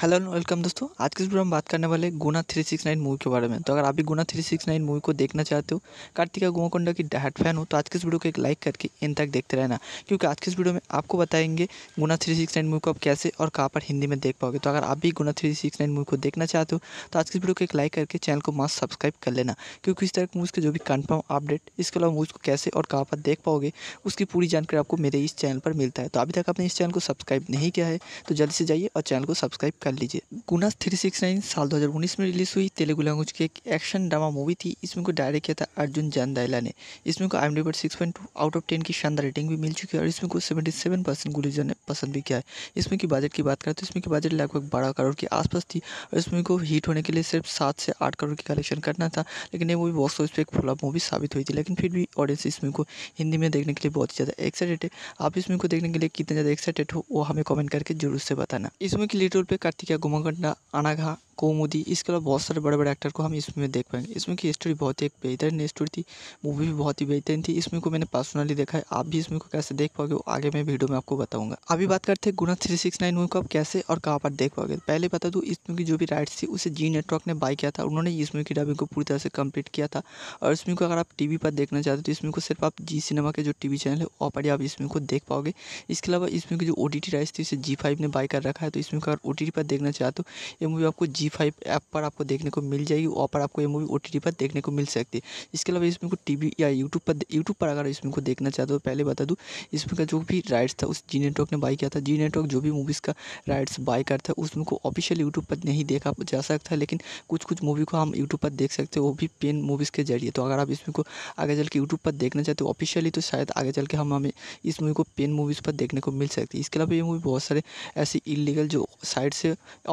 Hello and welcome दोस्तों आज के वीडियो में बात करने वाले Guna three six nine movie के बारे में तो अगर आप भी Guna three six nine movie को देखना चाहते हो कार्तिका गोवाकोंडा की डहाट फैन हो तो आज के इस वीडियो को एक लाइक करके इन तक देखते रहना क्योंकि आज के इस वीडियो में आपको बताएंगे Guna three six nine movie को आप कैसे और कहाँ पर हिंदी में देख पाओगे तो अगर आप भी Guna three six nine movie को देखना चाहते हो तो आज के इस वीडियो को एक लाइक करके चैनल को मास्क सब्सक्राइब कर लेना क्योंकि इस तरह मूवीज़ के जो भी कन्फर्म अपडेट इसके अलावा मूवीज़ को कैसे और कहाँ पर देख पाओगे उसकी पूरी जानकारी आपको मेरे इस चैनल पर मिलता है तो अभी तक आपने इस चैनल को सब्सक्राइब नहीं किया है तो जल्दी से जाइए और चैनल को सब्सक्राइब कर लीजिए गुना थ्री सिक्स नाइन साल 2019 में रिलीज़ हुई तेलुगु लैंग्वेज की एक एक्शन ड्रामा मूवी थी इसमें को डायरेक्ट किया था अर्जुन जानदाइला ने इसमें को आई एम पर six point two out of ten की शानदार रेटिंग भी मिल चुकी है और इसमें को सेवेंटी सेवन परसेंट गुलिजर ने पसंद भी किया है इसमें की बजट की बात करें तो इसमें की बजट लगभग बारह करोड़ के आसपास थी और इसमें को हीट होने के लिए सिर्फ सात से आठ करोड़ की कलेक्शन करना था लेकिन ये मूवी बॉक्स ऑफिस पर एक फ्लॉप मूवी साबित हुई थी लेकिन फिर भी ऑडियंस इसमें को हिंदी में देखने के लिए बहुत ही ज़्यादा एक्साइटेड है आप इसमें को देखने के लिए कितने ज़्यादा एक्साइटेड हो वो हमें कमेंट करके जरूर से बताना इसमें की लीड पर కార్తీక గుమగుంట అనగా कौमुदी इसके अलावा बहुत सारे बड़े बड़े एक्टर को हम इसमें देख पाएंगे इसमें की स्टोरी बहुत ही एक बेहतरीन स्टोरी थी मूवी भी बहुत ही बेहतरीन थी इसमें को मैंने पर्सनली देखा है आप भी इसमें को कैसे देख पाओगे वो आगे मैं वीडियो में आपको बताऊंगा अभी बात करते हैं Guna three six nine movie को आप कैसे और कहाँ पर देख पाओगे पहले बता दूँ इसमें की जो भी राइट्स थी उसे जी नेटवर्क ने बाई किया था उन्होंने इसमें की डबिंग को पूरी तरह से कंप्लीट किया था और इसमें को अगर आप टी पर देखना चाहते तो इसमें को सिर्फ आप जी सिनेमा के जो वी चैनल है वहाँ पर आप इसमें को देख पाओगे इसके अलावा इसमें की जो ओ टी राइट्स थी उसे जी फाइव ने बाई कर रखा है तो इसमें को अगर ओ पर देखना चाहते हो ये मूवी आपको जी जी फाइव ऐप पर आपको देखने को मिल जाएगी वहाँ पर आपको ये मूवी ओ पर देखने को मिल सकती है इसके अलावा इसमें को टी या यूट्यूब पर यूट्यूब पर अगर इसमें को देखना चाहते हो पहले बता दूँ इसमें का जो भी राइट्स था उस जी नेटवर्क ने बाई किया था जी नेटवर्क जो भी मूवीज़ का राइट्स बाई करता है उसमें को ऑफिशियल यूट्यूब पर नहीं देखा जा सकता है लेकिन कुछ कुछ मूवी को हम यूट्यूब पर देख सकते हो वो भी पेन मूवीज़ के जरिए तो अगर आप इसमें को आगे चल के यूट्यूब पर देखना चाहते हो ऑफिशियली तो शायद आगे चल के हम हमें इस मूवी को पेन मूवीज़ पर देखने को मिल सकती है इसके अलावा ये मूवी बहुत सारे ऐसे इलीगल जो साइट्स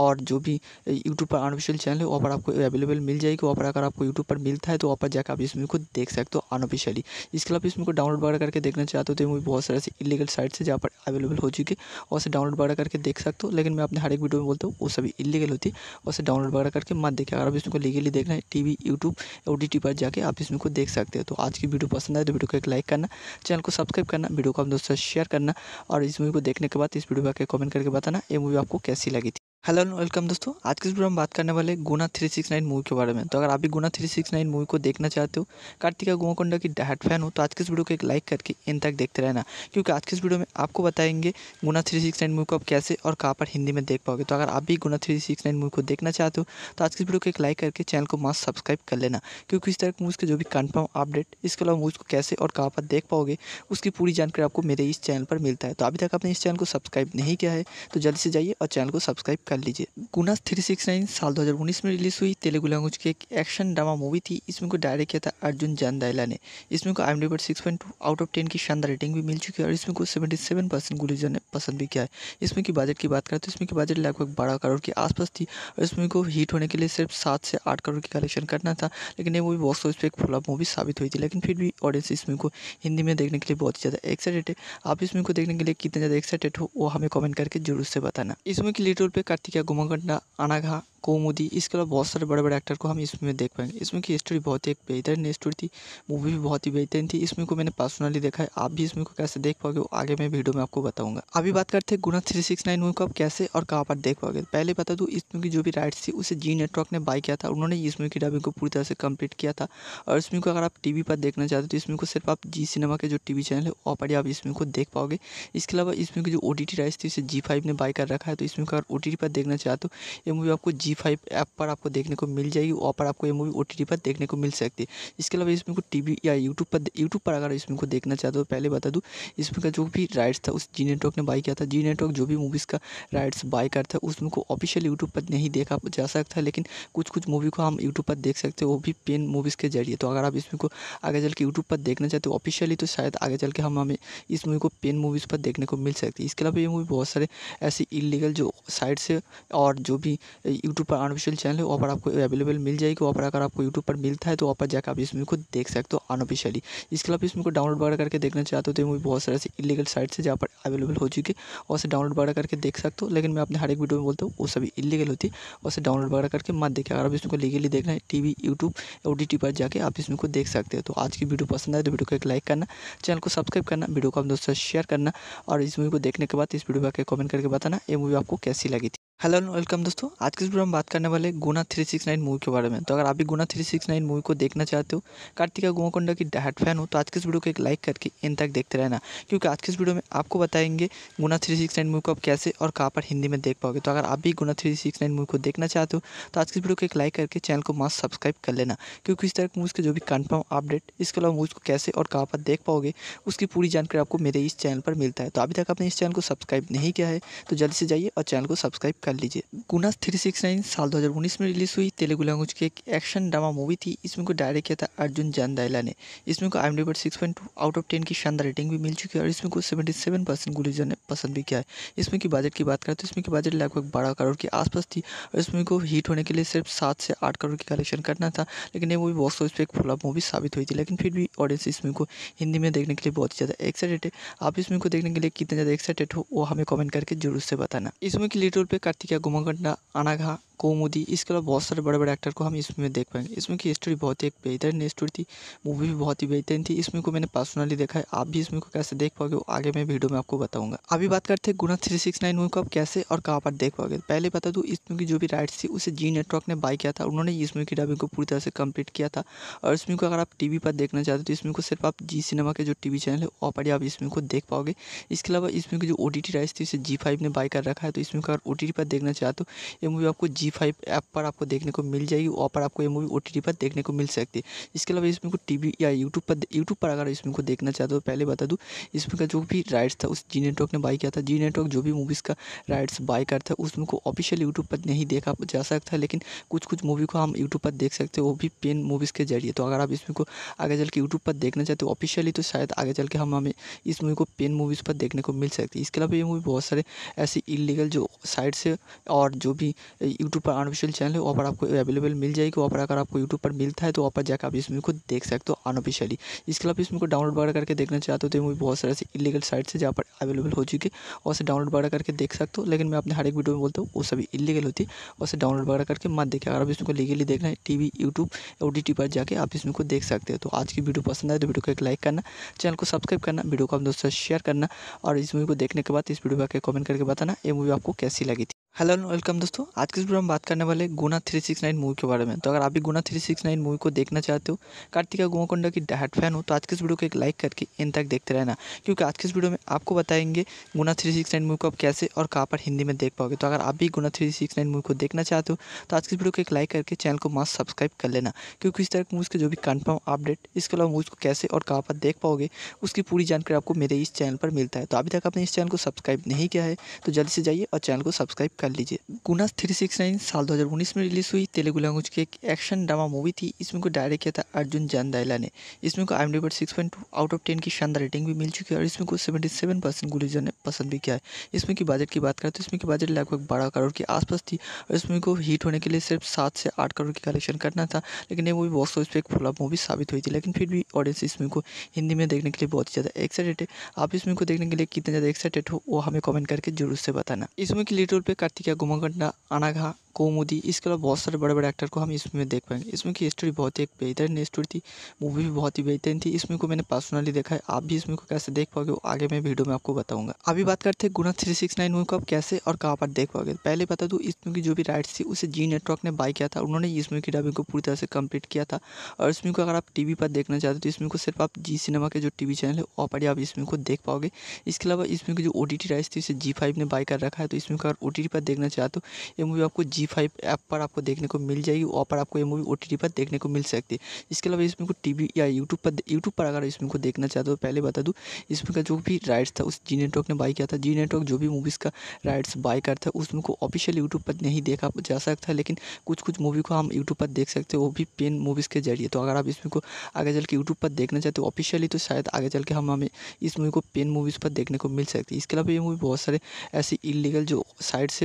और जो भी यूट्यूब यूट्यूब पर अनऑफिशियल चैनल है वहाँ पर आपको अवेलेबल मिल जाएगी वहाँ पर अगर आपको यूट्यूब पर मिलता है तो वहाँ पर जाकर आप इस मूवी को देख सकते हो अनऑफिशियली इसके अलावा इस मूवी को डाउनलोड वगैरह करके देखना चाहते हो तो मूवी बहुत सारे इलीगल साइट है जहाँ पर अवेलेबल हो चुकी है वैसे डाउनलोड वगैरह करके देख सकते हो लेकिन मैं अपने हर एक वीडियो में बोलता हूँ वो सभी इलीगल होती है वैसे डाउनलोड वगैरह करके मत देखें अगर आप इसमें को लीगली देखना है टी वी यूट्यूब ओ पर जाकर आप इसमें को देख सकते हो तो आज की वीडियो पसंद आए तो वीडियो को एक लाइक करना चैनल को सब्सक्राइब करना वीडियो को आप दोस्तों शेयर करना और इस मूवी को देखने के बाद इस वीडियो पर कमेंट करके बताना ये मूवी आपको कैसी लगी थी हेलो एंड वेलकम दोस्तों आज के इस प्रोग्राम में बात करने वाले गुना 369 मूवी के बारे में तो अगर आप भी गुना 369 मूवी को देखना चाहते हो कार्तिका गोमाकोंडा की डहाट फैन हो तो आज के इस वीडियो को एक लाइक करके इन तक देखते रहना क्योंकि आज के इस वीडियो में आपको बताएंगे गुना 369 मूवी को आप कैसे और कहाँ पर हिंदी में देख पाओगे तो अगर आप भी गुना थ्री मूवी को देखना चाहते हो तो आज के इस वीडियो को एक लाइक करके चैनल को मास्क सब्सक्राइब कर लेना क्योंकि इस तरह की मूवीज़ के जो भी कन्फर्म अपडेट इसके अलावा मूवीज़ को कैसे और कहाँ पर देख पाओगे उसकी पूरी जानकारी आपको मेरे इस चैनल पर मिलता है तो अभी तक आपने इस चैनल को सब्सक्राइब नहीं किया है तो जल्दी से जाइए और चैनल को सब्सक्राइब कर लीजिए गुना थ्री सिक्स नाइन साल 2019 में रिलीज़ हुई तेलुगु लैंग्वेज की एक एक्शन ड्रामा मूवी थी इसमें को डायरेक्ट किया था अर्जुन जानदाइला ने इसमें को आई पर six point two out of ten की शानदार रेटिंग भी मिल चुकी है और इसमें को सेवेंटी सेवन परसेंट गुलीजर ने पसंद भी किया है इसमें की बजट की बात करें तो इसमें की बजट लगभग बारह करोड़ के आसपास थी और इसमें को हीट होने के लिए सिर्फ सात से आठ करोड़ की कलेक्शन करना था लेकिन ये मूवी बॉक्स ऑफिस पर एक फ्लॉप मूवी साबित हुई थी लेकिन फिर भी ऑडियंस इसमें को हिंदी में देखने के लिए बहुत ज़्यादा एक्साइटेड है आप इसमें को देखने के लिए कितने ज़्यादा एक्साइटेड हो वो हमें कमेंट करके जरूर से बताना इसमें की लिटल पे कट కార్తీక గుమగొండ అనగా कौमुदी इसके अलावा बहुत सारे बड़े बड़े एक्टर को हम इसमें देख पाएंगे इसमें की स्टोरी बहुत ही एक बेहतरीन स्टोरी थी मूवी भी बहुत ही बेहतरीन थी इसमें को मैंने पर्सनली देखा है आप भी इसमें को कैसे देख पाओगे आगे मैं वीडियो में आपको बताऊंगा अभी बात करते हैं Guna three six nine movie को आप कैसे और कहाँ पर देख पाओगे पहले बता दूँ इसमें की जो भी राइट थी उसे जी नेटवर्क ने बाई किया था उन्होंने इसमें की डबिंग को पूरी तरह से कंप्लीट किया था और इसमें को अगर आप टी पर देखना चाहते तो इसमें को सिर्फ आप जी सिनेमा के जो टी चैनल है वहाँ पर आप इसमें को देख पाओगे इसके अलावा इसमें की जो ओ टी राइट्स थी उसे जी ने बाई कर रखा है तो इसमें को अगर ओ पर देखना चाहते हो ये मूवी आपको जी जी फाइव ऐप पर आपको देखने को मिल जाएगी वहाँ पर आपको ये मूवी ओ पर देखने को मिल सकती है इसके अलावा इसमें को टी या यूट्यूब पर यूट्यूब पर अगर इसमें को देखना चाहते हो पहले बता दूँ इसमें का जो भी राइट्स था उस जी नेटवर्क ने बाई किया था जी नेटवर्क जो भी मूवीज़ का राइट्स बाई करता है उसमें को ऑफिशियल यूट्यूब पर नहीं देखा जा सकता है लेकिन कुछ कुछ मूवी को हम यूट्यूब पर देख सकते हैं वो भी पेन मूवीज़ के जरिए तो अगर आप इसमें को आगे चल के यूट्यूब पर देखना चाहते हो ऑफिशियली तो शायद आगे चल के हम हमें इस मूवी को पेन मूवीज़ पर देखने को मिल सकती है इसके अलावा ये मूवी बहुत सारे ऐसे इलीगल जो साइट्स है और जो भी यूट्यूब यूट्यूब पर अनऑफिशियल चैनल है वहाँ पर आपको अवेलेबल मिल जाएगी वहाँ पर अगर आपको यूट्यूब पर मिलता है तो वहाँ पर जाकर आप इस मूवी को देख सकते हो अनऑफिशियली इसके अलावा इस मूवी को डाउनलोड वगैरह करके देखना चाहते हो तो मूवी बहुत सारे ऐसे इलीगल साइट्स है जहाँ पर अवेलेबल हो चुकी है वैसे डाउनलोड वगैरह करके देख सकते हो लेकिन मैं अपने हर एक वीडियो में बोलता हूँ वो सभी इलीगल होती है वैसे डाउनलोड वगैरह करके मत देखें अगर आप इसमें को लीगली देखना है T V YouTube O T पर जाकर आप इसमें को देख सकते हो तो आज की वीडियो पसंद आए तो वीडियो को एक लाइक करना चैनल को सब्सक्राइब करना वीडियो को आप दोस्तों शेयर करना और इस मूवी को देखने के बाद इस वीडियो पर कमेंट करके बताना ये मूवी आपको कैसी लगी थी हेलो एंड वेलकम दोस्तों आज के इस वीडियो में बात करने वाले गुना 369 मूवी के बारे में तो अगर आप भी गुना 369 मूवी को देखना चाहते हो कार्तिका गोवाकोंडा की डाट फैन हो तो आज के इस वीडियो को एक लाइक करके इन तक देखते रहना क्योंकि आज के इस वीडियो में आपको बताएंगे गुना 369 मूवी को आप कैसे और कहाँ पर हिंदी में देख पाओगे तो अगर आप भी गुना थ्री मूवी को देखना चाहते हो तो आज के इस वीडियो को एक लाइक करके चैनल को मास्क सब्सक्राइब कर लेना क्योंकि इस तरह की मूवीज़ के जो भी कन्फर्म अपडेट इसके अलावा मूवीज़ को कैसे और कहाँ पर देख पाओगे उसकी पूरी जानकारी आपको मेरे इस चैनल पर मिलता है तो अभी तक आपने इस चैनल को सब्सक्राइब नहीं किया है तो जल्दी से जाइए और चैनल को सब्सक्राइब कर लीजिए गुनास थ्री सिक्स नाइन साल 2019 में रिलीज़ हुई तेलुगु लैंग्वेज की एक एक्शन ड्रामा मूवी थी इसमें को डायरेक्ट किया था अर्जुन दायला ने इसमें को आई पर six point two out of ten की शानदार रेटिंग भी मिल चुकी है और इसमें को सेवेंटी सेवन परसेंट गुलीजन ने पसंद भी किया है इसमें की बजट की बात करें तो इसमें की बजट लगभग बारह करोड़ के आसपास थी और इसमें को हिट होने के लिए सिर्फ सात से आठ करोड़ की कलेक्शन करना था लेकिन ये मूवी बॉक्स ऑफिस पर एक फ्लॉप मूवी साबित हुई थी लेकिन फिर भी ऑडियंस इसमें को हिंदी में देखने के लिए बहुत ही ज़्यादा एक्साइटेड है आप इसमें को देखने के लिए कितने ज़्यादा एक्साइटेड हो वो हमें कमेंट करके जरूर से बताना इसमें की के पर কার্তিকা গোমাকণ্ডা আনাঘা कौमुदी इसके अलावा बहुत सारे बड़े बड़े एक्टर को हम इसमें देख पाएंगे इसमें की स्टोरी बहुत ही एक बेहतरीन स्टोरी थी मूवी भी बहुत ही बेहतरीन थी इसमें को मैंने पर्सनली देखा है आप भी इसमें को कैसे देख पाओगे आगे मैं वीडियो में आपको बताऊंगा अभी बात करते हैं Guna three six nine movie को आप कैसे और कहाँ पर देख पाओगे पहले बता दूँ इसमें की जो भी राइट्स थी उसे जी नेटवर्क ने बाई किया था उन्होंने इसमें की डबिंग को पूरी तरह से कंप्लीट किया था और इसमें को अगर आप टीवी पर देखना चाहते तो इसमें को सिर्फ आप जी सिनेमा के जो टीवी चैनल है वहाँ पर आप इसमें को देख पाओगे इसके अलावा इसमें की जो ओ टी राइट्स थी उसे जी फाइव ने बाई कर रखा है तो इसमें को अगर ओ टी पर देखना चाहते हो ये मूवी आपको जी फाइव ऐप पर आपको देखने को मिल जाएगी वहाँ पर आपको ये मूवी ओ पर देखने को मिल सकती है इसके अलावा इसमें को टी या यूट्यूब पर यूट्यूब पर अगर इसमें को देखना चाहते हो पहले बता दूँ इसमें का जो भी राइट्स था उस जी नेटवर्क ने बाई किया था जी नेटवर्क जो भी मूवीज़ का राइट्स बाई करता है उसमें को ऑफिशियल यूट्यूब पर नहीं देखा जा सकता लेकिन कुछ कुछ मूवी को हम यूट्यूब पर देख सकते हो वो भी पेन मूवीज़ के जरिए तो अगर आप इसमें को आगे चल के यूट्यूब पर देखना चाहते हो ऑफिशियली तो शायद आगे चल के हम हमें इस मूवी को पेन मूवीज़ पर देखने को मिल सकती है इसके अलावा ये मूवी बहुत सारे ऐसे इलीगल जो साइट से और जो भी यूट्यूब यूट्यूब पर अनऑफिशियल चैनल है वहाँ पर आपको अवेलेबल मिल जाएगी वहाँ पर अगर आपको यूट्यूब पर मिलता है तो वहाँ पर जाकर आप इस मूवी को देख सकते हो अनऑफिशियली इसके अलावा इस मूवी को डाउनलोड वगैरह करके देखना चाहते हो तो मूवी बहुत सारे इलीगल साइट्स है जहाँ पर अवेलेबल हो चुकी है और से डाउनलोड वगैरह करके देख सकते हो लेकिन मैं अपने हर एक वीडियो में बोलता हूँ वो सभी इलीगल होती है और से डाउनलोड वगैरह करके मत देखें अगर आप इसमें को लीगली देखना है टी वी यूट्यूब और डी पर जाकर आप इसमें को देख सकते हो तो आज की वीडियो पसंद आए तो वीडियो को एक लाइक करना चैनल को सब्सक्राइब करना वीडियो को अपने दोस्तों से शेयर करना और इस मूवी को देखने के बाद इस वीडियो पर कमेंट करके बताना ये मूवी आपको कैसी लगी थी हेलो एंड वेलकम दोस्तों आज के वीडियो में बात करने वाले Guna three six nine movie के बारे में तो अगर आप भी Guna three six nine movie को देखना चाहते हो कार्तिका गोवाकोंडा की डायट फैन हो तो आज के इस वीडियो को एक लाइक करके इन तक देखते रहना क्योंकि आज के इस वीडियो में आपको बताएंगे Guna three six nine movie को आप कैसे और कहाँ पर हिंदी में देख पाओगे तो अगर आप भी Guna three six nine movie को देखना चाहते हो तो आज के इस वीडियो को एक लाइक करके चैनल को मास्क सब्सक्राइब कर लेना क्योंकि इस तरह मूवीज़ के जो भी कन्फर्म अपडेट इसके अलावा मूवीज़ को कैसे और कहाँ पर देख पाओगे उसकी पूरी जानकारी आपको मेरे इस चैनल पर मिलता है तो अभी तक आपने इस चैनल को सब्सक्राइब नहीं किया है तो जल्दी से जाइए और चैनल को सब्सक्राइब कर लीजिए गुना थ्री सिक्स नाइन साल 2019 में रिलीज़ हुई तेलुगु लैंग्वेज की एक एक्शन ड्रामा मूवी थी इसमें को डायरेक्ट किया था अर्जुन जानदाइला ने इसमें को आई पर six point two out of ten की शानदार रेटिंग भी मिल चुकी है और इसमें को सेवेंटी सेवन परसेंट गुलिजर ने पसंद भी किया है इसमें की बजट की बात करें तो इसमें की बजट लगभग बारह करोड़ के आसपास थी और इसमें को हीट होने के लिए सिर्फ सात से आठ करोड़ की कलेक्शन करना था लेकिन ये मूवी बॉक्स ऑफिस पर एक फ्लॉप मूवी साबित हुई थी लेकिन फिर भी ऑडियंस इसमें को हिंदी में देखने के लिए बहुत ही ज़्यादा एक्साइटेड है आप इसमें को देखने के लिए कितने ज़्यादा एक्साइटेड हो वो हमें कॉमेंट करके जरूर से बताना इसमें की लीड रोल पर కార్తీక గుమగుంట అనగా कौमुदी इसके अलावा बहुत सारे बड़े बड़े एक्टर को हम इसमें देख पाएंगे इसमें की स्टोरी बहुत ही एक बेहतरीन स्टोरी थी मूवी भी बहुत ही बेहतरीन थी इसमें को मैंने पर्सनली देखा है आप भी इसमें को कैसे देख पाओगे आगे मैं वीडियो में आपको बताऊंगा अभी बात करते हैं Guna three six nine movie को आप कैसे और कहाँ पर देख पाओगे पहले बता दूँ इसमें की जो भी राइट्स थी उसे जी नेटवर्क ने बाई किया था उन्होंने इसमें की डबिंग को पूरी तरह से कम्प्लीट किया था और इसमें को अगर आप टी पर देखना चाहते तो इसमें को सिर्फ आप जी सिनेमा के जो टी चैनल है वहाँ पर आप इसमें को देख पाओगे इसके अलावा इसमें की जो ओ टी राइट्स थी उसे जी फाइव ने बाई कर रखा है तो इसमें को अगर ओ पर देखना चाहते हो ये मूवी आपको जी जी फाइव ऐप पर आपको देखने को मिल जाएगी वहाँ पर आपको ये मूवी ओ पर देखने को मिल सकती है इसके अलावा इसमें को टी या यूट्यूब पर यूट्यूब पर अगर इसमें को देखना चाहते हो पहले बता दूँ इसमें का जो भी राइट्स था उस जी नेटवर्क ने बाई किया था जी नेटवर्क जो भी मूवीज़ का राइट्स बाई करता है उसमें को ऑफिशियल यूट्यूब पर नहीं देखा जा सकता है लेकिन कुछ कुछ मूवी को हम यूट्यूब पर देख सकते हो वो भी पेन मूवीज़ के जरिए तो अगर आप इसमें को आगे चल के यूट्यूब पर देखना चाहते हो ऑफिशियली तो शायद आगे चल के हम हमें इस मूवी को पेन मूवीज़ पर देखने को मिल सकती है इसके अलावा ये मूवी बहुत सारे ऐसे इलीगल जो साइट्स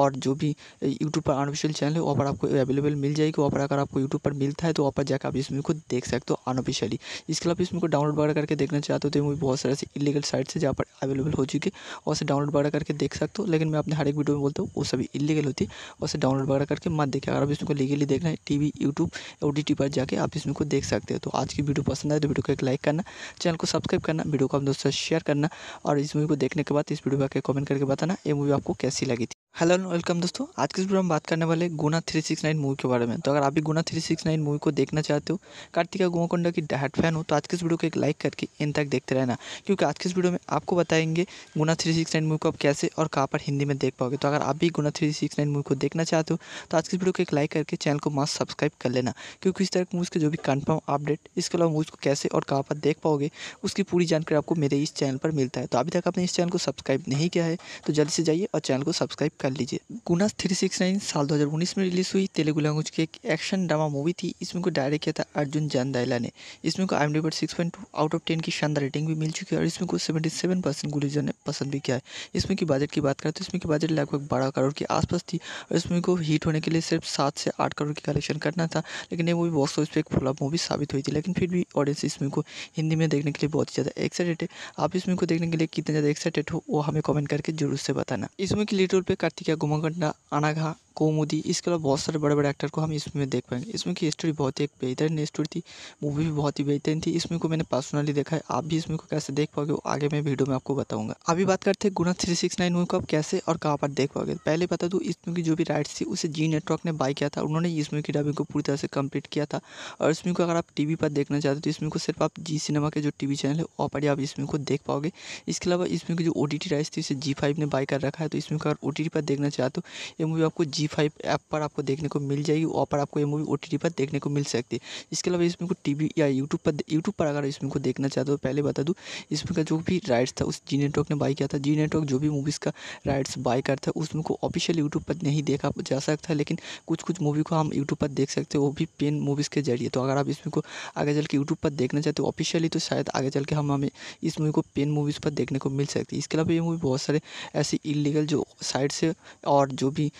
और जो भी यूट्यूब यूट्यूब पर अनऑफिशियल चैनल है वहाँ पर आपको अवेलेबल मिल जाएगी वहाँ पर अगर आपको यूट्यूब पर मिलता है तो वहाँ पर जाकर आप इस मूवी को देख सकते हो अनऑफिशियली इसके अलावा इस मूवी को डाउनलोड वगैरह करके देखना चाहते हो तो मूवी बहुत सारे ऐसे इलीगल साइट्स है जहाँ पर अवेलेबल हो चुकी है वैसे डाउनलोड वगैरह करके देख सकते हो लेकिन मैं अपने हर एक वीडियो में बोलता हूँ वो सभी इलीगल होती है और डाउनलोड वगैरह करके मत देखें अगर आप इसमें को लीगली देखना है टी वी यूट्यूब ओ पर जाकर आप इसमें को देख सकते हो तो आज की वीडियो पसंद आए तो वीडियो को एक लाइक करना चैनल को सब्सक्राइब करना वीडियो को आप दोस्तों शेयर करना और इस मूवी को देखने के बाद इस वीडियो पर कमेंट करके बताना ये मूवी आपको कैसी लगी थी हेलो एंड वेलकम दोस्तों आज के इस वीडियो में बात करने वाले गुना 369 मूवी के बारे में तो अगर आप भी गुना 369 मूवी को देखना चाहते हो कार्तिका गोवाकोंडा की डहाट फैन हो तो आज के इस वीडियो को एक लाइक करके इन तक देखते रहना क्योंकि आज के इस वीडियो में आपको बताएंगे गुना 369 मूवी को आप कैसे और कहाँ पर हिंदी में देख पाओगे तो अगर आप भी गुना नाइन मूवी को देखना चाहते हो तो आज के इस वीडियो को एक लाइक करके चैनल को मास्क सब्सक्राइब कर लेना क्योंकि इस तरह की मूवीज़ के जो भी कन्फर्म अपडेट इसके अलावा मूवीज़ को कैसे और कहाँ पर देख पाओगे उसकी पूरी जानकारी आपको मेरे इस चैनल पर मिलता है तो अभी तक आपने इस चैनल को सब्सक्राइब नहीं किया है तो जल्दी से जाइए और चैनल को सब्सक्राइब कर लीजिए गुनास थ्री सिक्स नाइन साल दो हजार उन्नीस में रिलीज़ हुई तेलुगु लैंग्वेज की एक एक्शन ड्रामा मूवी थी इसमें को डायरेक्ट किया था अर्जुन दायला ने इसमें को आई पर six point two out of ten की शानदार रेटिंग भी मिल चुकी है और इसमें को सेवेंटी सेवन परसेंट गुलीजन ने पसंद भी किया है इसमें की बजट की बात करें तो इसमें की बजट लगभग बारह करोड़ के आसपास थी और इसमें को हिट होने के लिए सिर्फ सात से आठ करोड़ की कलेक्शन करना था लेकिन ये मूवी बॉक्स ऑफिस पर एक फ्लॉप मूवी साबित हुई थी लेकिन फिर भी ऑडियंस इसमें को हिंदी में देखने के लिए बहुत ज़्यादा एक्साइटेड है आप इस को देखने के लिए कितने ज़्यादा एक्साइटेड हो वो हमें कमेंट करके जरूर से बताना इसमें की लीटर पर কার্তিকা গোমাকন্ডা আনাঘা कौमुदी इसके अलावा बहुत सारे बड़े बड़े एक्टर को हम इसमें देख पाएंगे इसमें की स्टोरी बहुत ही एक बेहतरीन स्टोरी थी मूवी भी बहुत ही बेहतरीन थी इसमें को मैंने पर्सनली देखा है आप भी इसमें को कैसे देख पाओगे वो आगे मैं वीडियो में आपको बताऊंगा अभी बात करते हैं Guna three six nine movie को आप कैसे और कहाँ पर देख पाओगे पहले बता दूँ इसमें की जो भी राइट्स थी उसे जी नेटवर्क ने बाय किया था उन्होंने इसमें की डबिंग को पूरी तरह से कंप्लीट किया था और इसमें को अगर आप टी पर देखना चाहते हो तो इसमें को सिर्फ आप जी सिनेमा के जो टी चैनल है वहाँ पर ही आप इसमें को देख पाओगे इसके अलावा इसमें की जो ओ टी राइट्स थी उसे जी ने बाय कर रखा है तो इसमें को अगर ओ पर देखना चाहते हो ये मूवी आपको जी फाइव ऐप पर आपको देखने को मिल जाएगी वहाँ पर आपको ये मूवी ओ पर देखने को मिल सकती है इसके अलावा इसमें को टी या यूट्यूब पर यूट्यूब पर अगर इसमें को देखना चाहते हो तो पहले बता दूँ इसमें का जो भी राइट्स था उस जी नेटवर्क ने बाई किया था जी नेटवर्क जो भी मूवीज़ का राइट्स बाई करता है उसमें को ऑफिशियल यूट्यूब पर नहीं देखा जा सकता है लेकिन कुछ कुछ मूवी को हम यूट्यूब पर देख सकते हैं वो भी पेन मूवीज़ के जरिए तो अगर आप इसमें को आगे चल के यूट्यूब पर देखना चाहते हो ऑफिशियली तो शायद आगे चल के हम हमें इस मूवी को पेन मूवीज़ पर देखने को मिल सकती है इसके अलावा ये मूवी बहुत सारे ऐसे इलीगल जो साइट से और जो भी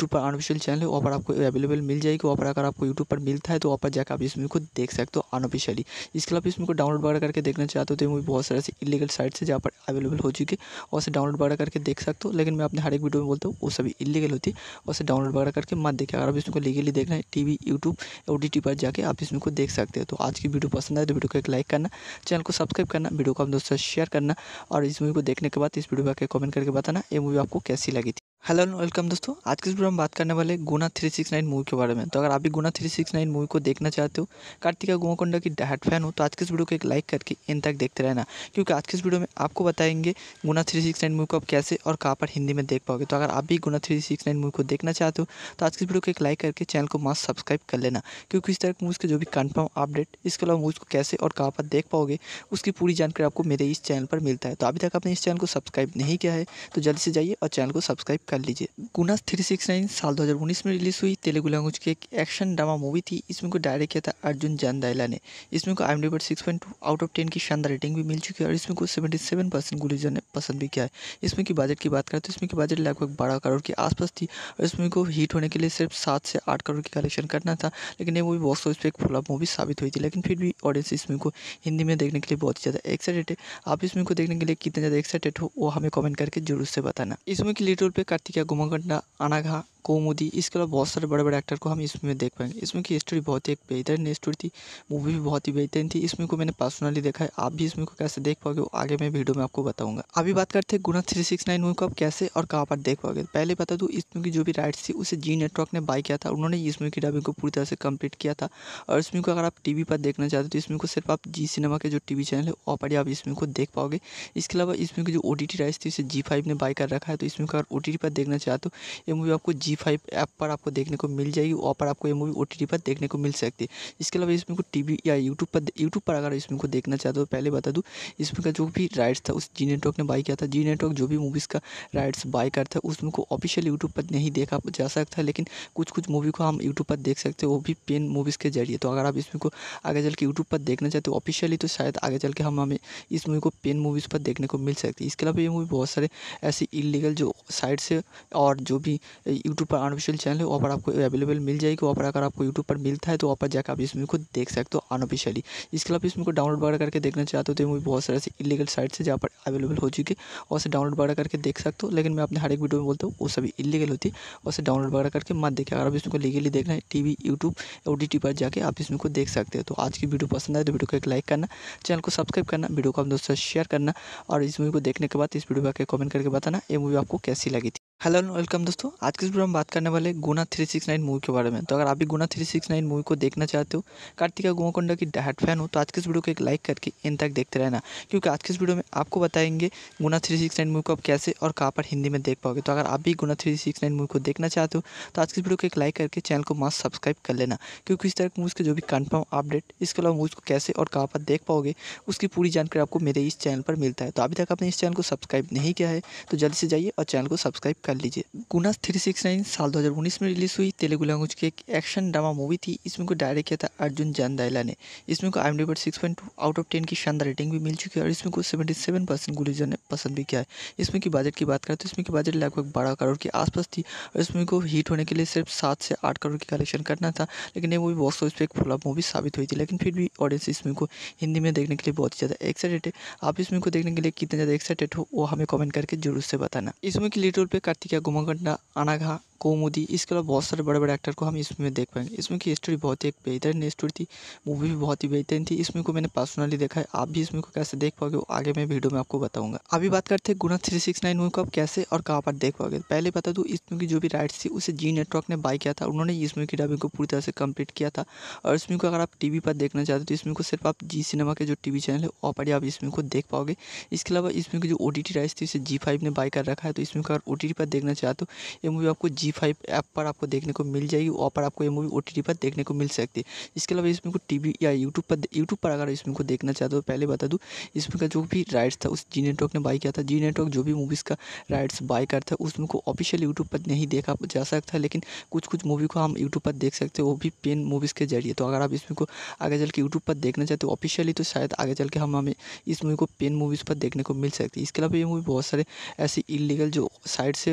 यूट्यूब पर अनऑफिशियल चैनल है वहाँ पर आपको अवेलेबल मिल जाएगी वहाँ पर अगर आपको यूट्यूब पर मिलता है तो वहाँ पर जाकर आप इस मूवी को देख सकते हो अनऑफिशियली इसके अलावा इस मूवी को डाउनलोड वगैरह करके देखना चाहते हो तो ये मूवी बहुत सारे ऐसे इलीगल साइट्स है जहाँ पर अवेलेबल हो चुकी है वैसे डाउनलोड वगैरह करके देख सकते हो लेकिन मैं अपने हर एक वीडियो में बोलता हूँ वो सभी इलीगल होती है वैसे डाउनलोड वगैरह करके मत देखें अगर आप इसमें लीगली देखना है टी वी यूट्यूब और डी पर जाकर आप इसमें को देख सकते हो तो आज की वीडियो पसंद आए तो वीडियो को एक लाइक करना चैनल को सब्सक्राइब करना वीडियो को आप दोस्तों शेयर करना और इस मूवी को देखने के बाद इस वीडियो पर कमेंट करके बताना ये मूवी आपको कैसी लगी थी हेलो एंड वेलकम दोस्तों आज के इस वीडियो में बात करने वाले गुना 369 मूवी के बारे में तो अगर आप भी गुना 369 मूवी को देखना चाहते हो कार्तिका गोवाकोंडा की डाट फैन हो तो आज के इस वीडियो को एक लाइक करके इन तक देखते रहना क्योंकि आज के इस वीडियो में आपको बताएंगे गुना 369 मूवी को आप कैसे और कहाँ पर हिंदी में देख पाओगे तो अगर आप भी गुना थ्री मूवी को देखना चाहते हो तो आज के इस वीडियो को एक लाइक करके चैनल को मास्क सब्सक्राइब कर लेना क्योंकि इस तरह की मूवीज़ के जो भी कन्फर्म अपडेट इसके अलावा मूवीज़ को कैसे और कहाँ पर देख पाओगे उसकी पूरी जानकारी आपको मेरे इस चैनल पर मिलता है तो अभी तक आपने इस चैनल को सब्सक्राइब नहीं किया है तो जल्दी से जाइए और चैनल को सब्सक्राइब कर लीजिए गुना थ्री सिक्स नाइन साल दो हजार उन्नीस में रिलीज़ हुई तेलुगु लैंग्वेज की एक एक्शन ड्रामा मूवी थी इसमें को डायरेक्ट किया था अर्जुन दायला ने इसमें को आई पर six point two out of ten की शानदार रेटिंग भी मिल चुकी है और इसमें को सेवेंटी सेवन परसेंट गुलीजन ने पसंद भी किया है इसमें की बजट की बात करें तो इसमें की बजट लगभग बारह करोड़ के आसपास थी और इसमें को हीट होने के लिए सिर्फ सात से आठ करोड़ की कलेक्शन करना था लेकिन ये मूवी बॉक्स ऑफिस पर एक फ्लॉप मूवी साबित हुई थी लेकिन फिर भी ऑडियंस इसमें को हिंदी में देखने के लिए बहुत ही ज़्यादा एक्साइटेड है आप इसमें को देखने के लिए कितने ज़्यादा एक्साइटेड हो वो हमें कमेंट करके जरूर से बताना इसमें की लीटर पर కార్తికేయ గుమ్మగడ్డ అనగా कौमुदी इसके अलावा बहुत सारे बड़े बड़े एक्टर को हम इसमें देख पाएंगे इसमें की स्टोरी बहुत ही एक बेहतरीन स्टोरी थी मूवी भी बहुत ही बेहतरीन थी इसमें को मैंने पर्सनली देखा है आप भी इसमें को कैसे देख पाओगे वो आगे मैं वीडियो में आपको बताऊंगा अभी बात करते हैं गुना थ्री सिक्स नाइन को आप कैसे और कहाँ पर देख पाओगे पहले बता दूँ इसमें की जो भी राइट्स थी उसे जी नेटवर्क ने बाई किया था उन्होंने इसमें की डबिंग को पूरी तरह से कंप्लीट किया था और इसमें को अगर आप टी पर देखना चाहते तो इसमें को सिर्फ आप जी सिनेमा के जो टी चैनल है वहाँ पर आप इसमें को देख पाओगे इसके अलावा इसमें की जो ओ टी राइट्स थी उसे जी फाइव ने बाई कर रखा है तो इसमें को अगर ओ टी पर देखना चाहते हो ये मूवी आपको जी फाइव ऐप पर आपको देखने को मिल जाएगी वहाँ पर आपको ये मूवी ओ पर देखने को मिल सकती है इसके अलावा इसमें को टी या यूट्यूब पर यूट्यूब पर अगर इसमें को देखना चाहते हो तो पहले बता दूँ इसमें का जो भी राइट्स था उस जी नेटवर्क ने बाई किया था जी नेटवर्क जो भी मूवीज़ का राइट्स बाई करता है उसमें को ऑफिशियल यूट्यूब पर नहीं देखा जा सकता लेकिन कुछ कुछ मूवी को हम यूट्यूब पर देख सकते हो वो भी पेन मूवीज़ के जरिए तो अगर आप इसमें को आगे चल के यूट्यूब पर देखना चाहते हो ऑफिशियली तो शायद आगे चल के हम हमें इस मूवी को पेन मूवीज़ पर देखने को मिल सकती है इसके अलावा ये मूवी बहुत सारे ऐसे इलीगल जो साइट से और जो भी यूट्यूब यूट्यूब पर अनऑफिशियल चैनल है वहाँ पर आपको अवेलेबल मिल जाएगी वहाँ पर अगर आपको यूट्यूब पर मिलता है तो वहाँ पर जाकर आप इस मूवी को देख सकते हो अनऑफिशियली इसके अलावा इस मूवी को डाउनलोड वगैरह करके देखना चाहते हो तो मूवी बहुत सारे इलीगल साइट्स है जहाँ पर अवेलेबल हो चुकी है और डाउनलोड वगैरह करके देख सकते हो लेकिन मैं अपने हर एक वीडियो में बोलता हूँ वो सभी इलीगल होती है और डाउनलोड वगैरह करके मत देखें अगर आप इसमें लीगली देखना है T V YouTube O T पर जाकर आप इसमें को देख सकते हो तो आज की वीडियो पसंद आए तो वीडियो को एक लाइक करना चैनल को सब्सक्राइब करना वीडियो को अपने दोस्तों से शेयर करना और इस मूवी को देखने के बाद इस वीडियो पर कमेंट करके बताना ये मूवी आपको कैसी लगी थी हेलो एंड वेलकम दोस्तों आज के वीडियो में बात करने वाले Guna three six nine movie के बारे में तो अगर आप भी Guna three six nine movie को देखना चाहते हो कार्तिका गोवाकोंडा की डाट फैन हो तो आज के इस वीडियो को एक लाइक करके इन तक देखते रहना क्योंकि आज के इस वीडियो में आपको बताएंगे Guna three six nine movie को आप कैसे और कहाँ पर हिंदी में देख पाओगे तो अगर आप भी Guna three six nine movie को देखना चाहते हो तो आज के इस वीडियो को एक लाइक करके चैनल को मास्क सब्सक्राइब कर लेना क्योंकि इस तरह मूवीज़ के जो भी कन्फर्म अपडेट इसके अलावा मूवीज़ को कैसे और कहाँ पर देख पाओगे उसकी पूरी जानकारी आपको मेरे इस चैनल पर मिलता है तो अभी तक आपने इस चैनल को सब्सक्राइब नहीं किया है तो जल्दी से जाइए और चैनल को सब्सक्राइब कर लीजिए गुना थ्री सिक्स नाइन साल 2019 में रिलीज़ हुई तेलुगु लैंग्वेज की एक एक्शन ड्रामा मूवी थी इसमें को डायरेक्ट किया था अर्जुन जानदाइला ने इसमें को आई पर six point two out of ten की शानदार रेटिंग भी मिल चुकी है और इसमें को सेवेंटी सेवन परसेंट गुलिजर ने पसंद भी किया है इसमें की बजट की बात करें तो इसमें की बजट लगभग बारह करोड़ के आसपास थी और इसमें को हीट होने के लिए सिर्फ सात से आठ करोड़ की कलेक्शन करना था लेकिन ये मूवी बॉक्स ऑफिस पर एक फ्लॉप मूवी साबित हुई थी लेकिन फिर भी ऑडियंस इसमें को हिंदी में देखने के लिए बहुत ही ज़्यादा एक्साइटेड है आप इसमें को देखने के लिए कितने ज़्यादा एक्साइटेड हो वो हमें कॉमेंट करके जरूर से बताना इसमें की लीड रोल पर కార్తీక గుమగుంట అనగా कौमुदी इसके अलावा बहुत सारे बड़े बड़े एक्टर को हम इसमें देख पाएंगे इसमें की स्टोरी बहुत ही एक बेहतरीन स्टोरी थी मूवी भी बहुत ही बेहतरीन थी इसमें को मैंने पर्सनली देखा है आप भी इसमें को कैसे देख पाओगे आगे मैं वीडियो में आपको बताऊंगा अभी बात करते हैं Guna three six nine movie को आप कैसे और कहाँ पर देख पाओगे पहले बता दूँ इसमें की जो भी राइट्स थी उसे जी नेटवर्क ने बाई किया था उन्होंने इसमें की डबिंग को पूरी तरह से कम्प्लीट किया था और इसमें को अगर आप टी पर देखना चाहते तो इसमें को सिर्फ आप जी सिनेमा के जो टी चैनल है वहाँ पर आप इसमें को देख पाओगे इसके अलावा इसमें की जो ओ टी राइट्स थी उसे जी ने बाई कर रखा है तो इसमें को अगर ओ पर देखना चाहते हो ये मूवी आपको जी जी फाइव ऐप पर आपको देखने को मिल जाएगी वहाँ पर आपको ये मूवी ओ पर देखने को मिल सकती है इसके अलावा इसमें को टी या यूट्यूब पर यूट्यूब पर अगर इसमें को देखना चाहते हो पहले बता दूँ इसमें का जो भी राइट्स था उस जी नेटवर्क ने बाई किया था जी नेटवर्क जो भी मूवीज़ का राइट्स बाई करता है उसमें को ऑफिशियल यूट्यूब पर नहीं देखा जा सकता लेकिन कुछ कुछ मूवी को हम यूट्यूब पर देख सकते हो वो भी पेन मूवीज़ के जरिए तो अगर आप इसमें को आगे चल के यूट्यूब पर देखना चाहते हो ऑफिशियली तो शायद आगे चल के हम हमें इस मूवी को पेन मूवीज़ पर देखने को मिल सकती है इसके अलावा ये मूवी बहुत सारे ऐसे इलीगल जो साइट्स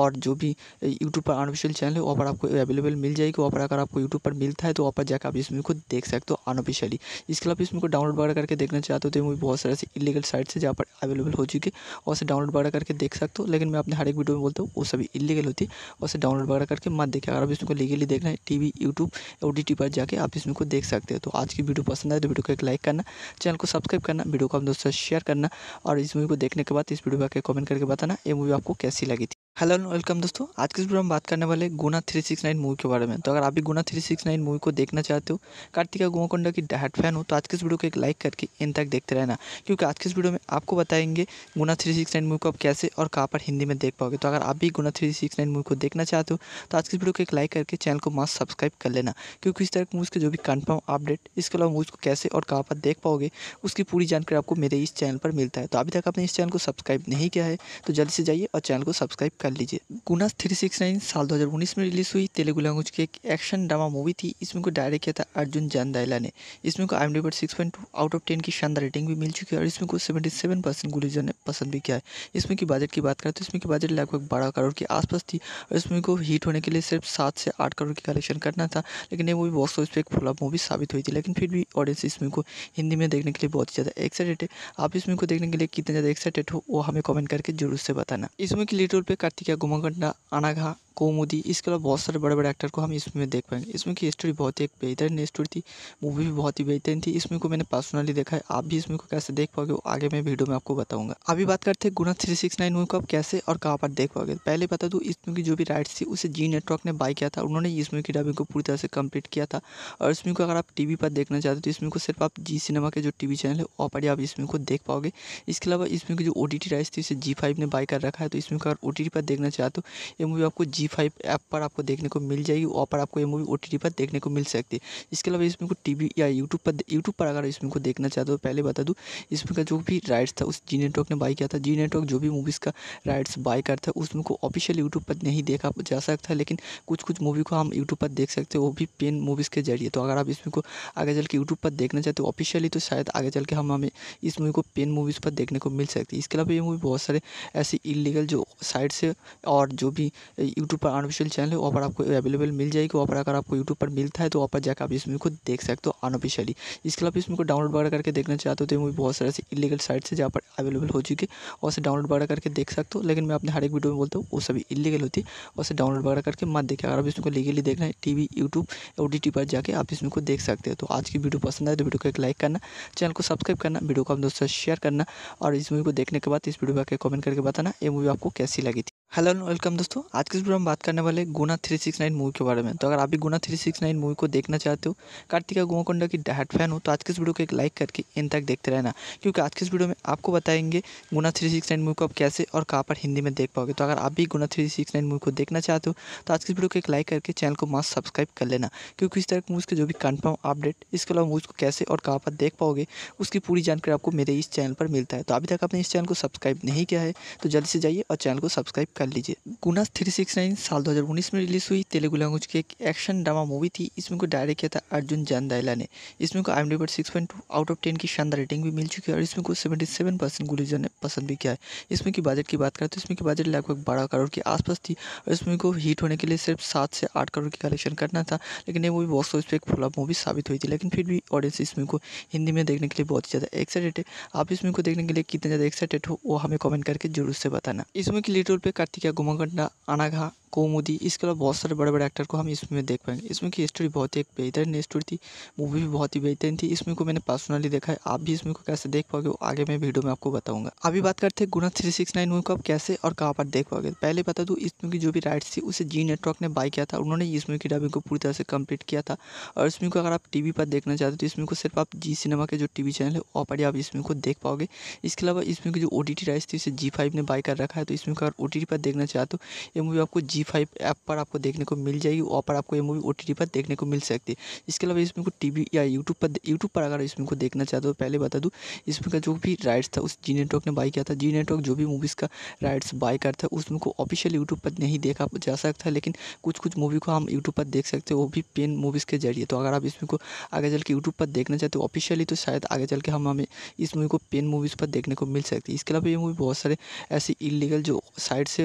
और जो भी यूट्यूब यूट्यूब पर अनऑफिशियल चैनल है वहाँ पर आपको अवेलेबल मिल जाएगी वहाँ पर अगर आपको यूट्यूब पर मिलता है तो वहाँ पर जाकर आप इस मूवी को देख सकते हो अनऑफिशियली इसके अलावा इस मूवी को डाउनलोड वगैरह करके देखना चाहते हो तो मूवी बहुत सारे ऐसे इलीगल साइट्स से जहाँ पर अवेलेबल हो चुकी है वैसे डाउनलोड वगैरह करके देख सकते हो लेकिन मैं अपने हर एक वीडियो में बोलता हूँ वो सभी इलीगल होती है वैसे डाउनलोड वगैरह करके मत देखें अगर आप इसमें को लीगली देखना है T V YouTube O T पर जाकर आप इसमें को देख सकते हो तो आज की वीडियो पसंद आए तो वीडियो को एक लाइक करना चैनल को सब्सक्राइब करना वीडियो को आप दोस्तों शेयर करना और इस मूवी को देखने के बाद इस वीडियो को कमेंट करके बताना ये मूवी आपको कैसी लगी थी हेलो एंड वेलकम दोस्तों आज के इस प्रोग्राम में बात करने वाले गुना 369 मूवी के बारे में तो अगर आप भी गुना 369 मूवी को देखना चाहते हो कार्तिका गोवाकोंडा की डहाट फैन हो तो आज के इस वीडियो को एक लाइक करके इन तक देखते रहना क्योंकि आज के इस वीडियो में आपको बताएंगे गुना 369 मूवी को आप कैसे और कहाँ पर हिंदी में देख पाओगे तो अगर आप भी गुना नाइन मूवी को देखना चाहते हो तो आज के इस वीडियो को एक लाइक करके चैनल को मास्क सब्सक्राइब कर लेना क्योंकि इस तरह की मूवीज़ के जो भी कन्फर्म अपडेट इसके अलावा मूवीज़ को कैसे और कहाँ पर देख पाओगे उसकी पूरी जानकारी आपको मेरे इस चैनल पर मिलता है तो अभी तक आपने इस चैनल को सब्सक्राइब नहीं किया है तो जल्दी से जाइए और चैनल को सब्सक्राइब कर कर लीजिए गुनास थ्री सिक्स नाइन साल दो हज़ार उन्नीस में रिलीज़ हुई तेलुगु लैंग्वेज की एक एक्शन ड्रामा मूवी थी इसमें को डायरेक्ट किया था अर्जुन जानदाइला ने इसमें को आई एम डी पर six point two out of ten की शानदार रेटिंग भी मिल चुकी है और इसमें को सेवेंटी सेवन परसेंट गुलीजन ने पसंद भी किया है इसमें की बजट की बात करें तो इसमें की बजट लगभग बारह करोड़ के आसपास थी और इसमें को हीट होने के लिए सिर्फ सात से आठ करोड़ की कलेक्शन करना था लेकिन ये मूवी बॉक्स ऑफिस पर एक फ्लॉप मूवी साबित हुई थी लेकिन फिर भी ऑडियंस इसमें को हिंदी में देखने के लिए बहुत ज़्यादा एक्साइटेड है आप इसमें को देखने के लिए कितने ज़्यादा एक्साइटेड हो वो हमें कमेंट करके जरूर से बताना इसमें की लीड पर কার্তিকা গোমাকণ্ডা আনাঘা कौमुदी इसके अलावा बहुत सारे बड़े बड़े एक्टर को हम इसमें देख पाएंगे इसमें की स्टोरी बहुत ही एक बेहतरीन स्टोरी थी मूवी भी बहुत ही बेहतरीन थी इसमें को मैंने पर्सनली देखा है आप भी इसमें को कैसे देख पाओगे वो आगे मैं वीडियो में आपको बताऊंगा अभी बात करते हैं Guna three six nine movie को आप कैसे और कहाँ पर देख पाओगे पहले बता दूँ इसमें की जो भी राइट्स थी उसे जी नेटवर्क ने बाय किया था उन्होंने इसमें की डबिंग को पूरी तरह से कंप्लीट किया था और इसमें को अगर आप टी पर देखना चाहते तो इसमें को सिर्फ आप जी सिनेमा के जो टी चैनल है वहाँ पर ही आप इसमें को देख पाओगे इसके अलावा इसमें की जो ओ टी राइट्स थी उसे जी ने बाय कर रखा है तो इसमें को अगर ओ पर देखना चाहते हो ये मूवी आपको जी जी फाइव ऐप पर आपको देखने को मिल जाएगी वहाँ पर आपको ये मूवी ओ पर देखने को मिल सकती है इसके अलावा इसमें को टी या यूट्यूब पर यूट्यूब पर अगर इसमें को देखना चाहते हो तो पहले बता दूँ इसमें का जो भी राइट्स था उस जी नेटवर्क ने बाई किया था जी नेटवर्क जो भी मूवीज़ का राइट्स बाई करता है उसमें को ऑफिशियल यूट्यूब पर नहीं देखा जा सकता है लेकिन कुछ कुछ मूवी को हम यूट्यूब पर देख सकते हैं वो भी पेन मूवीज़ के जरिए तो अगर आप इसमें को आगे चल के यूट्यूब पर देखना चाहते हो ऑफिशियली तो शायद आगे चल के हम हमें इस मूवी को पेन मूवीज़ पर देखने को मिल सकती है इसके अलावा ये मूवी बहुत सारे ऐसे इलीगल जो साइट से और जो भी यूट्यूब पर अनऑफिशियल चैनल है वहाँ पर आपको अवेलेबल मिल जाएगी वहाँ पर अगर आपको यूट्यूब पर मिलता है तो वहाँ पर जाकर आप इस मूवी को देख सकते हो अनऑफिशियली इसके अलावा इस मूवी को डाउनलोड वगैरह करके देखना चाहते हो तो मूवी बहुत सारे ऐसे इलीगल साइट्स है जहाँ पर अवेलेबल हो चुकी है वैसे डाउनलोड वगैरह करके देख सकते हो लेकिन मैं अपने हर एक वीडियो में बोलता हूँ वो सभी इलीगल होती है वैसे डाउनलोड वगैरह करके मत देखे अगर आप इसको लीगली देखना है टी वी यूट्यूब और डी पर जाकर आप इसमें को देख सकते हो तो आज की वीडियो पसंद आए तो वीडियो को एक लाइक करना चैनल को सब्सक्राइब करना वीडियो को आप दोस्तों से शेयर करना और इस मूवी को देखने के बाद इस वीडियो पर कमेंट करके बताना ये मूवी आपको कैसी लगी थी हेलो एंड वेलकम दोस्तों आज के इस वीडियो में बात करने वाले Guna three six nine movie के बारे में तो अगर आप भी Guna three six nine movie को देखना चाहते हो कार्तिका गोवाकोंडा की डहाट फैन हो तो आज के इस वीडियो को एक लाइक करके इन तक देखते रहना क्योंकि आज के इस वीडियो में आपको बताएंगे Guna three six nine movie को आप कैसे और कहाँ पर हिंदी में देख पाओगे तो अगर आप भी Guna three six nine movie को देखना चाहते हो तो आज के इस वीडियो को एक लाइक करके चैनल को मास्क सब्सक्राइब कर लेना क्योंकि इस तरह की मूवीज़ के जो भी कन्फर्म अपडेट इसके अलावा मूवीज़ को कैसे और कहाँ पर देख पाओगे उसकी पूरी जानकारी आपको मेरे इस चैनल पर मिलता है तो अभी तक आपने इस चैनल को सब्सक्राइब नहीं किया है तो जल्दी से जाइए और चैनल को सब्सक्राइब कर लीजिए गुना थ्री सिक्स नाइन साल 2019 में रिलीज़ हुई तेलुगु लैंग्वेज की एक एक्शन ड्रामा मूवी थी इसमें को डायरेक्ट किया था अर्जुन जानदाइला ने इसमें को आई पर six point two out of ten की शानदार रेटिंग भी मिल चुकी है और इसमें को सेवेंटी सेवन परसेंट गुलिजन ने पसंद भी किया है इसमें की बजट की बात करें तो इसमें की बजट लगभग बारह करोड़ के आसपास थी और इसमें को हिट होने के लिए सिर्फ सात से आठ करोड़ की कलेक्शन करना था लेकिन ये मूवी बॉक्स ऑफिस पर एक फ्लॉप मूवी साबित हुई थी लेकिन फिर भी ऑडियंस इसमें को हिंदी में देखने के लिए बहुत ही ज़्यादा एक्साइटेड है आप इसमें को देखने के लिए कितने ज़्यादा एक्साइटेड हो वो हमें कमेंट करके जरूर से बताना इसमें की लीड पर కార్తీక గుమగుంట అనగా कोमुदी इसके अलावा बहुत सारे बड़े बड़े एक्टर को हम इसमें देख पाएंगे इसमें की स्टोरी बहुत ही एक बेहतरीन स्टोरी थी मूवी भी बहुत ही बेहतरीन थी इसमें को मैंने पर्सनली देखा है आप भी इसमें को कैसे देख पाओगे आगे मैं वीडियो में आपको बताऊंगा अभी बात करते हैं Guna three six nine movie को आप कैसे और कहाँ पर देख पाओगे पहले बता दूँ इसमें की जो भी राइट्स थी उसे जी नेटवर्क ने बाई किया था उन्होंने इसमें की डबिंग को पूरी तरह से कंप्लीट किया था और इसमें को अगर आप टी पर देखना चाहते तो इसमें को सिर्फ आप जी सिनेमा के जो टी चैनल है वहाँ पर आप इसमें को देख पाओगे इसके अलावा इसमें की जो ओ टी थी उसे जी ने बाई कर रखा है तो इसमें को अगर ओ पर देखना चाहते हो ये मूवी आपको जी जी फाइव ऐप पर आपको देखने को मिल जाएगी वहाँ पर आपको ये मूवी ओ पर देखने को मिल सकती है इसके अलावा इसमें को टी या यूट्यूब पर यूट्यूब पर अगर इसमें को देखना चाहते हो तो पहले बता दूँ इसमें का जो भी राइट्स था उस जी नेटवर्क ने बाई किया था जी नेटवर्क जो भी मूवीज़ का राइट्स बाई करता है उसमें को ऑफिशियल यूट्यूब पर नहीं देखा जा सकता लेकिन कुछ कुछ मूवी को हम यूट्यूब पर देख सकते हो वो भी पेन मूवीज़ के जरिए तो अगर आप इसमें को आगे चल के यूट्यूब पर देखना चाहते हो ऑफिशियली तो शायद आगे चल के हम हमें इस मूवी को पेन मूवीज़ पर देखने को मिल सकती है इसके अलावा ये मूवी बहुत सारे ऐसे इलीगल जो साइट्स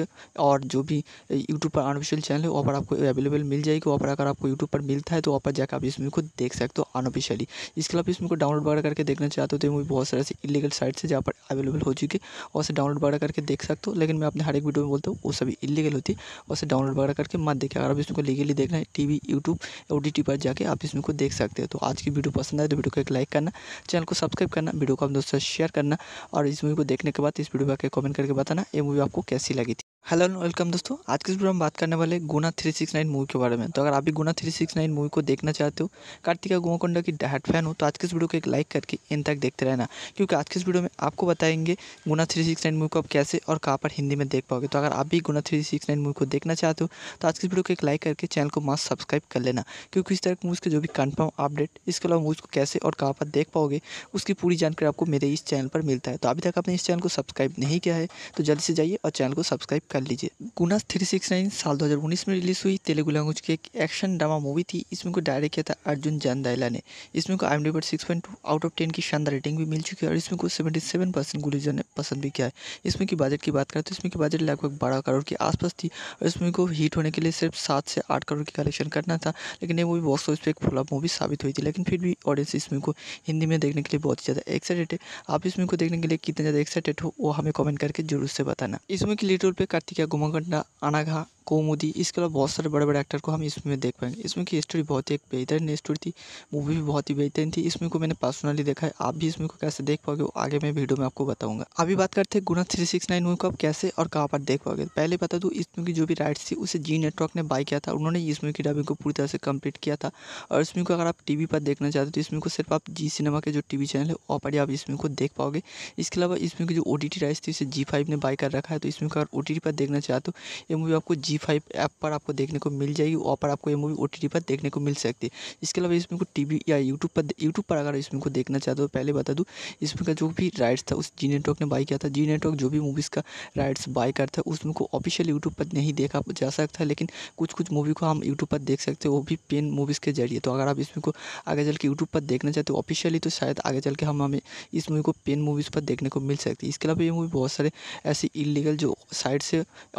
और जो भी यूट्यूब यूट्यूब पर अनऑफिशियल चैनल है वहाँ पर आपको अवेलेबल मिल जाएगी वहाँ पर अगर आपको यूट्यूब पर मिलता है तो वहाँ पर जाकर आप इसमें खुद देख सकते हो अनऑफिशियली इसके अलावा इसमें को डाउनलोड वगैरह करके देखना चाहते हो तो मूवी बहुत सारे से इलीगल साइट से जहाँ पर अवेलेबल हो चुकी है और डाउनलोड वगैरह करके देख सकते हो लेकिन मैं अपने हर एक वीडियो में बोलता हूँ वो सभी इलीगल होती है और डाउनलोड वगैरह करके मत देखें अगर आप इसमें लीगली देखना है T V YouTube O D T पर जाकर आप इसमें को देख सकते हो तो आज की वीडियो पसंद आए तो वीडियो को एक लाइक करना चैनल को सब्सक्राइब करना वीडियो को अपने दोस्तों से शेयर करना और इस मूवी को देखने के बाद इस वीडियो पर कमेंट करके बताना ये मूवी आपको कैसी लगी थी हेलो एंड वेलकम दोस्तों आज के वीडियो में बात करने वाले Guna three six nine movie के बारे में तो अगर आप भी Guna three six nine movie को देखना चाहते हो कार्तिका गोवाकोंडा की डाट फैन हो तो आज के इस वीडियो को एक लाइक करके इन तक देखते रहना क्योंकि आज के इस वीडियो में आपको बताएंगे Guna three six nine movie को आप कैसे और कहाँ पर हिंदी में देख पाओगे तो अगर आप भी Guna three six nine movie को देखना चाहते हो तो आज के इस वीडियो को एक लाइक करके चैनल को मास्क सब्सक्राइब कर लेना क्योंकि इस तरह मूवीज़ के जो भी कन्फर्म अपडेट इसके अलावा मूवीज़ को कैसे और कहाँ पर देख पाओगे उसकी पूरी जानकारी आपको मेरे इस चैनल पर मिलता है तो अभी तक आपने इस चैनल को सब्सक्राइब नहीं किया है तो जल्दी से जाइए और चैनल को सब्सक्राइब कर लीजिए गुना थ्री सिक्स नाइन साल 2019 में रिलीज़ हुई तेलुगु लैंग्वेज की एक एक्शन ड्रामा मूवी थी इसमें को डायरेक्ट किया था अर्जुन जानदाइला ने इसमें को आई पर six point two out of ten की शानदार रेटिंग भी मिल चुकी है और इसमें को सेवेंटी सेवन परसेंट गुलिजन ने पसंद भी किया है इसमें की बजट की बात करें तो इसमें की बजट लगभग बारह करोड़ के आसपास थी और इसमें को हीट होने के लिए सिर्फ सात से आठ करोड़ की कलेक्शन करना था लेकिन ये मूवी बॉक्स ऑफिस पर एक फ्लॉप मूवी साबित हुई थी लेकिन फिर भी ऑडियंस इसमें को हिंदी में देखने के लिए बहुत ही ज़्यादा एक्साइटेड है आप इसमें को देखने के लिए कितने ज़्यादा एक्साइटेड हो वो हमें कॉमेंट करके जरूर से बताना इसमें की लीड रोल पर కార్తిక గుమగుంట అనగా कौमुदी इसके अलावा बहुत सारे बड़े बड़े एक्टर को हम इसमें देख पाएंगे इसमें की स्टोरी बहुत ही एक बेहतरीन स्टोरी थी मूवी भी बहुत ही बेहतरीन थी इसमें को मैंने पर्सनली देखा है आप भी इसमें को कैसे देख पाओगे आगे मैं वीडियो में आपको बताऊंगा अभी बात करते हैं Guna three six nine movie को आप कैसे और कहाँ पर देख पाओगे पहले बता दूँ इसमें की जो भी राइट्स थी उसे जी नेटवर्क ने बाई किया था उन्होंने इसमें की डबिंग को पूरी तरह से कंप्लीट किया था और इसमें को अगर आप टी पर देखना चाहते तो इसमें को सिर्फ आप जी सिनेमा के जो टी चैनल है वहाँ पर आप इसमें को देख पाओगे इसके अलावा इसमें की जो ओ राइट्स थी उसे जी ने बाई कर रखा है तो इसमें को अगर ओ पर देखना चाहते हो ये मूवी आपको जी जी फाइव ऐप पर आपको देखने को मिल जाएगी वहाँ पर आपको ये मूवी ओ पर देखने को मिल सकती है इसके अलावा इसमें को टी या यूट्यूब पर यूट्यूब पर अगर इसमें को देखना चाहते हो पहले बता दूँ इसमें का जो भी राइट्स था उस जी नेटवर्क ने बाई किया था जी नेटवर्क जो भी मूवीज़ का राइट्स बाई करता है उसमें को ऑफिशियल यूट्यूब पर नहीं देखा जा सकता है लेकिन कुछ कुछ मूवी को हम यूट्यूब पर देख सकते हो वो भी पेन मूवीज़ के जरिए तो अगर आप इसमें को आगे चल के यूट्यूब पर देखना चाहते हो ऑफिशियली तो शायद आगे चल के हम हमें इस मूवी को पेन मूवीज़ पर देखने को मिल सकती है इसके अलावा ये मूवी बहुत सारे ऐसे इलीगल जो साइट्स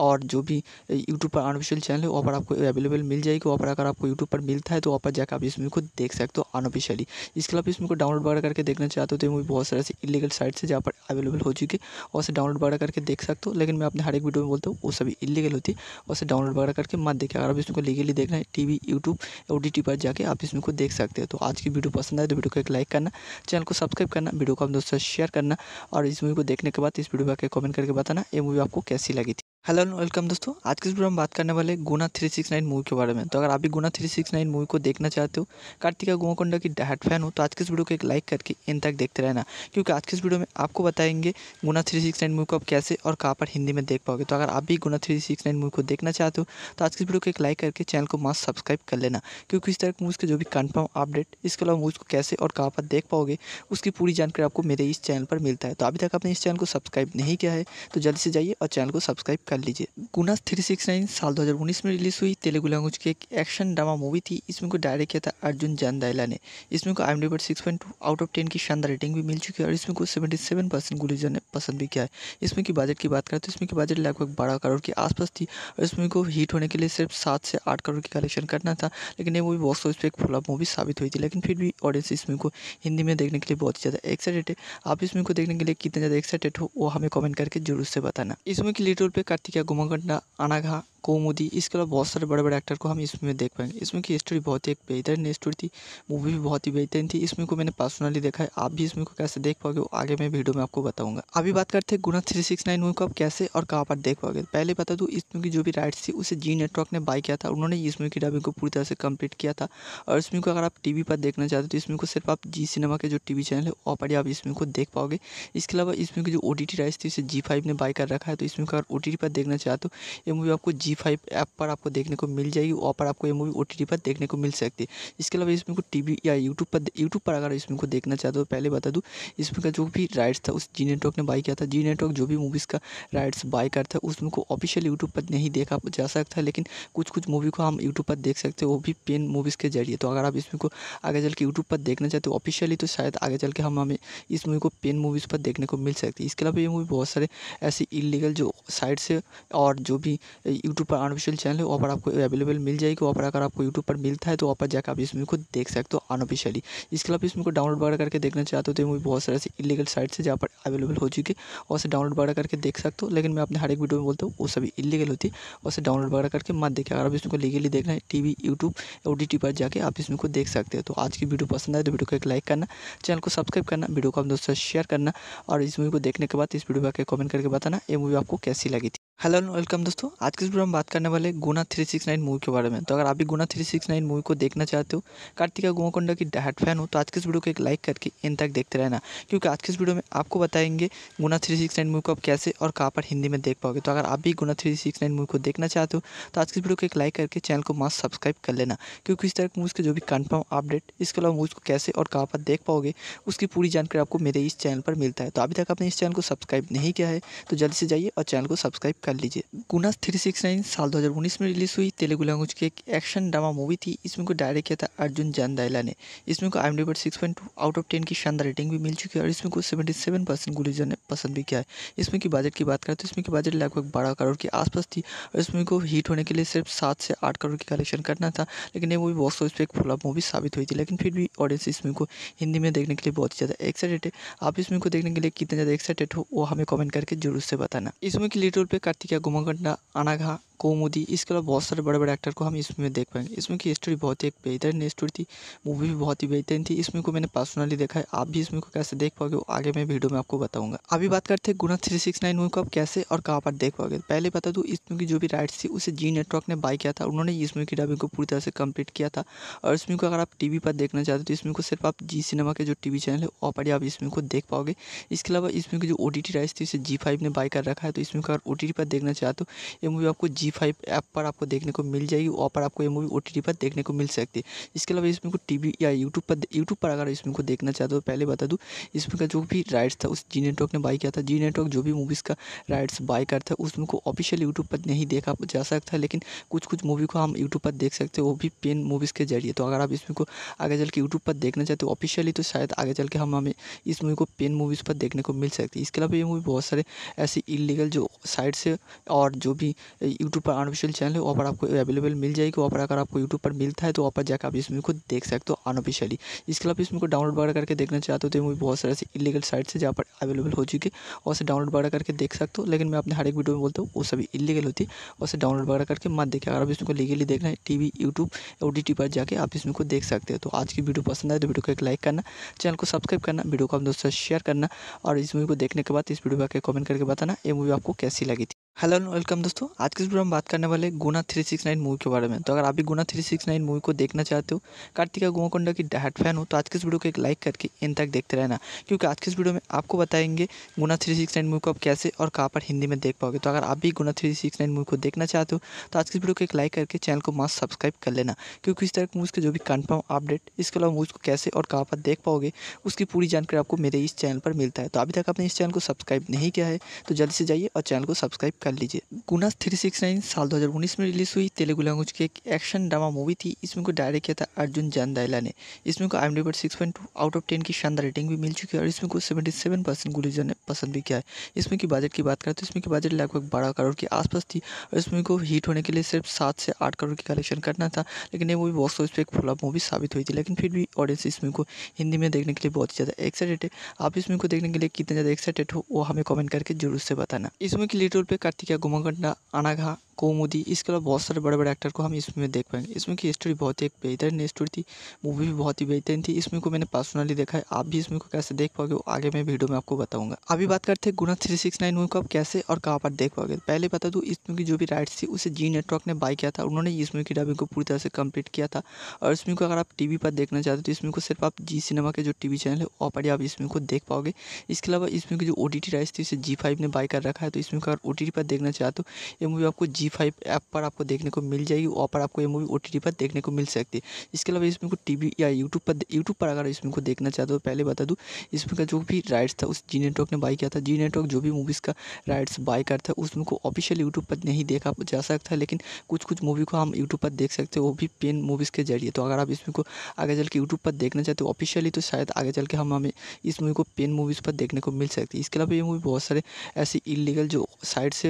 और जो भी यूट्यूब यूट्यूब पर अनऑफिशियल चैनल है वहाँ पर आपको अवेलेबल मिल जाएगी वहाँ पर अगर आपको यूट्यूब पर मिलता है तो वहाँ पर जाकर आप इस मूवी को देख सकते हो अनऑफिशियली इसके अलावा इस मूवी को डाउनलोड वगैरह करके देखना चाहते हो तो मूवी बहुत सारे इलीगल साइट्स है जहाँ पर अवेलेबल हो चुकी है वैसे डाउनलोड वगैरह करके देख सकते हो लेकिन मैं अपने हर एक वीडियो में बोलता हूँ वो सभी इलीगल होती है वैसे डाउनलोड वगैरह करके मत देखें अगर आप इसमें को लीगली देखना है T V YouTube O T पर जाकर आप इसमें को देख सकते हो तो आज की वीडियो पसंद आए तो वीडियो को एक लाइक करना चैनल को सब्सक्राइब करना वीडियो को आप दोस्तों शेयर करना और इस मूवी को देखने के बाद इस वीडियो पर कमेंट करके बताना ये मूवी आपको कैसी लगी थी हेलो एंड वेलकम दोस्तों आज के इस प्रोग्राम में बात करने वाले गुना 369 मूवी के बारे में तो अगर आप भी गुना 369 मूवी को देखना चाहते हो कार्तिका गोवाकोंडा की डहाट फैन हो तो आज के इस वीडियो को एक लाइक करके इन तक देखते रहना क्योंकि आज के इस वीडियो में आपको बताएंगे गुना 369 मूवी को आप कैसे और कहाँ पर हिंदी में देख पाओगे तो अगर आप भी गुना थ्री मूवी को देखना चाहते हो तो आज के इस वीडियो को एक लाइक करके चैनल को मास्क सब्सक्राइब कर लेना क्योंकि इस तरह की मूवीज़ के जो भी कन्फर्म अपडेट इसके अलावा मूवीज़ को कैसे और कहाँ पर देख पाओगे उसकी पूरी जानकारी आपको मेरे इस चैनल पर मिलता है तो अभी तक आपने इस चैनल को सब्सक्राइब नहीं किया है तो जल्दी से जाइए और चैनल को सब्सक्राइब कर कर लीजिए गुनास थ्री सिक्स नाइन साल दो हज़ार उन्नीस में रिलीज़ हुई तेलुगु लैंग्वेज की एक एक्शन ड्रामा मूवी थी इसमें को डायरेक्ट किया था अर्जुन जानदाइला ने इसमें को आई एम डी पर six point two out of ten की शानदार रेटिंग भी मिल चुकी है और इसमें को सेवेंटी सेवन परसेंट गुलीजर ने पसंद भी किया है इसमें की बजट की बात करें तो इसमें की बजट लगभग बारह करोड़ के आसपास थी और इसमें को हीट होने के लिए सिर्फ सात से आठ करोड़ की कलेक्शन करना था लेकिन ये मूवी बॉक्स ऑफिस पर एक फ्लॉप मूवी साबित हुई थी लेकिन फिर भी ऑडियंस इसमें को हिंदी में देखने के लिए बहुत ज़्यादा एक्साइटेड है आप इसमें को देखने के लिए कितने ज़्यादा एक्साइटेड हो वो हमें कमेंट करके जरूर से बताना इसमें की लीड पे कट కార్తీక గుమగుంట అనగా कौमुदी इसके अलावा बहुत सारे बड़े बड़े एक्टर को हम इसमें देख पाएंगे इसमें की स्टोरी बहुत ही एक बेहतरीन स्टोरी थी मूवी भी बहुत ही बेहतरीन थी इसमें को मैंने पर्सनली देखा है आप भी इसमें को कैसे देख पाओगे वो आगे मैं वीडियो में आपको बताऊंगा अभी बात करते हैं Guna three six nine movie को आप कैसे और कहाँ पर देख पाओगे पहले बता दूँ इसमें की जो भी राइट्स थी उसे जी नेटवर्क ने बाय किया था उन्होंने इसमें की डबिंग को पूरी तरह से कंप्लीट किया था और इसमें को अगर आप टी पर देखना चाहते तो इसमें को सिर्फ आप जी सिनेमा के जो टी चैनल है वहाँ पर ही आप इसमें को देख पाओगे इसके अलावा इसमें की जो ओ टी राइट्स थी उसे जी फाइव ने बाय कर रखा है तो इसमें को अगर ओ पर देखना चाहते हो ये मूवी आपको जी जी फाइव ऐप पर आपको देखने को मिल जाएगी वहाँ पर आपको ये मूवी ओ पर देखने को मिल सकती है इसके अलावा इसमें को टी या यूट्यूब पर यूट्यूब पर अगर इसमें को देखना चाहते हो तो पहले बता दूँ इसमें का जो भी राइट्स था उस जी नेटवर्क ने बाई किया था जी नेटवर्क जो भी मूवीज़ का राइट्स बाई करता है उसमें को ऑफिशियल यूट्यूब पर नहीं देखा जा सकता है लेकिन कुछ कुछ मूवी को हम यूट्यूब पर देख सकते हैं वो भी पेन मूवीज़ के जरिए तो अगर आप इसमें को आगे चल के यूट्यूब पर देखना चाहते हो ऑफिशियली तो शायद आगे चल के हम हमें इस मूवी को पेन मूवीज़ पर देखने को मिल सकती है इसके अलावा ये मूवी बहुत सारे ऐसे इलीगल जो साइट से और जो भी यूट्यूब यूट्यूब पर अनऑफिशियल चैनल है वहाँ पर आपको अवेलेबल मिल जाएगी वहाँ पर अगर आपको यूट्यूब पर मिलता है तो वहाँ पर जाकर आप इस मूवी को देख सकते हो अनऑफिशियली इसके अलावा इस मूवी को डाउनलोड वगैरह करके देखना चाहते हो तो मूवी बहुत सारे ऐसे इलीगल साइट्स है जहाँ पर अवेलेबल हो चुकी है वैसे डाउनलोड वगैरह करके देख सकते हो लेकिन मैं अपने हर एक वीडियो में बोलता हूँ वो सभी इलीगल होती है वैसे डाउनलोड वगैरह करके मत देखें अगर आप इसको लीगली देखना है टी वी यूट्यूब और डी पर जाकर आप इसमें को देख सकते हो तो आज की वीडियो पसंद आए तो वीडियो को एक लाइक करना चैनल को सब्सक्राइब करना वीडियो को अपने दोस्तों से शेयर करना और इस मूवी को देखने के बाद इस वीडियो पर कमेंट करके बताना ये मूवी आपको कैसी लगी थी हेलो एंड वेलकम दोस्तों आज के इस वीडियो में बात करने वाले गुना 369 मूवी के बारे में तो अगर आप भी गुना 369 मूवी को देखना चाहते हो कार्तिका गोवाकोंडा की डैट फैन हो तो आज के इस वीडियो को एक लाइक करके इन तक देखते रहना क्योंकि आज के इस वीडियो में आपको बताएंगे गुना 369 मूवी को आप कैसे और कहाँ पर हिंदी में देख पाओगे तो अगर आप भी गुना थ्री मूवी को देखना चाहते हो तो आज के इस वीडियो को एक लाइक करके चैनल को मास्क सब्सक्राइब कर लेना क्योंकि इस तरह की मूवीज़ के जो भी कन्फर्म अपडेट इसके अलावा मूवीज़ को कैसे और कहाँ पर देख पाओगे उसकी पूरी जानकारी आपको मेरे इस चैनल पर मिलता है तो अभी तक आपने इस चैनल को सब्सक्राइब नहीं किया है तो जल्दी से जाइए और चैनल को सब्सक्राइब कर लीजिए गुना थ्री सिक्स नाइन साल 2019 में रिलीज़ हुई तेलुगु लैंग्वेज की एक एक्शन ड्रामा मूवी थी इसमें को डायरेक्ट किया था अर्जुन जानदाइला ने इसमें को आई पर six point two out of ten की शानदार रेटिंग भी मिल चुकी है और इसमें को सेवेंटी सेवन परसेंट गुरुजन ने पसंद भी किया है इसमें की बजट की बात करें तो इसमें की बजट लगभग बारह करोड़ के आसपास थी और इसमें को हिट होने के लिए सिर्फ सात से आठ करोड़ की कलेक्शन करना था लेकिन ये मूवी बॉक्स ऑफिस पर एक फ्लॉप मूवी साबित हुई थी लेकिन फिर भी ऑडियंस इसमें को हिंदी में देखने के लिए बहुत ही ज़्यादा एक्साइटेड है आप इसमें को देखने के लिए कितने ज़्यादा एक्साइटेड हो वो हमें कमेंट करके जरूर से बताना इसमें की लीड पर కార్తీక గుమగుంట అనగా कोमुदी इसके अलावा बहुत सारे बड़े बड़े एक्टर को हम इसमें देख पाएंगे इसमें की स्टोरी बहुत ही एक बेहतरीन स्टोरी थी मूवी भी बहुत ही बेहतरीन थी इसमें को मैंने पर्सनली देखा है आप भी इसमें को कैसे देख पाओगे आगे मैं वीडियो में आपको बताऊंगा अभी बात करते हैं गुना थ्री सिक्स नाइन को आप कैसे और कहाँ पर देख पाओगे पहले बता दूँ इसमें की जो भी राइट्स थी उसे जी नेटवर्क ने बाई किया था उन्होंने इसमें की डबिंग को पूरी तरह से कम्प्लीट किया था और इसमें को अगर आप टी पर देखना चाहते तो इसमें को सिर्फ आप जी सिनेमा के जो टी चैनल है वहाँ पर आप इसमें को देख पाओगे इसके अलावा इसमें की जो ओ टी राइट्स थी उसे जी ने बाई कर रखा है तो इसमें को अगर ओ पर देखना चाहते हो ये मूवी आपको जी जी फाइव ऐप पर आपको देखने को मिल जाएगी वहाँ पर आपको ये मूवी ओ पर देखने को मिल सकती है इसके अलावा इसमें को टी या यूट्यूब पर यूट्यूब पर अगर इसमें को देखना चाहते हो पहले बता दूँ इसमें का जो भी राइट्स था उस जी नेटवर्क ने बाई किया था जी नेटवर्क जो भी मूवीज़ का राइट्स बाई करता है उसमें को ऑफिशियल यूट्यूब पर नहीं देखा जा सकता लेकिन कुछ कुछ मूवी को हम यूट्यूब पर देख सकते हो वो भी पेन मूवीज़ के जरिए तो अगर आप इसमें को आगे चल के यूट्यूब पर देखना चाहते हो ऑफिशियली तो शायद आगे चल के हम हमें इस मूवी को पेन मूवीज़ पर देखने को मिल सकती है इसके अलावा ये मूवी बहुत सारे ऐसे इलीगल जो साइट से और जो भी यूट्यूब यूट्यूब पर अनऑफिशियल चैनल है वहाँ पर आपको अवेलेबल मिल जाएगी वहाँ पर अगर आपको यूट्यूब पर मिलता है तो वहाँ पर जाकर आप इस मूवी देख सकते हो अनऑफिशियली इसके अलावा इसमें को डाउनलोड वगैरह करके देखना चाहते हो तो मूवी बहुत सारे ऐसे इलीगल साइट्स है जहाँ पर अवेलेबल हो चुकी है वैसे डाउनलोड वगैरह करके देख सकते हो लेकिन मैं अपने हर एक वीडियो में बोलता हूँ वो सभी इलीगल होती है वैसे डाउनलोड वगैरह करके मत देखें अगर आप इसमें लीगली देखना है T V YouTube D T पर जाकर आप इसमें को देख सकते हो तो आज की वीडियो पसंद आए तो वीडियो को एक लाइक करना चैनल को सब्सक्राइब करना वीडियो को अपने दोस्तों से शेयर करना और इस मूवी को देखने के बाद इस वीडियो पर कमेंट करके बताना ये मूवी आपको कैसी लगी थी हेलो एंड वेलकम दोस्तों आज के इस वीडियो में बात करने वाले Guna three six nine movie के बारे में तो अगर आप भी Guna three six nine movie को देखना चाहते हो कार्तिका गोवाकोंडा की डाट फैन हो तो आज के इस वीडियो को एक लाइक करके इन तक देखते रहना क्योंकि आज के इस वीडियो में आपको बताएंगे Guna three six nine movie को आप कैसे और कहाँ पर हिंदी में देख पाओगे तो अगर आप भी Guna three six nine movie को देखना चाहते हो तो आज के इस वीडियो को एक लाइक करके चैनल को मास्क सब्सक्राइब कर लेना क्योंकि इस तरह मूवीज़ के जो भी कन्फर्म अपडेट इसके अलावा मूवीज़ को कैसे और कहाँ पर देख पाओगे उसकी पूरी जानकारी आपको मेरे इस चैनल पर मिलता है तो अभी तक आपने इस चैनल को सब्सक्राइब नहीं किया है तो जल्दी से जाइए और चैनल को सब्सक्राइब कर लीजिए गुना थ्री सिक्स नाइन साल 2019 में रिलीज़ हुई तेलुगु लैंग्वेज की एक एक्शन ड्रामा मूवी थी इसमें को डायरेक्ट किया था अर्जुन जानदाइला ने इसमें को आई पर six point two out of ten की शानदार रेटिंग भी मिल चुकी है और इसमें को सेवेंटी सेवन परसेंट गुलिजर ने पसंद भी किया है इसमें की बजट की बात करें तो इसमें की बजट लगभग बारह करोड़ के आसपास थी और इसमें को हीट होने के लिए सिर्फ सात से आठ करोड़ की कलेक्शन करना था लेकिन ये मूवी बॉक्स ऑफिस पर एक फ्लॉप मूवी साबित हुई थी लेकिन फिर भी ऑडियंस इसमें को हिंदी में देखने के लिए बहुत ही ज़्यादा एक्साइटेड है आप इसमें को देखने के लिए कितने ज़्यादा एक्साइटेड हो वो हमें कमेंट करके जरूर से बताना इसमें की लीड रोल पर కార్తిక గుమగుంట అనగా कौमुदी इसके अलावा बहुत सारे बड़े बड़े एक्टर को हम इसमें देख पाएंगे इसमें की स्टोरी बहुत ही एक बेहतरीन स्टोरी थी मूवी भी बहुत ही बेहतरीन थी इसमें को मैंने पर्सनली देखा है आप भी इसमें को कैसे देख पाओगे आगे मैं वीडियो में आपको बताऊंगा अभी बात करते हैं Guna three six nine movie को आप कैसे और कहाँ पर देख पाओगे पहले बता दूँ इसमें की जो भी राइट्स थी उसे जी नेटवर्क ने बाई किया था उन्होंने इस मूवी की डबिंग को पूरी तरह से कंप्लीट किया था और इस मूवी को अगर आप टी पर देखना चाहते हो तो इस मूवी को सिर्फ आप जी सिनेमा के जो टी चैनल है वहाँ पर आप इस मूवी को देख पाओगे इसके अलावा इस मूवी की जो ओ टी राइट्स थी उसे जी फाइव ने बाई कर रखा है तो इस मूवी को अगर ओ पर देखना चाहते हो ये मूवी आपको जी जी फाइव ऐप पर आपको देखने को मिल जाएगी वहाँ पर आपको ये मूवी ओ पर देखने को मिल सकती है इसके अलावा इसमें को टी या यूट्यूब पर यूट्यूब पर अगर इसमें को देखना चाहते हो पहले बता दूँ इसमें का जो भी राइट्स था उस जी नेटवर्क ने बाई किया था जी नेटवर्क जो भी मूवीज़ का राइट्स बाई करता है उसमें को ऑफिशियल यूट्यूब पर नहीं देखा जा सकता है लेकिन कुछ कुछ मूवी को हम यूट्यूब पर देख सकते हो वो भी पेन मूवीज़ के जरिए तो अगर आप इसमें को आगे चल के यूट्यूब पर देखना चाहते हो ऑफिशियली तो शायद आगे चल के हम हमें इस मूवी को पेन मूवीज़ पर देखने को मिल सकती है इसके अलावा ये मूवी बहुत सारे ऐसे इलीगल जो साइट्स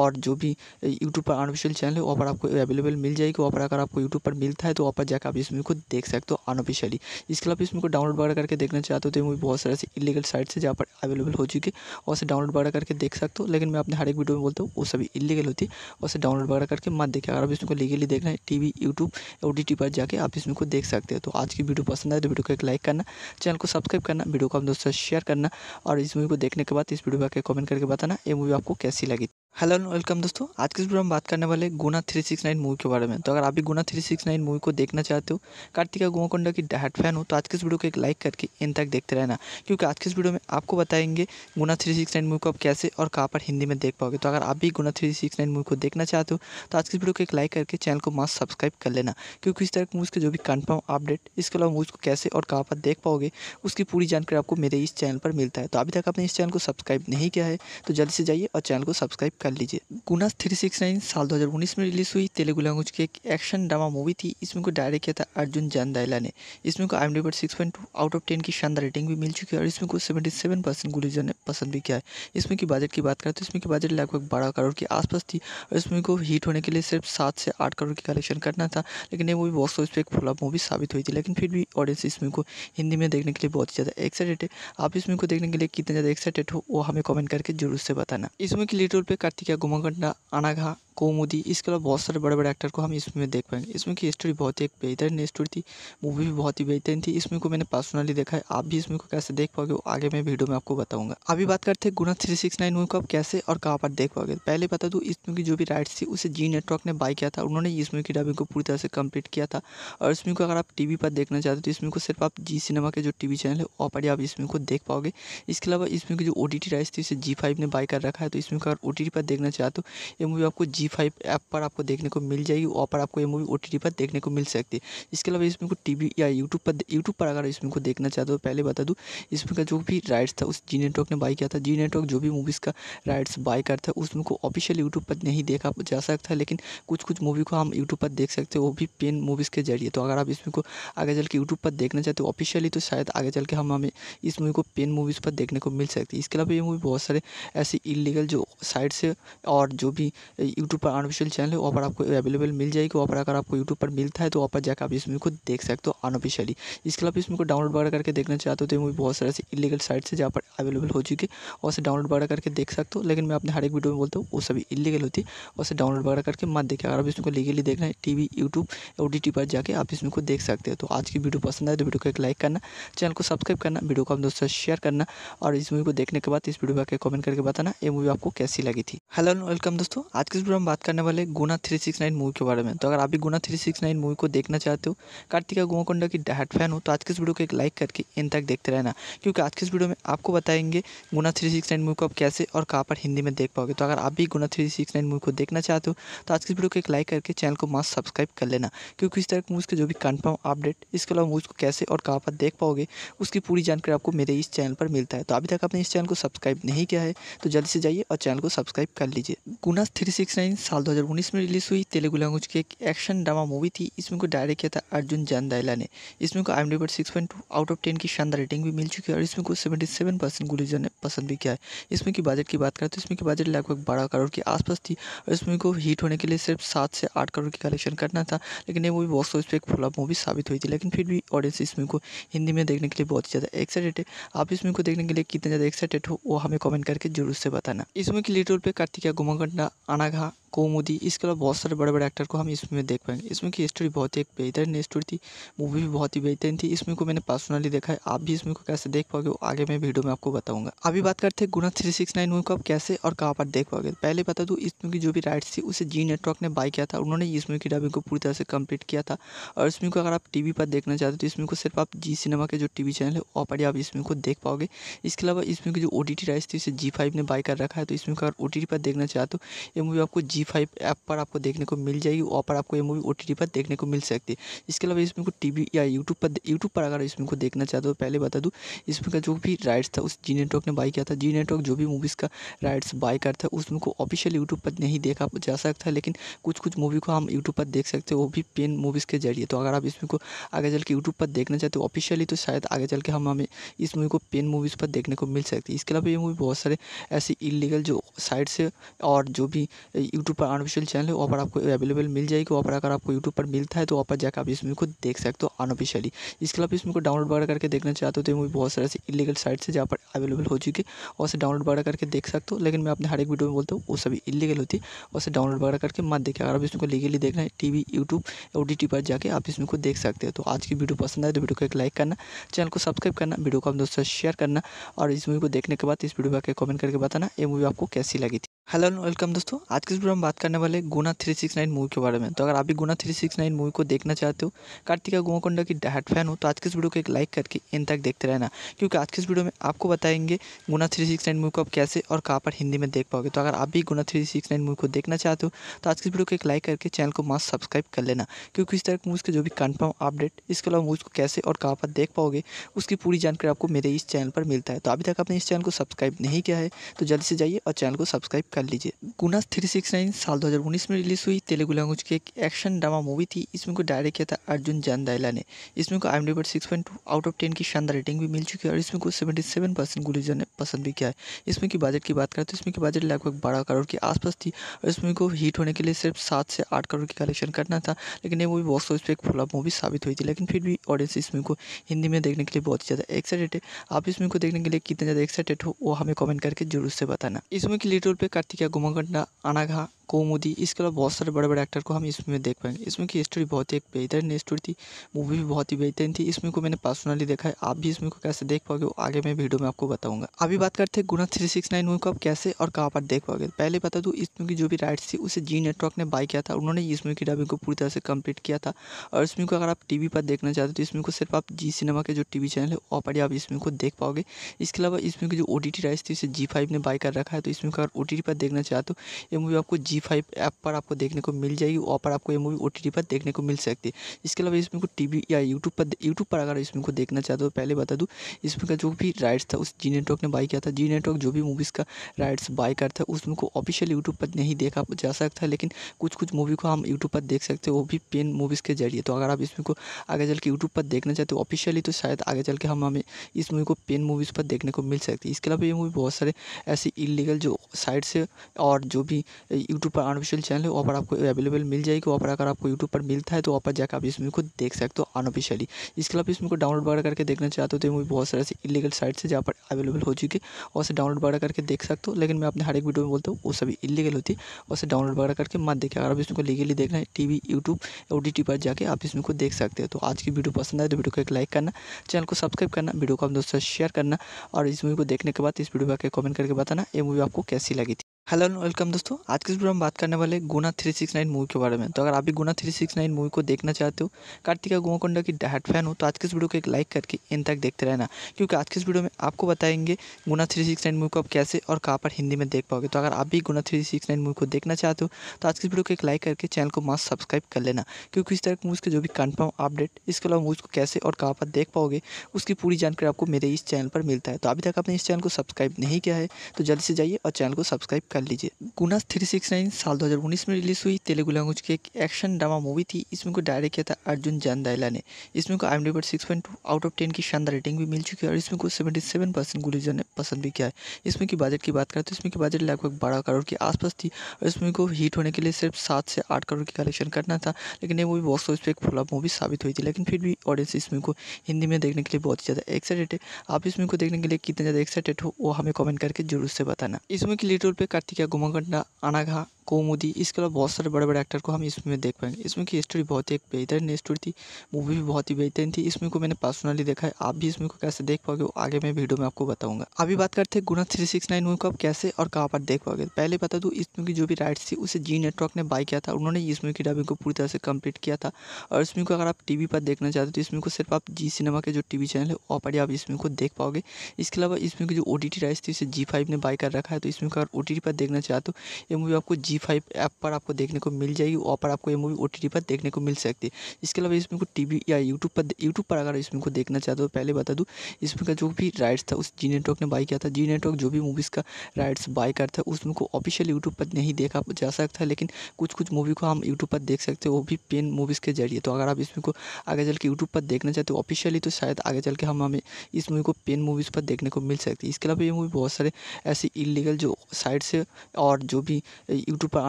और जो भी यूट्यूब यूट्यूब पर अनऑफिशियल चैनल है वहाँ पर आपको अवेलेबल मिल जाएगी वहाँ पर अगर आपको यूट्यूब पर मिलता है तो वहाँ पर जाकर आप इस मूवी को देख सकते हो अनऑफिशियली इसके अलावा इस मूवी को डाउनलोड वगैरह करके देखना चाहते हो तो मूवी बहुत सारे से इलीगल साइट से जहाँ पर अवेलेबल हो चुकी है वैसे डाउनलोड वगैरह करके देख सकते हो लेकिन मैं अपने हर एक वीडियो में बोलता हूँ वो सभी इलीगल होती है और डाउनलोड वगैरह करके मत देखें अगर आप इसमें को लीगली देखना है T V YouTube O T पर जाकर आप इसमें को देख सकते हो तो आज की वीडियो पसंद आए तो वीडियो को एक लाइक करना चैनल को सब्सक्राइब करना वीडियो को अपने दोस्तों से शेयर करना और इस मूवी को देखने के बाद इस वीडियो पर कमेंट करके बताना ये मूवी आपको कैसी लगी हेलो एंड वेलकम दोस्तों आज के इस प्रोग्राम में बात करने वाले गुना 369 मूवी के बारे में तो अगर आप भी गुना 369 मूवी को देखना चाहते हो कार्तिका गोवाकोंडा की डहाट फैन हो तो आज के इस वीडियो को एक लाइक करके इन तक देखते रहना क्योंकि आज के इस वीडियो में आपको बताएंगे गुना 369 मूवी को आप कैसे और कहाँ पर हिंदी में देख पाओगे तो अगर आप भी गुना थ्री मूवी को देखना चाहते हो तो आज के इस वीडियो को एक लाइक करके चैनल को मास्क सब्सक्राइब कर लेना क्योंकि इस तरह की मूवीज़ के जो भी कन्फर्म अपडेट इसके अलावा मूवीज़ को कैसे और कहाँ पर देख पाओगे उसकी पूरी जानकारी आपको मेरे इस चैनल पर मिलता है तो अभी तक आपने इस चैनल को सब्सक्राइब नहीं किया है तो जल्दी से जाइए और चैनल को सब्सक्राइब कर कर लीजिए गुना थ्री सिक्स नाइन साल दो हज़ार उन्नीस में रिलीज़ हुई तेलुगु लैंग्वेज की एक एक्शन ड्रामा मूवी थी इसमें को डायरेक्ट किया था अर्जुन जानदाइला ने इसमें को आई एम डी पर six point two out of ten की शानदार रेटिंग भी मिल चुकी है और इसमें को सेवेंटी सेवन परसेंट गुलीजन ने पसंद भी किया है इसमें की बजट की बात करें तो इसमें की बजट लगभग बारह करोड़ के आसपास थी और इसमें को हीट होने के लिए सिर्फ सात से आठ करोड़ की कलेक्शन करना था लेकिन ये मूवी बॉक्स ऑफिस पर एक फ्लॉप मूवी साबित हुई थी लेकिन फिर भी ऑडियंस इस मूवी को हिंदी में देखने के लिए बहुत ज़्यादा एक्साइटेड है आप इस मूवी को देखने के लिए कितने ज़्यादा एक्साइटेड हो वो हमें कमेंट करके जरूर से बताना इसमें मूवी की लिटल पे কার্তিকা গোমাকণ্ডা আনাঘা कौमुदी इसके अलावा बहुत सारे बड़े बड़े एक्टर को हम इसमें देख पाएंगे इसमें की स्टोरी बहुत ही एक बेहतरीन स्टोरी थी मूवी भी बहुत ही बेहतरीन थी इसमें को मैंने पर्सनली देखा है आप भी इसमें को कैसे देख पाओगे वो आगे मैं वीडियो में आपको बताऊंगा अभी बात करते हैं Guna three six nine movie को आप कैसे और कहाँ पर देख पाओगे पहले बता दूँ इसमें की जो भी राइट्स थी उसे जी नेटवर्क ने बाय किया था उन्होंने इसमें की डबिंग को पूरी तरह से कंप्लीट किया था और इसमें को अगर आप टी पर देखना चाहते तो इसमें को सिर्फ आप जी सिनेमा के जो टी चैनल है वहाँ पर आप इसमें को देख पाओगे इसके अलावा इसमें की जो ओ टी राइट्स थी उसे जी ने बाय कर रखा है तो इसमें को अगर ओ पर देखना चाहते हो ये मूवी आपको जी जी फाइव ऐप पर आपको देखने को मिल जाएगी वहाँ पर आपको ये मूवी ओ पर देखने को मिल सकती है इसके अलावा इसमें को टी या यूट्यूब पर यूट्यूब पर अगर इसमें को देखना चाहते हो तो पहले बता दूँ इसमें का जो भी राइट्स था उस जी नेटवर्क ने बाई किया था जी नेटवर्क जो भी मूवीज़ का राइट्स बाय करता है उसमें को ऑफिशियल यूट्यूब पर नहीं देखा जा सकता है लेकिन कुछ कुछ मूवी को हम यूट्यूब पर देख सकते हैं वो भी पेन मूवीज़ के जरिए तो अगर आप इसमें को आगे चल के यूट्यूब पर देखना चाहते हो ऑफिशियली तो शायद आगे चल के हम हमें इस मूवी को पेन मूवीज़ पर देखने को मिल सकती है इसके अलावा ये मूवी बहुत सारे ऐसे इलीगल जो साइट से और जो भी यूट्यूब यूट्यूब पर अनऑफिशियल चैनल है वहाँ पर आपको अवेलेबल मिल जाएगी वहाँ पर अगर आपको यूट्यूब पर मिलता है तो वहाँ पर जाकर आप इस मूवी को देख सकते हो अनऑफिशियली इसके अलावा इस मूवी को डाउनलोड वगैरह करके देखना चाहते हो तो मूवी बहुत सारे ऐसे इलीगल साइट्स है जहाँ पर अवेलेबल हो चुकी है वैसे से डाउनलोड वगैरह करके देख सकते हो लेकिन मैं अपने हर एक वीडियो में बोलता हूँ वो सभी इलीगल होती है और डाउनलोड वगैरह करके मत देखें अगर आप इसमें लीगली देखना है टीवी यूट्यूब और डी पर जाकर आप इसमें को देख सकते हो तो आज की वीडियो पसंद आए तो वीडियो को एक लाइक करना चैनल को सब्सक्राइब करना वीडियो को आप दोस्तों से शेयर करना और इस मूवी को देखने के बाद इस वीडियो पर कमेंट करके बताना ये मूवी आपको कैसी लगी थी हेलो वेलकम दोस्तों आज के इस वीडियो हम बात करने वाले गुना 369 मूवी के बारे में तो अगर आप भी गुना 369 मूवी को देखना चाहते हो कार्तिका गोवाकोंडा की डहाट फैन हो तो आज के इस वीडियो को एक लाइक करके इन तक देखते रहना क्योंकि आज के इस वीडियो में आपको बताएंगे गुना 369 मूवी को आप कैसे और कहाँ पर हिंदी में देख पाओगे तो अगर आप भी गुना नाइन मूवी को देखना चाहते हो तो आज के इस वीडियो को एक लाइक करके चैनल को मास्क सब्सक्राइब कर लेना क्योंकि इस तरह की मूवीज़ के जो भी कन्फर्म अपडेट इसके अलावा मूवीज़ को कैसे और कहाँ पर देख पाओगे उसकी पूरी जानकारी आपको मेरे इस चैनल पर मिलता है तो अभी तक आपने इस चैनल को सब्सक्राइब नहीं किया है तो जल्दी से जाइए और चैनल को सब्सक्राइब कर लीजिए गुना थ्री ऑनलाइन साल उन्नीस में रिलीज़ हुई तेलुगु लैंग्वेज की एक एक्शन ड्रामा मूवी थी इसमें को डायरेक्ट किया था अर्जुन जानदाइला ने इसमें को आई पर six point two out of ten की शानदार रेटिंग भी मिल चुकी है और इसमें को सेवेंटी सेवन परसेंट गुलिजन ने पसंद भी किया है इसमें की बजट की बात करें तो इसमें की बजट लगभग बारह करोड़ के आसपास थी और इसमें को हीट होने के लिए सिर्फ सात से आठ करोड़ की कलेक्शन करना था लेकिन ये मूवी बॉक्स ऑफिस पर एक फॉलोअप मूवी साबित हुई थी लेकिन फिर भी ऑडियंस इसमें को हिंदी में देखने के लिए बहुत ही ज़्यादा एक्साइटेड है आप इसमें को देखने के लिए कितने ज़्यादा एक्साइटेड हो वो हमें कमेंट करके जरूर से बताना इसमें की लीड रोल पर कार्तिका गुमागंडा अनाघा कोमुदी इसके अलावा बहुत सारे बड़े बड़े एक्टर को हम इसमें देख पाएंगे इसमें की स्टोरी बहुत ही एक बेहतरीन स्टोरी थी मूवी भी बहुत ही बेहतरीन थी इसमें को मैंने पर्सनली देखा है आप भी इसमें को कैसे देख पाओगे आगे मैं वीडियो में आपको बताऊंगा अभी बात करते हैं Guna three six nine movie को आप कैसे और कहाँ पर देख पाओगे पहले बता दूँ इसमें की जो भी राइट्स थी उसे जी नेटवर्क ने बाई किया था उन्होंने इसमें की डबिंग को पूरी तरह से कम्प्लीट किया था और इसमें को अगर आप टी पर देखना चाहते तो इसमें को सिर्फ आप जी सिनेमा के जो टी चैनल है वहाँ पर आप इसमें को देख पाओगे इसके अलावा इसमें की जो ओ टी राइट्स थी उसे जी ने बाई कर रखा है तो इसमें को अगर ओ पर देखना चाहते हो ये मूवी आपको जी जी फाइव ऐप पर आपको देखने को मिल जाएगी वहाँ पर आपको ये मूवी ओ पर देखने को मिल सकती है इसके अलावा इसमें को टी या यूट्यूब पर यूट्यूब पर अगर इसमें को देखना चाहते हो तो पहले बता दूँ इसमें का जो भी राइट्स था उस जी नेटवर्क ने बाई किया था जी नेटवर्क जो भी मूवीज़ का राइट्स बाई करता है उसमें को ऑफिशियल यूट्यूब पर नहीं देखा जा सकता लेकिन कुछ कुछ मूवी को हम यूट्यूब पर देख सकते हो वो भी पेन मूवीज़ के जरिए तो अगर आप इसमें को आगे चल के यूट्यूब पर देखना चाहते हो ऑफिशियली तो शायद आगे चल के हम हमें इस मूवी को पेन मूवीज़ पर देखने को मिल सकती है इसके अलावा ये मूवी बहुत सारे ऐसे इलीगल जो साइट से और जो भी यूट्यूब यूट्यूब पर अनऑफिशियल चैनल है वहाँ पर आपको अवेलेबल मिल जाएगी वहाँ पर अगर आपको यूट्यूब पर मिलता है तो वहाँ पर जाकर आप इस मूवी को देख सकते हो अनऑफिशियली इसके अलावा इस मूवी को डाउनलोड वगैरह करके देखना चाहते हो तो मूवी बहुत सारे ऐसे इलीगल साइट्स है जहाँ पर अवेलेबल हो चुकी है वैसे डाउनलोड वगैरह करके देख सकते हो लेकिन मैं अपने हर एक वीडियो में बोलता हूँ वो सभी इलीगल होती है वैसे डाउनलोड वगैरह करके मत देखिए अगर आप इसमें को लीगली देखना है T V YouTube O T पर जाकर आप इसमें को देख सकते हो तो आज की वीडियो पसंद आए तो वीडियो को एक लाइक करना चैनल को सब्सक्राइब करना वीडियो को अपने दोस्तों से शेयर करना और इस मूवी को देखने के बाद इस वीडियो पर कमेंट करके बताना ये मूवी आपको कैसी लगी थी हेलो एंड वेलकम दोस्तों आज के वीडियो में बात करने वाले गुना 369 मूवी के बारे में तो अगर आप भी गुना 369 मूवी को देखना चाहते हो कार्तिका गोवाकोंडा की डाट फैन हो तो आज के इस वीडियो को एक लाइक करके इन तक देखते रहना क्योंकि आज के इस वीडियो में आपको बताएंगे गुना नाइन मूवी को आप कैसे और कहाँ पर हिंदी में देख पाओगे तो अगर आप भी गुना थ्री मूवी को देखना चाहते हो तो आज के इस वीडियो को एक लाइक करके चैनल को मास्क सब्सक्राइब कर लेना क्योंकि इस तरह मूवीज़ के जो भी कन्फर्म अपडेट इसके अलावा मूवीज़ को कैसे और कहाँ पर देख पाओगे उसकी पूरी जानकारी आपको मेरे इस चैनल पर मिलता है तो अभी तक आपने इस चैनल को सब्सक्राइब नहीं किया है तो जल्दी से जाइए और चैनल को सब्सक्राइब कर लीजिए गुना थ्री सिक्स नाइन साल 2019 में रिलीज़ हुई तेलुगु लैंग्वेज की एक एक्शन ड्रामा मूवी थी इसमें को डायरेक्ट किया था अर्जुन जानदाइला ने इसमें को आई एम डी पर six point two out of ten की शानदार रेटिंग भी मिल चुकी है और इसमें को सेवेंटी सेवन परसेंट गुलीजर ने पसंद भी किया है इसमें की बजट की बात करें तो इसमें की बजट लगभग बारह करोड़ के आसपास थी और इसमें को हीट होने के लिए सिर्फ सात से आठ करोड़ की कलेक्शन करना था लेकिन ये मूवी बॉक्स ऑफिस पर एक फ्लॉप मूवी साबित हुई थी लेकिन फिर भी ऑडियंस इसमें को हिंदी में देखने के लिए बहुत ज़्यादा एक्साइटेड है आप इसमें को देखने के लिए कितने ज़्यादा एक्साइटेड हो वो हमें कमेंट करके जरूर से बताना इसमें की लीड रोल पे కార్తీక గుమగుంట అనగా कौमुदी इसके अलावा बहुत सारे बड़े बड़े एक्टर को हम इसमें देख पाएंगे इसमें की स्टोरी बहुत ही एक बेहतरीन स्टोरी थी मूवी भी बहुत ही बेहतरीन थी इसमें को मैंने पर्सनली देखा है आप भी इसमें को कैसे देख पाओगे आगे मैं वीडियो में आपको बताऊंगा अभी बात करते हैं Guna three six nine movie को आप कैसे और कहाँ पर देख पाओगे पहले बता दूँ इसमें की जो भी राइट्स थी उसे जी नेटवर्क ने बाई किया था उन्होंने इसमें की डबिंग को पूरी तरह से कंप्लीट किया था और इसमें को अगर आप टीवी पर देखना चाहते तो इसमें को सिर्फ आप जी सिनेमा के जो टीवी चैनल है वहाँ पर ही आप इसमें को देख पाओगे इसके अलावा इसमें की जो ओ टी राइट्स थी उसे जी फाइव ने बाई कर रखा है तो इसमें को अगर ओ पर देखना चाहते हो ये मूवी आपको जी जी फाइव ऐप पर आपको देखने को मिल जाएगी वहाँ पर आपको ये मूवी ओ पर देखने को मिल सकती है इसके अलावा इसमें को टी या यूट्यूब पर यूट्यूब पर अगर इसमें को देखना चाहते हो पहले बता दूँ इसमें का जो भी राइट्स था उस जी नेटवर्क ने बाई किया था जी नेटवर्क जो भी मूवीज़ का राइट्स बाई करता है उसमें को ऑफिशियल यूट्यूब पर नहीं देखा जा सकता है लेकिन कुछ कुछ मूवी को हम यूट्यूब पर देख सकते हैं वो भी पेन मूवीज़ के जरिए तो अगर आप इसमें को आगे चल के यूट्यूब पर देखना चाहते हो ऑफिशियली तो शायद आगे चल के हम हमें इस मूवी को पेन मूवीज़ पर देखने को मिल सकती है इसके अलावा ये मूवी बहुत सारे ऐसे इलीगल जो साइट्स है और जो भी यूट्यूब यूट्यूब पर अनऑफिशियल चैनल है वहाँ पर आपको अवेलेबल मिल जाएगी वहाँ पर अगर आपको यूट्यूब पर मिलता है तो वहाँ पर जाकर आप इस मूवी को देख सकते हो अनऑफिशियली इसके अलावा इस मूवी को डाउनलोड वगैरह करके देखना चाहते हो तो मूवी बहुत सारे इलीगल साइट है जहाँ पर अवेलेबल हो चुकी है वैसे डाउनलोड वगैरह करके देख सकते हो लेकिन मैं अपने हर एक वीडियो में बोलता हूँ वो सभी इलीगल होती है वैसे डाउनलोड वगैरह करके मत देखें अगर आप इसमें को लीगली देखना है T V YouTube O T पर जाकर आप इसमें को देख सकते हो तो आज की वीडियो पसंद आए तो वीडियो को एक लाइक करना चैनल को सब्सक्राइब करना वीडियो को आप दोस्तों शेयर करना और इस मूवी को देखने के बाद इस वीडियो पर कमेंट करके बताना ये मूवी आपको कैसी लगी थी हेलो एंड वेलकम दोस्तों आज के इस प्रोग्राम में बात करने वाले गुना 369 मूवी के बारे में तो अगर आप भी गुना 369 मूवी को देखना चाहते हो कार्तिका गोवाकोंडा की डाट फैन हो तो आज के इस वीडियो को एक लाइक करके इन तक देखते रहना क्योंकि आज के इस वीडियो में आपको बताएंगे गुना 369 मूवी को आप कैसे और कहाँ पर हिंदी में देख पाओगे तो अगर आप भी गुना नाइन मूवी को देखना चाहते हो तो आज के इस वीडियो को एक लाइक करके चैनल को मास्क सब्सक्राइब कर लेना क्योंकि इस तरह की मूवीज़ के जो भी कन्फर्म अपडेट इसके अलावा मूवीज़ को कैसे और कहाँ पर देख पाओगे उसकी पूरी जानकारी आपको मेरे इस चैनल पर मिलता है तो अभी तक आपने इस चैनल को सब्सक्राइब नहीं किया है तो जल्दी से जाइए और चैनल को सब्सक्राइब कर कर लीजिए गुनास थ्री सिक्स नाइन साल दो हज़ार उन्नीस में रिलीज़ हुई तेलुगु लैंग्वेज की एक एक्शन ड्रामा मूवी थी इसमें को डायरेक्ट किया था अर्जुन जानदाइला ने इसमें को आई एम पर six point two out of ten की शानदार रेटिंग भी मिल चुकी है और इसमें को सेवेंटी सेवन परसेंट गुलीजन ने पसंद भी किया है इसमें की बजट की बात करें तो इसमें की बजट लगभग बारह करोड़ के आसपास थी और इसमें को हीट होने के लिए सिर्फ सात से आठ करोड़ की कलेक्शन करना था लेकिन ये मूवी बॉक्स ऑफिस पर एक फ्लॉप मूवी साबित हुई थी लेकिन फिर भी ऑडियंस इसमें को हिंदी में देखने के लिए बहुत ज़्यादा एक्साइटेड है आप इसमें को देखने के लिए कितने ज़्यादा एक्साइटेड हो वो हमें कमेंट करके जरूर से बताना इसमें की लिटल पर కార్తీక గుమగుండ అనగా कौमुदी इसके अलावा बहुत सारे बड़े बड़े एक्टर को हम इसमें देख पाएंगे इसमें की स्टोरी बहुत ही एक बेहतरीन स्टोरी थी मूवी भी बहुत ही बेहतरीन थी इसमें को मैंने पर्सनली देखा है आप भी इसमें को कैसे देख पाओगे वो आगे मैं वीडियो में आपको बताऊंगा अभी बात करते हैं Guna three six nine movie को आप कैसे और कहाँ पर देख पाओगे पहले बता दूँ इसमें की जो भी राइट्स थी उसे जी नेटवर्क ने बाय किया था उन्होंने इसमें की डबिंग को पूरी तरह से कंप्लीट किया था और इसमें को अगर आप टी पर देखना चाहते तो इसमें को सिर्फ आप जी सिनेमा के जो टी चैनल है वहाँ पर आप इसमें को देख पाओगे इसके अलावा इसमें की जो ओ टी राइट्स थी उसे जी फाइव ने बाय कर रखा है तो इसमें को अगर ओ पर देखना चाहते हो ये मूवी आपको जी जी फाइव ऐप पर आपको देखने को मिल जाएगी वहाँ पर आपको ये मूवी ओ पर देखने को मिल सकती है इसके अलावा इसमें को टी या यूट्यूब पर यूट्यूब पर अगर इसमें को देखना चाहते हो तो पहले बता दूँ इसमें का जो भी राइट्स था उस जी नेटवर्क ने बाई किया था जी नेटवर्क जो भी मूवीज़ का राइट्स बाई करता है उसमें को ऑफिशियल यूट्यूब पर नहीं देखा जा सकता है लेकिन कुछ कुछ मूवी को हम यूट्यूब पर देख सकते हैं वो भी पेन मूवीज़ के जरिए तो अगर आप इसमें को आगे चल के यूट्यूब पर देखना चाहते हो ऑफिशियली तो शायद आगे चल के हम हमें इस मूवी को पेन मूवीज़ पर देखने को मिल सकती है इसके अलावा ये मूवी बहुत सारे ऐसे इलीगल जो साइट से और जो भी यूट्यूब यूट्यूब पर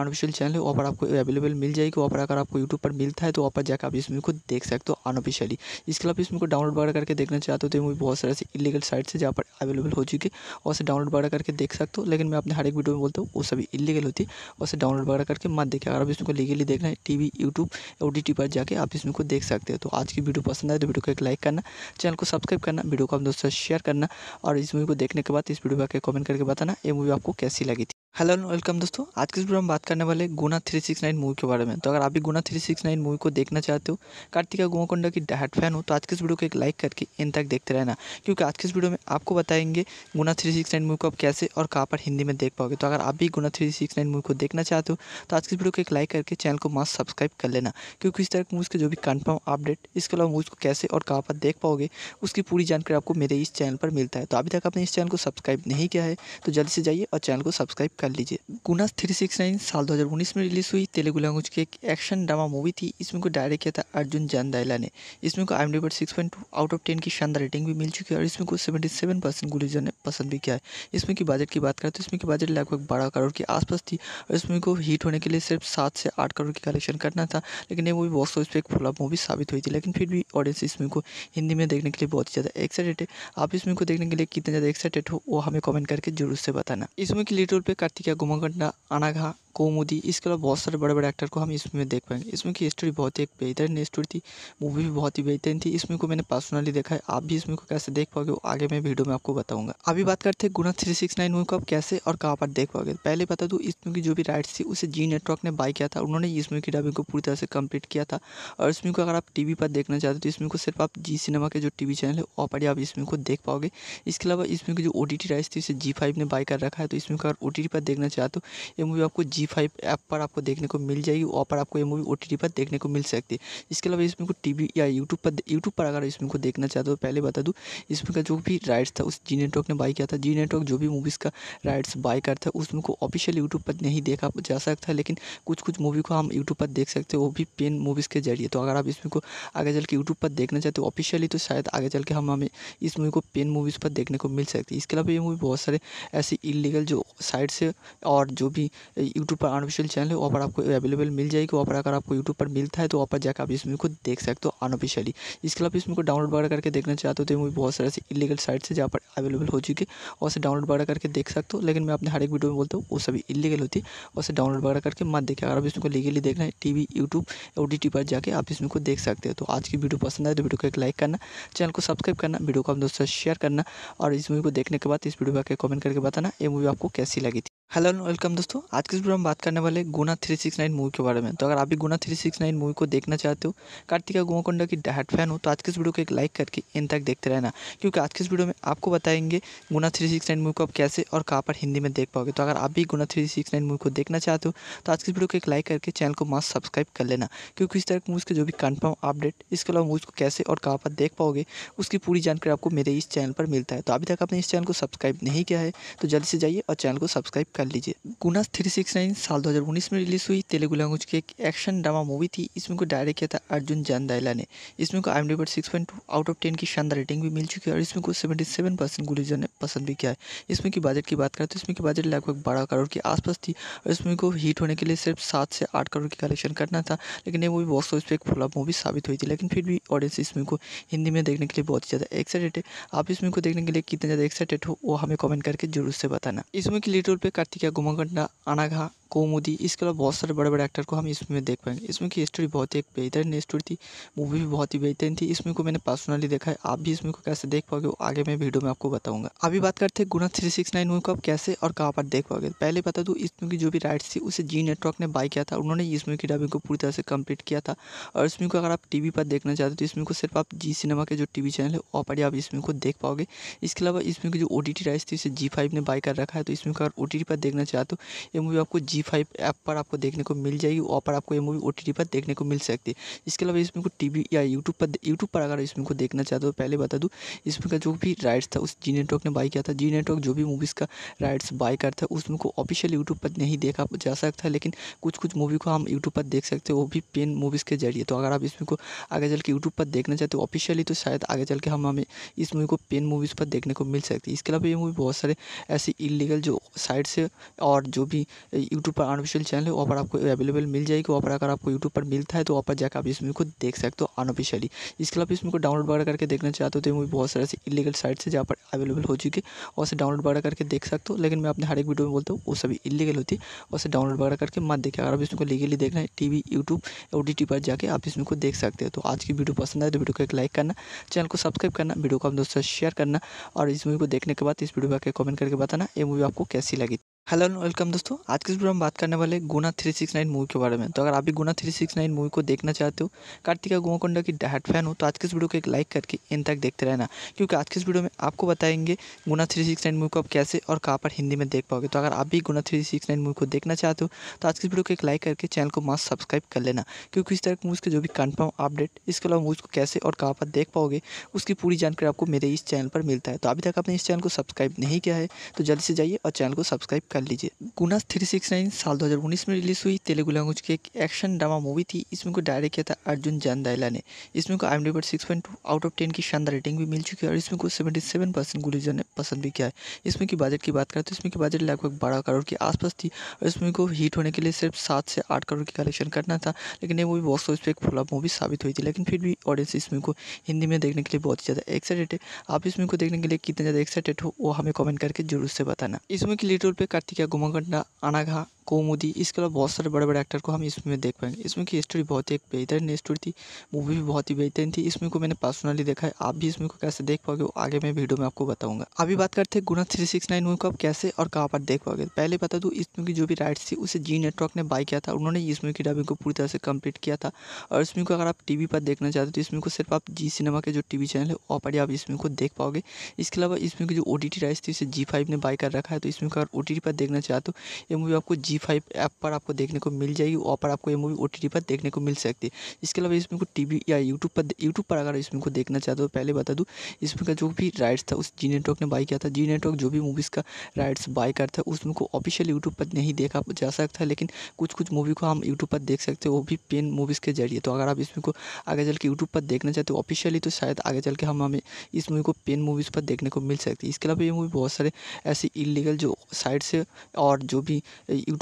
अनऑफिशियल चैनल है वहाँ पर आपको अवेलेबल मिल जाएगी वहाँ पर अगर आपको यूट्यूब पर मिलता है तो वहाँ पर जाकर आप इस मूवी को देख सकते हो अनऑफिशियली इसके अलावा इस मूवी को डाउनलोड वगैरह करके देखना चाहते हो तो मूवी बहुत सारे ऐसे इलीगल साइट्स है जहाँ पर अवेलेबल हो चुकी है वैसे डाउनलोड वगैरह करके देख सकते हो लेकिन मैं अपने हर एक वीडियो में बोलता हूँ वो सभी इलीगल होती है वैसे डाउनलोड वगैरह करके मत देखे अगर आप इसमें लीगली देखना है टीवी यूट्यूब और डी पर जाकर आप इसमें को देख सकते हो तो आज की वीडियो पसंद आए तो वीडियो को एक लाइक करना चैनल को सब्सक्राइब करना वीडियो को आप दोस्तों से शेयर करना और इस मूवी को देखने के बाद इस वीडियो पर कमेंट करके बताना ये मूवी आपको कैसी लगी थी हेलो एंड वेलकम दोस्तों आज के इस वीडियो में बात करने वाले गुना 369 मूवी के बारे में तो अगर आप भी गुना 369 मूवी को देखना चाहते हो कार्तिका गोवाकोंडा की डाट फैन हो तो आज के इस वीडियो को एक लाइक करके इन तक देखते रहना क्योंकि आज के इस वीडियो में आपको बताएंगे गुना 369 मूवी को आप कैसे और कहाँ पर हिंदी में देख पाओगे तो अगर आप भी गुना थ्री मूवी को देखना चाहते हो तो आज के इस वीडियो को एक लाइक करके चैनल को मास्क सब्सक्राइब कर लेना क्योंकि इस तरह की मूवीज़ के जो भी कन्फर्म अपडेट इसके अलावा मूवीज़ को कैसे और कहाँ पर देख पाओगे उसकी पूरी जानकारी आपको मेरे इस चैनल पर मिलता है तो अभी तक आपने इस चैनल को सब्सक्राइब नहीं किया है तो जल्दी से जाइए और चैनल को सब्सक्राइब कर लीजिए गुनास थ्री सिक्स नाइन साल 2019 में रिलीज़ हुई तेलुगु लैंग्वेज की एक एक्शन ड्रामा मूवी थी इसमें को डायरेक्ट किया था अर्जुन दायला ने इसमें को आई पर six point two out of ten की शानदार रेटिंग भी मिल चुकी है और इसमें को सेवेंटी सेवन परसेंट गुलिजन ने पसंद भी किया है इसमें की बजट की बात करें तो इसमें की बजट लगभग बारह करोड़ के आसपास थी और इसमें को हिट होने के लिए सिर्फ सात से आठ करोड़ की कलेक्शन करना था लेकिन ये मूवी बॉक्स ऑफिस पर एक फ्लॉप मूवी साबित हुई थी लेकिन फिर भी ऑडियंस इसमें को हिंदी में देखने के लिए बहुत ज़्यादा एक्साइटेड है आप इसमें को देखने के लिए कितने ज़्यादा एक्साइटेड हो वो हमें कमेंट करके जरूर से बताना इसमें की लीड रोल पर గట్టిగా గుమ్మగుంట అనగా कोमुदी इसके अलावा बहुत सारे बड़े बड़े एक्टर को हम इसमें देख पाएंगे इसमें की स्टोरी बहुत ही एक बेहतरीन स्टोरी थी मूवी भी बहुत ही बेहतरीन थी इसमें को मैंने पर्सनली देखा है आप भी इसमें को कैसे देख पाओगे आगे मैं वीडियो में आपको बताऊंगा अभी बात करते हैं Guna three six nine movie को आप कैसे और कहाँ पर देख पाओगे पहले बता दूँ इसमें की जो भी राइट्स थी उसे जी नेटवर्क ने बाई किया था उन्होंने इसमें की डबिंग को पूरी तरह से कम्प्लीट किया था और इसमें को अगर आप टी पर देखना चाहते हो तो इसमें को सिर्फ आप जी सिनेमा के जो टी चैनल है वहाँ पर आप इसमें को देख पाओगे इसके अलावा इसमें की जो ओ टी राइट्स थी उसे जी ने बाई कर रखा है तो इसमें को अगर ओ पर देखना चाहते हो ये मूवी आपको जी जी फाइव ऐप पर आपको देखने को मिल जाएगी वहाँ पर आपको ये मूवी ओ पर देखने को मिल सकती है इसके अलावा इसमें को टी या यूट्यूब पर यूट्यूब पर अगर इसमें को देखना चाहते हो तो पहले बता दूँ इसमें का जो भी राइट्स था उस जी नेटवर्क ने बाई किया था जी नेटवर्क जो भी मूवीज़ का राइट्स बाई करता है उसमें को ऑफिशियल यूट्यूब पर नहीं देखा जा सकता लेकिन कुछ कुछ मूवी को हम यूट्यूब पर देख सकते हो वो भी पेन मूवीज़ के जरिए तो अगर आप इसमें को आगे चल के यूट्यूब पर देखना चाहते हो ऑफिशियली तो शायद आगे चल के हम हमें इस मूवी को पेन मूवीज़ पर देखने को मिल सकती है इसके अलावा ये मूवी बहुत सारे ऐसे इलीगल जो साइट से और जो भी यूट्यूब यूट्यूब पर अनऑफिशियल चैनल है वहाँ पर आपको अवेलेबल मिल जाएगी वहाँ पर अगर आपको यूट्यूब पर मिलता है तो वहाँ पर जाकर आप इस मूवी को देख सकते हो अनऑफिशियली इसके अलावा इस मूवी को डाउनलोड वगैरह करके देखना चाहते हो तो मूवी बहुत सारे ऐसे इलीगल साइट है जहाँ पर अवेलेबल हो चुकी है वैसे डाउनलोड वगैरह करके देख सकते हो लेकिन मैं अपने हर एक वीडियो में बोलता हूँ वो सभी इलीगल होती है और डाउनलोड वगैरह करके मत देखें अगर आप इसमें को लीगली देखना है T V YouTube O D T पर जाकर आप इसमें को देख सकते हो तो आज की वीडियो पसंद आए तो वीडियो को एक लाइक करना चैनल को सब्सक्राइब करना वीडियो को अपने दोस्तों से शेयर करना और इस मूवी को देखने के बाद इस वीडियो पर कमेंट करके बताना ये मूवी आपको कैसी लगी थी हेलो वेलकम दोस्तों आज के इस वीडियो हम बात करने वाले Guna three six nine movie के बारे में तो अगर आप भी Guna three six nine movie को देखना चाहते हो कार्तिका गोवाकोंडा की डहाट फैन हो तो आज के इस वीडियो को एक लाइक करके इन तक देखते रहना क्योंकि आज के इस वीडियो में आपको बताएंगे Guna three six nine movie को आप कैसे और कहाँ पर हिंदी में देख पाओगे तो अगर आप भी Guna three six nine movie को देखना चाहते हो तो आज के इस वीडियो को एक लाइक करके चैनल को मास्क सब्सक्राइब कर लेना क्योंकि इस तरह मूवीज़ के जो भी कन्फर्म अपडेट इसके अलावा मूवीज़ को कैसे और कहाँ पर देख पाओगे उसकी पूरी जानकारी आपको मेरे इस चैनल पर मिलता है तो अभी तक आपने इस चैनल को सब्सक्राइब नहीं किया है तो जल्दी से जाइए और चैनल को सब्सक्राइब कर लीजिए Guna three six nine film साल उन्नीस में रिलीज़ हुई तेलुगु लैंग्वेज की एक एक्शन ड्रामा मूवी थी इसमें को डायरेक्ट किया था अर्जुन जैन दायला ने इसमें को आई पर six point two out of ten की शानदार रेटिंग भी मिल चुकी है और इसमें को सेवेंटी सेवन परसेंट गुलीजर ने पसंद भी किया है इसमें की बजट की बात करें तो इसमें की बजट लगभग बारह करोड़ के आसपास थी और इसमें को हीट होने के लिए सिर्फ सात से आठ करोड़ की कलेक्शन करना था लेकिन ये मूवी बॉक्स ऑफिस पर एक फ्लॉप मूवी साबित हुई थी लेकिन फिर भी ऑडियंस इसमें को हिंदी में देखने के लिए बहुत ही ज़्यादा एक्साइटेड है आप इसमें को देखने के लिए कितने ज़्यादा एक्साइटेड हो वो हमें कमेंट करके जरूर से बताना इसमें की लीड रोल पर कार्तिका गुमागंडा अनाघा कौमुदी इसके अलावा बहुत सारे बड़े बड़े एक्टर को हम इसमें देख पाएंगे इसमें की स्टोरी बहुत ही एक बेहतरीन स्टोरी थी मूवी भी बहुत ही बेहतरीन थी इसमें को मैंने पर्सनली देखा है आप भी इसमें को कैसे देख पाओगे वो आगे मैं वीडियो में आपको बताऊंगा अभी बात करते हैं Guna three six nine movie को आप कैसे और कहाँ पर देख पाओगे पहले बता दूँ इसमें की जो भी राइट्स थी उसे जी नेटवर्क ने बाई किया था उन्होंने इसमें की डबिंग को पूरी तरह से कंप्लीट किया था और इसमें को अगर आप टी पर देखना चाहते हो तो इसमें को सिर्फ आप जी सिनेमा के जो टी चैनल है वहाँ पर ही आप इसमें को देख पाओगे इसके अलावा इसमें की जो ओ राइट्स थी उसे जी ने बाई कर रखा है तो इसमें को अगर ओ पर देखना चाहते हो ये मूवी आपको जी जी फाइव ऐप पर आपको देखने को मिल जाएगी वहाँ पर आपको ये मूवी ओ पर देखने को मिल सकती है इसके अलावा इसमें को टी या यूट्यूब पर यूट्यूब पर अगर इसमें को देखना चाहते हो पहले बता दूँ इसमें का जो भी राइट्स था उस जी नेटवर्क ने बाई किया था जी नेटवर्क जो भी मूवीज़ का राइट्स बाई करता है उसमें को ऑफिशियल यूट्यूब पर नहीं देखा जा सकता है लेकिन कुछ कुछ मूवी को हम यूट्यूब पर देख सकते हैं वो भी पेन मूवीज़ के जरिए तो अगर आप इसमें को आगे चल के यूट्यूब पर देखना चाहते हो ऑफिशियली तो शायद आगे चल के हम हमें इस मूवी को पेन मूवीज़ पर देखने को मिल सकती है इसके अलावा ये मूवी बहुत सारे ऐसे इलीगल जो साइट्स है और जो भी यूट्यूब यूट्यूब पर अनऑफिशियल चैनल है वहाँ पर आपको अवेलेबल मिल जाएगी वहाँ पर अगर आपको यूट्यूब पर मिलता है तो वहाँ पर जाकर आप इस मूवी को देख सकते हो अनऑफिशियली इसके अलावा इस मूवी को डाउनलोड वगैरह करके देखना चाहते हो तो मूवी बहुत सारे इलीगल साइट्स है जहाँ पर अवेलेबल हो चुकी है वैसे डाउनलोड वगैरह करके देख सकते हो लेकिन मैं अपने हर एक वीडियो में बोलता हूँ वो सभी इलीगल होती है वैसे डाउनलोड वगैरह करके मत देखें अगर आप इसमें को लीगली देखना है T V YouTube O T पर जाकर आप इसमें को देख सकते हो तो आज की वीडियो पसंद आए तो वीडियो को एक लाइक करना चैनल को सब्सक्राइब करना वीडियो को आप दोस्तों शेयर करना और इस मूवी को देखने के बाद इस वीडियो पर कमेंट करके बताना ये मूवी आपको कैसी लगी हेलो एंड वेलकम दोस्तों आज के वीडियो में बात करने वाले गुना 369 मूवी के बारे में तो अगर आप भी गुना 369 मूवी को देखना चाहते हो कार्तिका गोवाकोंडा की डहाट फैन हो तो आज के इस वीडियो को एक लाइक करके इन तक देखते रहना क्योंकि आज के इस वीडियो में आपको बताएंगे गुना 369 मूवी को आप कैसे और कहाँ पर हिंदी में देख पाओगे तो अगर आप भी गुना नाइन मूवी को देखना चाहते हो तो आज के इस वीडियो को एक लाइक करके चैनल को मास्क सब्सक्राइब कर लेना क्योंकि इस तरह की मूवीज़ के जो भी कन्फर्म अपडेट इसके अलावा मूवीज़ को कैसे और कहाँ पर देख पाओगे उसकी पूरी जानकारी आपको मेरे इस चैनल पर मिलता है तो अभी तक आपने इस चैनल को सब्सक्राइब नहीं किया है तो जल्दी से जाइए और चैनल को सब्सक्राइब कर लीजिए गुनास थ्री सिक्स नाइन साल दो हजार उन्नीस में रिलीज़ हुई तेलुगु लैंग्वेज की एक एक्शन ड्रामा मूवी थी इसमें को डायरेक्ट किया था अर्जुन दायला ने इसमें को आई पर six point two out of ten की शानदार रेटिंग भी मिल चुकी है और इसमें को सेवेंटी सेवन परसेंट गुलीजन ने पसंद भी किया है इसमें की बजट की बात करें तो इसमें की बजट लगभग बारह करोड़ के आसपास थी और इसमें को हिट होने के लिए सिर्फ सात से आठ करोड़ की कलेक्शन करना था लेकिन ये मूवी बॉक्स ऑफिस पर एक फ्लॉप मूवी साबित हुई थी लेकिन फिर भी ऑडियंस इसमें को हिंदी में देखने के लिए बहुत ही ज़्यादा एक्साइटेड है आप इसमें को देखने के लिए कितने ज़्यादा एक्साइटेड हो वो हमें कमेंट करके जरूर से बताना इसमें की लीटर पर কার্তিকা গোমাকণ্ডা আনাঘা कौमुदी इसके अलावा बहुत सारे बड़े बड़े एक्टर को हम इसमें देख पाएंगे इसमें की स्टोरी बहुत ही एक बेहतरीन स्टोरी थी मूवी भी बहुत ही बेहतरीन थी इसमें को मैंने पर्सनली देखा है आप भी इसमें को कैसे देख पाओगे वो आगे मैं वीडियो में आपको बताऊंगा अभी बात करते हैं Guna three six nine movie को आप कैसे और कहाँ पर देख पाओगे पहले बता दूँ इसमें की जो भी राइट्स थी उसे जी नेटवर्क ने बाई किया था उन्होंने इसमें की डबिंग को पूरी तरह से कम्प्लीट किया था और इसमें को अगर आप टी पर देखना चाहते हो तो इसमें को सिर्फ आप जी सिनेमा के जो टी चैनल है वहाँ पर आप इसमें को देख पाओगे इसके अलावा इसमें की जो ओ टी राइट्स थी उसे जी ने बाई कर रखा है तो इसमें को अगर ओ पर देखना चाहते हो ये मूवी आपको जी फाइव ऐप पर आपको देखने को मिल जाएगी वहाँ पर आपको ये मूवी ओ पर देखने को मिल सकती है इसके अलावा इसमें को टी या यूट्यूब पर यूट्यूब पर अगर इसमें को देखना चाहते हो तो पहले बता दूँ इसमें का जो भी राइट्स था उस जी नेटवर्क ने बाई किया था जी नेटवर्क जो भी मूवीज़ का राइट्स बाई करता है उसमें को ऑफिशियल यूट्यूब पर नहीं देखा जा सकता लेकिन कुछ कुछ मूवी को हम यूट्यूब पर देख सकते हैं वो भी पेन मूवीज़ के जरिए तो अगर आप इसमें को आगे चल के यूट्यूब पर देखना चाहते हो ऑफिशियली तो शायद आगे चल के हम हमें इस मूवी को पेन मूवीज़ पर देखने को मिल सकती है इसके अलावा ये मूवी बहुत सारे ऐसे इलीगल जो साइट से और जो भी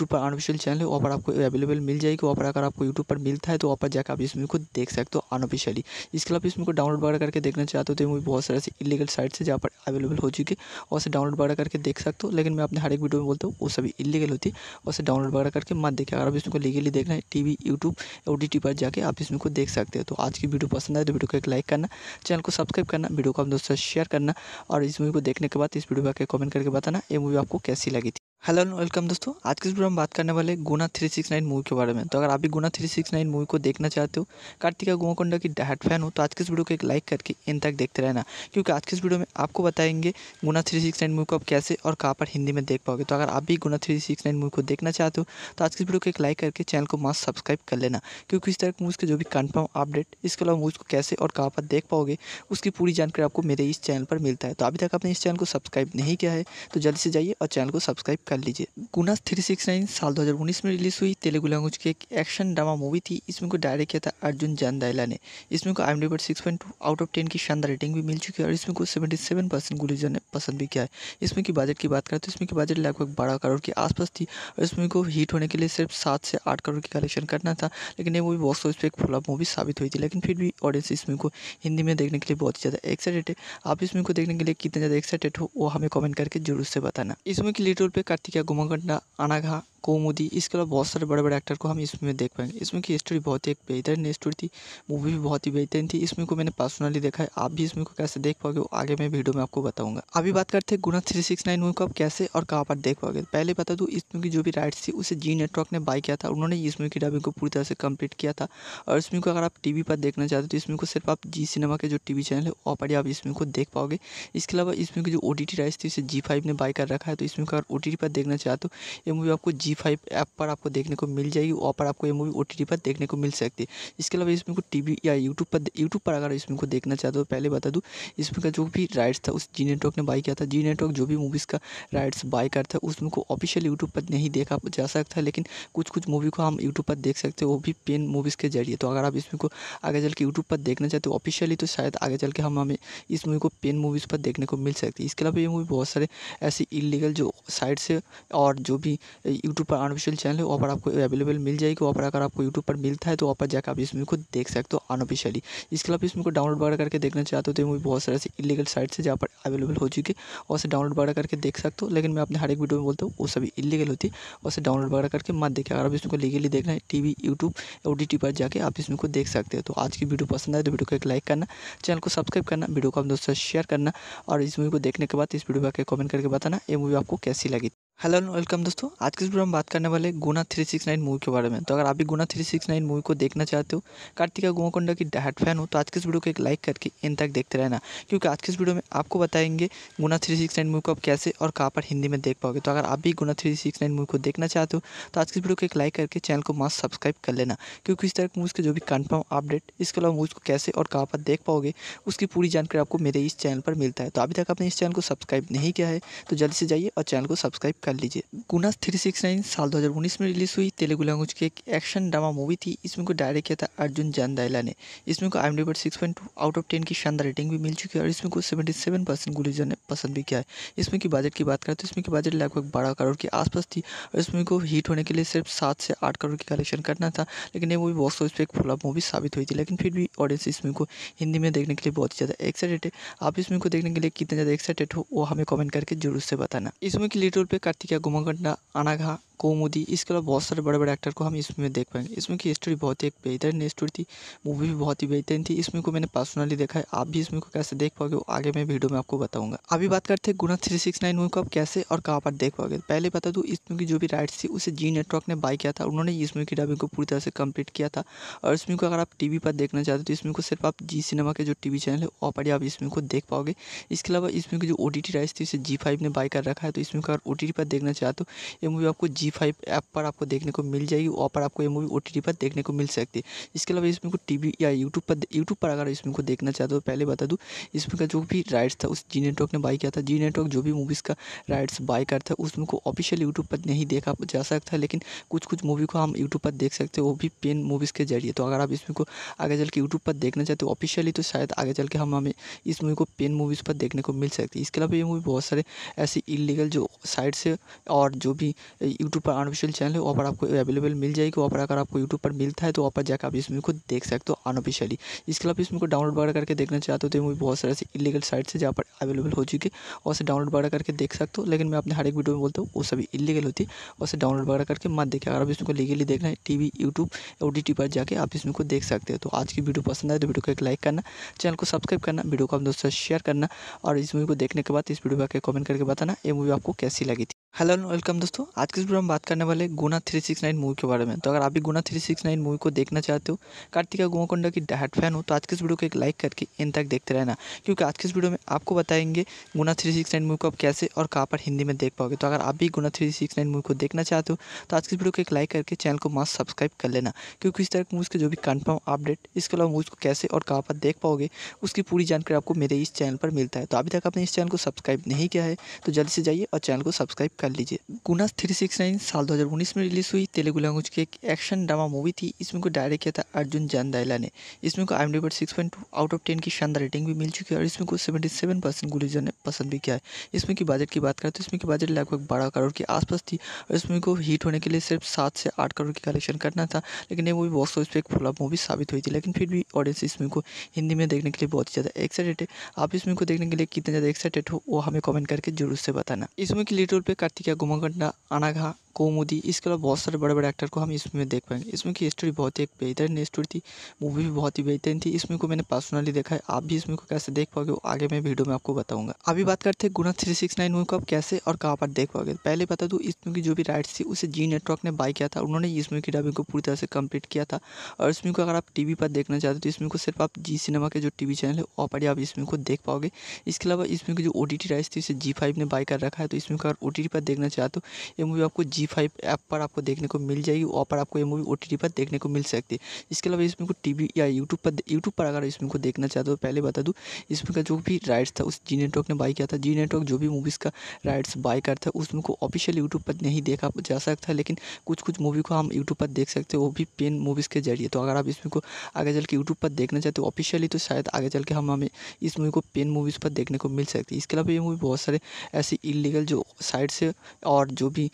यूट्यूब पर अनऑफिशियल चैनल है वहाँ पर आपको अवेलेबल मिल जाएगी वहाँ पर अगर आपको यूट्यूब पर मिलता है तो वहाँ पर जाकर आप इस मूवी को देख सकते हो अनऑफिशियली इसके अलावा इस मूवी को डाउनलोड वगैरह करके देखना चाहते हो तो मूवी बहुत सारे ऐसे इलीगल साइट्स है जहाँ पर अवेलेबल हो चुकी है वैसे डाउनलोड वगैरह करके देख सकते हो लेकिन मैं अपने हर एक वीडियो में बोलता हूँ वो सभी इलीगल होती है वैसे डाउनलोड वगैरह करके मत देखिए अगर आप इसमें को लीगली देखना है T V YouTube O T पर जाकर आप इसमें को देख सकते हो तो आज की वीडियो पसंद आए तो वीडियो को एक लाइक करना चैनल को सब्सक्राइब करना वीडियो को अपने दोस्तों से शेयर करना और इस मूवी को देखने के बाद इस वीडियो पर कमेंट करके बताना ये मूवी आपको कैसी लगी थी हेलो एंड वेलकम दोस्तों आज के इस वीडियो में बात करने वाले गुना 369 मूवी के बारे में तो अगर आप भी गुना 369 मूवी को देखना चाहते हो कार्तिका गोवाकोंडा की डाट फैन हो तो आज के इस वीडियो को एक लाइक करके इन तक देखते रहना क्योंकि आज के इस वीडियो में आपको बताएंगे गुना 369 मूवी को आप कैसे और कहाँ पर हिंदी में देख पाओगे तो अगर आप भी गुना थ्री मूवी को देखना चाहते हो तो आज के इस वीडियो को एक लाइक करके चैनल को मास्क सब्सक्राइब कर लेना क्योंकि इस तरह की मूवीज़ के जो भी कन्फर्म अपडेट इसके अलावा मूवीज़ को कैसे और कहाँ पर देख पाओगे उसकी पूरी जानकारी आपको मेरे इस चैनल पर मिलता है तो अभी तक आपने इस चैनल को सब्सक्राइब नहीं किया है तो जल्दी से जाइए और चैनल को सब्सक्राइब कर लीजिए गुनास थ्री सिक्स नाइन साल 2019 में रिलीज़ हुई तेलुगु लैंग्वेज की एक एक्शन ड्रामा मूवी थी इसमें को डायरेक्ट किया था अर्जुन जानदाइला ने इसमें को आई पर six point two out of ten की शानदार रेटिंग भी मिल चुकी है और इसमें को सेवेंटी सेवन परसेंट गुलीजर ने पसंद भी किया है इसमें की बजट की बात करें तो इसमें की बजट लगभग बारह करोड़ के आसपास थी और इसमें को हिट होने के लिए सिर्फ सात से आठ करोड़ की कलेक्शन करना था लेकिन ये मूवी बॉक्स ऑफिस पर एक फ्लॉप मूवी साबित हुई थी लेकिन फिर भी ऑडियंस इसमें को हिंदी में देखने के लिए बहुत ही ज़्यादा एक्साइटेड है आप इसमें को देखने के लिए कितने ज़्यादा एक्साइटेड हो वो हमें कमेंट करके जरूर से बताना इसमें की के लीड रोल पर కార్తీక గుమగుండ అనగా कोमुदी इसके अलावा बहुत सारे बड़े बड़े एक्टर को हम इसमें देख पाएंगे इसमें की स्टोरी बहुत ही एक बेहतरीन स्टोरी थी मूवी भी बहुत ही बेहतरीन थी इसमें को मैंने पर्सनली देखा है आप भी इसमें को कैसे देख पाओगे आगे मैं वीडियो में आपको बताऊंगा अभी बात करते हैं Guna three six nine movie को आप कैसे और कहाँ पर देख पाओगे पहले बता दूँ इसमें की जो भी राइट्स थी उसे जी नेटवर्क ने बाई किया था उन्होंने इसमें की डबिंग को पूरी तरह से कंप्लीट किया था और इसमें को अगर आप टीवी पर देखना चाहते हो तो इसमें को सिर्फ आप जी सिनेमा के जो टीवी चैनल है वहाँ पर आप इसमें को देख पाओगे इसके अलावा इसमें की जो ओ टी राइट्स थी उसे जी फाइव ने बाई कर रखा है तो इसमें को अगर ओ पर देखना चाहते हो ये मूवी आपको जी जी फाइव ऐप पर आपको देखने को मिल जाएगी वहाँ पर आपको ये मूवी ओ पर देखने को मिल सकती है इसके अलावा इसमें को टी या यूट्यूब पर यूट्यूब पर अगर इसमें को देखना चाहते हो तो पहले बता दूँ इसमें का जो भी राइट्स था उस जी नेटवर्क ने बाई किया था जी नेटवर्क जो भी मूवीज़ का राइट्स बाई करता है उसमें को ऑफिशियल यूट्यूब पर नहीं देखा जा सकता लेकिन कुछ कुछ मूवी को हम यूट्यूब पर देख सकते हैं वो भी पेन मूवीज़ के जरिए तो अगर आप इसमें को आगे चल के यूट्यूब पर देखना चाहते हो ऑफिशियली तो शायद आगे चल के हम हमें इस मूवी को पेन मूवीज़ पर देखने को मिल सकती है इसके अलावा ये मूवी बहुत सारे ऐसे इलीगल जो साइट से और जो भी यूट्यूब यूट्यूब पर अनऑफिशियल चैनल है वहाँ पर आपको अवेलेबल मिल जाएगी वहाँ पर अगर आपको यूट्यूब पर मिलता है तो वहाँ पर जाकर आप इस मूवी को देख सकते हो अनऑफिशियली इसके अलावा इस मूवी को डाउनलोड वगैरह करके देखना चाहते हो तो मूवी बहुत सारे ऐसे इलीगल साइट्स है जहाँ पर अवेलेबल हो चुकी है और डाउनलोड वगैरह करके देख सकते हो लेकिन मैं अपने हर एक वीडियो में बोलता हूँ वो सभी इलीगल होती है वैसे डाउनलोड वगैरह करके मत देखें अगर आप इसमें लीगली देखना है टी वी यूट्यूब और डी टी पर जाकर आप इसमें को देख सकते हो तो आज की वीडियो पसंद आए तो वीडियो को एक लाइक करना चैनल को सब्सक्राइब करना वीडियो को अपने दोस्तों से शेयर करना और इस मूवी को देखने के बाद इस वीडियो पर कमेंट करके बताना ये मूवी आपको कैसी लगी हेलो एंड वेलकम दोस्तों आज के वीडियो में बात करने वाले गुना 369 मूवी के बारे में तो अगर आप भी गुना 369 मूवी को देखना चाहते हो कार्तिका गोवाकोंडा की डायट फैन हो तो आज के इस वीडियो को एक लाइक करके इन तक देखते रहना क्योंकि आज के इस वीडियो में आपको बताएंगे गुना 369 मूवी को आप कैसे और कहाँ पर हिंदी में देख पाओगे तो अगर आप भी गुना थ्री मूवी को देखना चाहते हो तो आज के इस वीडियो को एक लाइक करके चैनल को मास्क सब्सक्राइब कर लेना क्योंकि इस तरह की मूवीज़ के जो भी कन्फर्म अपडेट इसके अलावा मूवीज़ को कैसे और कहाँ पर देख पाओगे उसकी पूरी जानकारी आपको मेरे इस चैनल पर मिलता है तो अभी तक आपने इस चैनल को सब्सक्राइब नहीं किया है तो जल्दी से जाइए और चैनल को सब्सक्राइब कर लीजिए गुना थ्री सिक्स नाइन साल 2019 में रिलीज़ हुई तेलुगु लैंग्वेज की एक एक्शन ड्रामा मूवी थी इसमें को डायरेक्ट किया था अर्जुन जानदाइला ने इसमें को आई पर six point two out of ten की शानदार रेटिंग भी मिल चुकी है और इसमें को सेवेंटी सेवन परसेंट गुलीजर ने पसंद भी किया है इसमें की बजट की बात करें तो इसमें की बजट लगभग बारह करोड़ के आसपास थी और इसमें को हीट होने के लिए सिर्फ सात से आठ करोड़ की कलेक्शन करना था लेकिन ये मूवी बॉक्स ऑफिस पर एक फ्लॉप मूवी साबित हुई थी लेकिन फिर भी ऑडियंस इसमें को हिंदी में देखने के लिए बहुत ही ज़्यादा एक्साइटेड है आप इसमें को देखने के लिए कितने ज़्यादा एक्साइटेड हो वो हमें कमेंट करके जरूर से बताना इसमें की लीड पे कट కార్తీక గుమగుంట అనగా कौमुदी इसके अलावा बहुत सारे बड़े बड़े एक्टर को हम इसमें देख पाएंगे इसमें की स्टोरी बहुत ही एक बेहतरीन स्टोरी थी मूवी भी बहुत ही बेहतरीन थी इसमें को मैंने पर्सनली देखा है आप भी इसमें को कैसे देख पाओगे आगे मैं वीडियो में आपको बताऊंगा अभी बात करते हैं Guna three six nine movie को आप कैसे और कहाँ पर देख पाओगे पहले बता दूँ इसमें की जो भी राइट्स थी उसे जी नेटवर्क ने बाई किया था उन्होंने इसमें की डबिंग को पूरी तरह से कंप्लीट किया था और इसमें को अगर आप टीवी पर देखना चाहते तो इसमें को सिर्फ आप जी सिनेमा के जो टीवी चैनल है वहाँ पर ही आप इसमें को देख पाओगे इसके अलावा इसमें की जो ओ टी राइट्स थी उसे जी फाइव ने बाई कर रखा है तो इसमें को अगर ओ पर देखना चाहते हो ये मूवी आपको जी जी फाइव ऐप पर आपको देखने को मिल जाएगी वहाँ पर आपको ये मूवी ओ पर देखने को मिल सकती है इसके अलावा इसमें को टी या यूट्यूब पर यूट्यूब पर अगर इसमें को देखना चाहते हो पहले बता दूँ इसमें का जो भी राइट्स था उस जी नेटवर्क ने बाई किया था जी नेटवर्क जो भी मूवीज़ का राइट्स बाई करता है उसमें को ऑफिशियल यूट्यूब पर नहीं देखा जा सकता है लेकिन कुछ कुछ मूवी को हम यूट्यूब पर देख सकते हैं वो भी पेन मूवीज़ के जरिए तो अगर आप इसमें को आगे चल के यूट्यूब पर देखना चाहते हो ऑफिशियली तो शायद आगे चल के हम हमें इस मूवी को पेन मूवीज़ पर देखने को मिल सकती है इसके अलावा ये मूवी बहुत सारे ऐसी इलीगल जो साइट्स है और जो भी यूट्यूब यूट्यूब पर अनऑफिशियल चैनल है वहाँ पर आपको अवेलेबल मिल जाएगी वहाँ पर अगर आपको यूट्यूब पर मिलता है तो वहाँ पर जाकर आप इस मूवी को देख सकते हो अनऑफिशियली इसके अलावा इस मूवी को डाउनलोड वगैरह करके देखना चाहते हो तो मूवी बहुत सारे ऐसे इलीगल साइट्स है जहाँ पर अवेलेबल हो चुकी है वैसे डाउनलोड वगैरह करके देख सकते हो लेकिन मैं अपने हर एक वीडियो में बोलता हूँ वो सभी इलीगल होती है वैसे डाउनलोड वगैरह करके मत देखें अगर आप इसमें को लीगली देखना है T V YouTube O D T पर जाकर आप इसमें को देख सकते हो तो आज की वीडियो पसंद आए तो वीडियो को एक लाइक करना चैनल को सब्सक्राइब करना वीडियो को अपने दोस्तों शेयर करना और इस मूवी को देखने के बाद इस वीडियो पर कमेंट करके बताना ये मूवी आपको कैसी लगी थी हेलो एंड वेलकम दोस्तों आज के वीडियो में बात करने वाले गुना 369 मूवी के बारे में तो अगर आप भी गुना 369 मूवी को देखना चाहते हो कार्तिका गोवाकोंडा की डहाट फैन हो तो आज के इस वीडियो को एक लाइक करके इन तक देखते रहना क्योंकि आज के इस वीडियो में आपको बताएंगे गुना 369 मूवी को आप कैसे और कहाँ पर हिंदी में देख पाओगे तो अगर आप भी गुना थ्री मूवी को देखना चाहते हो तो आज के इस वीडियो को एक लाइक करके चैनल को मास्क सब्सक्राइब कर लेना क्योंकि इस तरह की मूवीज़ के जो भी कन्फर्म अपडेट इसके अलावा मूवीज़ को कैसे और कहाँ पर देख पाओगे उसकी पूरी जानकारी आपको मेरे इस चैनल पर मिलता है तो अभी तक आपने इस चैनल को सब्सक्राइब नहीं किया है तो जल्दी से जाइए और चैनल को सब्सक्राइब कर लीजिए गुनास थ्री सिक्स नाइन साल 2019 में रिलीज़ हुई तेलुगु लैंग्वेज की एक एक्शन ड्रामा मूवी थी इसमें को डायरेक्ट किया था अर्जुन दायला ने इसमें को आई पर six point two out of ten की शानदार रेटिंग भी मिल चुकी है और इसमें को सेवेंटी सेवन परसेंट गुलीजन ने पसंद भी किया है इसमें की बजट की बात करें तो इसमें की बजट लगभग बारह करोड़ के आसपास थी और इसमें को हीट होने के लिए सिर्फ सात से आठ करोड़ की कलेक्शन करना था लेकिन ये मूवी बॉक्स ऑफिस पर एक फ्लॉप मूवी साबित हुई थी लेकिन फिर भी ऑडियंस इसमें को हिंदी में देखने के लिए बहुत ही ज़्यादा एक्साइटेड है आप इसमें को देखने के लिए कितने ज़्यादा एक्साइटेड हो वो हमें कमेंट करके जरूर से बताना इसमें की लीटर पर కత్తికి ఆ గుమ్మం కొట్టిన అనగా कौमुदी इसके अलावा बहुत सारे बड़े बड़े एक्टर को हम इसमें देख पाएंगे इसमें की स्टोरी बहुत ही एक बेहतरीन स्टोरी थी मूवी भी बहुत ही बेहतरीन थी इसमें को मैंने पर्सनली देखा है आप भी इसमें को कैसे देख पाओगे वो आगे मैं वीडियो में आपको बताऊंगा अभी बात करते हैं Guna three six nine movie को आप कैसे और कहाँ पर देख पाओगे पहले बता दूँ इसमें की जो भी राइट्स थी उसे जी नेटवर्क ने बाय किया था उन्होंने इसमें की डबिंग को पूरी तरह से कंप्लीट किया था और इसमें को अगर आप टी पर देखना चाहते हो तो इसमें को सिर्फ आप जी सिनेमा के जो टी चैनल है वहाँ पर आप इसमें को देख पाओगे इसके अलावा इसमें की जो ओ टी राइट्स थी उसे जी ने बाय कर रखा है तो इसमें को अगर ओ पर देखना चाहते हो ये मूवी आपको जी फाइव ऐप पर आपको देखने को मिल जाएगी वहाँ पर आपको ये मूवी ओ पर देखने को मिल सकती है इसके अलावा इसमें को टी या यूट्यूब पर यूट्यूब पर अगर इसमें को देखना चाहते हो तो पहले बता दूँ इसमें का जो भी राइट्स था उस जी नेटवर्क ने बाई किया था जी नेटवर्क जो भी मूवीज़ का राइट्स बाई करता है उसमें को ऑफिशियल यूट्यूब पर नहीं देखा जा सकता लेकिन कुछ कुछ मूवी को हम यूट्यूब पर देख सकते हैं वो भी पेन मूवीज़ के जरिए तो अगर आप इसमें को आगे चल के यूट्यूब पर देखना चाहते हो ऑफिशियली तो शायद आगे चल के हम हमें इस मूवी को पेन मूवीज़ पर देखने को मिल सकती है इसके अलावा ये मूवी बहुत सारे ऐसे इलीगल जो साइट से और जो भी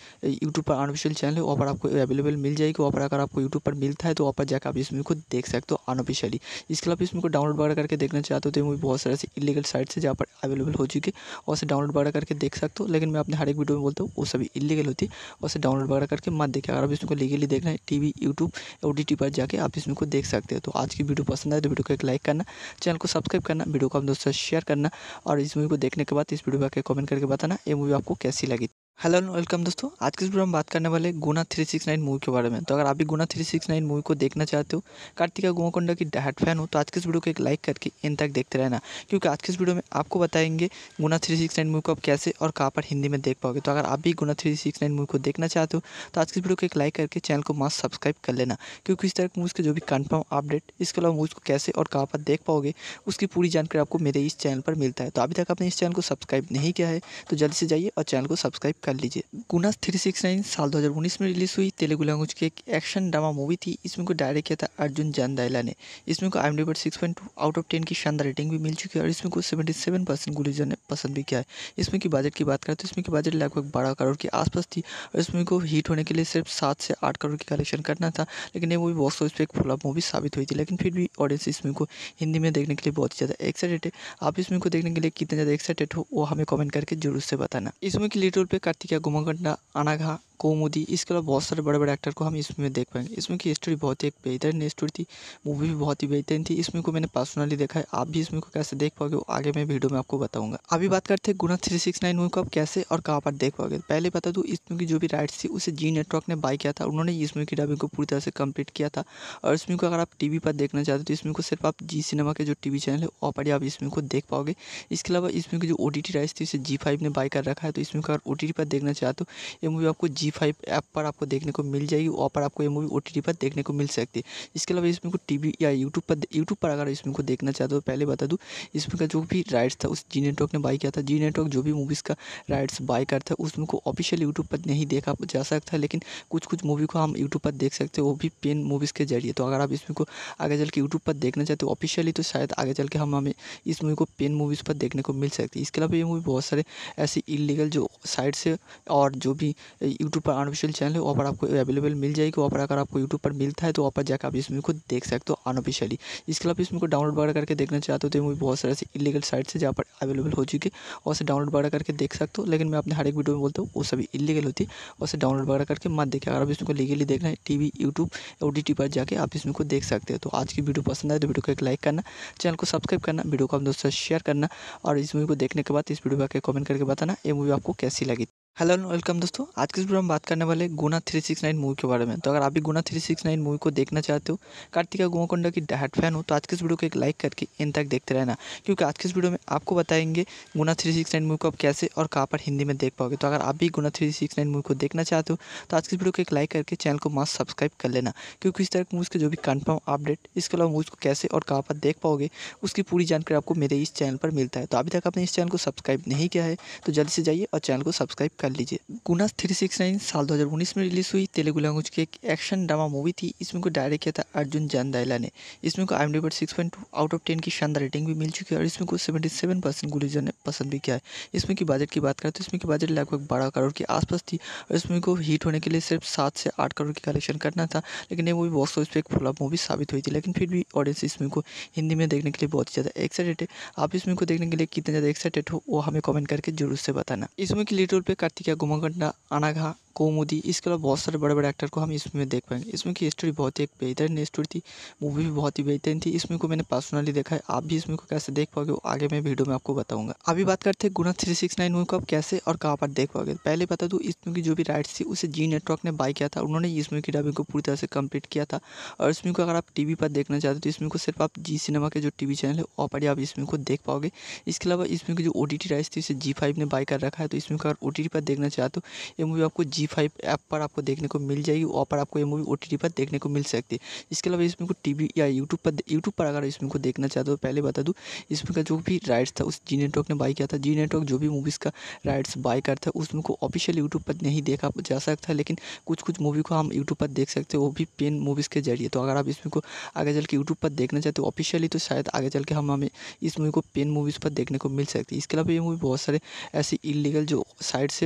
यूट्यूब पर अनऑफिशियल चैनल है वहाँ पर आपको अवेलेबल मिल जाएगी वहाँ पर अगर आपको यूट्यूब पर मिलता है तो वहाँ पर जाकर आप इस मूवी को देख सकते हो अनऑफिशियली इसके अलावा इस मूवी को डाउनलोड वगैरह करके देखना चाहते हो तो मूवी बहुत सारे ऐसे इलीगल साइट है जहाँ पर अवेलेबल हो चुकी है वैसे डाउनलोड वगैरह करके देख सकते हो लेकिन मैं अपने हर एक वीडियो में बोलता हूँ वो सभी इलीगल होती है वैसे डाउनलोड वगैरह करके मत देखे अगर आप इसमें को लीगली देखना है T V YouTube O D पर जाकर आप इसमें को देख सकते हो तो आज की वीडियो पसंद आए तो वीडियो को एक लाइक करना चैनल को सब्सक्राइब करना वीडियो को आप दोस्तों से शेयर करना और इस मूवी को देखने के बाद इस वीडियो पर कमेंट करके बताना ये मूवी आपको कैसी लगी हेलो एंड वेलकम दोस्तों आज के इस वीडियो में बात करने वाले गुना 369 मूवी के बारे में तो अगर आप भी गुना 369 मूवी को देखना चाहते हो कार्तिका गोवाकोंडा की डाट फैन हो तो आज के इस वीडियो को एक लाइक करके इन तक देखते रहना क्योंकि आज के इस वीडियो में आपको बताएंगे गुना 369 मूवी को आप कैसे और कहाँ पर हिंदी में देख पाओगे तो अगर आप भी गुना थ्री मूवी को देखना चाहते हो तो आज के इस वीडियो को एक लाइक करके चैनल को मास्क सब्सक्राइब कर लेना क्योंकि इस तरह की मूवीज़ के जो भी कन्फर्म अपडेट इसके अलावा मूवीज़ को कैसे और कहाँ पर देख पाओगे उसकी पूरी जानकारी आपको मेरे इस चैनल पर मिलता है तो अभी तक आपने इस चैनल को सब्सक्राइब नहीं किया है तो जल्दी से जाइए और चैनल को सब्सक्राइब कर लीजिए गुनास थ्री सिक्स नाइन साल 2019 में रिलीज़ हुई तेलुगु लैंग्वेज की एक एक्शन ड्रामा मूवी थी इसमें को डायरेक्ट किया था अर्जुन दायला ने इसमें को आई पर six point two out of ten की शानदार रेटिंग भी मिल चुकी है और इसमें को सेवेंटी सेवन परसेंट गुलीजर ने पसंद भी किया है इसमें की बजट की बात करें तो इसमें की बजट लगभग बारह करोड़ के आसपास थी और इसमें को हिट होने के लिए सिर्फ सात से आठ करोड़ की कलेक्शन करना था लेकिन ये मूवी बॉक्स ऑफिस पर एक फ्लॉप मूवी साबित हुई थी लेकिन फिर भी ऑडियंस इसमें को हिंदी में देखने के लिए बहुत ही ज़्यादा एक्साइटेड है आप इसमें को देखने के लिए कितने ज़्यादा एक्साइटेड हो वो हमें कमेंट करके जरूर से बताना इसमें की लीड रोल पर కార్తీక గుమగుండ అనగా कोमुदी इसके अलावा बहुत सारे बड़े बड़े एक्टर को हम इसमें देख पाएंगे इसमें की स्टोरी बहुत ही एक बेहतरीन स्टोरी थी मूवी भी बहुत ही बेहतरीन थी इसमें को मैंने पर्सनली देखा है आप भी इसमें को कैसे देख पाओगे आगे मैं वीडियो में आपको बताऊंगा अभी बात करते हैं Guna three six nine movie को आप कैसे और कहाँ पर देख पाओगे पहले बता दूँ इसमें की जो भी राइट्स थी उसे जी नेटवर्क ने बाई किया था उन्होंने इसमें की डबिंग को पूरी तरह से कंप्लीट किया था और इसमें को अगर आप टीवी पर देखना चाहते हो तो इसमें को सिर्फ आप जी सिनेमा के जो टीवी चैनल है वहाँ पर आप इसमें को देख पाओगे इसके अलावा इसमें की जो ओ टी राइट्स थी उसे जी फाइव ने बाई कर रखा है तो इसमें को अगर ओ पर देखना चाहते हो ये मूवी आपको जी जी फाइव ऐप पर आपको देखने को मिल जाएगी वहाँ पर आपको ये मूवी ओ पर देखने को मिल सकती है इसके अलावा इसमें को टी या यूट्यूब पर यूट्यूब पर अगर इसमें को देखना चाहते हो तो पहले बता दूँ इसमें का जो भी राइट्स था उस जी नेटवर्क ने बाई किया था जी नेटवर्क जो भी मूवीज़ का राइट्स बाई करता है उसमें को ऑफिशियल यूट्यूब पर नहीं देखा जा सकता लेकिन कुछ कुछ मूवी को हम यूट्यूब पर देख सकते हैं वो भी पेन मूवीज़ के जरिए तो अगर आप इसमें को आगे चल के यूट्यूब पर देखना चाहते हो ऑफिशियली तो शायद आगे चल के हम हमें इस मूवी को पेन मूवीज़ पर देखने को मिल सकती है इसके अलावा ये मूवी बहुत सारे ऐसे इलीगल जो साइट से और जो भी यूट्यूब यूट्यूब पर अनऑफिशियल चैनल है वहाँ पर आपको अवेलेबल मिल जाएगी वहाँ पर अगर आपको यूट्यूब पर मिलता है तो वहाँ पर जाकर आप इस मूवी को देख सकते हो अनऑफिशियली इसके अलावा इस मूवी को डाउनलोड वगैरह करके देखना चाहते हो तो मूवी बहुत सारे इलीगल साइट्स है जहाँ पर अवेलेबल हो चुकी है वैसे डाउनलोड वगैरह करके देख सकते हो लेकिन मैं अपने हर एक वीडियो में बोलता हूँ वो सभी इलीगल होती है वैसे डाउनलोड वगैरह करके मत देखें अगर आप इसमें को लीगली देखना है टी वी यूट्यूब और डी टी पर जाकर आप इसमें को देख सकते हो तो आज की वीडियो पसंद आए तो वीडियो को एक लाइक करना चैनल को सब्सक्राइब करना वीडियो को अपने दोस्तों से शेयर करना और इस मूवी को देखने के बाद इस वीडियो पर कमेंट करके बताना ये मूवी आपको कैसी लगी हेलो एंड वेलकम दोस्तों आज के वीडियो में बात करने वाले गुना 369 मूवी के बारे में तो अगर आप भी गुना 369 मूवी को देखना चाहते हो कार्तिका गोवाकोंडा की डायट फैन हो तो आज के इस वीडियो को एक लाइक करके इन तक देखते रहना क्योंकि आज के इस वीडियो में आपको बताएंगे गुना 369 मूवी को आप कैसे और कहाँ पर हिंदी में देख पाओगे तो अगर आप भी गुना थ्री मूवी को देखना चाहते हो तो आज के इस वीडियो को एक लाइक करके चैनल को मास्क सब्सक्राइब कर लेना क्योंकि इस तरह की मूवीज़ के जो भी कन्फर्म अपडेट इसके अलावा मूवीज़ को कैसे और कहाँ पर देख पाओगे उसकी पूरी जानकारी आपको मेरे इस चैनल पर मिलता है तो अभी तक आपने इस चैनल को सब्सक्राइब नहीं किया है तो जल्दी से जाइए और चैनल को सब्सक्राइब कर लीजिए गुना थ्री सिक्स नाइन साल 2019 में रिलीज़ हुई तेलुगु लैंग्वेज की एक एक्शन ड्रामा मूवी थी इसमें को डायरेक्ट किया था अर्जुन जानदाइला ने इसमें को आई एम पर six point two out of ten की शानदार रेटिंग भी मिल चुकी है और इसमें को सेवेंटी सेवन परसेंट गुलीजर ने पसंद भी किया है इसमें की बजट की बात करें तो इसमें की बजट लगभग बारह करोड़ के आसपास थी और इसमें को हीट होने के लिए सिर्फ सात से आठ करोड़ की कलेक्शन करना था लेकिन ये मूवी बॉक्स ऑफिस पर एक फ्लॉप मूवी साबित हुई थी लेकिन फिर भी ऑडियंस इसमें को हिंदी में देखने के लिए बहुत ही ज़्यादा एक्साइटेड है आप इसमें को देखने के लिए कितने ज़्यादा एक्साइटेड हो वो हमें कमेंट करके जरूर से बताना इसमें की लीड पे पर కార్తీక గుమగుంట అనగా कौमुदी इसके अलावा बहुत सारे बड़े बड़े एक्टर को हम इसमें देख पाएंगे इसमें की स्टोरी बहुत ही एक बेहतरीन स्टोरी थी मूवी भी बहुत ही बेहतरीन थी इसमें को मैंने पर्सनली देखा है आप भी इसमें को कैसे देख पाओगे आगे मैं वीडियो में आपको बताऊंगा अभी बात करते हैं Guna three six nine movie को आप कैसे और कहाँ पर देख पाओगे पहले बता दूँ इसमें की जो भी राइट्स थी उसे जी नेटवर्क ने बाई किया था उन्होंने इसमें की डबिंग को पूरी तरह से कंप्लीट किया था और इसमें को अगर आप टीवी पर देखना चाहते तो इसमें को सिर्फ आप जी सिनेमा के जो टीवी चैनल है वहाँ पर ही आप इसमें को देख पाओगे इसके अलावा इसमें की जो ओ टी राइट्स थी उसे जी फाइव ने बाई कर रखा है तो इसमें को अगर ओ पर देखना चाहते हो ये मूवी आपको जी जी फाइव ऐप पर आपको देखने को मिल जाएगी वहाँ पर आपको ये मूवी ओ पर देखने को मिल सकती है इसके अलावा इसमें को टी या यूट्यूब पर यूट्यूब पर अगर इसमें को देखना चाहते हो पहले बता दूँ इसमें का जो भी राइट्स था उस जी नेटवर्क ने बाई किया था जी नेटवर्क जो भी मूवीज़ का राइट्स बाई करता है उसमें को ऑफिशियल यूट्यूब पर नहीं देखा जा सकता है लेकिन कुछ कुछ मूवी को हम यूट्यूब पर देख सकते हैं वो भी पेन मूवीज़ के जरिए तो अगर आप इसमें को आगे चल के यूट्यूब पर देखना चाहते हो ऑफिशियली तो शायद आगे चल के हम हमें इस मूवी को पेन मूवीज़ पर देखने को मिल सकती है इसके अलावा ये मूवी बहुत सारे ऐसी इलीगल जो साइट्स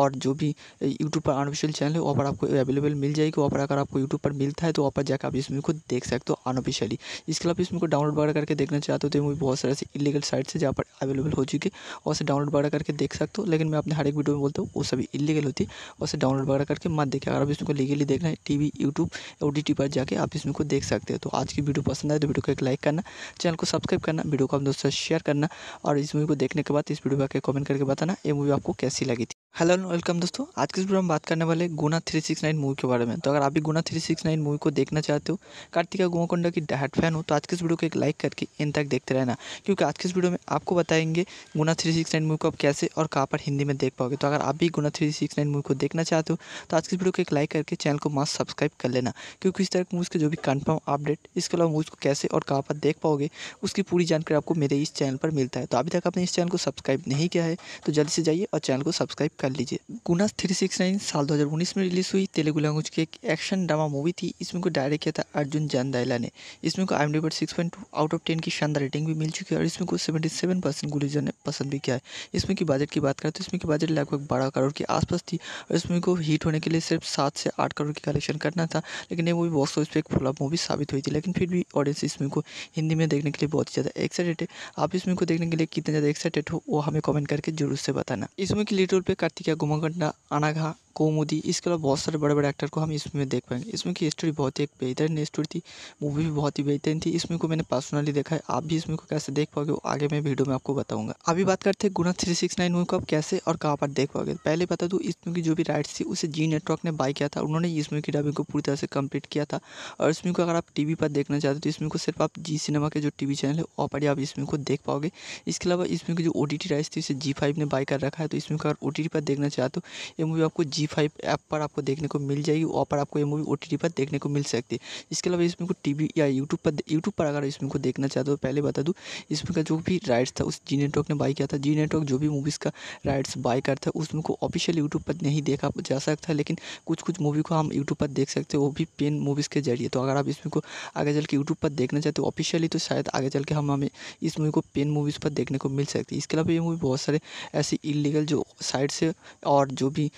और जो भी यूट्यूब यूट्यूब पर अनऑफिशियल चैनल है वहाँ पर आपको अवेलेबल मिल जाएगी वहाँ पर अगर आपको यूट्यूब पर मिलता है तो वहाँ पर जाकर आप इस मूवी को देख सकते हो अनऑफिशियली इसके अलावा इस मूवी को डाउनलोड वगैरह करके देखना चाहते हो तो मूवी बहुत सारे ऐसे इलीगल साइट्स है जहाँ पर अवेलेबल हो चुकी है वैसे डाउनलोड वगैरह करके देख सकते हो लेकिन मैं अपने हर एक वीडियो में बोलता हूँ वो सभी इलीगल होती है वैसे डाउनलोड वगैरह करके मत देखें अगर आप इसमें को लीगली देखना है टी वी यूट्यूब ओ पर जाकर आप इसमें को देख सकते हो तो आज की वीडियो पसंद आए तो वीडियो को एक लाइक करना चैनल को सब्सक्राइब करना वीडियो को आप दोस्तों शेयर करना और इस मूवी को देखने के बाद इस वीडियो को कमेंट करके बताना ये मूवी आपको कैसी लगी थी हेलो एंड वेलकम दोस्तों आज के वीडियो में बात करने वाले गुना 369 मूवी के बारे में तो अगर आप भी गुना 369 मूवी को देखना चाहते हो कार्तिका गोवाकोंडा की डहाट फैन हो तो आज के इस वीडियो को एक लाइक करके इन तक देखते रहना क्योंकि आज के इस वीडियो में आपको बताएंगे गुना 369 मूवी को आप कैसे और कहाँ पर हिंदी में देख पाओगे तो अगर आप भी गुना थ्री मूवी को देखना चाहते हो तो आज के इस वीडियो को एक लाइक करके चैनल को मास्क सब्सक्राइब कर लेना क्योंकि इस तरह की मूवीज़ के जो भी कन्फर्म अपडेट इसके अलावा मूवीज़ को कैसे और कहाँ पर देख पाओगे उसकी पूरी जानकारी आपको मेरे इस चैनल पर मिलता है तो अभी तक आपने इस चैनल को सब्सक्राइब नहीं किया है तो जल्दी से जाइए और चैनल को सब्सक्राइब कर लीजिए गुनास थ्री सिक्स नाइन साल 2019 में रिलीज़ हुई तेलुगु लैंग्वेज की एक एक्शन ड्रामा मूवी थी इसमें को डायरेक्ट किया था अर्जुन दायला ने इसमें को आई पर six point two out of ten की शानदार रेटिंग भी मिल चुकी है और इसमें को सेवेंटी सेवन परसेंट गुलिजन ने पसंद भी किया है इसमें की बजट की बात करें तो इसमें की बजट लगभग बारह करोड़ के आसपास थी और इसमें को हीट होने के लिए सिर्फ सात से आठ करोड़ की कलेक्शन करना था लेकिन ये मूवी बॉक्स ऑफिस पर एक फ्लॉप मूवी साबित हुई थी लेकिन फिर भी ऑडियंस इसमें को हिंदी में देखने के लिए बहुत ही ज़्यादा एक्साइटेड है आप इसमें को देखने के लिए कितने ज़्यादा एक्साइटेड हो वो हमें कमेंट करके जरूर से बताना इसमें की लीटर पर కత్తికి ఆ గుమ్మం గుంట అనగా कौमुदी इसके अलावा बहुत सारे बड़े बड़े एक्टर को हम इसमें देख पाएंगे इसमें की स्टोरी बहुत ही एक बेहतरीन स्टोरी थी मूवी भी बहुत ही बेहतरीन थी इसमें को मैंने पर्सनली देखा है आप भी इसमें को कैसे देख पाओगे वो आगे मैं वीडियो में आपको बताऊंगा अभी बात करते हैं Guna three six nine movie को आप कैसे और कहाँ पर देख पाओगे पहले बता दूँ इसमें की जो भी राइट्स थी उसे जी नेटवर्क ने बाय किया था उन्होंने इसमें की डबिंग को पूरी तरह से कम्प्लीट किया था और इसमें को अगर आप टीवी पर देखना चाहते हो तो इसमें को सिर्फ आप जी सिनेमा के जो टीवी चैनल है वहाँ पर आप इसमें को देख पाओगे इसके अलावा इसमें की जो ओ टी राइट्स थी उसे जी फाइव ने बाय कर रखा है तो इसमें को अगर ओ पर देखना चाहते हो ये मूवी आपको जी फाइव ऐप पर आपको देखने को मिल जाएगी वहाँ पर आपको ये मूवी ओ पर देखने को मिल सकती है इसके अलावा इसमें को टी या यूट्यूब पर यूट्यूब पर अगर इसमें को देखना चाहते हो तो पहले बता दूँ इसमें का जो भी राइट्स था उस जी नेटवर्क ने बाई किया था जी नेटवर्क जो भी मूवीज़ का राइट्स बाई करता है उसमें को ऑफिशियल यूट्यूब पर नहीं देखा जा सकता लेकिन कुछ कुछ मूवी को हम यूट्यूब पर देख सकते हैं वो भी पेन मूवीज़ के जरिए तो अगर आप इसमें को आगे चल के यूट्यूब पर देखना चाहते हो ऑफिशियली तो शायद आगे चल के हम हमें इस मूवी को पेन मूवीज़ पर देखने को मिल सकती है इसके अलावा ये मूवी बहुत सारे ऐसे इलीगल जो साइट से और जो भी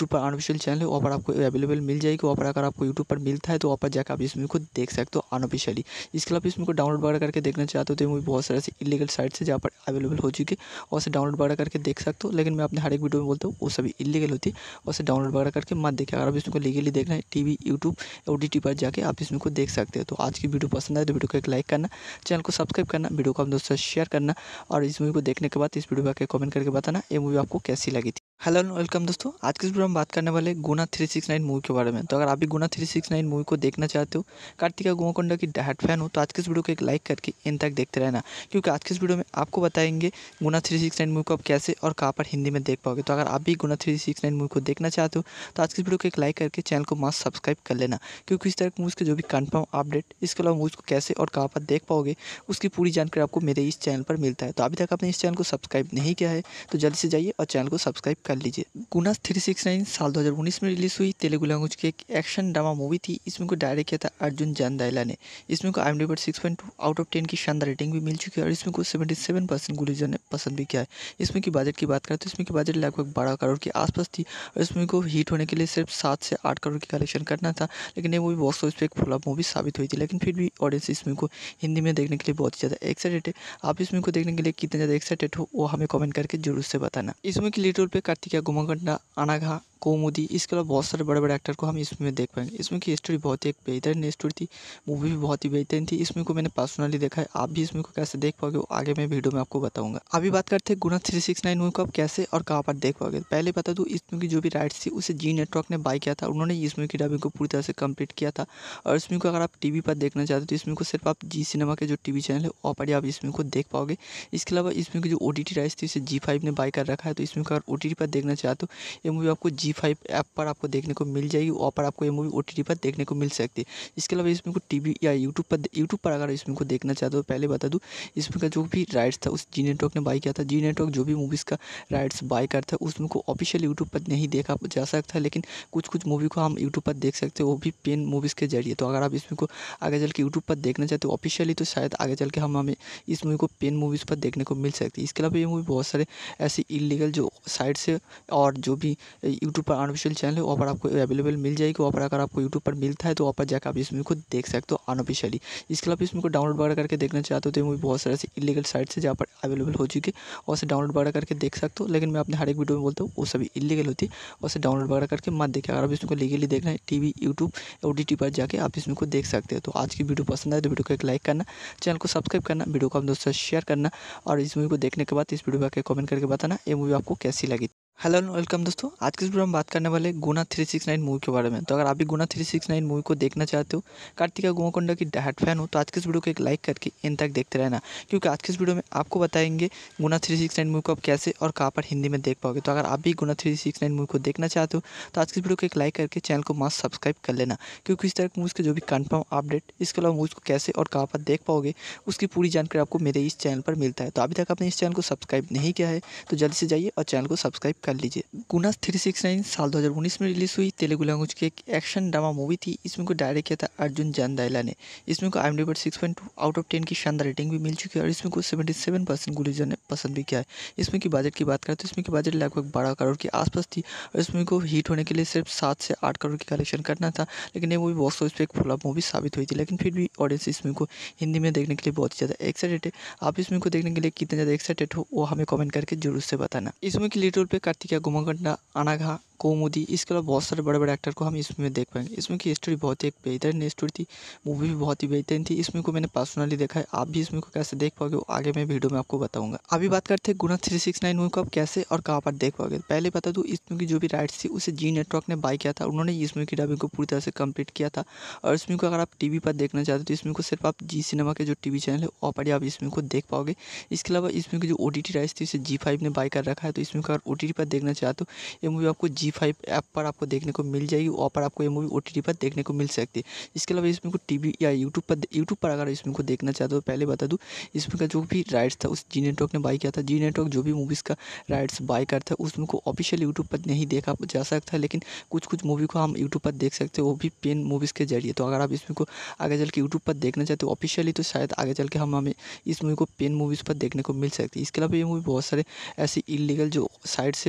यूट्यूब पर अनऑफिशियल चैनल है वहाँ पर आपको अवेलेबल मिल जाएगी वहाँ पर अगर आपको यूट्यूब पर मिलता है तो वहाँ पर जाकर आप इस मूवी को देख सकते हो अनऑफिशियली इसके अलावा इस मूवी को डाउनलोड वगैरह करके देखना चाहते हो तो मूवी बहुत सारे ऐसे इलीगल साइट्स है जहाँ पर अवेलेबल हो चुकी है वैसे डाउनलोड वगैरह करके देख सकते हो लेकिन मैं अपने हर एक वीडियो में बोलता हूँ वो सभी इलीगल होती है वैसे डाउनलोड वगैरह करके मत देखें अगर आप इसमें को लीगली देखना है T V YouTube O D पर जाकर आप इसमें को देख सकते हो तो आज की वीडियो पसंद आए तो वीडियो को एक लाइक करना चैनल को सब्सक्राइब करना वीडियो को आप दोस्तों से शेयर करना और इस मूवी को देखने के बाद इस वीडियो को कमेंट करके बताना ये मूवी आपको कैसी लगी थी हेलो एंड वेलकम दोस्तों आज के इस वीडियो में बात करने वाले Guna three six nine movie के बारे में तो अगर आप भी Guna three six nine movie को देखना चाहते हो कार्तिका गोवाकोंडा की डहाट फैन हो तो आज के इस वीडियो को एक लाइक करके इन तक देखते रहना क्योंकि आज के इस वीडियो में आपको बताएंगे Guna three six nine movie को आप कैसे और कहाँ पर हिंदी में देख पाओगे तो अगर आप भी Guna three six nine movie को देखना चाहते हो तो आज के इस वीडियो को एक लाइक करके चैनल को मास्क सब्सक्राइब कर लेना क्योंकि इस तरह की मूवीज़ के जो भी कन्फर्म अपडेट इसके अलावा मूवीज़ को कैसे और कहाँ पर देख पाओगे उसकी पूरी जानकारी आपको मेरे इस चैनल पर मिलता है तो अभी तक आपने इस चैनल को सब्सक्राइब नहीं किया है तो जल्दी से जाइए और चैनल को सब्सक्राइब कर लीजिए गुना थ्री सिक्स नाइन साल 2019 में रिलीज़ हुई तेलुगु लैंग्वेज की एक एक्शन ड्रामा मूवी थी इसमें को डायरेक्ट किया था अर्जुन जानदाइला ने इसमें को आई पर six point two out of ten की शानदार रेटिंग भी मिल चुकी है और इसमें को सेवेंटी सेवन परसेंट गुलीजर ने पसंद भी किया है इसमें की बजट की बात करें तो इसमें की बजट लगभग बारह करोड़ के आसपास थी और इसमें को हीट होने के लिए सिर्फ सात से आठ करोड़ की कलेक्शन करना था लेकिन ये मूवी बॉक्स ऑफिस पर एक फ्लॉप मूवी साबित हुई थी लेकिन फिर भी ऑडियंस इसमें को हिंदी में देखने के लिए बहुत ज़्यादा एक्साइटेड है आप इसमें को देखने के लिए कितने ज़्यादा एक्साइटेड हो वो हमें कमेंट करके जरूर से बताना इसमें की लीड रोल पर కార్తీక గుమ్మగుంట అనగా कौमुदी इसके अलावा बहुत सारे बड़े बड़े एक्टर को हम इसमें देख पाएंगे इसमें की स्टोरी बहुत ही एक बेहतरीन स्टोरी थी मूवी भी बहुत ही बेहतरीन थी इसमें को मैंने पर्सनली देखा है आप भी इसमें को कैसे देख पाओगे आगे मैं वीडियो में आपको बताऊंगा अभी बात करते हैं Guna three six nine movie को आप कैसे और कहाँ पर देख पाओगे पहले बता दूँ इसमें की जो भी राइट्स थी उसे जी नेटवर्क ने बाई किया था उन्होंने इसमें की डबिंग को पूरी तरह से कम्प्लीट किया था और इसमें को अगर आप टी पर देखना चाहते तो इसमें को सिर्फ आप जी सिनेमा के जो टी चैनल है वहाँ पर आप इसमें को देख पाओगे इसके अलावा इसमें की जो ओ टी राइट्स थी उसे जी फाइव ने बाई कर रखा है तो इसमें को अगर ओ पर देखना चाहते हो ये मूवी आपको जी जी फाइव ऐप पर आपको देखने को मिल जाएगी वहाँ पर आपको ये मूवी ओ पर देखने को मिल सकती है इसके अलावा इसमें को टी या यूट्यूब पर यूट्यूब पर अगर इसमें को देखना चाहते हो पहले बता दूँ इसमें का जो भी राइट्स था उस जी नेटवर्क ने बाई किया था जी नेटवर्क जो भी मूवीज़ का राइट्स बाई करता है उसमें को ऑफिशियल यूट्यूब पर नहीं देखा जा सकता लेकिन कुछ कुछ मूवी को हम यूट्यूब पर देख सकते हो वो भी पेन मूवीज़ के जरिए तो अगर आप इसमें को आगे चल के यूट्यूब पर देखना चाहते हो ऑफिशियली तो शायद आगे चल के हम हमें इस मूवी को पेन मूवीज़ पर देखने को मिल सकती है इसके अलावा ये मूवी बहुत सारे ऐसे इलीगल जो साइट्स है और जो भी यूट्यूब यूट्यूब पर अनऑफिशियल चैनल है वहाँ पर आपको अवेलेबल मिल जाएगी वहाँ पर अगर आपको यूट्यूब पर मिलता है तो वहाँ पर जाकर आप इस मूवी को देख सकते हो अनऑफिशियली इसके अलावा इस मूवी को डाउनलोड वगैरह करके देखना चाहते हो तो मूवी बहुत सारे इलीगल साइट से जहाँ पर अवेलेबल हो चुकी है और डाउनलोड वगैरह करके देख सकते हो लेकिन मैं अपने हर एक वीडियो में बोलता हूँ वो सभी इलीगल होती है और डाउनलोड वगैरह करके मत देखें अगर आप इसमें को लीगली देखना है T V YouTube O D T पर जाकर आप इसमें को देख सकते हो तो आज की वीडियो पसंद आए तो वीडियो को एक लाइक करना चैनल को सब्सक्राइब करना वीडियो को अपने दोस्तों शेयर करना और इस मूवी को देखने के बाद इस वीडियो पर कमेंट करके बताना ये मूवी आपको कैसी लगी हेलो एंड वेलकम दोस्तों आज के इस वीडियो में बात करने वाले गुना 369 मूवी के बारे में तो अगर आप भी गुना 369 मूवी को देखना चाहते हो कार्तिका गोवाकोंडा की डहाट फैन हो तो आज के इस वीडियो को एक लाइक करके इन तक देखते रहना क्योंकि आज के इस वीडियो में आपको बताएंगे गुना 369 मूवी को आप कैसे और कहाँ पर हिंदी में देख पाओगे तो अगर आप भी गुना थ्री मूवी को देखना चाहते हो तो आज के इस वीडियो को एक लाइक करके चैनल को मास्क सब्सक्राइब कर लेना क्योंकि इस तरह मूवीज़ के जो भी कन्फर्म अपडेट इसके अलावा मूवीज़ को कैसे और कहाँ पर देख पाओगे उसकी पूरी जानकारी आपको मेरे इस चैनल पर मिलता है तो अभी तक आपने इस चैनल को सब्सक्राइब नहीं किया है तो जल्दी से जाइए और चैनल को सब्सक्राइब कर लीजिए गुना थ्री सिक्स नाइन साल 2019 में रिलीज़ हुई तेलुगु लैंग्वेज की एक एक्शन ड्रामा मूवी थी इसमें को डायरेक्ट किया था अर्जुन जानदाइला ने इसमें को आई एम पर six point two out of ten की शानदार रेटिंग भी मिल चुकी है और इसमें को सेवेंटी सेवन परसेंट गुलीजर ने पसंद भी किया है इसमें की बजट की बात करें तो इसमें की बजट लगभग बारह करोड़ के आसपास थी और इसमें को हीट होने के लिए सिर्फ सात से आठ करोड़ की कलेक्शन करना था लेकिन ये मूवी बॉक्स ऑफिस पर एक फ्लॉप मूवी साबित हुई थी लेकिन फिर भी ऑडियंस इसमें को हिंदी में देखने के लिए बहुत ही ज़्यादा एक्साइटेड है आप इसमें को देखने के लिए कितने ज़्यादा एक्साइटेड हो वो हमें कमेंट करके जरूर से बताना इसमें की लीड पर కార్తీక గుమగుంట అనగా कौमुदी इसके अलावा बहुत सारे बड़े बड़े एक्टर को हम इसमें देख पाएंगे इसमें की स्टोरी बहुत ही एक बेहतरीन स्टोरी थी मूवी भी बहुत ही बेहतरीन थी इसमें को मैंने पर्सनली देखा है आप भी इसमें को कैसे देख पाओगे आगे मैं वीडियो में आपको बताऊंगा अभी बात करते हैं Guna three six nine movie को आप कैसे और कहाँ पर देख पाओगे पहले बता दूँ इसमें की जो भी राइट्स थी उसे जी नेटवर्क ने बाय किया था उन्होंने इसमें की डबिंग को पूरी तरह से कंप्लीट किया था और इसमें को अगर आप टी पर देखना चाहते तो इसमें को सिर्फ आप जी सिनेमा के जो वी चैनल है वहाँ पर ही आप इसमें को देख पाओगे इसके अलावा इसमें की जो ओ टी राइट्स थी उसे जी फाइव ने बाय कर रखा है तो इसमें को अगर ओ टी पर देखना चाहते हो ये मूवी आपको जी जी फाइव ऐप पर आपको देखने को मिल जाएगी वहाँ पर आपको ये मूवी ओ पर देखने को मिल सकती है इसके अलावा इसमें को टी या यूट्यूब पर यूट्यूब पर अगर इसमें को देखना चाहते हो पहले बता दूँ इसमें का जो भी राइट्स था उस जी नेटवर्क ने बाई किया था जी नेटवर्क जो भी मूवीज़ का राइट्स बाई करता है उसमें को ऑफिशियल यूट्यूब पर नहीं देखा जा सकता है लेकिन कुछ कुछ मूवी को हम यूट्यूब पर देख सकते हो वो भी पेन मूवीज़ के जरिए तो अगर आप इसमें को आगे चल के यूट्यूब पर देखना चाहते हो ऑफिशियली तो शायद आगे चल के हम हमें इस मूवी को पेन मूवीज़ पर देखने को मिल सकती है इसके अलावा ये मूवी बहुत सारे ऐसे इलीगल जो साइट्स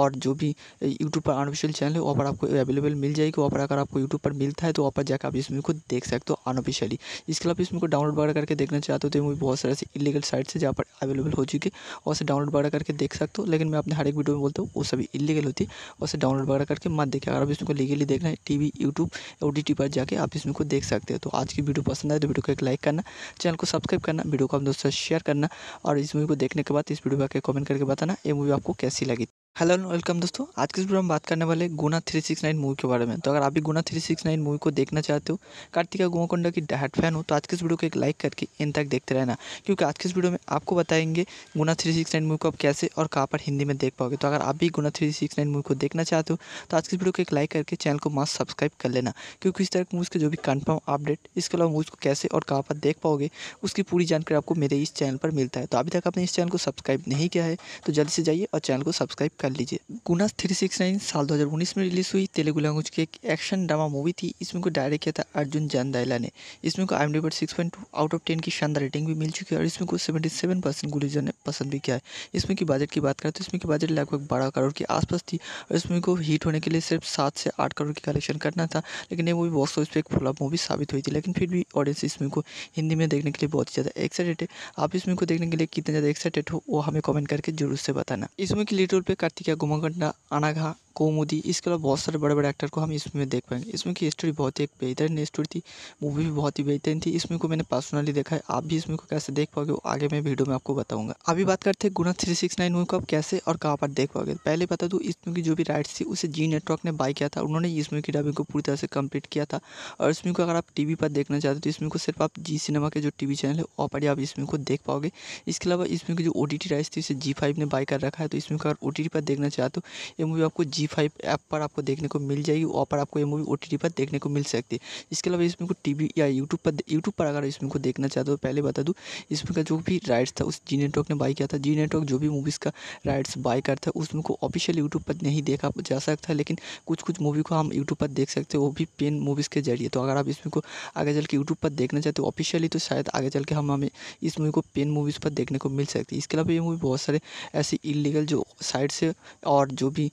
और जो भी यूट्यूब यूट्यूब पर अनऑफिशियल चैनल है वहाँ पर आपको अवेलेबल मिल जाएगी वहाँ पर अगर आपको यूट्यूब पर मिलता है तो वहाँ पर जाकर आप इस मूवी को देख सकते हो अनऑफिशियली इसके अलावा इस मूवी को डाउनलोड वगैरह करके देखना चाहते हो तो मूवी बहुत सारे ऐसे इलीगल साइट्स है जहाँ पर अवेलेबल हो चुकी है वैसे डाउनलोड वगैरह करके देख सकते हो लेकिन मैं अपने हर एक वीडियो में बोलता हूँ वो सभी इलीगल होती है वैसे डाउनलोड वगैरह करके मत देखें अगर आप इसमें को लीगली देखना है T V YouTube O T पर जाकर आप इसमें को देख सकते हो तो आज की वीडियो पसंद आए तो वीडियो को एक लाइक करना चैनल को सब्सक्राइब करना वीडियो को आप दोस्तों शेयर करना और इस मूवी को देखने के बाद इस वीडियो पर कमेंट करके बताना ये मूवी आपको कैसी लगी हेलो एंड वेलकम दोस्तों आज के वीडियो में बात करने वाले गुना 369 मूवी के बारे में तो अगर आप भी गुना 369 मूवी को देखना चाहते हो कार्तिका गोवाकोंडा की डहाट फैन हो तो आज के इस वीडियो को एक लाइक करके इन तक देखते रहना क्योंकि आज के इस वीडियो में आपको बताएंगे गुना 369 मूवी को आप कैसे और कहाँ पर हिंदी में देख पाओगे तो अगर आप भी गुना नाइन मूवी को देखना चाहते हो तो आज के इस वीडियो को एक लाइक करके चैनल को मास्क सब्सक्राइब कर लेना क्योंकि इस तरह की मूवीज़ के जो भी कन्फर्म अपडेट इसके अलावा मूवीज़ को कैसे और कहाँ पर देख पाओगे उसकी पूरी जानकारी आपको मेरे इस चैनल पर मिलता है तो अभी तक आपने इस चैनल को सब्सक्राइब नहीं किया है तो जल्दी से जाइए और चैनल को सब्सक्राइब कर लीजिए गुनास थ्री सिक्स नाइन साल 2019 में रिलीज़ हुई तेलुगु लैंग्वेज की एक एक्शन ड्रामा मूवी थी इसमें को डायरेक्ट किया था अर्जुन दायला ने इसमें को आई पर six point two out of ten की शानदार रेटिंग भी मिल चुकी है और इसमें को सेवेंटी सेवन परसेंट गुलीजन ने पसंद भी किया है इसमें की बजट की बात करें तो इसमें की बजट लगभग बारह करोड़ के आसपास थी और इसमें को हिट होने के लिए सिर्फ सात से आठ करोड़ की कलेक्शन करना था लेकिन ये मूवी बॉक्स ऑफिस पर एक फ्लॉप मूवी साबित हुई थी लेकिन फिर भी ऑडियंस इसमें को हिंदी में देखने के लिए बहुत ज़्यादा एक्साइटेड है आप इसमें को देखने के लिए कितने ज़्यादा एक्साइटेड हो वो हमें कमेंट करके जरूर से बताना इसमें की लीटर पर কার্তিকা গোমাকণ্ডা আনাঘা कौमुदी इसके अलावा बहुत सारे बड़े बड़े एक्टर को हम इसमें देख पाएंगे इसमें की स्टोरी बहुत ही एक बेहतरीन स्टोरी थी मूवी भी बहुत ही बेहतरीन थी इसमें को मैंने पर्सनली देखा है आप भी इसमें को कैसे देख पाओगे वो आगे मैं वीडियो में आपको बताऊंगा अभी बात करते हैं Guna three six nine movie को आप कैसे और कहाँ पर देख पाओगे पहले बता दूँ इसमें की जो भी राइट्स थी उसे जी नेटवर्क ने बाई किया था उन्होंने इसमें की डबिंग को पूरी तरह से कंप्लीट किया था और इसमें को अगर आप टीवी पर देखना चाहते हो तो इसमें को सिर्फ आप जी सिनेमा के जो टीवी चैनल है वहाँ पर आप इसमें को देख पाओगे इसके अलावा इसमें की जो ओ टी राइट्स थी उसे जी फाइव ने बाई कर रखा है तो इसमें को अगर ओ पर देखना चाहते हो ये मूवी आपको जी फाइव ऐप पर आपको देखने को मिल जाएगी वहाँ पर आपको ये मूवी ओ पर देखने को मिल सकती है इसके अलावा इसमें को टी या यूट्यूब पर यूट्यूब पर अगर इसमें को देखना चाहते हो तो पहले बता दूँ इसमें का जो भी राइट्स था उस जी नेटवर्क ने बाई किया था जी नेटवर्क जो भी मूवीज़ का राइट्स बाई करता है उसमें को ऑफिशियल यूट्यूब पर नहीं देखा जा सकता है लेकिन कुछ कुछ मूवी को हम यूट्यूब पर देख सकते हैं वो भी पेन मूवीज़ के जरिए तो अगर आप इसमें को आगे चल के यूट्यूब पर देखना चाहते हो ऑफिशियली तो शायद आगे चल के हम हमें इस मूवी को पेन मूवीज़ पर देखने को मिल सकती है इसके अलावा ये मूवी बहुत सारे ऐसे इलीगल जो साइट से और जो भी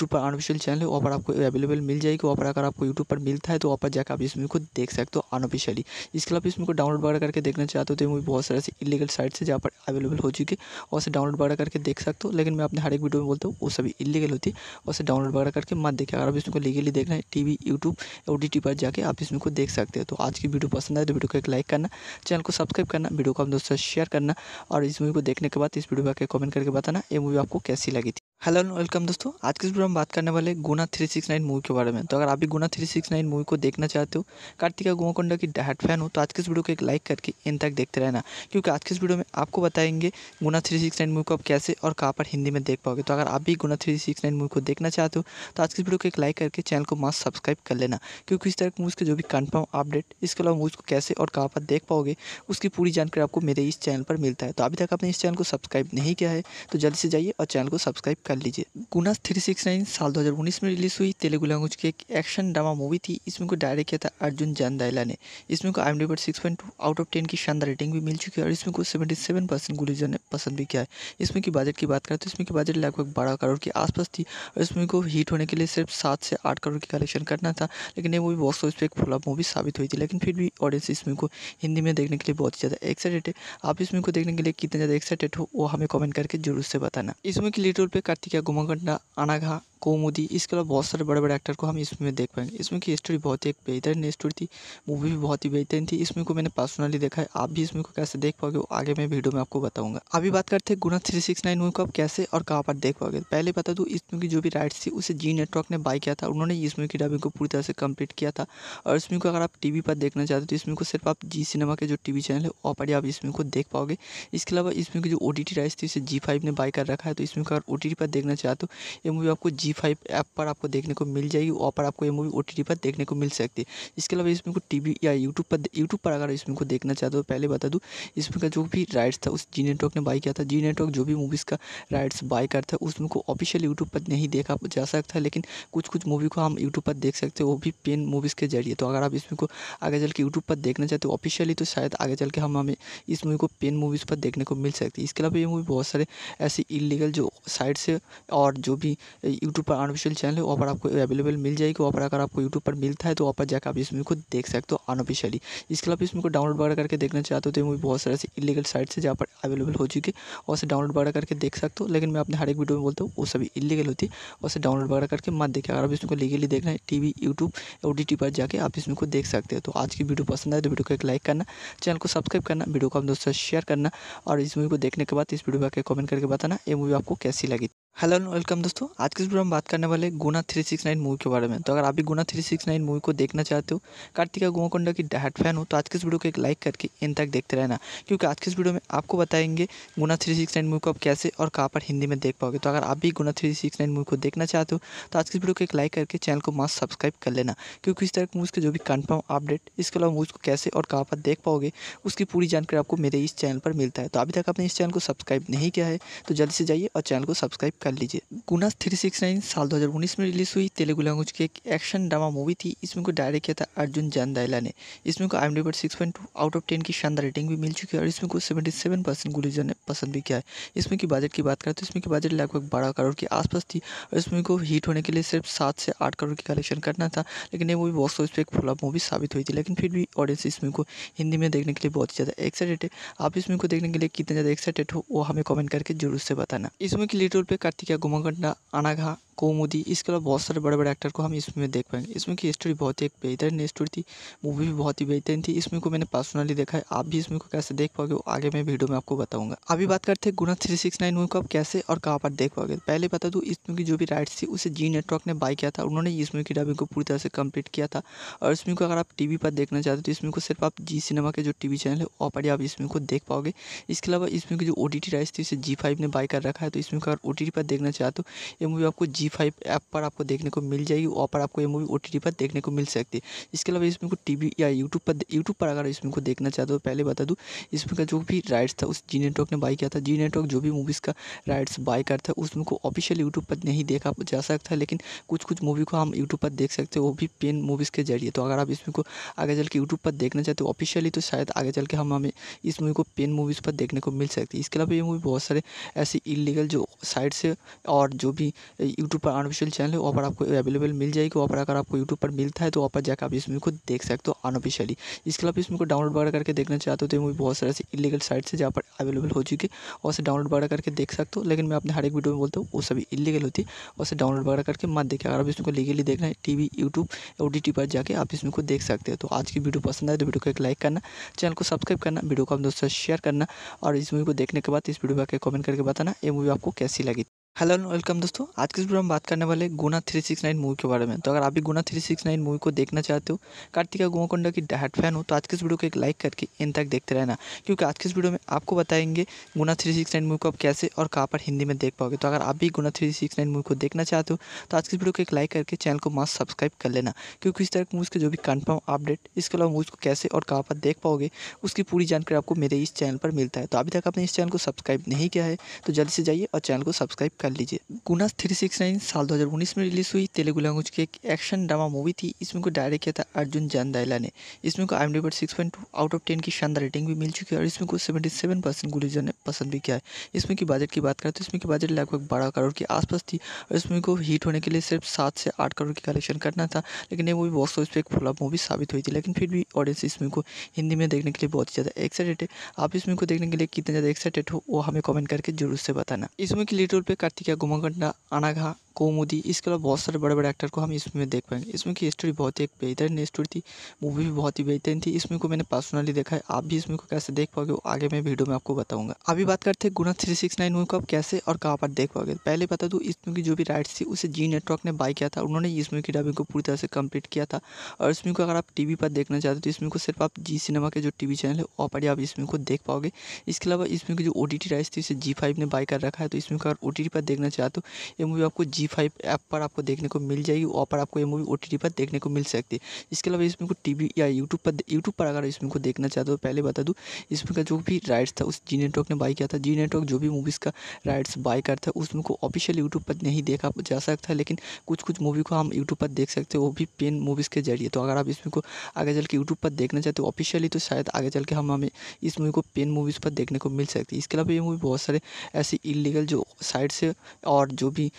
यूट्यूब पर अनऑफिशियल चैनल है वहाँ पर आपको अवेलेबल मिल जाएगी वहाँ पर अगर आपको यूट्यूब पर मिलता है तो वहाँ पर जाकर आप इस मूवी को देख सकते हो अनऑफिशियली इसके अलावा इस मूवी को डाउनलोड वगैरह करके देखना चाहते हो तो मूवी बहुत सारे ऐसे इलीगल साइट्स है जहाँ पर अवेलेबल हो चुकी है वैसे डाउनलोड वगैरह करके देख सकते हो लेकिन मैं अपने हर एक वीडियो में बोलता हूँ वो सभी इलीगल होती है वैसे डाउनलोड वगैरह करके मत देखें अगर आप इसमें को लीगली देखना है T V YouTube O D पर जाकर आप इसमें को देख सकते हो तो आज की वीडियो पसंद आए तो वीडियो को एक लाइक करना चैनल को सब्सक्राइब करना वीडियो को आप दोस्तों से शेयर करना और इस मूवी को देखने के बाद इस वीडियो पर कमेंट करके बताना ये मूवी आपको कैसी लगी थी हेलो एंड वेलकम दोस्तों आज के इस वीडियो में बात करने वाले Guna three six nine movie के बारे में तो अगर आप भी Guna three six nine movie को देखना चाहते हो कार्तिका गोवाकोंडा की डहाट फैन हो तो आज के इस वीडियो को एक लाइक करके इन तक देखते रहना क्योंकि आज के इस वीडियो में आपको बताएंगे Guna three six nine movie को आप कैसे और कहाँ पर हिंदी में देख पाओगे तो अगर आप भी Guna three six nine movie को देखना चाहते हो तो आज के इस वीडियो को एक लाइक करके चैनल को मास्क सब्सक्राइब कर लेना क्योंकि इस तरह की मूवीज़ के जो भी कन्फर्म अपडेट इसके अलावा मूवीज़ को कैसे और कहाँ पर देख पाओगे उसकी पूरी जानकारी आपको मेरे इस चैनल पर मिलता है तो अभी तक आपने इस चैनल को सब्सक्राइब नहीं किया है तो जल्दी से जाइए और चैनल को सब्सक्राइब कर लीजिए गुना थ्री सिक्स नाइन साल 2019 में रिलीज़ हुई तेलुगु लैंग्वेज की एक एक्शन ड्रामा मूवी थी इसमें को डायरेक्ट किया था अर्जुन जानदाइला ने इसमें को आई पर six point two out of ten की शानदार रेटिंग भी मिल चुकी है और इसमें को सेवेंटी सेवन परसेंट गुलिजन ने पसंद भी किया है इसमें की बजट की बात करें तो इसमें की बजट लगभग बारह करोड़ के आसपास थी और इसमें को हीट होने के लिए सिर्फ सात से आठ करोड़ की कलेक्शन करना था लेकिन ये मूवी बॉक्स ऑफिस पर एक फ्लॉप मूवी साबित हुई थी लेकिन फिर भी ऑडियंस इसमें को हिंदी में देखने के लिए बहुत ही ज़्यादा एक्साइटेड है आप इसमें को देखने के लिए कितने ज़्यादा एक्साइटेड हो वो हमें कमेंट करके जरूर से बताना इसमें की लीड रोल पर కార్తీక గుమగుంట అనగా कौमुदी इसके अलावा बहुत सारे बड़े बड़े एक्टर को हम इसमें देख पाएंगे इसमें की स्टोरी बहुत ही एक बेहतरीन स्टोरी थी मूवी भी बहुत ही बेहतरीन थी इसमें को मैंने पर्सनली देखा है आप भी इसमें को कैसे देख पाओगे आगे मैं वीडियो में आपको बताऊंगा अभी बात करते हैं Guna three six nine movie को आप कैसे और कहाँ पर देख पाओगे पहले बता दूँ इसमें की जो भी राइट्स थी उसे जी नेटवर्क ने बाई किया था उन्होंने इसमें की डबिंग को पूरी तरह से कम्प्लीट किया था और इसमें को अगर आप टी पर देखना चाहते हो तो इसमें को सिर्फ आप जी सिनेमा के जो टी चैनल है वहाँ पर आप इसमें को देख पाओगे इसके अलावा इसमें की जो ओ टी राइट्स थी उसे जी फाइव ने बाई कर रखा है तो इसमें को अगर ओ पर देखना चाहते हो ये मूवी आपको जी जी फाइव ऐप पर आपको देखने को मिल जाएगी वहाँ पर आपको ये मूवी ओ पर देखने को मिल सकती है इसके अलावा इसमें को टी या यूट्यूब पर यूट्यूब पर अगर इसमें को देखना चाहते हो पहले बता दूँ इसमें का जो भी राइट्स था उस जी नेटवर्क ने बाई किया था जी नेटवर्क जो भी मूवीज़ का राइट्स बाई करता है उसमें को ऑफिशियल यूट्यूब पर नहीं देखा जा सकता लेकिन कुछ कुछ मूवी को हम यूट्यूब पर देख सकते हो वो भी पेन मूवीज़ के जरिए तो अगर आप इसमें को आगे चल के यूट्यूब पर देखना चाहते हो ऑफिशियली तो शायद आगे चल के हम हमें इस मूवी को पेन मूवीज़ पर देखने को मिल सकती है इसके अलावा ये मूवी बहुत सारे ऐसे इलीगल जो साइट्स है और जो भी यूट्यूब यूट्यूब पर अनऑफिशियल चैनल है वहाँ पर आपको अवेलेबल मिल जाएगी वहाँ पर अगर आपको यूट्यूब पर मिलता है तो वहाँ पर जाकर आप इस मूवी को देख सकते हो अनऑफिशियली इसके अलावा इस मूवी को डाउनलोड वगैरह करके देखना चाहते हो तो ये मूवी बहुत सारे से इलीगल साइट्स है जहाँ पर अवेलेबल हो चुकी है वैसे डाउनलोड वगैरह करके देख सकते हो लेकिन मैं अपने हर एक वीडियो में बोलता हूँ वो सभी इलीगल होती है वैसे डाउनलोड वगैरह करके मत देखें अगर आप इसमें को लीगली देखना है T V YouTube O D T पर जाकर आप इसमें को देख सकते हो तो आज की वीडियो पसंद आए तो वीडियो को एक लाइक करना चैनल को सब्सक्राइब करना वीडियो को अपने दोस्तों शेयर करना और इस मूवी को देखने के बाद इस वीडियो पर कमेंट करके बताना ये मूवी आपको कैसी लगी हेलो एंड वेलकम दोस्तों आज के इस वीडियो में बात करने वाले गुना 369 मूवी के बारे में तो अगर आप भी गुना 369 मूवी को देखना चाहते हो कार्तिका गोवाकोंडा की डहाट फैन हो तो आज के इस वीडियो को एक लाइक करके इन तक देखते रहना क्योंकि आज के इस वीडियो में आपको बताएंगे गुना 369 मूवी को आप कैसे और कहाँ पर हिंदी में देख पाओगे तो अगर आप भी गुना नाइन मूवी को देखना चाहते हो तो आज के इस वीडियो को एक लाइक करके चैनल को मास्क सब्सक्राइब कर लेना क्योंकि इस तरह मूवीज़ के जो भी कन्फर्म अपडेट इसके अलावा मूवीज़ को कैसे और कहाँ पर देख पाओगे उसकी पूरी जानकारी आपको मेरे इस चैनल पर मिलता है तो अभी तक आपने इस चैनल को सब्सक्राइब नहीं किया है तो जल्दी से जाइए और चैनल को सब्सक्राइब कर लीजिए गुना थ्री सिक्स नाइन साल दो हजार उन्नीस में रिलीज़ हुई तेलुगु लैंग्वेज की एक एक्शन ड्रामा मूवी थी इसमें को डायरेक्ट किया था अर्जुन जानदाइला ने इसमें को आई एम पर six point two out of ten की शानदार रेटिंग भी मिल चुकी है और इसमें को सेवेंटी सेवन परसेंट गुलीजन ने पसंद भी किया है इसमें की बजट की बात करें तो इसमें की बजट लगभग बारह करोड़ के आसपास थी और इसमें को हिट होने के लिए सिर्फ सात से आठ करोड़ की कलेक्शन करना था लेकिन ये मूवी बॉक्स ऑफिस पर एक फ्लॉप मूवी साबित हुई थी लेकिन फिर भी ऑडियंस इसमें को हिंदी में देखने के लिए बहुत ज़्यादा एक्साइटेड है आप इसमें को देखने के लिए कितने ज़्यादा एक्साइटेड हो वो हमें कमेंट करके जरूर से बताना इसमें की लिटल पर కార్తీక గుమ్మగుంట అనగా कौमुदी इसके अलावा बहुत सारे बड़े बड़े एक्टर को हम इसमें देख पाएंगे इसमें की स्टोरी बहुत ही एक बेहतरीन स्टोरी थी मूवी भी बहुत ही बेहतरीन थी इसमें को मैंने पर्सनली देखा है आप भी इसमें को कैसे देख पाओगे आगे मैं वीडियो में आपको बताऊंगा अभी बात करते हैं Guna three six nine movie को आप कैसे और कहाँ पर देख पाओगे पहले बता दूँ इसमें की जो भी राइट्स थी उसे जी नेटवर्क ने बाई किया था उन्होंने इसमें की डबिंग को पूरी तरह से कंप्लीट किया था और इसमें को अगर आप वी पर देखना चाहते तो इसमें को सिर्फ आप जी सिनेमा के जो वी चैनल है वहाँ पर आप इसमें को देख पाओगे इसके अलावा इसमें की जो ओ टी राइट्स थी उसे जी फाइव ने बाई कर रखा है तो इसमें को अगर ओ पर देखना चाहते हो ये मूवी आपको जी जी फाइव ऐप पर आपको देखने को मिल जाएगी वहाँ पर आपको ये मूवी ओ पर देखने को मिल सकती है इसके अलावा इसमें को टी या यूट्यूब पर यूट्यूब पर अगर इसमें को देखना चाहते हो पहले बता दूँ इसमें का जो भी राइट्स था उस जी नेटवर्क ने बाई किया था जी नेटवर्क जो भी मूवीज़ का राइट्स बाई करता है उसमें को ऑफिशियल यूट्यूब पर नहीं देखा जा सकता है लेकिन कुछ कुछ मूवी को हम यूट्यूब पर देख सकते हैं वो भी पेन मूवीज़ के जरिए तो अगर आप इसमें को आगे चल के यूट्यूब पर देखना चाहते हो ऑफिशियली तो शायद आगे चल के हम हमें इस मूवी को पेन मूवीज़ पर देखने को मिल सकती है इसके अलावा ये मूवी बहुत सारे ऐसे इलीगल जो साइट से और जो भी यूट्यूब यूट्यूब पर अनऑफिशियल चैनल है वहाँ पर आपको अवेलेबल मिल जाएगी वहाँ पर अगर आपको यूट्यूब पर मिलता है तो वहाँ पर जाकर आप इस मूवी को देख सकते हो अनऑफिशियली इसके अलावा इस मूवी को डाउनलोड वगैरह करके देखना चाहते हो तो मूवी बहुत सारे ऐसे इलीगल साइट्स है जहाँ पर अवेलेबल हो चुकी है वैसे डाउनलोड वगैरह करके देख सकते हो लेकिन मैं अपने हर एक वीडियो में बोलता हूँ वो सभी इलीगल होती है वैसे डाउनलोड वगैरह करके मत देखे अगर आप इसमें लीगली देखना है T V YouTube O T पर जाकर आप इसमें को देख सकते हो तो आज की वीडियो पसंद आए तो वीडियो को एक लाइक करना चैनल को सब्सक्राइब करना वीडियो को अपने दोस्तों शेयर करना और इस मूवी को देखने के बाद इस वीडियो पर कमेंट करके बताना ये मूवी आपको कैसी लगी हेलो एंड वेलकम दोस्तों आज के वीडियो में बात करने वाले गुना 369 मूवी के बारे में तो अगर आप भी गुना 369 मूवी को देखना चाहते हो कार्तिका गोवाकोंडा की डहाट फैन हो तो आज के इस वीडियो को एक लाइक करके इन तक देखते रहना क्योंकि आज के इस वीडियो में आपको बताएंगे गुना 369 मूवी को आप कैसे और कहाँ पर हिंदी में देख पाओगे तो अगर आप भी गुना थ्री मूवी को देखना चाहते हो तो आज के इस वीडियो को एक लाइक करके चैनल को मास्क सब्सक्राइब कर लेना क्योंकि इस तरह की मूवीज़ के जो भी कन्फर्म अपडेट इसके अलावा मूवीज़ को कैसे और कहाँ पर देख पाओगे उसकी पूरी जानकारी आपको मेरे इस चैनल पर मिलता है तो अभी तक आपने इस चैनल को सब्सक्राइब नहीं किया है तो जल्दी से जाइए और चैनल को सब्सक्राइब कर कर लीजिए गुनास थ्री सिक्स नाइन साल दो हज़ार उन्नीस में रिलीज़ हुई तेलुगु लैंग्वेज की एक एक्शन ड्रामा मूवी थी इसमें को डायरेक्ट किया था अर्जुन जानदाइला ने इसमें को आई एम डी पर six point two out of ten की शानदार रेटिंग भी मिल चुकी है और इसमें को सेवेंटी सेवन परसेंट गुलीजन ने पसंद भी किया है इसमें की बजट की बात करें तो इसमें की बजट लगभग बारह करोड़ के आसपास थी और इसमें को हिट होने के लिए सिर्फ सात से आठ करोड़ की कलेक्शन करना था लेकिन ये मूवी बॉक्स ऑफिस पर एक फ्लॉप मूवी साबित हुई थी लेकिन फिर भी ऑडियंस इसमें को हिंदी में देखने के लिए बहुत ज़्यादा एक्साइटेड है आप इसमें को देखने के लिए कितने ज़्यादा एक्साइटेड हो वो हमें कमेंट करके जरूर से बताना इसमें की लीड पर কার্তিকা গোমাকন্ডা আনাঘা कौमुदी इसके अलावा बहुत सारे बड़े बड़े एक्टर को हम इसमें देख पाएंगे इसमें की स्टोरी बहुत ही एक बेहतरीन स्टोरी थी मूवी भी बहुत ही बेहतरीन थी इसमें को मैंने पर्सनली देखा है आप भी इसमें को कैसे देख पाओगे वो आगे मैं वीडियो में आपको बताऊंगा अभी बात करते हैं Guna three six nine movie को आप कैसे और कहाँ पर देख पाओगे पहले बता दूँ इसमें की जो भी राइट्स थी उसे जी नेटवर्क ने बाय किया था उन्होंने इसमें की डबिंग को पूरी तरह से कंप्लीट किया था और इसमें को अगर आप टीवी पर देखना चाहते हो तो इसमें को सिर्फ आप जी सिनेमा के जो टीवी चैनल है वहाँ पर ही आप इसमें को देख पाओगे इसके अलावा इसमें की जो ओ टी राइट्स थी उसे जी फाइव ने बाय कर रखा है तो इसमें को अगर ओ पर देखना चाहते हो ये मूवी आपको जी फाइव ऐप पर आपको देखने को मिल जाएगी वहाँ पर आपको ये मूवी ओ पर देखने को मिल सकती है इसके अलावा इसमें को टी या यूट्यूब पर यूट्यूब पर अगर इसमें को देखना चाहते हो तो पहले बता दूँ इसमें का जो भी राइट्स था उस जी नेटवर्क ने बाई किया था जी नेटवर्क जो भी मूवीज़ का राइट्स बाई करता है उसमें को ऑफिशियल यूट्यूब पर नहीं देखा जा सकता है लेकिन कुछ कुछ मूवी को हम यूट्यूब पर देख सकते हैं वो भी पेन मूवीज़ के जरिए तो अगर आप इसमें को आगे चल के यूट्यूब पर देखना चाहते हो ऑफिशियली तो शायद आगे चल के हम हमें इस मूवी को पेन मूवीज़ पर देखने को मिल सकती है इसके अलावा ये मूवी बहुत सारे ऐसे इलीगल जो साइट से और जो भी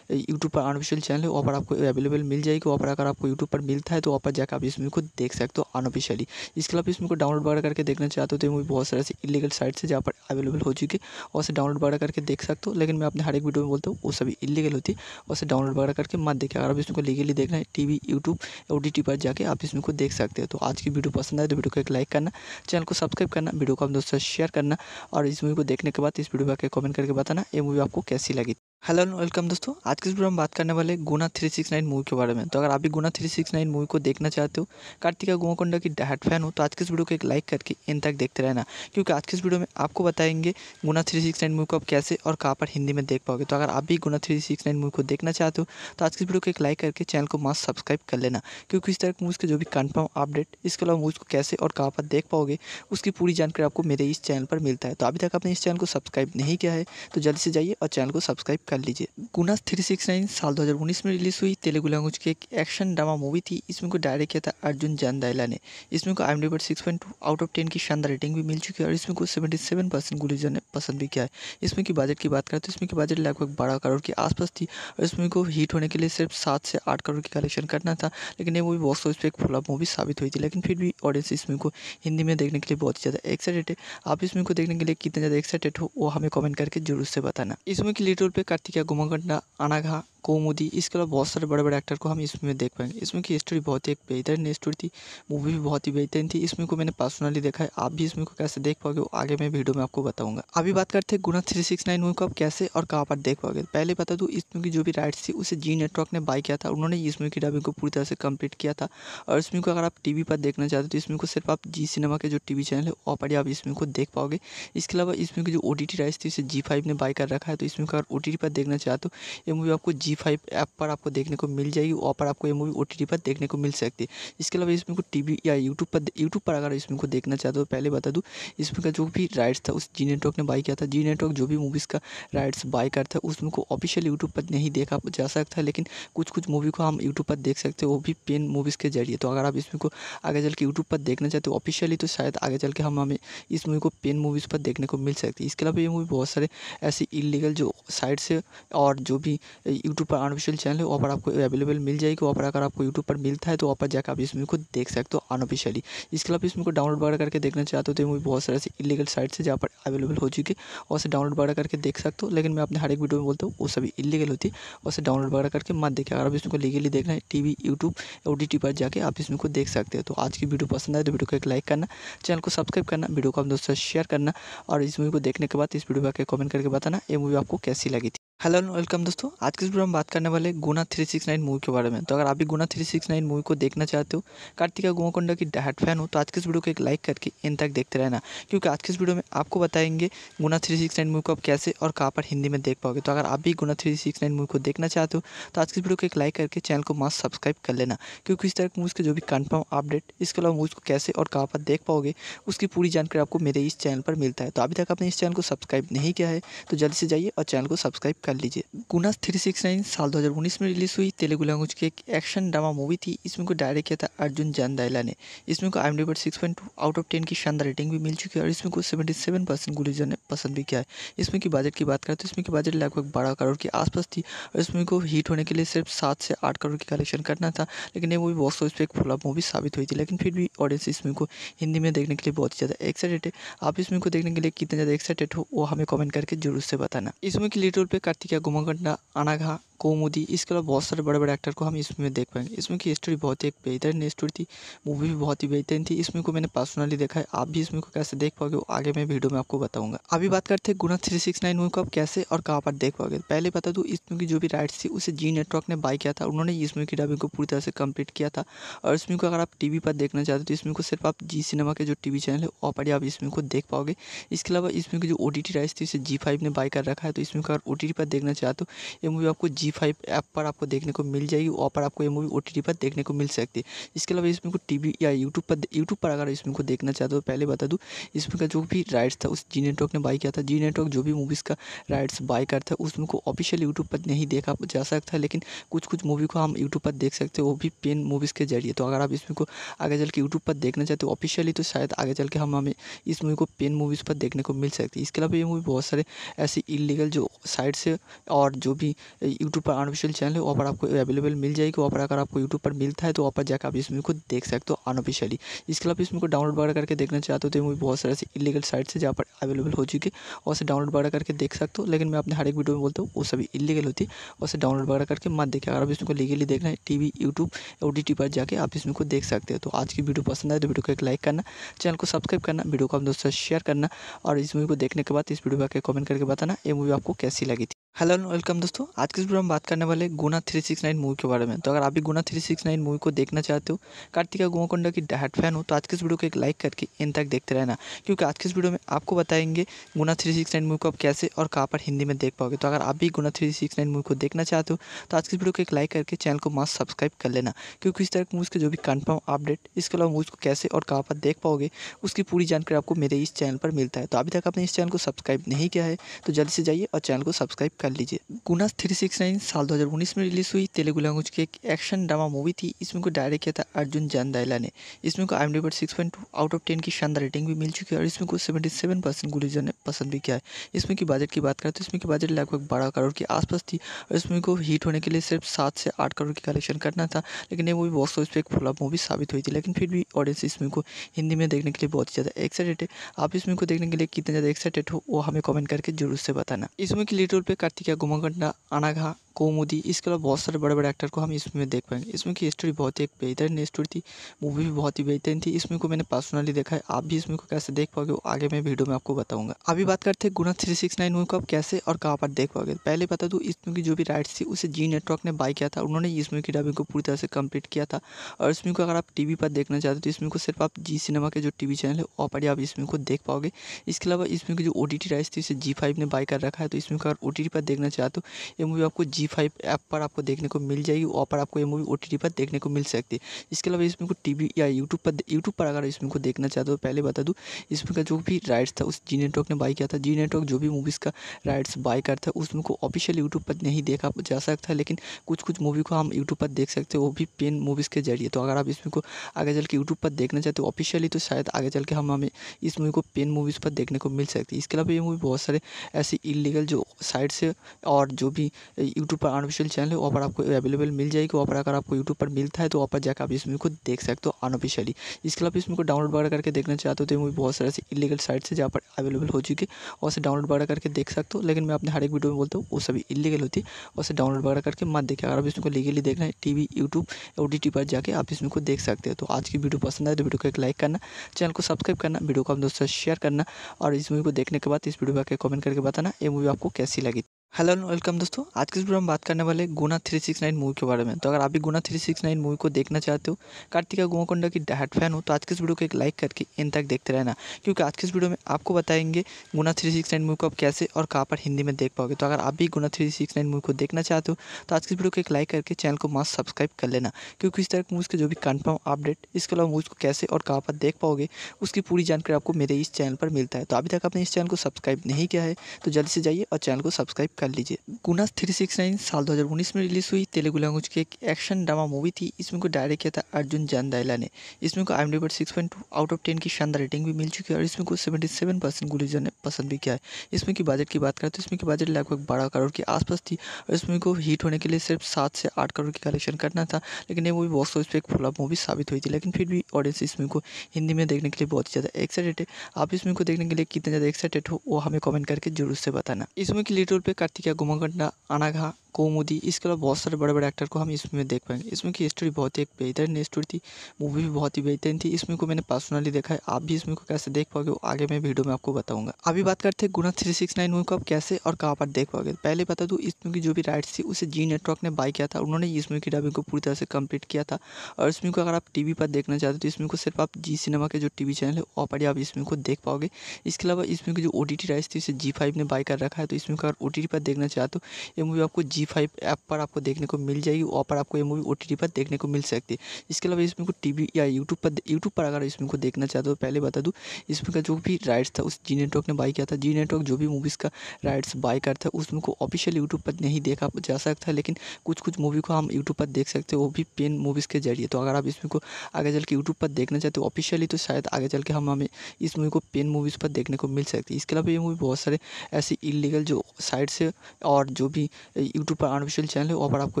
यूट्यूब पर अनऑफिशियल चैनल है वहाँ पर आपको अवेलेबल मिल जाएगी वहाँ पर अगर आपको यूट्यूब पर मिलता है तो वहाँ पर जाकर आप इस मूवी को देख सकते हो अनऑफिशियली इसके अलावा इस मूवी को डाउनलोड वगैरह करके देखना चाहते हो तो मूवी बहुत सारे ऐसे इलीगल साइट है जहाँ पर अवेलेबल हो चुकी है वैसे डाउनलोड वगैरह करके देख सकते हो लेकिन मैं अपने हर एक वीडियो में बोलता हूँ वो सभी इलीगल होती है वैसे डाउनलोड वगैरह करके मत देखें अगर आप इसमें लीगली देखना है T V YouTube O T पर जाकर आप इसमें को देख सकते हो तो आज की वीडियो पसंद आए तो वीडियो को एक लाइक करना चैनल को सब्सक्राइब करना वीडियो को आप दोस्तों से शेयर करना और इस मूवी को देखने के बाद इस वीडियो पर कमेंट करके बताना ये मूवी आपको कैसी लगी हेलो एंड वेलकम दोस्तों आज के इस वीडियो में बात करने वाले गुना 369 मूवी के बारे में तो अगर आप भी गुना 369 मूवी को देखना चाहते हो कार्तिका गोवाकोंडा की डाट फैन हो तो आज के इस वीडियो को एक लाइक करके इन तक देखते रहना क्योंकि आज के इस वीडियो में आपको बताएंगे गुना 369 मूवी को आप कैसे और कहाँ पर हिंदी में देख पाओगे तो अगर आप भी गुना थ्री मूवी को देखना चाहते हो तो आज के इस वीडियो को एक लाइक करके चैनल को मास्क सब्सक्राइब कर लेना क्योंकि इस तरह की मूवीज़ के जो भी कन्फर्म अपडेट इसके अलावा मूवीज़ को कैसे और कहाँ पर देख पाओगे उसकी पूरी जानकारी आपको मेरे इस चैनल पर मिलता है तो अभी तक आपने इस चैनल को सब्सक्राइब नहीं किया है तो जल्दी से जाइए और चैनल को सब्सक्राइब कर लीजिए गुनास थ्री सिक्स नाइन साल 2019 में रिलीज़ हुई तेलुगु लैंग्वेज की एक एक्शन ड्रामा मूवी थी इसमें को डायरेक्ट किया था अर्जुन जानदाइला ने इसमें को आई पर six point two out of ten की शानदार रेटिंग भी मिल चुकी है और इसमें को सेवेंटी सेवन परसेंट गुलिजन ने पसंद भी किया है इसमें की बजट की बात करें तो इसमें की बजट लगभग बारह करोड़ के आसपास थी और इसमें को हिट होने के लिए सिर्फ सात से आठ करोड़ की कलेक्शन करना था लेकिन ये मूवी बॉक्स ऑफिस पर एक फ्लॉप मूवी साबित हुई थी लेकिन फिर भी ऑडियंस इसमें को हिंदी में देखने के लिए बहुत ही ज़्यादा एक्साइटेड है आप इसमें को देखने के लिए कितने ज़्यादा एक्साइटेड हो वो हमें कमेंट करके जरूर से बताना इसमें की लीड पर కార్తీక గుమగుంట అనగా कौमुदी इसके अलावा बहुत सारे बड़े बड़े एक्टर को हम इसमें देख पाएंगे इसमें की स्टोरी बहुत ही एक बेहतरीन स्टोरी थी मूवी भी बहुत ही बेहतरीन थी इसमें को मैंने पर्सनली देखा है आप भी इसमें को कैसे देख पाओगे आगे मैं वीडियो में आपको बताऊंगा अभी बात करते हैं Guna three six nine movie को आप कैसे और कहाँ पर देख पाओगे पहले बता दूँ इसमें की जो भी राइट्स थी उसे जी नेटवर्क ने बाई किया था उन्होंने इसमें की डबिंग को पूरी तरह से कम्प्लीट किया था और इसमें को अगर आप टी पर देखना चाहते हो तो इसमें को सिर्फ आप जी सिनेमा के जो टी चैनल है वहाँ पर आप इसमें को देख पाओगे इसके अलावा इसमें की जो ओ टी राइट्स थी उसे जी फाइव ने बाई कर रखा है तो इसमें को अगर ओ पर देखना चाहते हो ये मूवी आपको जी जी फाइव ऐप पर आपको देखने को मिल जाएगी वहाँ पर आपको ये मूवी ओ पर देखने को मिल सकती है इसके अलावा इसमें को टी या यूट्यूब पर यूट्यूब पर अगर इसमें को देखना चाहते हो पहले बता दूँ इसमें का जो भी राइट्स था उस जी नेटवर्क ने बाई किया था जी नेटवर्क जो भी मूवीज़ का राइट्स बाई करता है उसमें को ऑफिशियल यूट्यूब पर नहीं देखा जा सकता लेकिन कुछ कुछ मूवी को हम यूट्यूब पर देख सकते हो वो भी पेन मूवीज़ के जरिए तो अगर आप इसमें को आगे चल के यूट्यूब पर देखना चाहते हो ऑफिशियली तो शायद आगे चल के हम हमें इस मूवी को पेन मूवीज़ पर देखने को मिल सकती है इसके अलावा ये मूवी बहुत सारे ऐसे इलीगल जो साइट्स है और जो भी यूट्यूब यूट्यूब पर अनऑफिशियल चैनल है वहाँ पर आपको अवेलेबल मिल जाएगी वहाँ पर अगर आपको यूट्यूब पर मिलता है तो वहाँ पर जाकर आप इस मूवी को देख सकते हो अनऑफिशियली इसके अलावा इस मूवी को डाउनलोड वगैरह करके देखना चाहते हो तो मूवी बहुत सारे इलीगल साइट से जहाँ पर अवेलेबल हो चुकी है और डाउनलोड वगैरह करके देख सकते हो लेकिन मैं अपने हर एक वीडियो में बोलता हूँ वो सभी इलीगल होती है और डाउनलोड वगैरह करके मत देखिए अगर आप इसमें को लीगली देखना है T V YouTube O D T पर जाकर आप इसमें को देख सकते हो तो आज की वीडियो पसंद आए तो वीडियो को एक लाइक करना चैनल को सब्सक्राइब करना वीडियो को अपने दोस्तों से शेयर करना और इस मूवी को देखने के बाद इस वीडियो पर कमेंट करके बताना ये मूवी आपको कैसी लगी थी हेलो एंड वेलकम दोस्तों आज के इस वीडियो में बात करने वाले गुना 369 मूवी के बारे में तो अगर आप भी गुना 369 मूवी को देखना चाहते हो कार्तिका गोवाकोंडा की डहाट फैन हो तो आज के इस वीडियो को एक लाइक करके इन तक देखते रहना क्योंकि आज के इस वीडियो में आपको बताएंगे गुना 369 मूवी को आप कैसे और कहाँ पर हिंदी में देख पाओगे तो अगर आप भी गुना थ्री मूवी को देखना चाहते हो तो आज के इस वीडियो को एक लाइक करके चैनल को मास्क सब्सक्राइब कर लेना क्योंकि इस तरह की मूवीज़ के जो भी कन्फर्म अपडेट इसके अलावा मूवीज़ को कैसे और कहाँ पर देख पाओगे उसकी पूरी जानकारी आपको मेरे इस चैनल पर मिलता है तो अभी तक आपने इस चैनल को सब्सक्राइब नहीं किया है तो जल्दी से जाइए और चैनल को सब्सक्राइब कर लीजिए गुना थ्री सिक्स नाइन साल 2019 में रिलीज़ हुई तेलुगु लैंग्वेज की एक एक्शन ड्रामा मूवी थी इसमें को डायरेक्ट किया था अर्जुन जानदाइला ने इसमें को आई एम पर six point two out of ten की शानदार रेटिंग भी मिल चुकी है और इसमें को सेवेंटी सेवन परसेंट गुलीजन ने पसंद भी किया है इसमें की बजट की बात करें तो इसमें की बजट लगभग बारह करोड़ के आसपास थी और इसमें को हीट होने के लिए सिर्फ सात से आठ करोड़ की कलेक्शन करना था लेकिन ये मूवी बॉक्स ऑफिस पर एक फ्लॉप मूवी साबित हुई थी लेकिन फिर भी ऑडियंस इसमें को हिंदी में देखने के लिए बहुत ज़्यादा एक्साइटेड है आप इसमें को देखने के लिए कितने ज़्यादा एक्साइटेड हो वो हमें कमेंट करके जरूर से बताना इसमें की लीड पे कट కార్తీక గుమగుండ అనగా कौमुदी इसके अलावा बहुत सारे बड़े बड़े एक्टर को हम इसमें देख पाएंगे इसमें की स्टोरी बहुत ही एक बेहतरीन स्टोरी थी मूवी भी बहुत ही बेहतरीन थी इसमें को मैंने पर्सनली देखा है आप भी इसमें को कैसे देख पाओगे वो आगे मैं वीडियो में आपको बताऊंगा अभी बात करते हैं Guna three six nine movie को आप कैसे और कहाँ पर देख पाओगे पहले बता दूँ इसमें की जो भी राइट्स थी उसे जी नेटवर्क ने बाई किया था उन्होंने इसमें की डबिंग को पूरी तरह से कम्प्लीट किया था और इसमें को अगर आप टी पर देखना चाहते तो इसमें को सिर्फ आप जी सिनेमा के जो टी चैनल है वहाँ पर आप इसमें को देख पाओगे इसके अलावा इसमें की जो ओ टी राइट्स थी उसे जी फाइव ने बाई कर रखा है तो इसमें को अगर ओ पर देखना चाहते हो ये मूवी आपको जी जी फाइव ऐप पर आपको देखने को मिल जाएगी वहाँ पर आपको ये मूवी ओ पर देखने को मिल सकती है इसके अलावा इसमें को टी या यूट्यूब पर यूट्यूब पर अगर इसमें को देखना चाहते हो पहले बता दूँ इसमें का जो भी राइट्स था उस जी नेटवर्क ने बाई किया था जी नेटवर्क जो भी मूवीज़ का राइट्स बाई करता है उसमें को ऑफिशियल यूट्यूब पर नहीं देखा जा सकता है लेकिन कुछ कुछ मूवी को हम यूट्यूब पर देख सकते हैं वो भी पेन मूवीज़ के जरिए तो अगर आप इसमें को आगे चल के यूट्यूब पर देखना चाहते हो ऑफिशियली तो शायद आगे चल के हम हमें इस मूवी को पेन मूवीज़ पर देखने को मिल सकती है इसके अलावा ये मूवी बहुत सारे ऐसे इलीगल जो साइट से और जो भी यूट्यूब यूट्यूब पर अनऑफिशियल चैनल है वहाँ पर आपको अवेलेबल मिल जाएगी वहाँ पर अगर आपको यूट्यूब पर मिलता है तो वहाँ पर जाकर आप इस मूवी को देख सकते हो अनऑफिशियली इसके अलावा इस मूवी को डाउनलोड वगैरह करके देखना चाहते हो तो मूवी बहुत सारे इलीगल साइट्स है जहाँ पर अवेलेबल हो चुकी है वैसे डाउनलोड वगैरह करके देख सकते हो लेकिन मैं अपने हर एक वीडियो में बोलता हूँ वो सभी इलीगल होती है वैसे डाउनलोड वगैरह करके मत देखे अगर आप इसमें लीगली देखना है टीवी यूट्यूब ओ टी पर जाकर आप इसमें को देख सकते हो तो आज की वीडियो पसंद आए तो वीडियो को एक लाइक करना चैनल को सब्सक्राइब करना वीडियो को अपने दोस्तों शेयर करना और इस मूवी को देखने के बाद इस वीडियो पर कमेंट करके बताना ये मूवी आपको कैसी लगी थी हेलो वेलकम दोस्तों आज के इस वीडियो में बात करने वाले Guna three six nine movie के बारे में तो अगर आप भी Guna three six nine movie को देखना चाहते हो कार्तिका गोवाकोंडा की डाट फैन हो तो आज के इस वीडियो को एक लाइक करके इन तक देखते रहना क्योंकि आज के इस वीडियो में आपको बताएंगे Guna three six nine movie को आप कैसे और कहाँ पर हिंदी में देख पाओगे तो अगर आप भी Guna three six nine movie को देखना चाहते हो तो आज के इस वीडियो को एक लाइक करके चैनल को मास्क सब्सक्राइब कर लेना क्योंकि इस तरह की मूवीज़ के जो भी कन्फर्म अपडेट इसके अलावा मूवीज़ को कैसे और कहाँ पर देख पाओगे उसकी पूरी जानकारी आपको मेरे इस चैनल पर मिलता है तो अभी तक आपने इस चैनल को सब्सक्राइब नहीं किया है तो जल्दी से जाइए और चैनल को सब्सक्राइब कर लीजिए गुना थ्री सिक्स नाइन साल 2019 में रिलीज़ हुई तेलुगु लैंग्वेज की एक एक्शन ड्रामा मूवी थी इसमें को डायरेक्ट किया था अर्जुन जानदाइला ने इसमें को आई पर six point two out of ten की शानदार रेटिंग भी मिल चुकी है और इसमें को सेवेंटी सेवन परसेंट गुलीजन ने पसंद भी किया है इसमें की बजट की बात करें तो इसमें की बजट लगभग बारह करोड़ के आसपास थी और इसमें को हीट होने के लिए सिर्फ सात से आठ करोड़ की कलेक्शन करना था लेकिन ये मूवी बॉक्स ऑफिस पर एक फ्लॉप मूवी साबित हुई थी लेकिन फिर भी ऑडियंस इसमें को हिंदी में देखने के लिए बहुत ही ज़्यादा एक्साइटेड है आप इसमें को देखने के लिए कितने ज़्यादा एक्साइटेड हो वो हमें कमेंट करके जरूर से बताना इसमें की लीटर पर कार्तिका गुमागंडा अनाघा कोमुदी इसके अलावा बहुत सारे बड़े बड़े एक्टर को हम इसमें देख पाएंगे इसमें की स्टोरी बहुत ही एक बेहतरीन स्टोरी थी मूवी भी बहुत ही बेहतरीन थी इसमें को मैंने पर्सनली देखा है आप भी इसमें को कैसे देख पाओगे आगे मैं वीडियो में आपको बताऊंगा अभी बात करते हैं Guna three six nine movie को आप कैसे और कहाँ पर देख पाओगे पहले बता दूँ इसमें की जो भी राइट्स थी उसे जी नेटवर्क ने बाई किया था उन्होंने इसमें की डबिंग को पूरी तरह से कंप्लीट किया था और इसमें को अगर आप टी पर देखना चाहते हो तो इसमें को सिर्फ आप जी सिनेमा के जो टी चैनल है वहाँ पर आप इसमें को देख पाओगे इसके अलावा इसमें की जो ओ टी राइट्स थी उसे जी ने बाई कर रखा है तो इसमें को अगर ओ पर देखना चाहते हो ये मूवी आपको जी जी फाइव ऐप पर आपको देखने को मिल जाएगी वहाँ पर आपको ये मूवी ओ पर देखने को मिल सकती है इसके अलावा इसमें को टी या यूट्यूब पर यूट्यूब पर अगर इसमें को देखना चाहते हो तो पहले बता दूँ इसमें का जो भी राइट्स था उस जी नेटवर्क ने बाई किया था जी नेटवर्क जो भी मूवीज़ का राइट्स बाई करता है उसमें को ऑफिशियल यूट्यूब पर नहीं देखा जा सकता लेकिन कुछ कुछ मूवी को हम यूट्यूब पर देख सकते हैं वो भी पेन मूवीज़ के जरिए तो अगर आप इसमें को आगे चल के यूट्यूब पर देखना चाहते हो ऑफिशियली तो शायद आगे चल के हम हमें इस मूवी को पेन मूवीज़ पर देखने को मिल सकती है इसके अलावा ये मूवी बहुत सारे ऐसे इलीगल जो साइट से और जो भी यूट्यूब यूट्यूब पर अनऑफिशियल चैनल है वहाँ पर आपको अवेलेबल मिल जाएगी वहाँ पर अगर आपको यूट्यूब पर मिलता है तो वहाँ पर जाकर आप इस मूवी को देख सकते हो अनऑफिशियली इसके अलावा इस मूवी को डाउनलोड वगैरह करके देखना चाहते हो तो ये मूवी बहुत सारे इलीगल साइट्स है जहाँ पर अवेलेबल हो चुकी है वैसे डाउनलोड वगैरह करके देख सकते हो लेकिन मैं अपने हर एक वीडियो में बोलता हूँ वो सभी इलीगल होती है वैसे डाउनलोड वगैरह करके मत देखें अगर आप इसमें को लीगली देखना है T V YouTube O D T पर जाकर आप इसमें को देख सकते हो तो आज की वीडियो पसंद आए तो वीडियो को एक लाइक करना चैनल को सब्सक्राइब करना वीडियो को अपने दोस्तों से शेयर करना और इस मूवी को देखने के बाद इस वीडियो पर कमेंट करके बताना ये मूवी आपको कैसी लगी हेलो एंड वेलकम दोस्तों आज के इस वीडियो में बात करने वाले गुना 369 मूवी के बारे में तो अगर आप भी गुना 369 मूवी को देखना चाहते हो कार्तिका गोवाकोंडा की डाट फैन हो तो आज के इस वीडियो को एक लाइक करके इन तक देखते रहना क्योंकि आज के इस वीडियो में आपको बताएंगे गुना 369 मूवी को आप कैसे और कहाँ पर हिंदी में देख पाओगे तो अगर आप भी गुना थ्री मूवी को देखना चाहते हो तो आज के इस वीडियो को एक लाइक करके चैनल को मास्क सब्सक्राइब कर लेना क्योंकि इस तरह की मूवीज़ के जो भी कन्फर्म अपडेट इसके अलावा मूवीज़ को कैसे और कहाँ पर देख पाओगे उसकी पूरी जानकारी आपको मेरे इस चैनल पर मिलता है तो अभी तक आपने इस चैनल को सब्सक्राइब नहीं किया है तो जल्दी से जाइए और चैनल को सब्सक्राइब कर लीजिए गुनास थ्री सिक्स नाइन साल 2019 में रिलीज़ हुई तेलुगु लैंग्वेज की एक एक्शन ड्रामा मूवी थी इसमें को डायरेक्ट किया था अर्जुन जानदाइला ने इसमें को आई पर six point two out of ten की शानदार रेटिंग भी मिल चुकी है और इसमें को सेवेंटी सेवन परसेंट गुलिजन ने पसंद भी किया है इसमें की बजट की बात करें तो इसमें की बजट लगभग बारह करोड़ के आसपास थी और इसमें को हिट होने के लिए सिर्फ सात से आठ करोड़ की कलेक्शन करना था लेकिन ये मूवी बॉक्स ऑफिस पर एक फ्लॉप मूवी साबित हुई थी लेकिन फिर भी ऑडियंस इसमें को हिंदी में देखने के लिए बहुत ही ज़्यादा एक्साइटेड है आप इसमें को देखने के लिए कितने ज़्यादा एक्साइटेड हो वो हमें कमेंट करके जरूर से बताना इसमें की लीड पर కార్తీక గుమగుంట అనగా कोमुदी इसके अलावा बहुत सारे बड़े बड़े एक्टर को हम इसमें देख पाएंगे इसमें की स्टोरी बहुत ही एक बेहतरीन स्टोरी थी मूवी भी बहुत ही बेहतरीन थी इसमें को मैंने पर्सनली देखा है आप भी इसमें को कैसे देख पाओगे आगे मैं वीडियो में आपको बताऊंगा अभी बात करते हैं Guna three six nine movie को आप कैसे और कहाँ पर देख पाओगे पहले बता दूँ इसमें की जो भी राइट्स थी उसे जी नेटवर्क ने बाई किया था उन्होंने इसमें की डबिंग को पूरी तरह से कम्प्लीट किया था और इसमें को अगर आप टी पर देखना चाहते तो इसमें को सिर्फ आप जी सिनेमा के जो टी चैनल है वहाँ पर आप इसमें को देख पाओगे इसके अलावा इसमें की जो ओ टी राइट्स थी उसे जी ने बाई कर रखा है तो इसमें को अगर ओ पर देखना चाहते हो ये मूवी आपको जी जी फाइव ऐप पर आपको देखने को मिल जाएगी वहाँ पर आपको ये मूवी ओ पर देखने को मिल सकती है इसके अलावा इसमें को टी या यूट्यूब पर यूट्यूब पर अगर इसमें को देखना चाहते हो तो पहले बता दूँ इसमें का जो भी राइट्स था उस जी नेटवर्क ने बाई किया था जी नेटवर्क जो भी मूवीज़ का राइट्स बाई करता है उसमें को ऑफिशियल यूट्यूब पर नहीं देखा जा सकता लेकिन कुछ कुछ मूवी को हम यूट्यूब पर देख सकते हो वो भी पेन मूवीज़ के जरिए तो अगर आप इसमें को आगे चल के यूट्यूब पर देखना चाहते हो ऑफिशियली तो शायद आगे चल के हम हमें इस मूवी को पेन मूवीज़ पर देखने को मिल सकती है इसके अलावा ये मूवी बहुत सारे ऐसे इलीगल जो साइट्स है और जो भी यूट्यूब यूट्यूब पर अनऑफिशियल चैनल है वहाँ पर आपको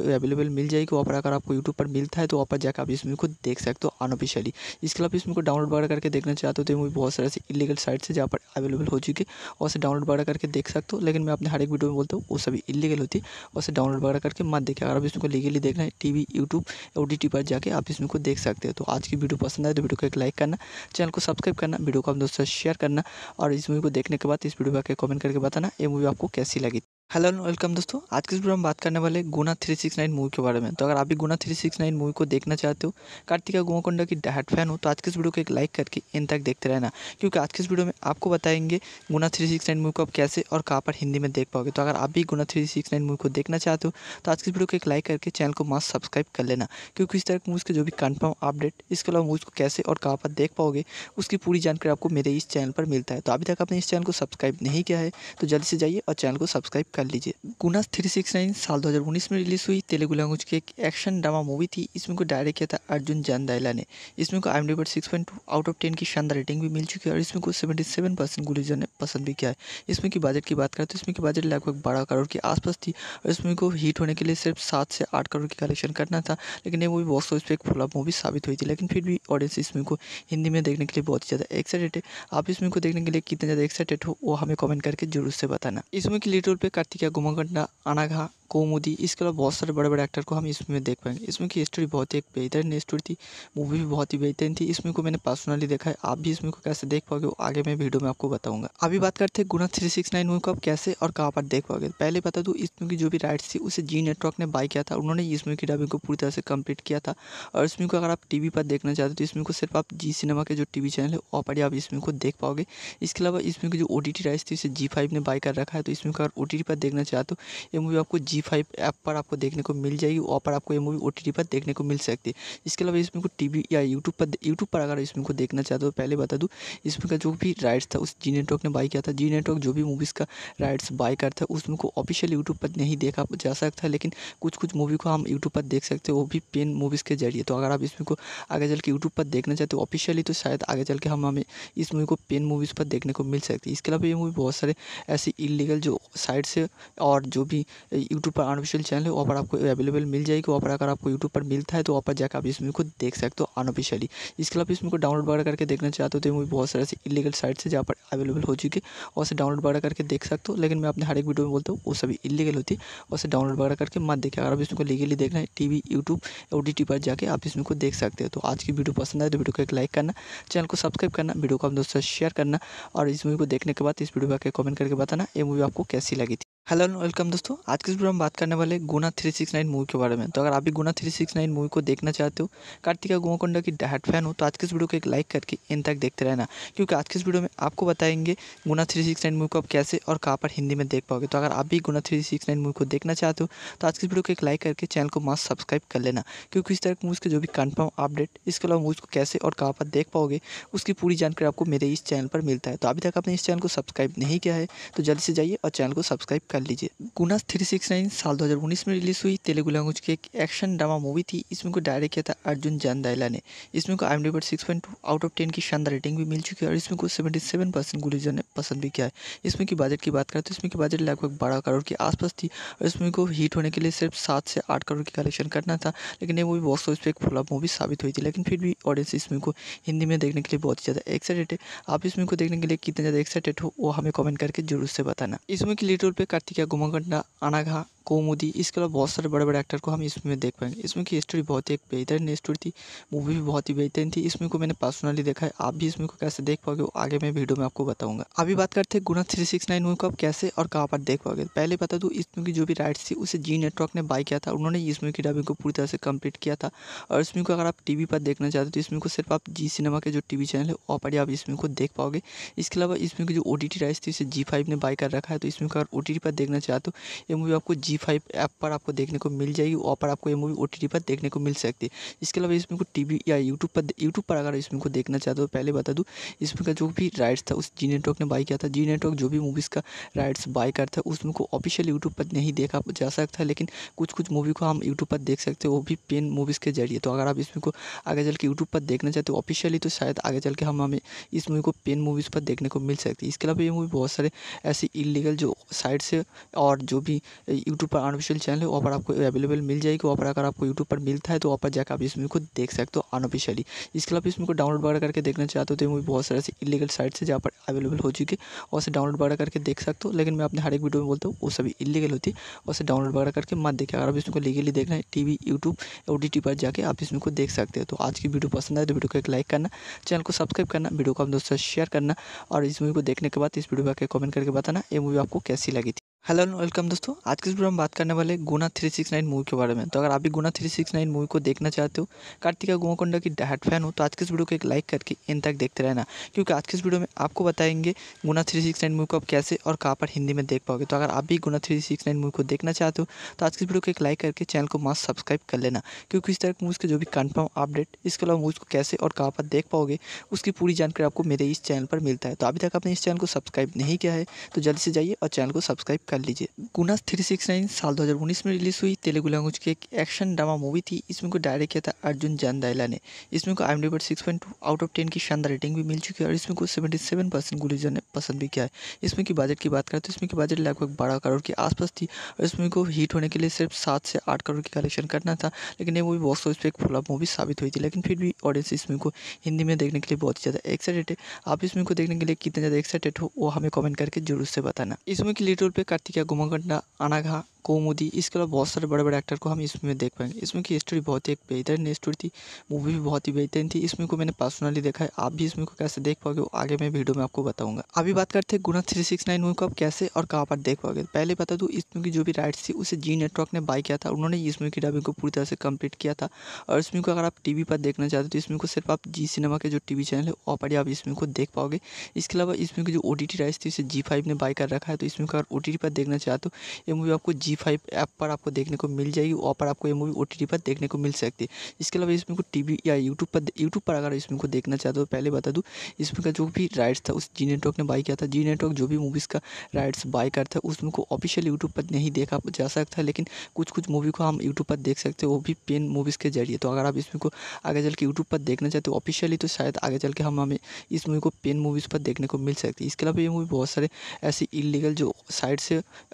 अवेलेबल मिल जाएगी वहाँ पर अगर आपको यूट्यूब पर मिलता है तो वहाँ पर जाकर आप इस मूवी को देख सकते हो अनऑफिशियली इसके अलावा इस मूवी को डाउनलोड वगैरह करके देखना चाहते हो तो ये मूवी बहुत सारे से इलीगल साइट से जहाँ पर अवेलेबल हो चुकी है और डाउनलोड वगैरह करके देख सकते हो लेकिन मैं अपने हर एक वीडियो में बोलता हूँ वो सभी इलीगल होती है और डाउनलोड वगैरह करके मत देखें अगर आप इसमें लीगली देखना है T V YouTube O D T पर जाकर आप इसमें को देख सकते हो तो आज की वीडियो पसंद आए तो वीडियो को एक लाइक करना चैनल को सब्सक्राइब करना वीडियो को अपने दोस्तों से शेयर करना और इस मूवी को देखने के बाद इस वीडियो पर कमेंट करके बताना ये मूवी आपको कैसी लगी हेलो एंड वेलकम दोस्तों आज के इस वीडियो में बात करने वाले गुना 369 मूवी के बारे में तो अगर आप भी गुना 369 मूवी को देखना चाहते हो कार्तिका गोमाकोंडा की डहाट फैन हो तो आज के इस वीडियो को एक लाइक करके इन तक देखते रहना क्योंकि आज के इस वीडियो में आपको बताएंगे गुना 369 मूवी को आप कैसे और कहाँ पर हिंदी में देख पाओगे तो अगर आप भी गुना थ्री मूवी को देखना चाहते हो तो आज के इस वीडियो को एक लाइक करके चैनल को मास्क सब्सक्राइब कर लेना क्योंकि इस तरह की मूवीज़ के जो भी कन्फर्म अपडेट इसके अलावा मूवीज़ को कैसे और कहाँ पर देख पाओगे उसकी पूरी जानकारी आपको मेरे इस चैनल पर मिलता है तो अभी तक आपने इस चैनल को सब्सक्राइब नहीं किया है तो जल्दी से जाइए और चैनल को सब्सक्राइब कर लीजिए गुना थ्री सिक्स नाइन साल 2019 में रिलीज़ हुई तेलुगु लैंग्वेज की एक एक्शन ड्रामा मूवी थी इसमें को डायरेक्ट किया था अर्जुन जानदाइला ने इसमें को आई एम पर six point two out of ten की शानदार रेटिंग भी मिल चुकी है और इसमें को सेवेंटी सेवन परसेंट गुलीजर ने पसंद भी किया है इसमें की बजट की बात करें तो इसमें की बजट लगभग बारह करोड़ के आसपास थी और इसमें को हीट होने के लिए सिर्फ सात से आठ करोड़ की कलेक्शन करना था लेकिन ये मूवी बॉक्स ऑफिस पर एक फ्लॉप मूवी साबित हुई थी लेकिन फिर भी ऑडियंस इसमें को हिंदी में देखने के लिए बहुत ज़्यादा एक्साइटेड है आप इसमें को देखने के लिए कितने ज़्यादा एक्साइटेड हो वो हमें कमेंट करके जरूर से बताना इसमें की लिटल पे కార్తీక గుమగొండ అనగా कौमुदी इसके अलावा बहुत सारे बड़े बड़े एक्टर को हम इसमें देख पाएंगे इसमें की स्टोरी बहुत ही एक बेहतरीन स्टोरी थी मूवी भी बहुत ही बेहतरीन थी इसमें को मैंने पर्सनली देखा है आप भी इसमें को कैसे देख पाओगे आगे मैं वीडियो में आपको बताऊंगा अभी बात करते हैं Guna three six nine movie को आप कैसे और कहाँ पर देख पाओगे पहले बता दूँ इसमें की जो भी राइट्स थी उसे जी नेटवर्क ने बाई किया था उन्होंने इसमें की डबिंग को पूरी तरह से कंप्लीट किया था और इसमें को अगर आप टी पर देखना चाहते तो इसमें को सिर्फ आप जी सिनेमा के जो टी चैनल है वहाँ पर आप इसमें को देख पाओगे इसके अलावा इसमें की जो ओ टी राइट्स थी उसे जी फाइव ने बाई कर रखा है तो इसमें को अगर ओ पर देखना चाहते हो ये मूवी आपको जी जी फाइव ऐप पर आपको देखने को मिल जाएगी वहाँ पर आपको ये मूवी ओ पर देखने को मिल सकती है इसके अलावा इसमें को टी या यूट्यूब पर यूट्यूब पर अगर इसमें को देखना चाहते हो पहले बता दूँ इसमें का जो भी राइट्स था उस जी नेटवर्क ने बाई किया था जी नेटवर्क जो भी मूवीज़ का राइट्स बाई करता है उसमें को ऑफिशियल यूट्यूब पर नहीं देखा जा सकता है लेकिन कुछ कुछ मूवी को हम यूट्यूब पर देख सकते हैं वो भी पेन मूवीज़ के जरिए तो अगर आप इसमें को आगे चल के यूट्यूब पर देखना चाहते हो ऑफिशियली तो शायद आगे चल के हम हमें इस मूवी को पेन मूवीज़ पर देखने को मिल सकती है इसके अलावा ये मूवी बहुत सारे ऐसे इलीगल जो साइट से और जो भी यूट्यूब पर अनऑफिशियल चैनल है वहाँ पर आपको अवेलेबल मिल जाएगी वहाँ पर अगर आपको यूट्यूब पर मिलता है तो वहाँ पर जाकर आप इस मूवी को देख सकते हो अनऑफिशियली इसके अलावा इस मूवी को डाउनलोड वगैरह करके देखना चाहते हो तो मूवी बहुत सारे ऐसे इलीगल साइट्स है जहाँ पर अवेलेबल हो चुकी है वैसे डाउनलोड वगैरह करके देख सकते हो लेकिन मैं अपने हर एक वीडियो में बोलता हूँ वो सभी इलीगल होती है और डाउनलोड वगैरह करके मत देखें अगर आप इसमें को लीगली देखना है टीवी यूट्यूब ओ पर जाकर आप इसमें को देख सकते हो तो आज की वीडियो पसंद आए तो वीडियो को एक लाइक करना चैनल को सब्सक्राइब करना वीडियो को आप दोस्तों शेयर करना और इस मूवी को देखने के बाद इस वीडियो पर कमेंट करके बताना ये मूवी आपको कैसे así la que tiene. Hello and welcome दोस्तों आज के वीडियो में बात करने वाले गुना 369 मूवी के बारे में तो अगर आप भी गुना 369 मूवी को देखना चाहते हो कार्तिका गोवाकोंडा की डहाट फैन हो तो आज के इस वीडियो को एक लाइक करके इन तक देखते रहना क्योंकि आज के इस वीडियो में आपको बताएंगे गुना 369 मूवी को आप कैसे और कहाँ पर हिंदी में देख पाओगे तो अगर आप भी गुना थ्री मूवी को देखना चाहते हो तो आज के इस वीडियो को एक लाइक करके चैनल को मास्क सब्सक्राइब कर लेना क्योंकि इस तरह की मूवीज़ के जो भी कन्फर्म अपडेट इसके अलावा मूवीज़ को कैसे और कहाँ पर देख पाओगे उसकी पूरी जानकारी आपको मेरे इस चैनल पर मिलता है तो अभी तक आपने इस चैनल को सब्सक्राइब नहीं किया है तो जल्दी से जाइए और चैनल को सब्सक्राइब कर कर लीजिए गुनास थ्री सिक्स नाइन साल 2019 में रिलीज़ हुई तेलुगु लैंग्वेज की एक एक्शन ड्रामा मूवी थी इसमें को डायरेक्ट किया था अर्जुन जानदाइला ने इसमें को आई पर six point two out of ten की शानदार रेटिंग भी मिल चुकी है और इसमें को सेवेंटी सेवन परसेंट गुलीजन ने पसंद भी किया है इसमें की बजट की बात करें तो इसमें की बजट लगभग बारह करोड़ के आसपास थी और इसमें को हीट होने के लिए सिर्फ सात से आठ करोड़ की कलेक्शन करना था लेकिन ये मूवी बॉक्स ऑफिस पर एक फ्लॉप मूवी साबित हुई थी लेकिन फिर भी ऑडियंस इस मूवी को हिंदी में देखने के लिए बहुत ज़्यादा एक्साइटेड है आप इस मूवी को देखने के लिए कितने ज़्यादा एक्साइटेड हो वो हमें कमेंट करके जरूर से बताना इसमें मूवी के पर কার্তিকা গোমাকণ্ডা আনাঘা कोमोदी इसके अलावा बहुत सारे बड़े बड़े एक्टर को हम इसमें देख पाएंगे इसमें की स्टोरी बहुत ही एक बेहतरीन स्टोरी थी मूवी भी बहुत ही बेहतरीन थी इसमें को मैंने पर्सनली देखा है आप भी इसमें को कैसे देख पाओगे वो आगे मैं वीडियो में आपको बताऊंगा अभी बात करते हैं Guna three six nine movie को आप कैसे और कहाँ पर देख पाओगे पहले बता दूँ इसमें की जो भी राइट्स थी उसे जी नेटवर्क ने बाई किया था उन्होंने इसमें की डबिंग को पूरी तरह से कंप्लीट किया था और इसमें को अगर आप टी पर देखना चाहते तो इसमें को सिर्फ आप जी सिनेमा के जो टी चैनल है वहाँ पर आप इसमें को देख पाओगे इसके अलावा इसमें की जो ओ टी राइट्स थी उसे जी ने बाई कर रखा है तो इसमें को अगर ओ पर देखना चाहते हो ये मूवी आपको जी जी फाइव ऐप पर आपको देखने को मिल जाएगी वहाँ पर आपको ये मूवी ओ पर देखने को मिल सकती है इसके अलावा इसमें को टी या यूट्यूब पर यूट्यूब पर अगर इसमें को देखना चाहते हो तो पहले बता दूँ इसमें का जो भी राइट्स था उस जी नेटवर्क ने बाई किया था जी नेटवर्क जो भी मूवीज़ का राइट्स बाई करता है उसमें को ऑफिशियल यूट्यूब पर नहीं देखा जा सकता लेकिन कुछ कुछ मूवी को हम यूट्यूब पर देख सकते हैं वो भी पेन मूवीज़ के जरिए तो अगर आप इसमें को आगे चल के यूट्यूब पर देखना चाहते हो ऑफिशियली तो शायद आगे चल के हम हमें इस मूवी को पेन मूवीज़ पर देखने को मिल सकती है इसके अलावा ये मूवी बहुत सारे ऐसे इलीगल जो साइट से और जो भी यूट्यूब यूट्यूब पर अनऑफिशियल चैनल है वहाँ पर आपको अवेलेबल मिल जाएगी वहाँ पर अगर आपको यूट्यूब पर मिलता है तो वहाँ पर जाकर आप इस मूवी को देख सकते हो अनऑफिशियली इसके अलावा इस मूवी को डाउनलोड वगैरह करके देखना चाहते हो तो मूवी बहुत सारे इलीगल साइट्स है जहाँ पर अवेलेबल हो चुकी है वैसे डाउनलोड वगैरह करके देख सकते हो लेकिन मैं अपने हर एक वीडियो में बोलता हूँ वो सभी इलीगल होती है वैसे डाउनलोड वगैरह करके मत देखें अगर आप इसमें को लीगली देखना है T V YouTube O D T पर जाकर आप इसमें को देख सकते हो तो आज की वीडियो पसंद आए तो वीडियो को एक लाइक करना चैनल को सब्सक्राइब करना वीडियो को अपने दोस्तों से शेयर करना और इस मूवी को देखने के बाद इस वीडियो पर कमेंट करके बताना ये मूवी आपको कैसी लगी थी हेलो एंड वेलकम दोस्तों आज के इस वीडियो में बात करने वाले गुना 369 मूवी के बारे में तो अगर आप भी गुना 369 मूवी को देखना चाहते हो कार्तिका गोवाकोंडा की डैट फैन हो तो आज के इस वीडियो को एक लाइक करके इन तक देखते रहना क्योंकि आज के इस वीडियो में आपको बताएंगे गुना 369 मूवी को आप कैसे और कहाँ पर हिंदी में देख पाओगे तो अगर आप भी गुना थ्री मूवी को देखना चाहते हो तो आज के इस वीडियो को एक लाइक करके चैनल को मास्क सब्सक्राइब कर लेना क्योंकि इस तरह की मूवीज़ के जो भी कन्फर्म अपडेट इसके अलावा मूवीज़ को कैसे और कहाँ पर देख पाओगे उसकी पूरी जानकारी आपको मेरे इस चैनल पर मिलता है तो अभी तक आपने इस चैनल को सब्सक्राइब नहीं किया है तो जल्दी से जाइए और चैनल को सब्सक्राइब कर लीजिए गुना थ्री सिक्स नाइन साल 2019 में रिलीज़ हुई तेलुगु लैंग्वेज की एक एक्शन ड्रामा मूवी थी इसमें को डायरेक्ट किया था अर्जुन जानदाइला ने इसमें को आई पर six point two out of ten की शानदार रेटिंग भी मिल चुकी है और इसमें को सेवेंटी सेवन परसेंट गुलीजर ने पसंद भी किया है इसमें की बजट की बात करें तो इसमें की बजट लगभग बारह करोड़ के आसपास थी और इसमें को हिट होने के लिए सिर्फ सात से आठ करोड़ की कलेक्शन करना था लेकिन ये मूवी बॉक्स ऑफिस पर एक फ्लॉप मूवी साबित हुई थी लेकिन फिर भी ऑडियंस इसमें को हिंदी में देखने के लिए बहुत ही ज़्यादा एक्साइटेड है आप इसमें को देखने के लिए कितने ज़्यादा एक्साइटेड हो वो हमें कमेंट करके जरूर से बताना इसमें की लीड पर కార్తీక గుమగుంట అనగా कोमुदी इसके अलावा बहुत सारे बड़े बड़े एक्टर को हम इसमें देख पाएंगे इसमें की स्टोरी बहुत ही एक बेहतरीन स्टोरी थी मूवी भी बहुत ही बेहतरीन थी इसमें को मैंने पर्सनली देखा है आप भी इसमें को कैसे देख पाओगे आगे मैं वीडियो में आपको बताऊंगा अभी बात करते हैं Guna three six nine movie को आप कैसे और कहाँ पर देख पाओगे पहले बता दूँ इसमें की जो भी राइट्स थी उसे जी नेटवर्क ने बाई किया था उन्होंने इसमें की डबिंग को पूरी तरह से कम्प्लीट किया था और इसमें को अगर आप टी पर देखना चाहते तो इसमें को सिर्फ आप जी सिनेमा के जो टी चैनल है वहाँ पर आप इसमें को देख पाओगे इसके अलावा इसमें की जो ओ टी राइट्स थी उसे जी ने बाई कर रखा है तो इसमें को अगर ओ पर देखना चाहते हो ये मूवी आपको जी जी फाइव ऐप पर आपको देखने को मिल जाएगी वहाँ पर आपको ये मूवी ओ पर देखने को मिल सकती है इसके अलावा इसमें को टी या यूट्यूब पर यूट्यूब पर अगर इसमें को देखना चाहते हो पहले बता दूँ इसमें का जो भी राइट्स था उस जी नेटवर्क ने बाई किया था जी नेटवर्क जो भी मूवीज़ का राइट्स बाई करता है उसमें को ऑफिशियल यूट्यूब पर नहीं देखा जा सकता लेकिन कुछ कुछ मूवी को हम यूट्यूब पर देख सकते हो वो भी पेन मूवीज़ के जरिए तो अगर आप इसमें को आगे चल के यूट्यूब पर देखना चाहते हो ऑफिशियली तो शायद आगे चल के हम हमें इस मूवी को पेन मूवीज़ पर देखने को मिल सकती है इसके अलावा ये मूवी बहुत सारे ऐसे इलीगल जो साइट्स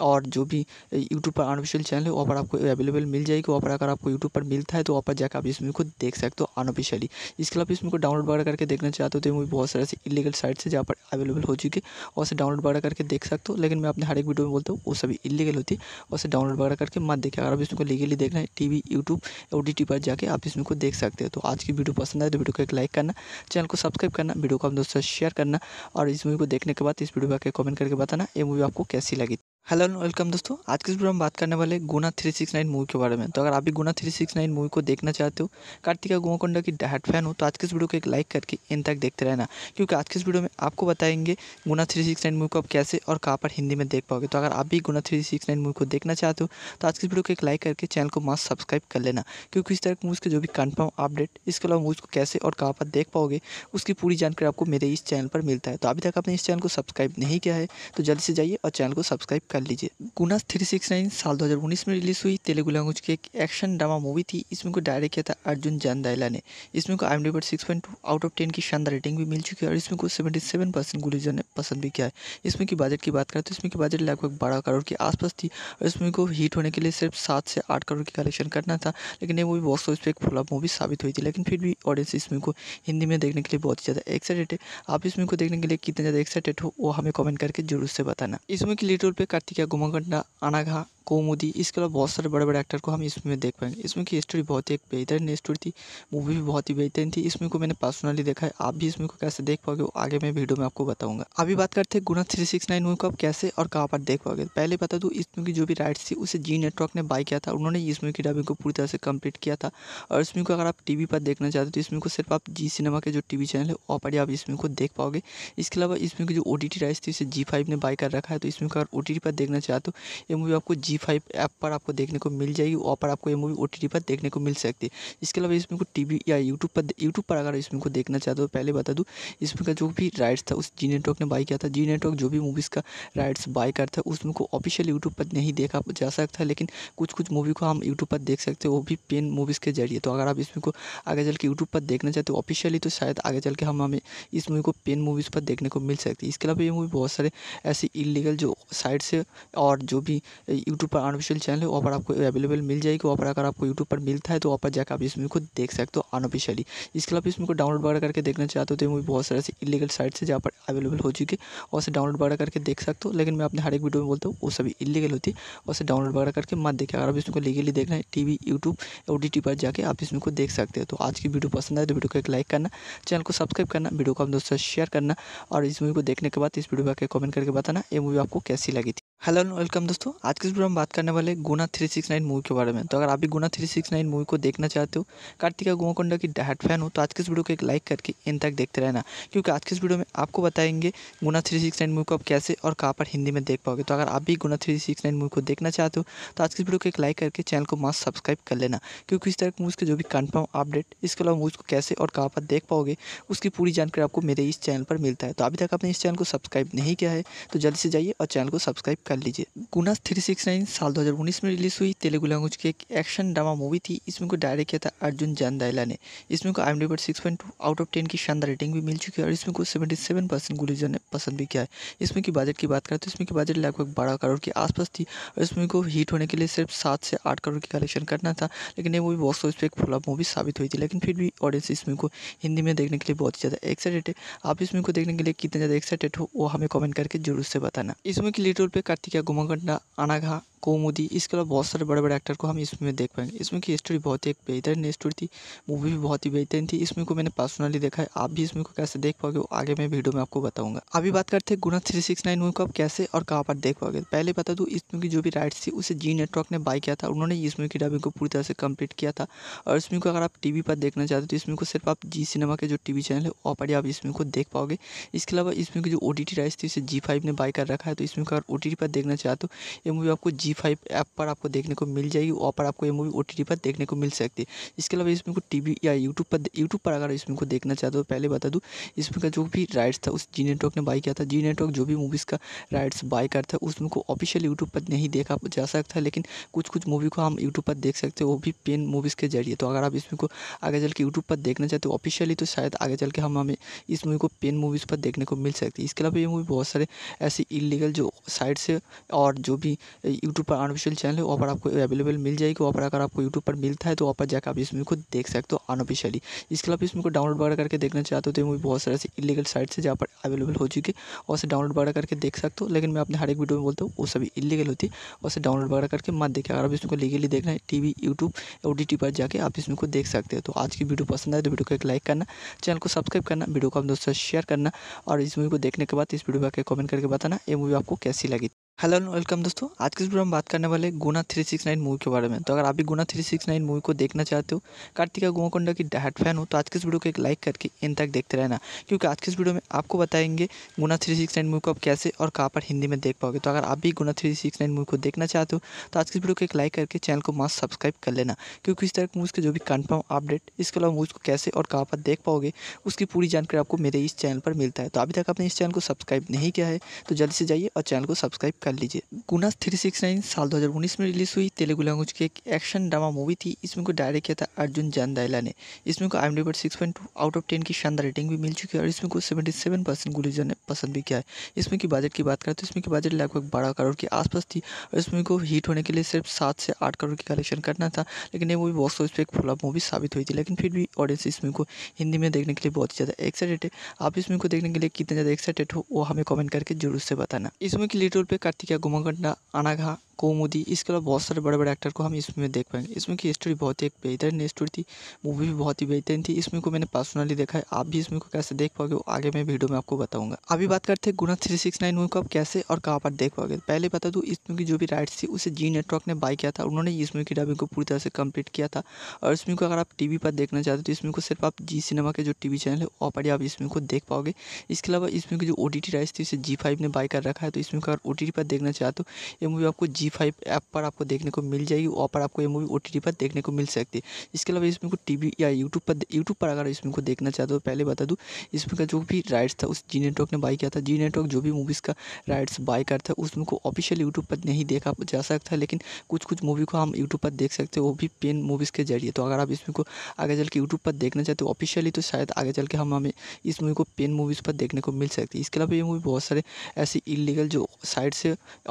और जो भी यूट्यूब यूट्यूब पर अनऑफिशियल चैनल है वहाँ पर आपको अवेलेबल मिल जाएगी वहाँ पर अगर आपको यूट्यूब पर मिलता है तो वहाँ पर जाकर आप इसमें खुद देख सकते हो अनऑफिशियली इसके अलावा इसमें को डाउनलोड वगैरह करके देखना चाहते हो तो मूवी बहुत सारे ऐसे इलीगल साइट्स है जहाँ पर अवेलेबल हो चुकी है वैसे डाउनलोड वगैरह करके देख सकते हो लेकिन मैं अपने हर एक वीडियो में बोलता हूँ वो सभी इलीगल होती है और डाउनलोड वगैरह करके मत देखें अगर आप इसमें लीगली देखना है टी वी यूट्यूब और डी टी पर जाकर आप इसमें को देख सकते हो तो आज की वीडियो पसंद आए तो वीडियो को एक लाइक करना चैनल को सब्सक्राइब करना वीडियो को अपने दोस्तों शेयर करना और इस मूवी को देखने के बाद इस वीडियो पर कमेंट करके बताना ये मूवी आपको कैसी लगी हेलो एंड वेलकम दोस्तों आज के वीडियो में बात करने वाले गुना 369 मूवी के बारे में तो अगर आप भी गुना 369 मूवी को देखना चाहते हो कार्तिका गोमाकोंडा की डाट फैन हो तो आज के इस वीडियो को एक लाइक करके इन तक देखते रहना क्योंकि आज के इस वीडियो में आपको बताएंगे गुना 369 मूवी को आप कैसे और कहाँ पर हिंदी में देख पाओगे तो अगर आप भी गुना नाइन मूवी को देखना चाहते हो तो आज के इस वीडियो को एक लाइक करके चैनल को मास्क सब्सक्राइब कर लेना क्योंकि इस तरह की मूवीज़ के जो भी कन्फर्म अपडेट इसके अलावा मूवीज़ को कैसे और कहाँ पर देख पाओगे उसकी पूरी जानकारी आपको मेरे इस चैनल पर मिलता है तो अभी तक आपने इस चैनल को सब्सक्राइब नहीं किया है तो जल्दी से जाइए और चैनल को सब्सक्राइब कर लीजिए गुना थ्री सिक्स नाइन साल दो हज़ार उन्नीस में रिलीज़ हुई तेलुगु लैंग्वेज की एक एक्शन ड्रामा मूवी थी इसमें को डायरेक्ट किया था अर्जुन जानदाइला ने इसमें को आई एम डी पर six point two out of ten की शानदार रेटिंग भी मिल चुकी है और इसमें को सेवेंटी सेवन परसेंट गुलीजर ने पसंद भी किया है इसमें की बजट की बात करें तो इसमें की बजट लगभग बारह करोड़ के आसपास थी और इसमें को हीट होने के लिए सिर्फ सात से आठ करोड़ की कलेक्शन करना था लेकिन ये मूवी बॉक्स ऑफिस पर एक फ्लॉप मूवी साबित हुई थी लेकिन फिर भी ऑडियंस इसमें को हिंदी में देखने के लिए बहुत ज़्यादा एक्साइटेड है आप इसमें को देखने के लिए कितने ज़्यादा एक्साइटेड हो वो हमें कमेंट करके जरूर से बताना इसमें की लिटल पर కార్తీక గుమగొండ అనగా कौमुदी इसके अलावा बहुत सारे बड़े बड़े एक्टर को हम इसमें देख पाएंगे इसमें की स्टोरी बहुत ही एक बेहतरीन स्टोरी थी मूवी भी बहुत ही बेहतरीन थी इसमें को मैंने पर्सनली देखा है आप भी इसमें को कैसे देख पाओगे आगे मैं वीडियो में आपको बताऊंगा अभी बात करते हैं Guna three six nine movie को आप कैसे और कहाँ पर देख पाओगे पहले बता दूँ इसमें की जो भी राइट्स थी उसे जी नेटवर्क ने बाई किया था उन्होंने इसमें की डबिंग को पूरी तरह से कम्प्लीट किया था और इसमें को अगर आप टीवी पर देखना चाहते तो इसमें को सिर्फ आप जी सिनेमा के जो टीवी चैनल है वहाँ पर ही आप इसमें को देख पाओगे इसके अलावा इसमें की जो ओ टी राइट्स थी उसे जी फाइव ने बाई कर रखा है तो इसमें को अगर ओ पर देखना चाहते हो ये मूवी आपको जी जी फाइव ऐप पर आपको देखने को मिल जाएगी वहाँ पर आपको ये मूवी ओ पर देखने को मिल सकती है इसके अलावा इसमें को टी या यूट्यूब पर यूट्यूब पर अगर इसमें को देखना चाहते हो पहले बता दूँ इसमें का जो भी राइट्स था उस जी नेटवर्क ने बाई किया था जी नेटवर्क जो भी मूवीज़ का राइट्स बाई करता है उसमें को ऑफिशियल यूट्यूब पर नहीं देखा जा सकता है लेकिन कुछ कुछ मूवी को हम यूट्यूब पर देख सकते हैं वो भी पेन मूवीज़ के जरिए तो अगर आप इसमें को आगे चल के यूट्यूब पर देखना चाहते हो ऑफिशियली तो शायद आगे चल के हम हमें इस मूवी को पेन मूवीज़ पर देखने को मिल सकती है इसके अलावा ये मूवी बहुत सारे ऐसे इलीगल जो साइट्स है और जो भी यूट्यूब यूट्यूब पर अनऑफिशियल चैनल है वहाँ पर आपको अवेलेबल मिल जाएगी वहाँ पर अगर आपको यूट्यूब पर मिलता है तो वहाँ पर जाकर आप इस मूवी को देख सकते हो अनऑफिशियली इसके अलावा इस मूवी को डाउनलोड वगैरह करके देखना चाहते हो तो मूवी बहुत सारे इलीगल साइट्स है जहाँ पर अवेलेबल हो चुकी है वैसे डाउनलोड वगैरह करके देख सकते हो लेकिन मैं अपने हर एक वीडियो में बोलता हूँ वो सभी इलीगल होती है वैसे डाउनलोड वगैरह करके मत देखें अगर आप इसमें को लीगली देखना है T V YouTube O T पर जाकर आप इसमें को देख सकते हो तो आज की वीडियो पसंद आए तो वीडियो को एक लाइक करना चैनल को सब्सक्राइब करना वीडियो को अपने दोस्तों से शेयर करना और इस मूवी को देखने के बाद इस वीडियो पर कमेंट करके बताना ये मूवी आपको कैसी लगी थी हेलो एंड वेलकम दोस्तों आज के इस वीडियो में बात करने वाले गुना 369 मूवी के बारे में तो अगर आप भी गुना 369 मूवी को देखना चाहते हो कार्तिका गोवाकोंडा की डाट फैन हो तो आज के इस वीडियो को एक लाइक करके इन तक देखते रहना क्योंकि आज के इस वीडियो में आपको बताएंगे गुना 369 मूवी को आप कैसे और कहाँ पर हिंदी में देख पाओगे तो अगर आप भी गुना थ्री मूवी को देखना चाहते हो तो आज के इस वीडियो को एक लाइक करके चैनल को मास्क सब्सक्राइब कर लेना क्योंकि इस तरह की मूवीज़ के जो भी कन्फर्म अपडेट इसके अलावा मूवीज़ को कैसे और कहाँ पर देख पाओगे उसकी पूरी जानकारी आपको मेरे इस चैनल पर मिलता है तो अभी तक आपने इस चैनल को सब्सक्राइब नहीं किया है तो जल्दी से जाइए और चैनल को सब्सक्राइब कर लीजिए गुनास थ्री सिक्स नाइन साल दो हजार उन्नीस में रिलीज़ हुई तेलुगु लैंग्वेज की एक एक्शन ड्रामा मूवी थी इसमें को डायरेक्ट किया था अर्जुन दायला ने इसमें को आई पर six point two out of ten की शानदार रेटिंग भी मिल चुकी है और इसमें को सेवेंटी सेवन परसेंट गुलीजन ने पसंद भी किया है इसमें की बजट की बात करें तो इसमें की बजट लगभग बारह करोड़ के आसपास थी और इसमें को हीट होने के लिए सिर्फ सात से आठ करोड़ की कलेक्शन करना था लेकिन ये मूवी बॉक्स ऑफिस पर एक फ्लॉप मूवी साबित हुई थी लेकिन फिर भी ऑडियंस इसमें को हिंदी में देखने के लिए बहुत ही ज़्यादा एक्साइटेड है आप इसमें को देखने के लिए कितने ज़्यादा एक्साइटेड हो वो हमें कमेंट करके जरूर से बताना इसमें की लीटर पर కార్తికేయ గుమ్మగడ్డ అనగా कोमोदी इसके अलावा बहुत सारे बड़े बड़े एक्टर को हम इसमें देख पाएंगे इसमें की स्टोरी बहुत ही एक बेहतरीन स्टोरी थी मूवी भी बहुत ही बेहतरीन थी इसमें को मैंने पर्सनली देखा है आप भी इसमें को कैसे देख पाओगे वो आगे मैं वीडियो में आपको बताऊंगा अभी बात करते हैं Guna three six nine movie को आप कैसे और कहाँ पर देख पाओगे पहले बता दूँ इसमें की जो भी राइट्स थी उसे जी नेटवर्क ने बाई किया था उन्होंने इसमें की डबिंग को पूरी तरह से कंप्लीट किया था और इसमें को अगर आप टी पर देखना चाहते तो इसमें को सिर्फ आप जी सिनेमा के जो टी चैनल है वहाँ पर आप इसमें को देख पाओगे इसके अलावा इसमें की जो ओ टी राइट्स थी उसे जी ने बाई कर रखा है तो इसमें को अगर ओ पर देखना चाहते हो ये मूवी आपको जी जी फाइव ऐप पर आपको देखने को मिल जाएगी वहाँ पर आपको ये मूवी ओ पर देखने को मिल सकती है इसके अलावा इसमें को टी या यूट्यूब पर यूट्यूब पर अगर इसमें को देखना चाहते हो तो पहले बता दूँ इसमें का जो भी राइट्स था उस जी नेटवर्क ने बाई किया था जी नेटवर्क जो भी मूवीज़ का राइट्स बाई करता है उसमें को ऑफिशियल यूट्यूब पर नहीं देखा जा सकता लेकिन कुछ कुछ मूवी को हम यूट्यूब पर देख सकते हैं वो भी पेन मूवीज़ के जरिए तो अगर आप इसमें को आगे चल के यूट्यूब पर देखना चाहते हो ऑफिशियली तो शायद आगे चल के हम हमें इस मूवी को पेन मूवीज़ पर देखने को मिल सकती है इसके अलावा ये मूवी बहुत सारे ऐसे इलीगल जो साइट से और जो भी यूट्यूब यूट्यूब पर अनऑफिशियल चैनल है वहाँ पर आपको अवेलेबल मिल जाएगी वहाँ पर अगर आपको यूट्यूब पर मिलता है तो वहाँ पर जाकर आप इस मूवी को देख सकते हो अनऑफिशियली इसके अलावा इस मूवी को डाउनलोड वगैरह करके देखना चाहते हो तो मूवी बहुत सारे इलीगल साइट्स है जहाँ पर अवेलेबल हो चुकी है और डाउनलोड वगैरह करके देख सकते हो लेकिन मैं अपने हर एक वीडियो में बोलता हूँ वो सभी इलीगल होती है और डाउनलोड वगैरह करके मत देखें अगर आप इसमें लीगली देखना है T V YouTube O T पर जाकर आप इसमें को देख सकते हो तो आज की वीडियो पसंद आए तो वीडियो को एक लाइक करना चैनल को सब्सक्राइब करना वीडियो को अपने दोस्तों से शेयर करना और इस मूवी को देखने के बाद इस वीडियो पर कमेंट करके बताना ये मूवी आपको कैसी लगी हेलो एंड वेलकम दोस्तों आज के वीडियो में बात करने वाले Guna three six nine movie के बारे में तो अगर आप भी Guna three six nine movie को देखना चाहते हो कार्तिका गोवाकोंडा की डायट फैन हो तो आज के इस वीडियो को एक लाइक करके इन तक देखते रहना क्योंकि आज के इस वीडियो में आपको बताएंगे Guna three six nine movie को आप कैसे और कहाँ पर हिंदी में देख पाओगे तो अगर आप भी Guna three six nine movie को देखना चाहते हो तो आज के इस वीडियो को एक लाइक करके चैनल को मास्क सब्सक्राइब कर लेना क्योंकि इस तरह मूवीज़ के जो भी कन्फर्म अपडेट इसके अलावा मूवीज़ को कैसे और कहाँ पर देख पाओगे उसकी पूरी जानकारी आपको मेरे इस चैनल पर मिलता है तो अभी तक आपने इस चैनल को सब्सक्राइब नहीं किया है तो जल्दी से जाइए और चैनल को सब्सक्राइब कर लीजिए गुना थ्री सिक्स नाइन साल 2019 में रिलीज़ हुई तेलुगु लैंग्वेज की एक एक्शन ड्रामा मूवी थी इसमें को डायरेक्ट किया था अर्जुन जानदाइला ने इसमें को आई पर six point two out of ten की शानदार रेटिंग भी मिल चुकी है और इसमें को सेवेंटी सेवन परसेंट गुलिजर ने पसंद भी किया है इसमें की बजट की बात करें तो इसमें की बजट लगभग बारह करोड़ के आसपास थी और इसमें को हीट होने के लिए सिर्फ सात से आठ करोड़ की कलेक्शन करना था लेकिन ये मूवी बॉक्स ऑफिस पर एक फ्लॉप मूवी साबित हुई थी लेकिन फिर भी ऑडियंस इसमें को हिंदी में देखने के लिए बहुत ही ज़्यादा एक्साइटेड है आप इसमें को देखने के लिए कितने ज़्यादा एक्साइटेड हो वो हमें कॉमेंट करके जरूर से बताना इसमें की लीड रोल पर కార్తీక గుమగుంట అనగా कौमुदी इसके अलावा बहुत सारे बड़े बड़े एक्टर को हम इसमें देख पाएंगे इसमें की स्टोरी बहुत ही एक बेहतरीन स्टोरी थी मूवी भी बहुत ही बेहतरीन थी इसमें को मैंने पर्सनली देखा है आप भी इसमें को कैसे देख पाओगे आगे मैं वीडियो में आपको बताऊंगा अभी बात करते हैं Guna three six nine movie को आप कैसे और कहाँ पर देख पाओगे पहले बता दूँ इसमें की जो भी राइट्स थी उसे जी नेटवर्क ने बाई किया था उन्होंने इसमें की डबिंग को पूरी तरह से कम्प्लीट किया था और इसमें को अगर आप टी पर देखना चाहते तो इसमें को सिर्फ आप जी सिनेमा के जो टी चैनल है वहाँ पर आप इसमें को देख पाओगे इसके अलावा इसमें की जो ओ राइट्स थी उसे जी ने बाई कर रखा है तो इसमें को अगर ओ पर देखना चाहते हो ये मूवी आपको जी जी फाइव ऐप पर आपको देखने को मिल जाएगी वहाँ पर आपको ये मूवी ओ पर देखने को मिल सकती है इसके अलावा इसमें को टी या यूट्यूब पर यूट्यूब पर अगर इसमें को देखना चाहते हो पहले बता दूँ इसमें का जो भी राइट्स था उस जी नेटवर्क ने बाई किया था जी नेटवर्क जो भी मूवीज़ का राइट्स बाई करता है उसमें को ऑफिशियल यूट्यूब पर नहीं देखा जा सकता है लेकिन कुछ कुछ मूवी को हम यूट्यूब पर देख सकते हो वो भी पेन मूवीज़ के जरिए तो अगर आप इसमें को आगे चल के यूट्यूब पर देखना चाहते हो ऑफिशियली तो शायद आगे चल के हम हमें इस मूवी को पेन मूवीज़ पर देखने को मिल सकती है इसके अलावा ये मूवी बहुत सारे ऐसे इलीगल जो साइट्स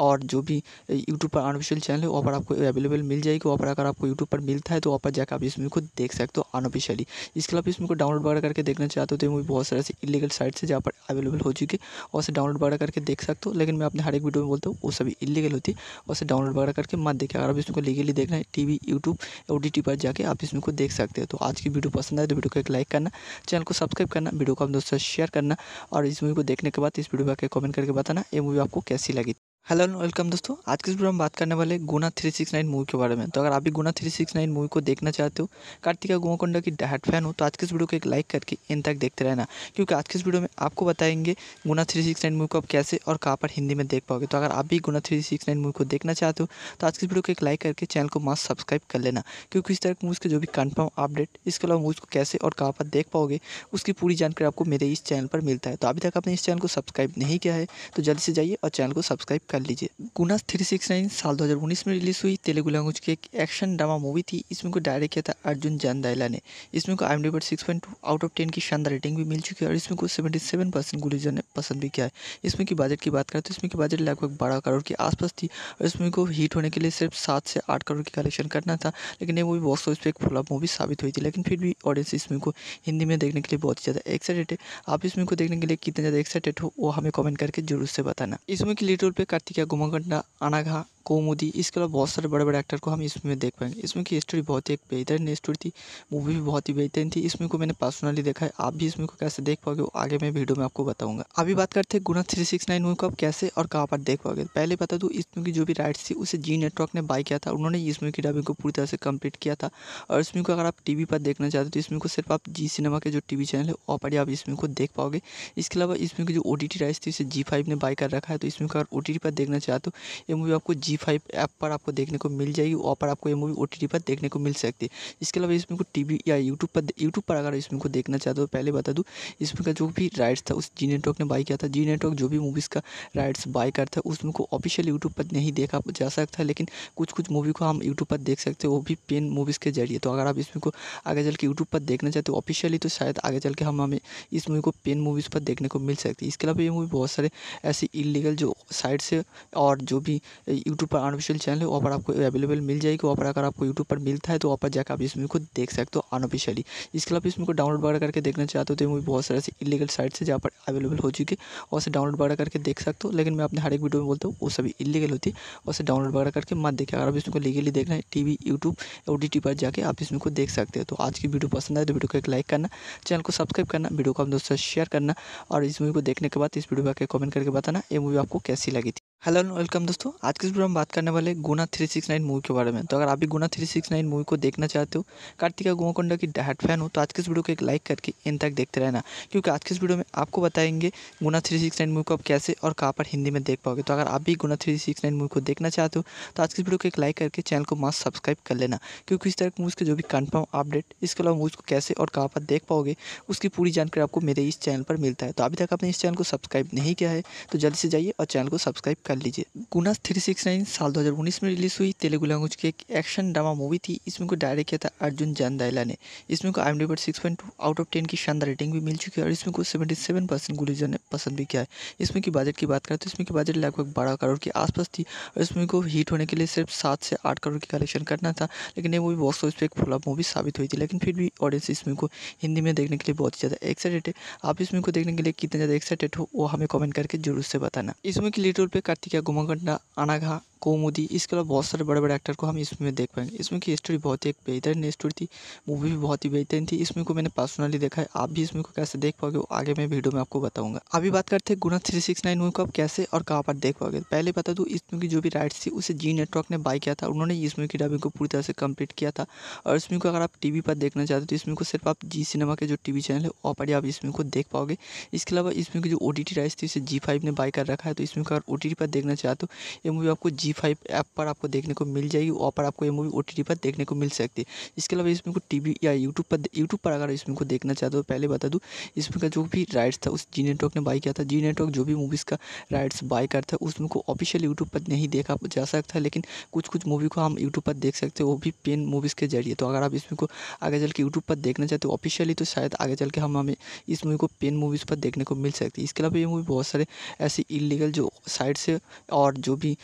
और जो भी यूट्यूब यूट्यूब पर अनऑफिशियल चैनल है वहाँ पर आपको अवेलेबल मिल जाएगी वहाँ पर अगर आपको यूट्यूब पर मिलता है तो वहाँ पर जाकर आप इस मूवी को देख सकते हो अनऑफिशियली इसके अलावा इस मूवी को डाउनलोड वगैरह करके देखना चाहते हो तो मूवी बहुत सारे ऐसे इलीगल साइट्स से जहाँ पर अवेलेबल हो चुकी है वैसे डाउनलोड वगैरह करके देख सकते हो लेकिन मैं अपने हर एक वीडियो में बोलता हूँ वो सभी इलीगल होती है और डाउनलोड वगैरह करके मत देखें अगर आप इसमें को लीगली देखना है टी वी यूट्यूब ओ पर जाकर आप इसमें को देख सकते हो तो आज की वीडियो पसंद आए तो वीडियो को एक लाइक करना चैनल को सब्सक्राइब करना वीडियो को आप दोस्तों शेयर करना और इस मूवी को देखने के बाद इस वीडियो पर कमेंट करके बताना ये मूवी आपको कैसी लगी हेलो एंड वेलकम दोस्तों आज के वीडियो में बात करने वाले गुना 369 मूवी के बारे में तो अगर आप भी गुना 369 मूवी को देखना चाहते हो कार्तिका गोवाकोंडा की डाहट फैन हो तो आज के इस वीडियो को एक लाइक करके इन तक देखते रहना क्योंकि आज के इस वीडियो में आपको बताएंगे गुना 369 मूवी को आप कैसे और कहाँ पर हिंदी में देख पाओगे तो अगर आप भी गुना थ्री मूवी को देखना चाहते हो तो आज के इस वीडियो को एक लाइक करके चैनल को मास्क सब्सक्राइब कर लेना क्योंकि इस तरह की मूवीज़ के जो भी कन्फर्म अपडेट इसके अलावा मूवीज़ को कैसे और कहाँ पर देख पाओगे उसकी पूरी जानकारी आपको मेरे इस चैनल पर मिलता है तो अभी तक आपने इस चैनल को सब्सक्राइब नहीं किया है तो जल्दी से जाइए और चैनल को सब्सक्राइब कर लीजिए गुना थ्री सिक्स नाइन साल 2019 में रिलीज़ हुई तेलुगु लैंग्वेज की एक एक्शन ड्रामा मूवी थी इसमें को डायरेक्ट किया था अर्जुन जानदाइला ने इसमें को आई एम डी पर six point two out of ten की शानदार रेटिंग भी मिल चुकी है और इसमें को सेवेंटी सेवन परसेंट गुलीजर ने पसंद भी किया है इसमें की बजट की बात करें तो इसमें की बजट लगभग बारह करोड़ के आसपास थी और इसमें को हीट होने के लिए सिर्फ सात से आठ करोड़ की कलेक्शन करना था लेकिन ये मूवी बॉक्स ऑफिस पर एक फ्लॉप मूवी साबित हुई थी लेकिन फिर भी ऑडियंस इसमें को हिंदी में देखने के लिए बहुत ज़्यादा एक्साइटेड है आप इसमें को देखने के लिए कितने ज़्यादा एक्साइटेड हो वो हमें कमेंट करके जरूर से बताना इसमें की लीड रोल पे కార్తీక గుమగుంట అనగా कौमुदी इसके अलावा बहुत सारे बड़े बड़े एक्टर को हम इसमें देख पाएंगे इसमें की स्टोरी बहुत ही एक बेहतरीन स्टोरी थी मूवी भी बहुत ही बेहतरीन थी इसमें को मैंने पर्सनली देखा है आप भी इसमें को कैसे देख पाओगे आगे मैं वीडियो में आपको बताऊंगा अभी बात करते हैं Guna three six nine movie को आप कैसे और कहाँ पर देख पाओगे पहले बता दूँ इसमें की जो भी राइट्स थी उसे जी नेटवर्क ने बाई किया था उन्होंने इसमें की डबिंग को पूरी तरह से कंप्लीट किया था और इसमें को अगर आप टी पर देखना चाहते तो इसमें को सिर्फ आप जी सिनेमा के जो टी चैनल है वहाँ पर ही आप इसमें को देख पाओगे इसके अलावा इसमें की जो ओ टी राइट्स थी उसे जी फाइव ने बाई कर रखा है तो इसमें को अगर ओ पर देखना चाहते हो ये मूवी आपको जी जी फाइव ऐप पर आपको देखने को मिल जाएगी वहाँ पर आपको ये मूवी ओ पर देखने को मिल सकती है इसके अलावा इसमें को टी या यूट्यूब पर यूट्यूब पर अगर इसमें को देखना चाहते हो पहले बता दूँ इसमें का जो भी राइट्स था उस जी नेटवर्क ने बाई किया था जी नेटवर्क जो भी मूवीज़ का राइट्स बाई करता है उसमें को ऑफिशियल यूट्यूब पर नहीं देखा जा सकता है लेकिन कुछ कुछ मूवी को हम यूट्यूब पर देख सकते हैं वो भी पेन मूवीज़ के जरिए तो अगर आप इसमें को आगे चल के यूट्यूब पर देखना चाहते हो ऑफिशियली तो शायद आगे चल के हम हमें इस मूवी को पेन मूवीज़ पर देखने को मिल सकती है इसके अलावा ये मूवी बहुत सारे ऐसे इलीगल जो साइट्स है और जो भी यूट्यूब यूट्यूब पर अनऑफिशियल चैनल है वहाँ पर आपको अवेलेबल मिल जाएगी वहाँ पर अगर आपको यूट्यूब पर मिलता है तो वहाँ पर जाकर आप इस मूवी को देख सकते हो अनऑफिशियली इसके अलावा इस मूवी को डाउनलोड वगैरह करके देखना चाहते हो तो मूवी बहुत सारे इलीगल साइट्स है जहाँ पर अवेलेबल हो चुकी है वैसे डाउनलोड वगैरह करके देख सकते हो लेकिन मैं अपने हर एक वीडियो में बोलता हूँ वो सभी इलीगल होती है वैसे डाउनलोड वगैरह करके मत देखें अगर आप इसमें को लीगली देखना है T V YouTube O T पर जाकर आप इसमें को देख सकते हो तो आज की वीडियो पसंद आए तो वीडियो को एक लाइक करना चैनल को सब्सक्राइब करना वीडियो को अपने दोस्तों से शेयर करना और इस मूवी को देखने के बाद इस वीडियो पर कमेंट करके बताना ये मूवी आपको कैसी लगी थी हेलो एंड वेलकम दोस्तों आज के वीडियो में बात करने वाले गुना 369 मूवी के बारे में तो अगर आप भी गुना 369 मूवी को देखना चाहते हो कार्तिका गोवाकोंडा की डहाट फैन हो तो आज के इस वीडियो को एक लाइक करके इन तक देखते रहना क्योंकि आज के इस वीडियो में आपको बताएंगे गुना 369 मूवी को आप कैसे और कहाँ पर हिंदी में देख पाओगे तो अगर आप भी गुना थ्री मूवी को देखना चाहते हो तो आज के इस वीडियो को एक लाइक करके चैनल को मास्क सब्सक्राइब कर लेना क्योंकि इस तरह की मूवीज़ के जो भी कन्फर्म अपडेट इसके अलावा मूवीज़ को कैसे और कहाँ पर देख पाओगे उसकी पूरी जानकारी आपको मेरे इस चैनल पर मिलता है तो अभी तक आपने इस चैनल को सब्सक्राइब नहीं किया है तो जल्दी से जाइए और चैनल को सब्सक्राइब कर कर लीजिए गुनास थ्री सिक्स नाइन साल 2019 में रिलीज़ हुई तेलुगु लैंग्वेज की एक एक्शन ड्रामा मूवी थी इसमें को डायरेक्ट किया था अर्जुन जानदाइला ने इसमें को आई पर six point two out of ten की शानदार रेटिंग भी मिल चुकी है और इसमें को सेवेंटी सेवन परसेंट गुलीजन ने पसंद भी किया है इसमें की बजट की बात करें तो इसमें की बजट लगभग बारह करोड़ के आसपास थी और इसमें को हीट होने के लिए सिर्फ सात से आठ करोड़ की कलेक्शन करना था लेकिन ये मूवी बॉक्स ऑफिस पर एक फ्लॉप मूवी साबित हुई थी लेकिन फिर भी ऑडियंस इसमें को हिंदी में देखने के लिए बहुत ही ज़्यादा एक्साइटेड है आप इसमें को देखने के लिए कितने ज़्यादा एक्साइटेड हो वो हमें कमेंट करके जरूर से बताना इसमें की लीड रोल पर कार्तिक থেকে গোমাকাণ্ডা আনাঘা कौमुदी इसके अलावा बहुत सारे बड़े बड़े एक्टर को हम इसमें देख पाएंगे इसमें की स्टोरी बहुत ही एक बेहतरीन स्टोरी थी मूवी भी बहुत ही बेहतरीन थी इसमें को मैंने पर्सनली देखा है आप भी इसमें को कैसे देख पाओगे वो आगे मैं वीडियो में आपको बताऊंगा अभी बात करते हैं गुना थ्री सिक्स नाइन को आप कैसे और कहाँ पर देख पाओगे पहले बता दूँ इसमें की जो भी राइट्स थी उसे जी नेटवर्क ने बाई किया था उन्होंने इसमें की डबिंग को पूरी तरह से कम्प्लीट किया था और इसमें को अगर आप टी पर देखना चाहते हो तो इसमें को सिर्फ आप जी सिनेमा के जो टी चैनल है वहाँ पर आप इसमें को देख पाओगे इसके अलावा इसमें की जो ओ टी राइट्स थी उसे जी ने बाई कर रखा है तो इसमें को अगर ओ पर देखना चाहते हो ये मूवी आपको जी जी फाइव ऐप पर आपको देखने को मिल जाएगी वहाँ पर आपको ये मूवी ओ पर देखने को मिल सकती है इसके अलावा इसमें को टी या यूट्यूब पर यूट्यूब पर अगर इसमें को देखना चाहते हो तो पहले बता दूँ इसमें का जो भी राइट्स था उस जी नेटवर्क ने बाई किया था जी नेटवर्क जो भी मूवीज़ का राइट्स बाई करता है उसमें को ऑफिशियल यूट्यूब पर नहीं देखा जा सकता लेकिन कुछ कुछ मूवी को हम यूट्यूब पर देख सकते हैं वो भी पेन मूवीज़ के जरिए तो अगर आप इसमें को आगे चल के यूट्यूब पर देखना चाहते हो ऑफिशियली तो शायद आगे चल के हम हमें इस मूवी को पेन मूवीज़ पर देखने को मिल सकती है इसके अलावा ये मूवी बहुत सारे ऐसे इलीगल जो साइट से और जो भी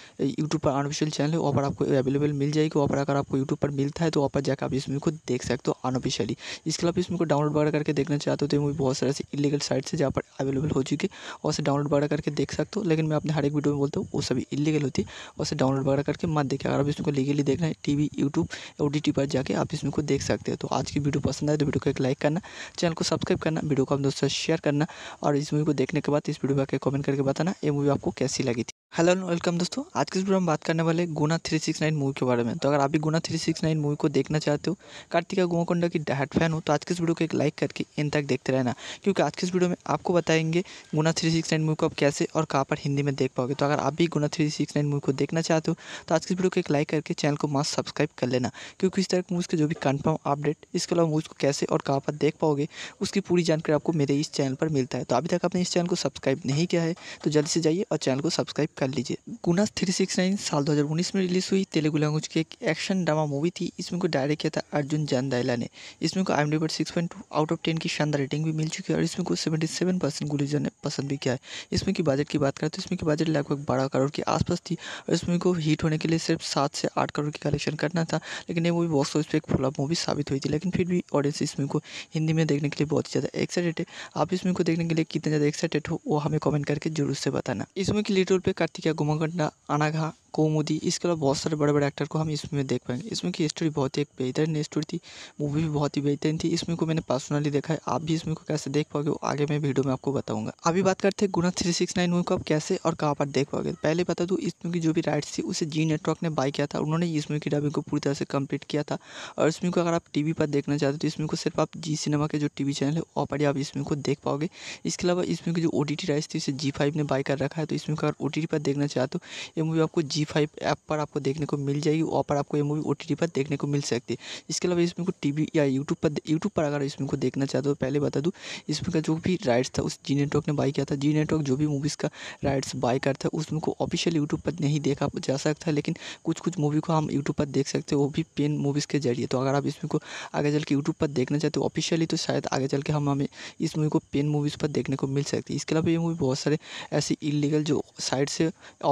यूट्यूब पर अनऑफिशियल चैनल है वहाँ पर आपको अवेलेबल मिल जाएगी वहाँ पर अगर आपको यूट्यूब पर मिलता है तो वहाँ पर जाकर आप इस मूवी को देख सकते हो अनऑफिशियली इसके अलावा इस मूवी को डाउनलोड वगैरह करके देखना चाहते हो तो मूवी बहुत सारे ऐसे इलीगल साइट्स है जहाँ पर अवेलेबल हो चुकी है और से डाउनलोड वगैरह करके देख सकते हो लेकिन मैं अपने हर एक वीडियो में बोलता हूँ वो सभी इलीगल होती है और डाउनलोड वगैरह करके मत देखें अगर आप इसमें लीगली देखना है टी वी यूट्यूब और डी पर जाकर आप इसमें को देख सकते हो तो आज की वीडियो पसंद आए तो वीडियो को एक लाइक करना चैनल को सब्सक्राइब करना वीडियो को आप दोस्तों से शेयर करना और इस मूवी को देखने के बाद इस वीडियो पर कमेंट करके बताना ये मूवी आपको कैसी लगी थी हेलो एंड वेलकम दोस्तों आज के वीडियो में बात करने वाले Guna three six nine movie के बारे में तो अगर आप भी Guna three six nine movie को देखना चाहते हो कार्तिका गोवाकोंडा की डाट फैन हो तो आज के इस वीडियो को एक लाइक करके इन तक देखते रहना क्योंकि आज के इस वीडियो में आपको बताएंगे Guna three six nine movie को आप कैसे और कहाँ पर हिंदी में देख पाओगे तो अगर आप भी Guna three six nine movie को देखना चाहते हो तो आज के इस वीडियो को एक लाइक करके चैनल को मास्क सब्सक्राइब कर लेना क्योंकि इस तरह मूवीज़ के जो भी कन्फर्म अपडेट इसके अलावा मूवीज़ को कैसे और कहाँ पर देख पाओगे उसकी पूरी जानकारी आपको मेरे इस चैनल पर मिलता है तो अभी तक आपने इस चैनल को सब्सक्राइब नहीं किया है तो जल्दी से जाइए और चैनल को सब्सक्राइब कर लीजिए गुना थ्री सिक्स नाइन साल 2019 में रिलीज़ हुई तेलुगु लैंग्वेज की एक एक्शन ड्रामा मूवी थी इसमें को डायरेक्ट किया था अर्जुन जानदाइला ने इसमें को आई पर six point two out of ten की शानदार रेटिंग भी मिल चुकी है और इसमें को सेवेंटी सेवन परसेंट गुलिजर ने पसंद भी किया है इसमें की बजट की बात करें तो इसमें की बजट लगभग बारह करोड़ के आसपास थी और इसमें को हीट होने के लिए सिर्फ सात से आठ करोड़ की कलेक्शन करना था लेकिन ये मूवी बॉक्स ऑफिस पर एक फ्लॉप मूवी साबित हुई थी लेकिन फिर भी ऑडियंस इसमें को हिंदी में देखने के लिए बहुत ही ज़्यादा एक्साइटेड है आप इसमें को देखने के लिए कितने ज़्यादा एक्साइटेड हो वो हमें कॉमेंट करके जरूर से बताना इसमें की लीड रोल पर కార్తిక గుమగుంట అనగా कौमुदी इसके अलावा बहुत सारे बड़े बड़े एक्टर को हम इसमें देख पाएंगे इसमें की स्टोरी बहुत ही एक बेहतरीन स्टोरी थी मूवी भी बहुत ही बेहतरीन थी इसमें को मैंने पर्सनली देखा है आप भी इसमें को कैसे देख पाओगे आगे मैं वीडियो में आपको बताऊंगा अभी बात करते हैं Guna three six nine movie को आप कैसे और कहाँ पर देख पाओगे पहले बता दूँ इसमें की जो भी राइट्स थी उसे जी नेटवर्क ने बाई किया था उन्होंने इसमें की डबिंग को पूरी तरह से कम्प्लीट किया था और इसमें को अगर आप टी पर देखना चाहते तो इसमें को सिर्फ आप जी सिनेमा के जो टी चैनल है वहाँ पर आप इसमें को देख पाओगे इसके अलावा इसमें की जो ओ राइट्स थी उसे जी ने बाई कर रखा है तो इसमें को अगर ओ पर देखना चाहते हो ये मूवी आपको जी जी फाइव ऐप पर आपको देखने को मिल जाएगी वहाँ पर आपको ये मूवी ओ पर देखने को मिल सकती है इसके अलावा इसमें को टी या यूट्यूब पर यूट्यूब पर अगर इसमें को देखना चाहते हो पहले बता दूँ इसमें का जो भी राइट्स था उस जी नेटवर्क ने बाई किया था जी नेटवर्क जो भी मूवीज़ का राइट्स बाई करता है उसमें को ऑफिशियल यूट्यूब पर नहीं देखा जा सकता है लेकिन कुछ कुछ मूवी को हम यूट्यूब पर देख सकते हो वो भी पेन मूवीज़ के जरिए तो अगर आप इसमें को आगे चल के यूट्यूब पर देखना चाहते हो ऑफिशियली तो शायद आगे चल के हम हमें इस मूवी को पेन मूवीज़ पर देखने को मिल सकती है इसके अलावा ये मूवी बहुत सारे ऐसे इलीगल जो साइट्स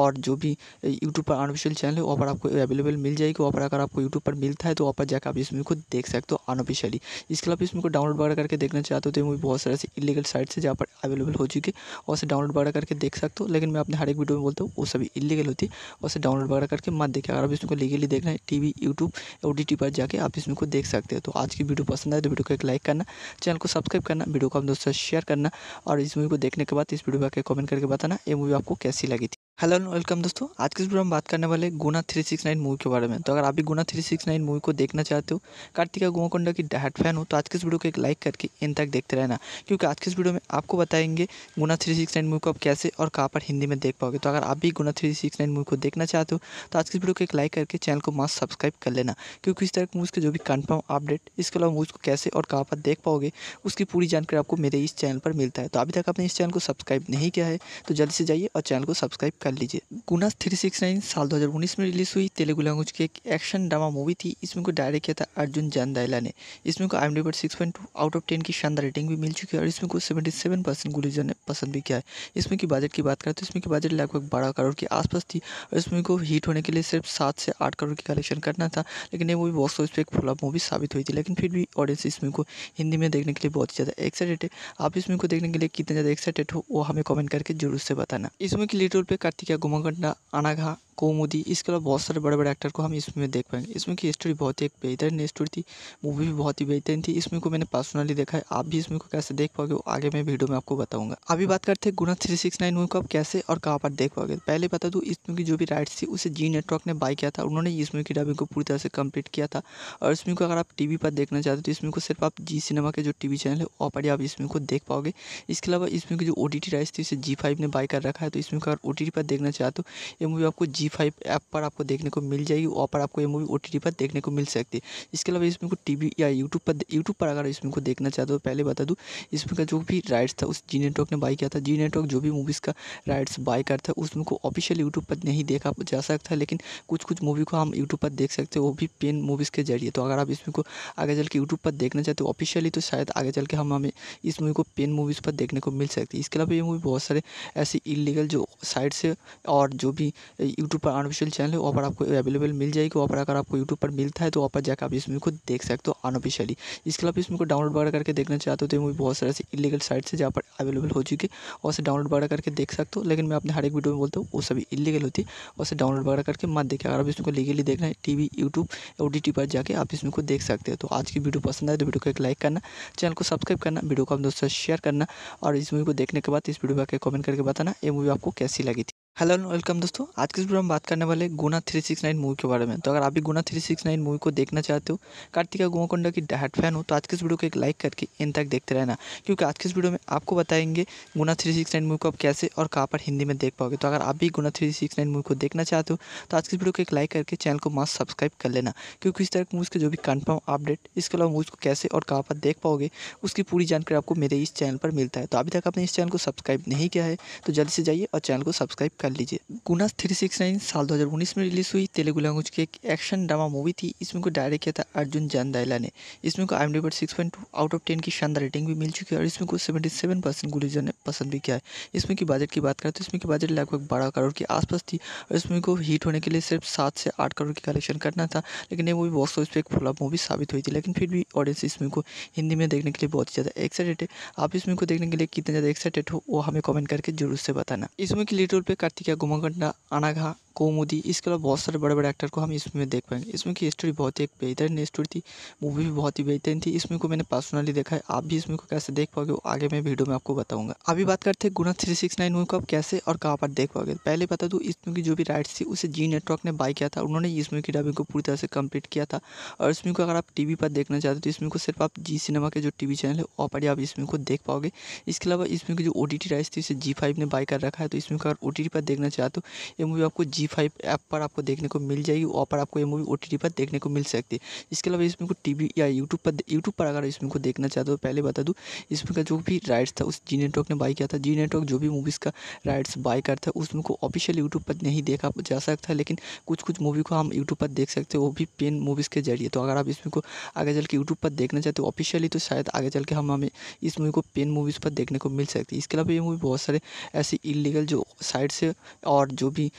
और जो भी यूट्यूब यूट्यूब पर अनऑफिशियल चैनल है वहाँ पर आपको अवेलेबल मिल जाएगी वहाँ पर अगर आपको यूट्यूब पर मिलता है तो वहाँ पर जाकर आप इस मूवी को देख सकते हो अनऑफिशियली इसके अलावा इस मूवी को डाउनलोड वगैरह करके देखना चाहते हो तो मूवी बहुत सारे ऐसे इलीगल साइट्स है जहाँ पर अवेलेबल हो चुकी है वैसे डाउनलोड वगैरह करके देख सकते हो लेकिन मैं अपने हर एक वीडियो में बोलता हूँ वो सभी इलीगल होती है और डाउनलोड वगैरह करके मत देखें अगर आप इसमें को लीगली देखना है T V YouTube O T पर जाकर आप इसमें को देख सकते हो तो आज की वीडियो पसंद आए तो वीडियो को एक लाइक करना चैनल को सब्सक्राइब करना वीडियो को आप दोस्तों शेयर करना और इस मूवी को देखने के बाद इस वीडियो पर कमेंट करके बताना ये मूवी आपको कैसी लगी थी हेलो एंड वेलकम दोस्तों आज के इस प्रोग्राम में बात करने वाले गुना 369 मूवी के बारे में तो अगर आप भी गुना 369 मूवी को देखना चाहते हो कार्तिका गोवाकोंडा की डहाट फैन हो तो आज के इस वीडियो को एक लाइक करके इन तक देखते रहना क्योंकि आज के इस वीडियो में आपको बताएंगे गुना 369 मूवी को आप कैसे और कहाँ पर हिंदी में देख पाओगे तो अगर आप भी गुना थ्री मूवी को देखना चाहते हो तो आज के इस वीडियो को एक लाइक करके चैनल को मास्क सब्सक्राइब कर लेना क्योंकि इस तरह की मूवीज़ के जो भी कन्फर्म अपडेट इसके अलावा मूवीज़ को कैसे और कहाँ पर देख पाओगे उसकी पूरी जानकारी आपको मेरे इस चैनल पर मिलता है तो अभी तक आपने इस चैनल को सब्सक्राइब नहीं किया है तो जल्दी से जाइए और चैनल को सब्सक्राइब कर कर लीजिए गुनास थ्री सिक्स नाइन साल दो हज़ार उन्नीस में रिलीज़ हुई तेलुगु लैंग्वेज की एक एक्शन ड्रामा मूवी थी इसमें को डायरेक्ट किया था अर्जुन जानदाइला ने इसमें को आई एम डी पर six point two out of ten की शानदार रेटिंग भी मिल चुकी है और इसमें को सेवेंटी सेवन परसेंट गुलीजर ने पसंद भी किया है इसमें की बजट की बात करें तो इसमें की बजट लगभग बारह करोड़ के आसपास थी और इसमें को हीट होने के लिए सिर्फ सात से आठ करोड़ की कलेक्शन करना था लेकिन ये मूवी बॉक्स ऑफिस पर एक फ्लॉप मूवी साबित हुई थी लेकिन फिर भी ऑडियंस इसमें को हिंदी में देखने के लिए बहुत ज़्यादा एक्साइटेड है आप इसमें को देखने के लिए कितने ज़्यादा एक्साइटेड हो वो हमें कमेंट करके जरूर से बताना इसमें की लीड पे कट కార్తీక గుమగుండ అనగా कौमुदी इसके अलावा बहुत सारे बड़े बड़े एक्टर को हम इसमें देख पाएंगे इसमें की स्टोरी बहुत ही एक बेहतरीन स्टोरी थी मूवी भी बहुत ही बेहतरीन थी इसमें को मैंने पर्सनली देखा है आप भी इसमें को कैसे देख पाओगे वो आगे मैं वीडियो में आपको बताऊंगा अभी बात करते हैं Guna three six nine movie को आप कैसे और कहाँ पर देख पाओगे पहले बता दूँ इसमें की जो भी राइट्स थी उसे जी नेटवर्क ने बाय किया था उन्होंने इसमें की डबिंग को पूरी तरह से कंप्लीट किया था और इसमें को अगर आप टी पर देखना चाहते तो इसमें को सिर्फ आप जी सिनेमा के जो टी चैनल है वहाँ पर ही आप इसमें को देख पाओगे इसके अलावा इसमें की जो ओ टी राइट्स थी उसे जी ने बाय कर रखा है तो इसमें को अगर ओ पर देखना चाहते हो ये मूवी आपको जी जी फाइव ऐप पर आपको देखने को मिल जाएगी वहाँ पर आपको ये मूवी ओ पर देखने को मिल सकती है इसके अलावा इसमें को टी या यूट्यूब पर यूट्यूब पर अगर इसमें को देखना चाहते हो तो पहले बता दूँ इसमें का जो भी राइट्स था उस जी नेटवर्क ने बाई किया था जी नेटवर्क जो भी मूवीज़ का राइट्स बाई करता है उसमें को ऑफिशियल यूट्यूब पर नहीं देखा जा सकता है लेकिन कुछ कुछ मूवी को हम यूट्यूब पर देख सकते हैं वो भी पेन मूवीज़ के जरिए तो अगर आप इसमें को आगे चल के यूट्यूब पर देखना चाहते हो ऑफिशियली तो शायद आगे चल के हम हमें इस मूवी को पेन मूवीज़ पर देखने को मिल सकती है इसके अलावा ये मूवी बहुत सारे ऐसे इलीगल जो साइट से और जो भी यूट्यूब यूट्यूब पर अनऑफिशियल चैनल है वहाँ पर आपको अवेलेबल मिल जाएगी वहाँ पर अगर आपको यूट्यूब पर मिलता है तो वहाँ पर जाकर आप इस मूवी को देख सकते हो अनऑफिशियली इसके अलावा इस मूवी को डाउनलोड वगैरह करके देखना चाहते हो तो मूवी बहुत सारे ऐसे इलीगल साइट्स है जहाँ पर अवेलेबल हो चुकी है वैसे डाउनलोड वगैरह करके देख सकते हो लेकिन मैं अपने हर एक वीडियो में बोलता हूँ वो सभी इलीगल होती है वैसे डाउनलोड वगैरह करके मत देखें अगर आप इसमें लीगली देखना है टी वी यूट्यूब और डी पर जाकर आप इसमें को देख सकते हो तो आज की वीडियो पसंद आए तो वीडियो को एक लाइक करना चैनल को सब्सक्राइब करना वीडियो को अपने दोस्तों शेयर करना और इस मूवी को देखने के बाद इस वीडियो पर कमेंट करके बताना ये मूवी आपको कैसी लगी थी हेलो एंड वेलकम दोस्तों आज के वीडियो में बात करने वाले गुना 369 मूवी के बारे में तो अगर आप भी गुना 369 मूवी को देखना चाहते हो कार्तिका गोवाकोंडा की डहाट फैन हो तो आज के इस वीडियो को एक लाइक करके इन तक देखते रहना क्योंकि आज के इस वीडियो में आपको बताएंगे गुना 369 मूवी को आप कैसे और कहाँ पर हिंदी में देख पाओगे तो अगर आप भी गुना थ्री मूवी को देखना चाहते हो तो आज के इस वीडियो को एक लाइक करके चैनल को मास्क सब्सक्राइब कर लेना क्योंकि इस तरह की मूवीज़ के जो भी कन्फर्म अपडेट इसके अलावा मूवीज़ को कैसे और कहाँ पर देख पाओगे उसकी पूरी जानकारी आपको मेरे इस चैनल पर मिलता है तो अभी तक आपने इस चैनल को सब्सक्राइब नहीं किया है तो जल्दी से जाइए और चैनल को सब्सक्राइब कर कर लीजिए गुनास थ्री सिक्स नाइन साल दो हज़ार उन्नीस में रिलीज़ हुई तेलुगु लैंग्वेज की एक एक्शन ड्रामा मूवी थी इसमें को डायरेक्ट किया था अर्जुन जानदाइला ने इसमें को आई एम पर six point two out of ten की शानदार रेटिंग भी मिल चुकी है और इसमें को सेवेंटी सेवन परसेंट गुलीजन ने पसंद भी किया है इसमें की बजट की बात करें तो इसमें की बजट लगभग बारह करोड़ के आसपास थी और इसमें को हीट होने के लिए सिर्फ सात से आठ करोड़ की कलेक्शन करना था लेकिन ये मूवी बॉक्स ऑफिस पर एक फ्लॉप मूवी साबित हुई थी लेकिन फिर भी ऑडियंस इसमें को हिंदी में देखने के लिए बहुत ही ज़्यादा एक्साइटेड है आप इसमें को देखने के लिए कितने ज़्यादा एक्साइटेड हो वो हमें कमेंट करके जरूर से बताना इसमें की लीड रोल पर কার্তিকা গোমাকণ্ডা আনাঘা कौमुदी इसके अलावा बहुत सारे बड़े बड़े एक्टर को हम इसमें देख पाएंगे इसमें की स्टोरी बहुत ही एक बेहतरीन स्टोरी थी मूवी भी बहुत ही बेहतरीन थी इसमें को मैंने पर्सनली देखा है आप भी इसमें को कैसे देख पाओगे वो आगे मैं वीडियो में आपको बताऊंगा अभी बात करते हैं Guna three six nine movie को आप कैसे और कहाँ पर देख पाओगे पहले बता दूँ इसमें की जो भी राइट्स थी उसे जी नेटवर्क ने बाई किया था उन्होंने इसमें की डबिंग को पूरी तरह से कम्प्लीट किया था और इसमें को अगर आप टी पर देखना चाहते हो तो इसमें को सिर्फ आप जी सिनेमा के जो टी चैनल है वहाँ पर आप इसमें को देख पाओगे इसके अलावा इसमें की जो ओ टी राइट्स थी उसे जी ने बाई कर रखा है तो इसमें को अगर ओ पर देखना चाहते हो ये मूवी आपको जी फाइव ऐप पर आपको देखने को मिल जाएगी वहाँ पर आपको ये मूवी ओ पर देखने को मिल सकती है इसके अलावा इसमें को टी या यूट्यूब पर यूट्यूब पर अगर इसमें को देखना चाहते हो तो पहले बता दूँ इसमें का जो भी राइट्स था उस जी नेटवर्क ने बाई किया था जी नेटवर्क जो भी मूवीज़ का राइट्स बाई करता है उसमें को ऑफिशियल यूट्यूब पर नहीं देखा जा सकता लेकिन कुछ कुछ मूवी को हम यूट्यूब पर देख सकते हैं वो भी पेन मूवीज़ के जरिए तो अगर आप इसमें को आगे चल के यूट्यूब पर देखना चाहते हो ऑफिशियली तो शायद आगे चल के हम हमें इस मूवी को पेन मूवीज़ पर देखने को मिल सकती है इसके अलावा ये मूवी बहुत सारे ऐसे इलीगल जो साइट से और जो भी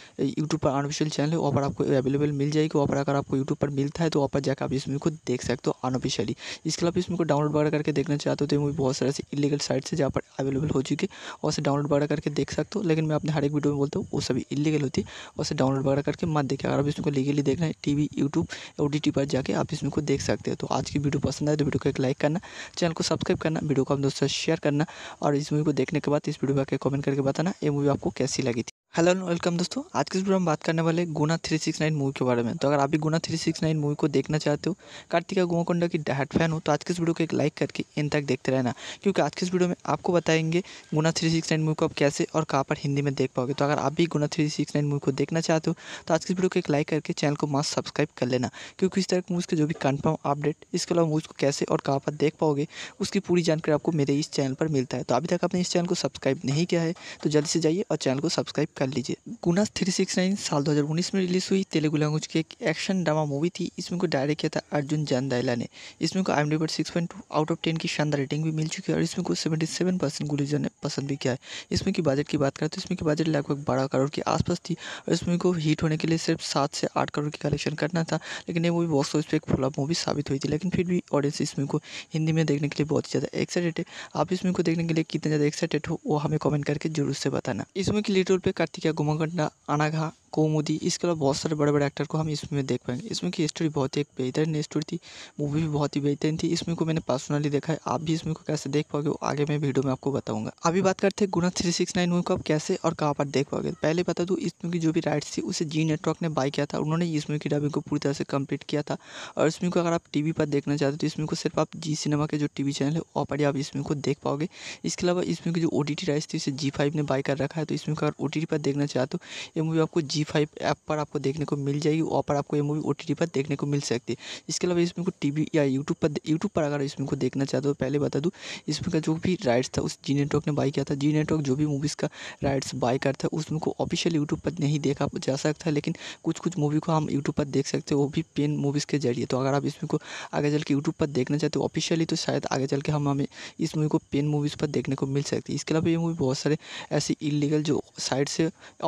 यूट्यूब पर अनऑफिशियल चैनल है वहाँ पर आपको अवेलेबल मिल जाएगी वहाँ पर अगर आपको यूट्यूब पर मिलता है तो वहाँ पर जाकर आप इस मूवी को देख सकते हो अनऑफिशियली इसके अलावा इस मूवी को डाउनलोड वगैरह करके देखना चाहते हो तो मूवी बहुत सारे ऐसे इलीगल साइट्स है जहाँ पर अवेलेबल हो चुकी है और डाउनलोड वगैरह करके देख सकते हो लेकिन मैं अपने हर एक वीडियो में बोलता हूँ वो सभी इलीगल होती है और डाउनलोड वगैरह करके मत देखें अगर आप इसमें को लीगली देखना है टी वी यूट्यूब और डी पर जाकर आप इसमें को देख सकते हो तो आज की वीडियो पसंद आए तो वीडियो को एक लाइक करना चैनल को सब्सक्राइब करना वीडियो को अपने दोस्तों से शेयर करना और इस मूवी को देखने के बाद इस वीडियो पर कमेंट करके बताना ये मूवी आपको कैसी लगी थी हेलो एंड वेलकम दोस्तों आज के वीडियो में बात करने वाले Guna three six nine movie के बारे में तो अगर आप भी Guna three six nine movie को देखना चाहते हो कार्तिका गोवाकोंडा की डाट फैन हो तो आज के इस वीडियो को एक लाइक करके इन तक देखते रहना क्योंकि आज के इस वीडियो में आपको बताएंगे Guna three six nine movie को आप कैसे और कहाँ पर हिंदी में देख पाओगे तो अगर आप भी Guna three six nine movie को देखना चाहते हो तो आज के इस वीडियो को एक लाइक करके चैनल को मास्क सब्सक्राइब कर लेना क्योंकि इस तरह मूवीज़ के जो भी कन्फर्म अपडेट इसके अलावा मूवीज़ को कैसे और कहाँ पर देख पाओगे उसकी पूरी जानकारी आपको मेरे इस चैनल पर मिलता है तो अभी तक आपने इस चैनल को सब्सक्राइब नहीं किया है तो जल्दी से जाइए और चैनल को सब्सक्राइब कर लीजिए गुना थ्री सिक्स नाइन साल 2019 में रिलीज़ हुई तेलुगु लैंग्वेज की एक एक्शन ड्रामा मूवी थी इसमें को डायरेक्ट किया था अर्जुन जानदाइला ने इसमें को आई पर six point two out of ten की शानदार रेटिंग भी मिल चुकी है और इसमें को सेवेंटी सेवन परसेंट गुलिजर ने पसंद भी किया है इसमें की बजट की बात करें तो इसमें की बजट लगभग बारह करोड़ के आसपास थी और इसमें को हीट होने के लिए सिर्फ सात से आठ करोड़ की कलेक्शन करना था लेकिन ये मूवी बॉक्स ऑफिस पर एक फ्लॉप मूवी साबित हुई थी लेकिन फिर भी ऑडियंस इसमें को हिंदी में देखने के लिए बहुत ही ज़्यादा एक्साइटेड है आप इसमें को देखने के लिए कितने ज़्यादा एक्साइटेड हो वो हमें कॉमेंट करके जरूर से बताना इसमें की लीड रोल पर కార్తిక గుమగుంట అనఘ कौमुदी इसके अलावा बहुत सारे बड़े बड़े एक्टर को हम इसमें देख पाएंगे इसमें की स्टोरी बहुत ही एक बेहतरीन स्टोरी थी मूवी भी बहुत ही बेहतरीन थी इसमें को मैंने पर्सनली देखा है आप भी इसमें को कैसे देख पाओगे आगे मैं वीडियो में आपको बताऊंगा अभी बात करते हैं Guna three six nine movie को आप कैसे और कहाँ पर देख पाओगे पहले बता दूँ इसमें की जो भी राइट्स थी उसे जी नेटवर्क ने बाई किया था उन्होंने इस मूवी की डबिंग को पूरी तरह से कंप्लीट किया था और इस मूवी को अगर आप वी पर देखना चाहते हो तो इस मूवी को सिर्फ आप जी सिनेमा के जो वी चैनल है वहाँ पर आप इस मूवी को देख पाओगे इसके अलावा इस मूवी की जो ओ टी राइट्स थी उसे जी फाइव ने बाई कर रखा है तो इस मूवी को अगर ओ टी पर देखना चाहते हो ये मूवी आपको जी जी फाइव ऐप पर आपको देखने को मिल जाएगी वहाँ पर आपको ये मूवी ओ पर देखने को मिल सकती है इसके अलावा इसमें को टी या यूट्यूब पर यूट्यूब पर अगर इसमें को देखना चाहते हो पहले बता दूँ इसमें का जो भी राइट्स था उस जी नेटवर्क ने बाई किया था जी नेटवर्क जो भी मूवीज़ का राइट्स बाई करता है उसमें को ऑफिशियल यूट्यूब पर नहीं देखा जा सकता है लेकिन कुछ कुछ मूवी को हम यूट्यूब पर देख सकते हो वो भी पेन मूवीज़ के जरिए तो अगर आप इसमें को आगे चल के यूट्यूब पर देखना चाहते हो ऑफिशियली तो शायद आगे चल के हम हमें इस मूवी को पेन मूवीज़ पर देखने को मिल सकती है इसके अलावा ये मूवी बहुत सारे ऐसे इलीगल जो साइट्स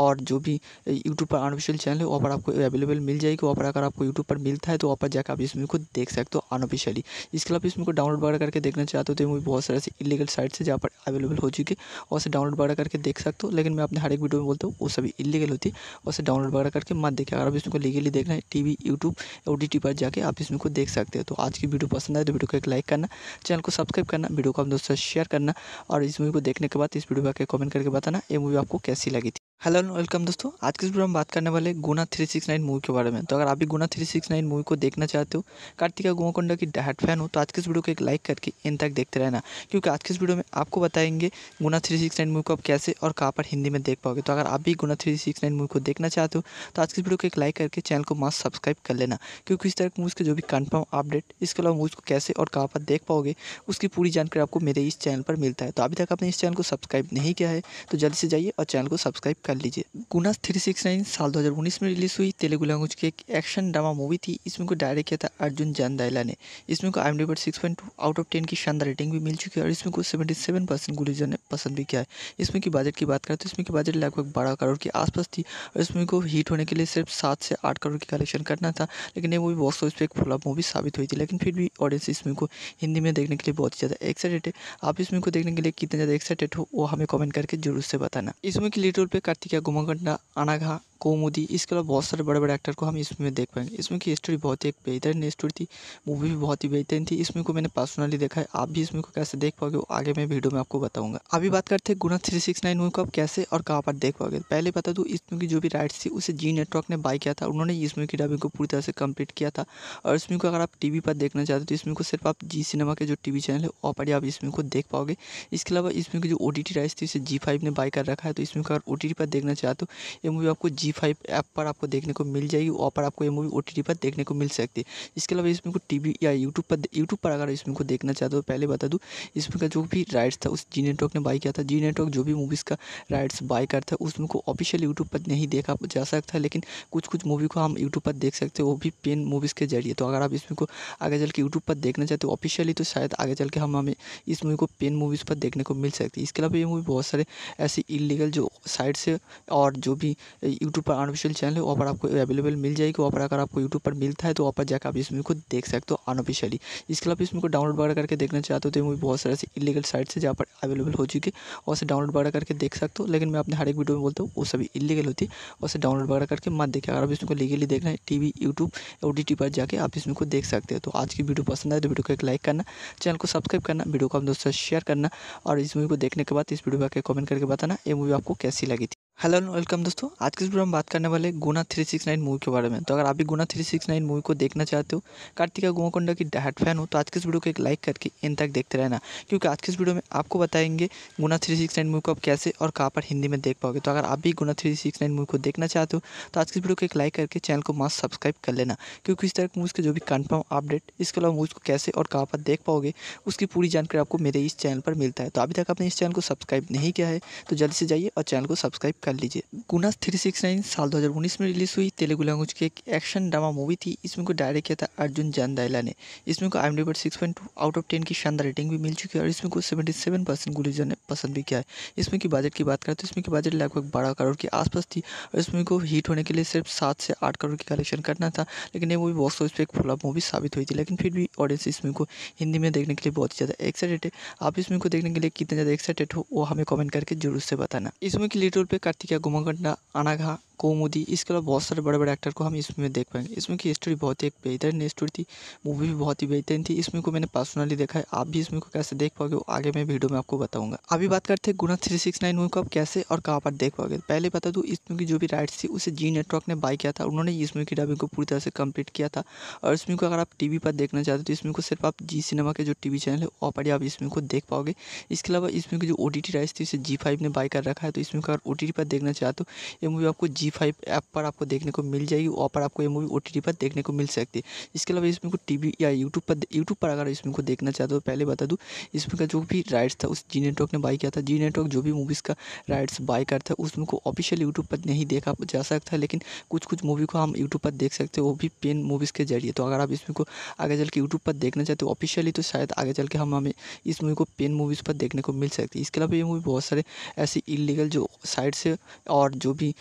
और जो भी यूट्यूब यूट्यूब पर अनऑफिशियल चैनल है वहाँ पर आपको अवेलेबल मिल जाएगी वहाँ पर अगर आपको यूट्यूब पर मिलता है तो वहाँ पर जाकर आप इस मूवी को देख सकते हो अनऑफिशियली इसके अलावा इस मूवी को डाउनलोड वगैरह करके देखना चाहते हो तो मूवी बहुत सारे इलीगल साइट से जहाँ पर अवेलेबल हो चुकी है वैसे डाउनलोड वगैरह करके देख सकते हो लेकिन मैं अपने हर एक वीडियो में बोलता हूँ वो सभी इलीगल होती है और डाउनलोड वगैरह करके मत देखें अगर आप इसमें को लीगली देखना है T V YouTube O T पर जाकर आप इसमें को देख सकते हो तो आज की वीडियो पसंद आए तो वीडियो को एक लाइक करना चैनल को सब्सक्राइब करना वीडियो को अपने दोस्तों से शेयर करना और इस मूवी को देखने के बाद इस वीडियो पर कमेंट करके बताना ये मूवी आपको कैसी लगी थी हेलो एंड वेलकम दोस्तों आज के इस प्रोग्राम में बात करने वाले गुना 369 मूवी के बारे में तो अगर आप भी गुना 369 मूवी को देखना चाहते हो कार्तिका गोवाकोंडा की डहाट फैन हो तो आज के इस वीडियो को एक लाइक करके इन तक देखते रहना क्योंकि आज के इस वीडियो में आपको बताएंगे गुना 369 मूवी को आप कैसे और कहाँ पर हिंदी में देख पाओगे तो अगर आप भी गुना थ्री मूवी को देखना चाहते हो तो आज के इस वीडियो को एक लाइक करके चैनल को मास्क सब्सक्राइब कर लेना क्योंकि इस तरह की मूवीज़ के जो भी कन्फर्म अपडेट इसके अलावा मूवीज़ को कैसे और कहाँ पर देख पाओगे उसकी पूरी जानकारी आपको मेरे इस चैनल पर मिलता है तो अभी तक आपने इस चैनल को सब्सक्राइब नहीं किया है तो जल्दी से जाइए और चैनल को सब्सक्राइब कर कर लीजिए गुना थ्री सिक्स नाइन साल दो हज़ार उन्नीस में रिलीज़ हुई तेलुगु लैंग्वेज की एक एक्शन ड्रामा मूवी थी इसमें को डायरेक्ट किया था अर्जुन जानदाइला ने इसमें को आई एम डी पर six point two out of ten की शानदार रेटिंग भी मिल चुकी है और इसमें को सेवेंटी सेवन परसेंट गुलीजर ने पसंद भी किया है इसमें की बजट की बात करें तो इसमें की बजट लगभग बारह करोड़ के आसपास थी और इसमें को हीट होने के लिए सिर्फ सात से आठ करोड़ की कलेक्शन करना था लेकिन ये मूवी बॉक्स ऑफिस पर एक फ्लॉप मूवी साबित हुई थी लेकिन फिर भी ऑडियंस इसमें को हिंदी में देखने के लिए बहुत ज़्यादा एक्साइटेड है आप इसमें को देखने के लिए कितने ज़्यादा एक्साइटेड हो वो हमें कमेंट करके जरूर से बताना इसमें की लीड पर కార్తీక గుమగుంట అనగా कौमुदी इसके अलावा बहुत सारे बड़े बड़े एक्टर को हम इसमें देख पाएंगे इसमें की स्टोरी बहुत ही एक बेहतरीन स्टोरी थी मूवी भी बहुत ही बेहतरीन थी इसमें को मैंने पर्सनली देखा है आप भी इसमें को कैसे देख पाओगे वो आगे मैं वीडियो में आपको बताऊंगा अभी बात करते हैं Guna three six nine movie को आप कैसे और कहाँ पर देख पाओगे पहले बता दूँ इसमें की जो भी राइट्स थी उसे जी नेटवर्क ने बाय किया था उन्होंने इसमें की डबिंग को पूरी तरह से कंप्लीट किया था और इसमें को अगर आप टी पर देखना चाहते तो इसमें को सिर्फ आप जी सिनेमा के जो टी चैनल है वहाँ पर ही आप इसमें को देख पाओगे इसके अलावा इसमें की जो ओ टी राइट्स थी उसे जी ने बाय कर रखा है तो इसमें को अगर ओ पर देखना चाहते हो ये मूवी आपको जी जी फाइव ऐप पर आपको देखने को मिल जाएगी वहाँ पर आपको ये मूवी ओ पर देखने को मिल सकती है इसके अलावा इसमें को टी या यूट्यूब पर यूट्यूब पर अगर इसमें को देखना चाहते हो तो पहले बता दूँ इसमें का जो भी राइट्स था उस जी नेटवर्क ने बाई किया था जी नेटवर्क जो भी मूवीज़ का राइट्स बाय करता है उसमें को ऑफिशियल यूट्यूब पर नहीं देखा जा सकता है लेकिन कुछ कुछ मूवी को हम यूट्यूब पर देख सकते हैं वो भी पेन मूवीज़ के जरिए तो अगर आप इसमें को आगे चल के यूट्यूब पर देखना चाहते हो ऑफिशियली तो शायद आगे चल के हम हमें इस मूवी को पेन मूवीज़ पर देखने को मिल सकती है इसके अलावा ये मूवी बहुत सारे ऐसे इलीगल जो साइट से और जो भी यूट्यूब यूट्यूब पर अनऑफिशियल चैनल है वहाँ पर आपको अवेलेबल मिल जाएगी वहाँ पर अगर आपको यूट्यूब पर मिलता है तो वहाँ पर जाकर आप इस मूवी को देख सकते हो अनऑफिशियली इसके अलावा इस मूवी को डाउनलोड वगैरह करके देखना चाहते हो तो मूवी बहुत सारे ऐसे इलीगल साइट्स है जहाँ पर अवेलेबल हो चुकी है वैसे डाउनलोड वगैरह करके देख सकते हो लेकिन मैं अपने हर एक वीडियो में बोलता हूँ वो सभी इलीगल होती है वैसे डाउनलोड वगैरह करके मत देखें अगर आप इसमें लीगली देखना है टी वी यूट्यूब और डी पर जाकर आप इसमें को देख सकते हो तो आज की वीडियो पसंद आए तो वीडियो को एक लाइक करना चैनल को सब्सक्राइब करना वीडियो को आप दोस्तों से शेयर करना और इस मूवी को देखने के बाद इस वीडियो पर कमेंट करके बताना ये मूवी आपको कैसी लगी थी हेलो एंड वेलकम दोस्तों आज के वीडियो में बात करने वाले गुना 369 मूवी के बारे में तो अगर आप भी गुना 369 मूवी को देखना चाहते हो कार्तिका गोवाकोंडा की डहाट फैन हो तो आज के इस वीडियो को एक लाइक करके इन तक देखते रहना क्योंकि आज के इस वीडियो में आपको बताएंगे गुना 369 मूवी को आप कैसे और कहाँ पर हिंदी में देख पाओगे तो अगर आप भी गुना थ्री मूवी को देखना चाहते हो तो आज के इस वीडियो को एक लाइक करके चैनल को मास्क सब्सक्राइब कर लेना क्योंकि इस तरह की मूवीज़ के जो भी कन्फर्म अपडेट इसके अलावा मूवीज़ को कैसे और कहाँ पर देख पाओगे उसकी पूरी जानकारी आपको मेरे इस चैनल पर मिलता है तो अभी तक आपने इस चैनल को सब्सक्राइब नहीं किया है तो जल्दी से जाइए और चैनल को सब्सक्राइब कर लीजिए गुनास थ्री सिक्स नाइन साल दो हजार उन्नीस में रिलीज़ हुई तेलुगु लैंग्वेज की एक एक्शन ड्रामा मूवी थी इसमें को डायरेक्ट किया था अर्जुन दायला ने इसमें को आई पर six point two out of ten की शानदार रेटिंग भी मिल चुकी है और इसमें को सेवेंटी सेवन परसेंट गुलीजन ने पसंद भी किया है इसमें की बजट की बात करें तो इसमें की बजट लगभग बारह करोड़ के आसपास थी और इसमें को हिट होने के लिए सिर्फ सात से आठ करोड़ की कलेक्शन करना था लेकिन ये मूवी बॉक्स ऑफिस पर एक फ्लॉप मूवी साबित हुई थी लेकिन फिर भी ऑडियंस इसमें को हिंदी में देखने के लिए बहुत ही ज़्यादा एक्साइटेड है आप इसमें को देखने के लिए कितने ज़्यादा एक्साइटेड हो वो हमें कमेंट करके जरूर से बताना इसमें की लीटर पर কার্তিকা গোমাকণ্ডা আনাঘা कौमुदी इसके अलावा बहुत सारे बड़े बड़े एक्टर को हम इसमें देख पाएंगे इसमें की स्टोरी बहुत ही एक बेहतरीन स्टोरी थी मूवी भी बहुत ही बेहतरीन थी इसमें को मैंने पर्सनली देखा है आप भी इसमें को कैसे देख पाओगे वो आगे मैं वीडियो में आपको बताऊंगा अभी बात करते हैं गुना थ्री सिक्स नाइन को आप कैसे और कहाँ पर देख पाओगे पहले बता दूँ इसमें की जो भी राइट्स थी उसे जी नेटवर्क ने बाई किया था उन्होंने इसमें की डबिंग को पूरी तरह से कंप्लीट किया था और इसमें को अगर आप टीवी पर देखना चाहते हो तो इसमें को सिर्फ आप जी सिनेमा के जो टीवी चैनल है वहाँ पर आप इसमें को देख पाओगे इसके अलावा इसमें की जो ओ टी राइट्स थी उसे जी फाइव ने बाई कर रखा है तो इसमें को अगर ओ टी पर देखना चाहते हो ये मूवी आपको जी फाइव ऐप पर आपको देखने को मिल जाएगी वहाँ पर आपको ये मूवी ओ पर देखने को मिल सकती है इसके अलावा इसमें को टी या यूट्यूब पर यूट्यूब पर अगर इसमें को देखना चाहते हो तो पहले बता दूँ इसमें का जो भी राइट्स था उस जी नेटवर्क ने बाई किया था जी नेटवर्क जो भी मूवीज़ का राइट्स बाई करता है उसमें को ऑफिशियल यूट्यूब पर नहीं देखा जा सकता है लेकिन कुछ कुछ मूवी को हम यूट्यूब पर देख सकते हो वो भी पेन मूवीज़ के जरिए तो अगर आप इसमें को आगे चल के यूट्यूब पर देखना चाहते हो ऑफिशियली तो शायद आगे चल के हम हमें इस मूवी को पेन मूवीज़ पर देखने को मिल सकती है इसके अलावा ये मूवी बहुत सारे ऐसे इलीगल जो साइट से और जो भी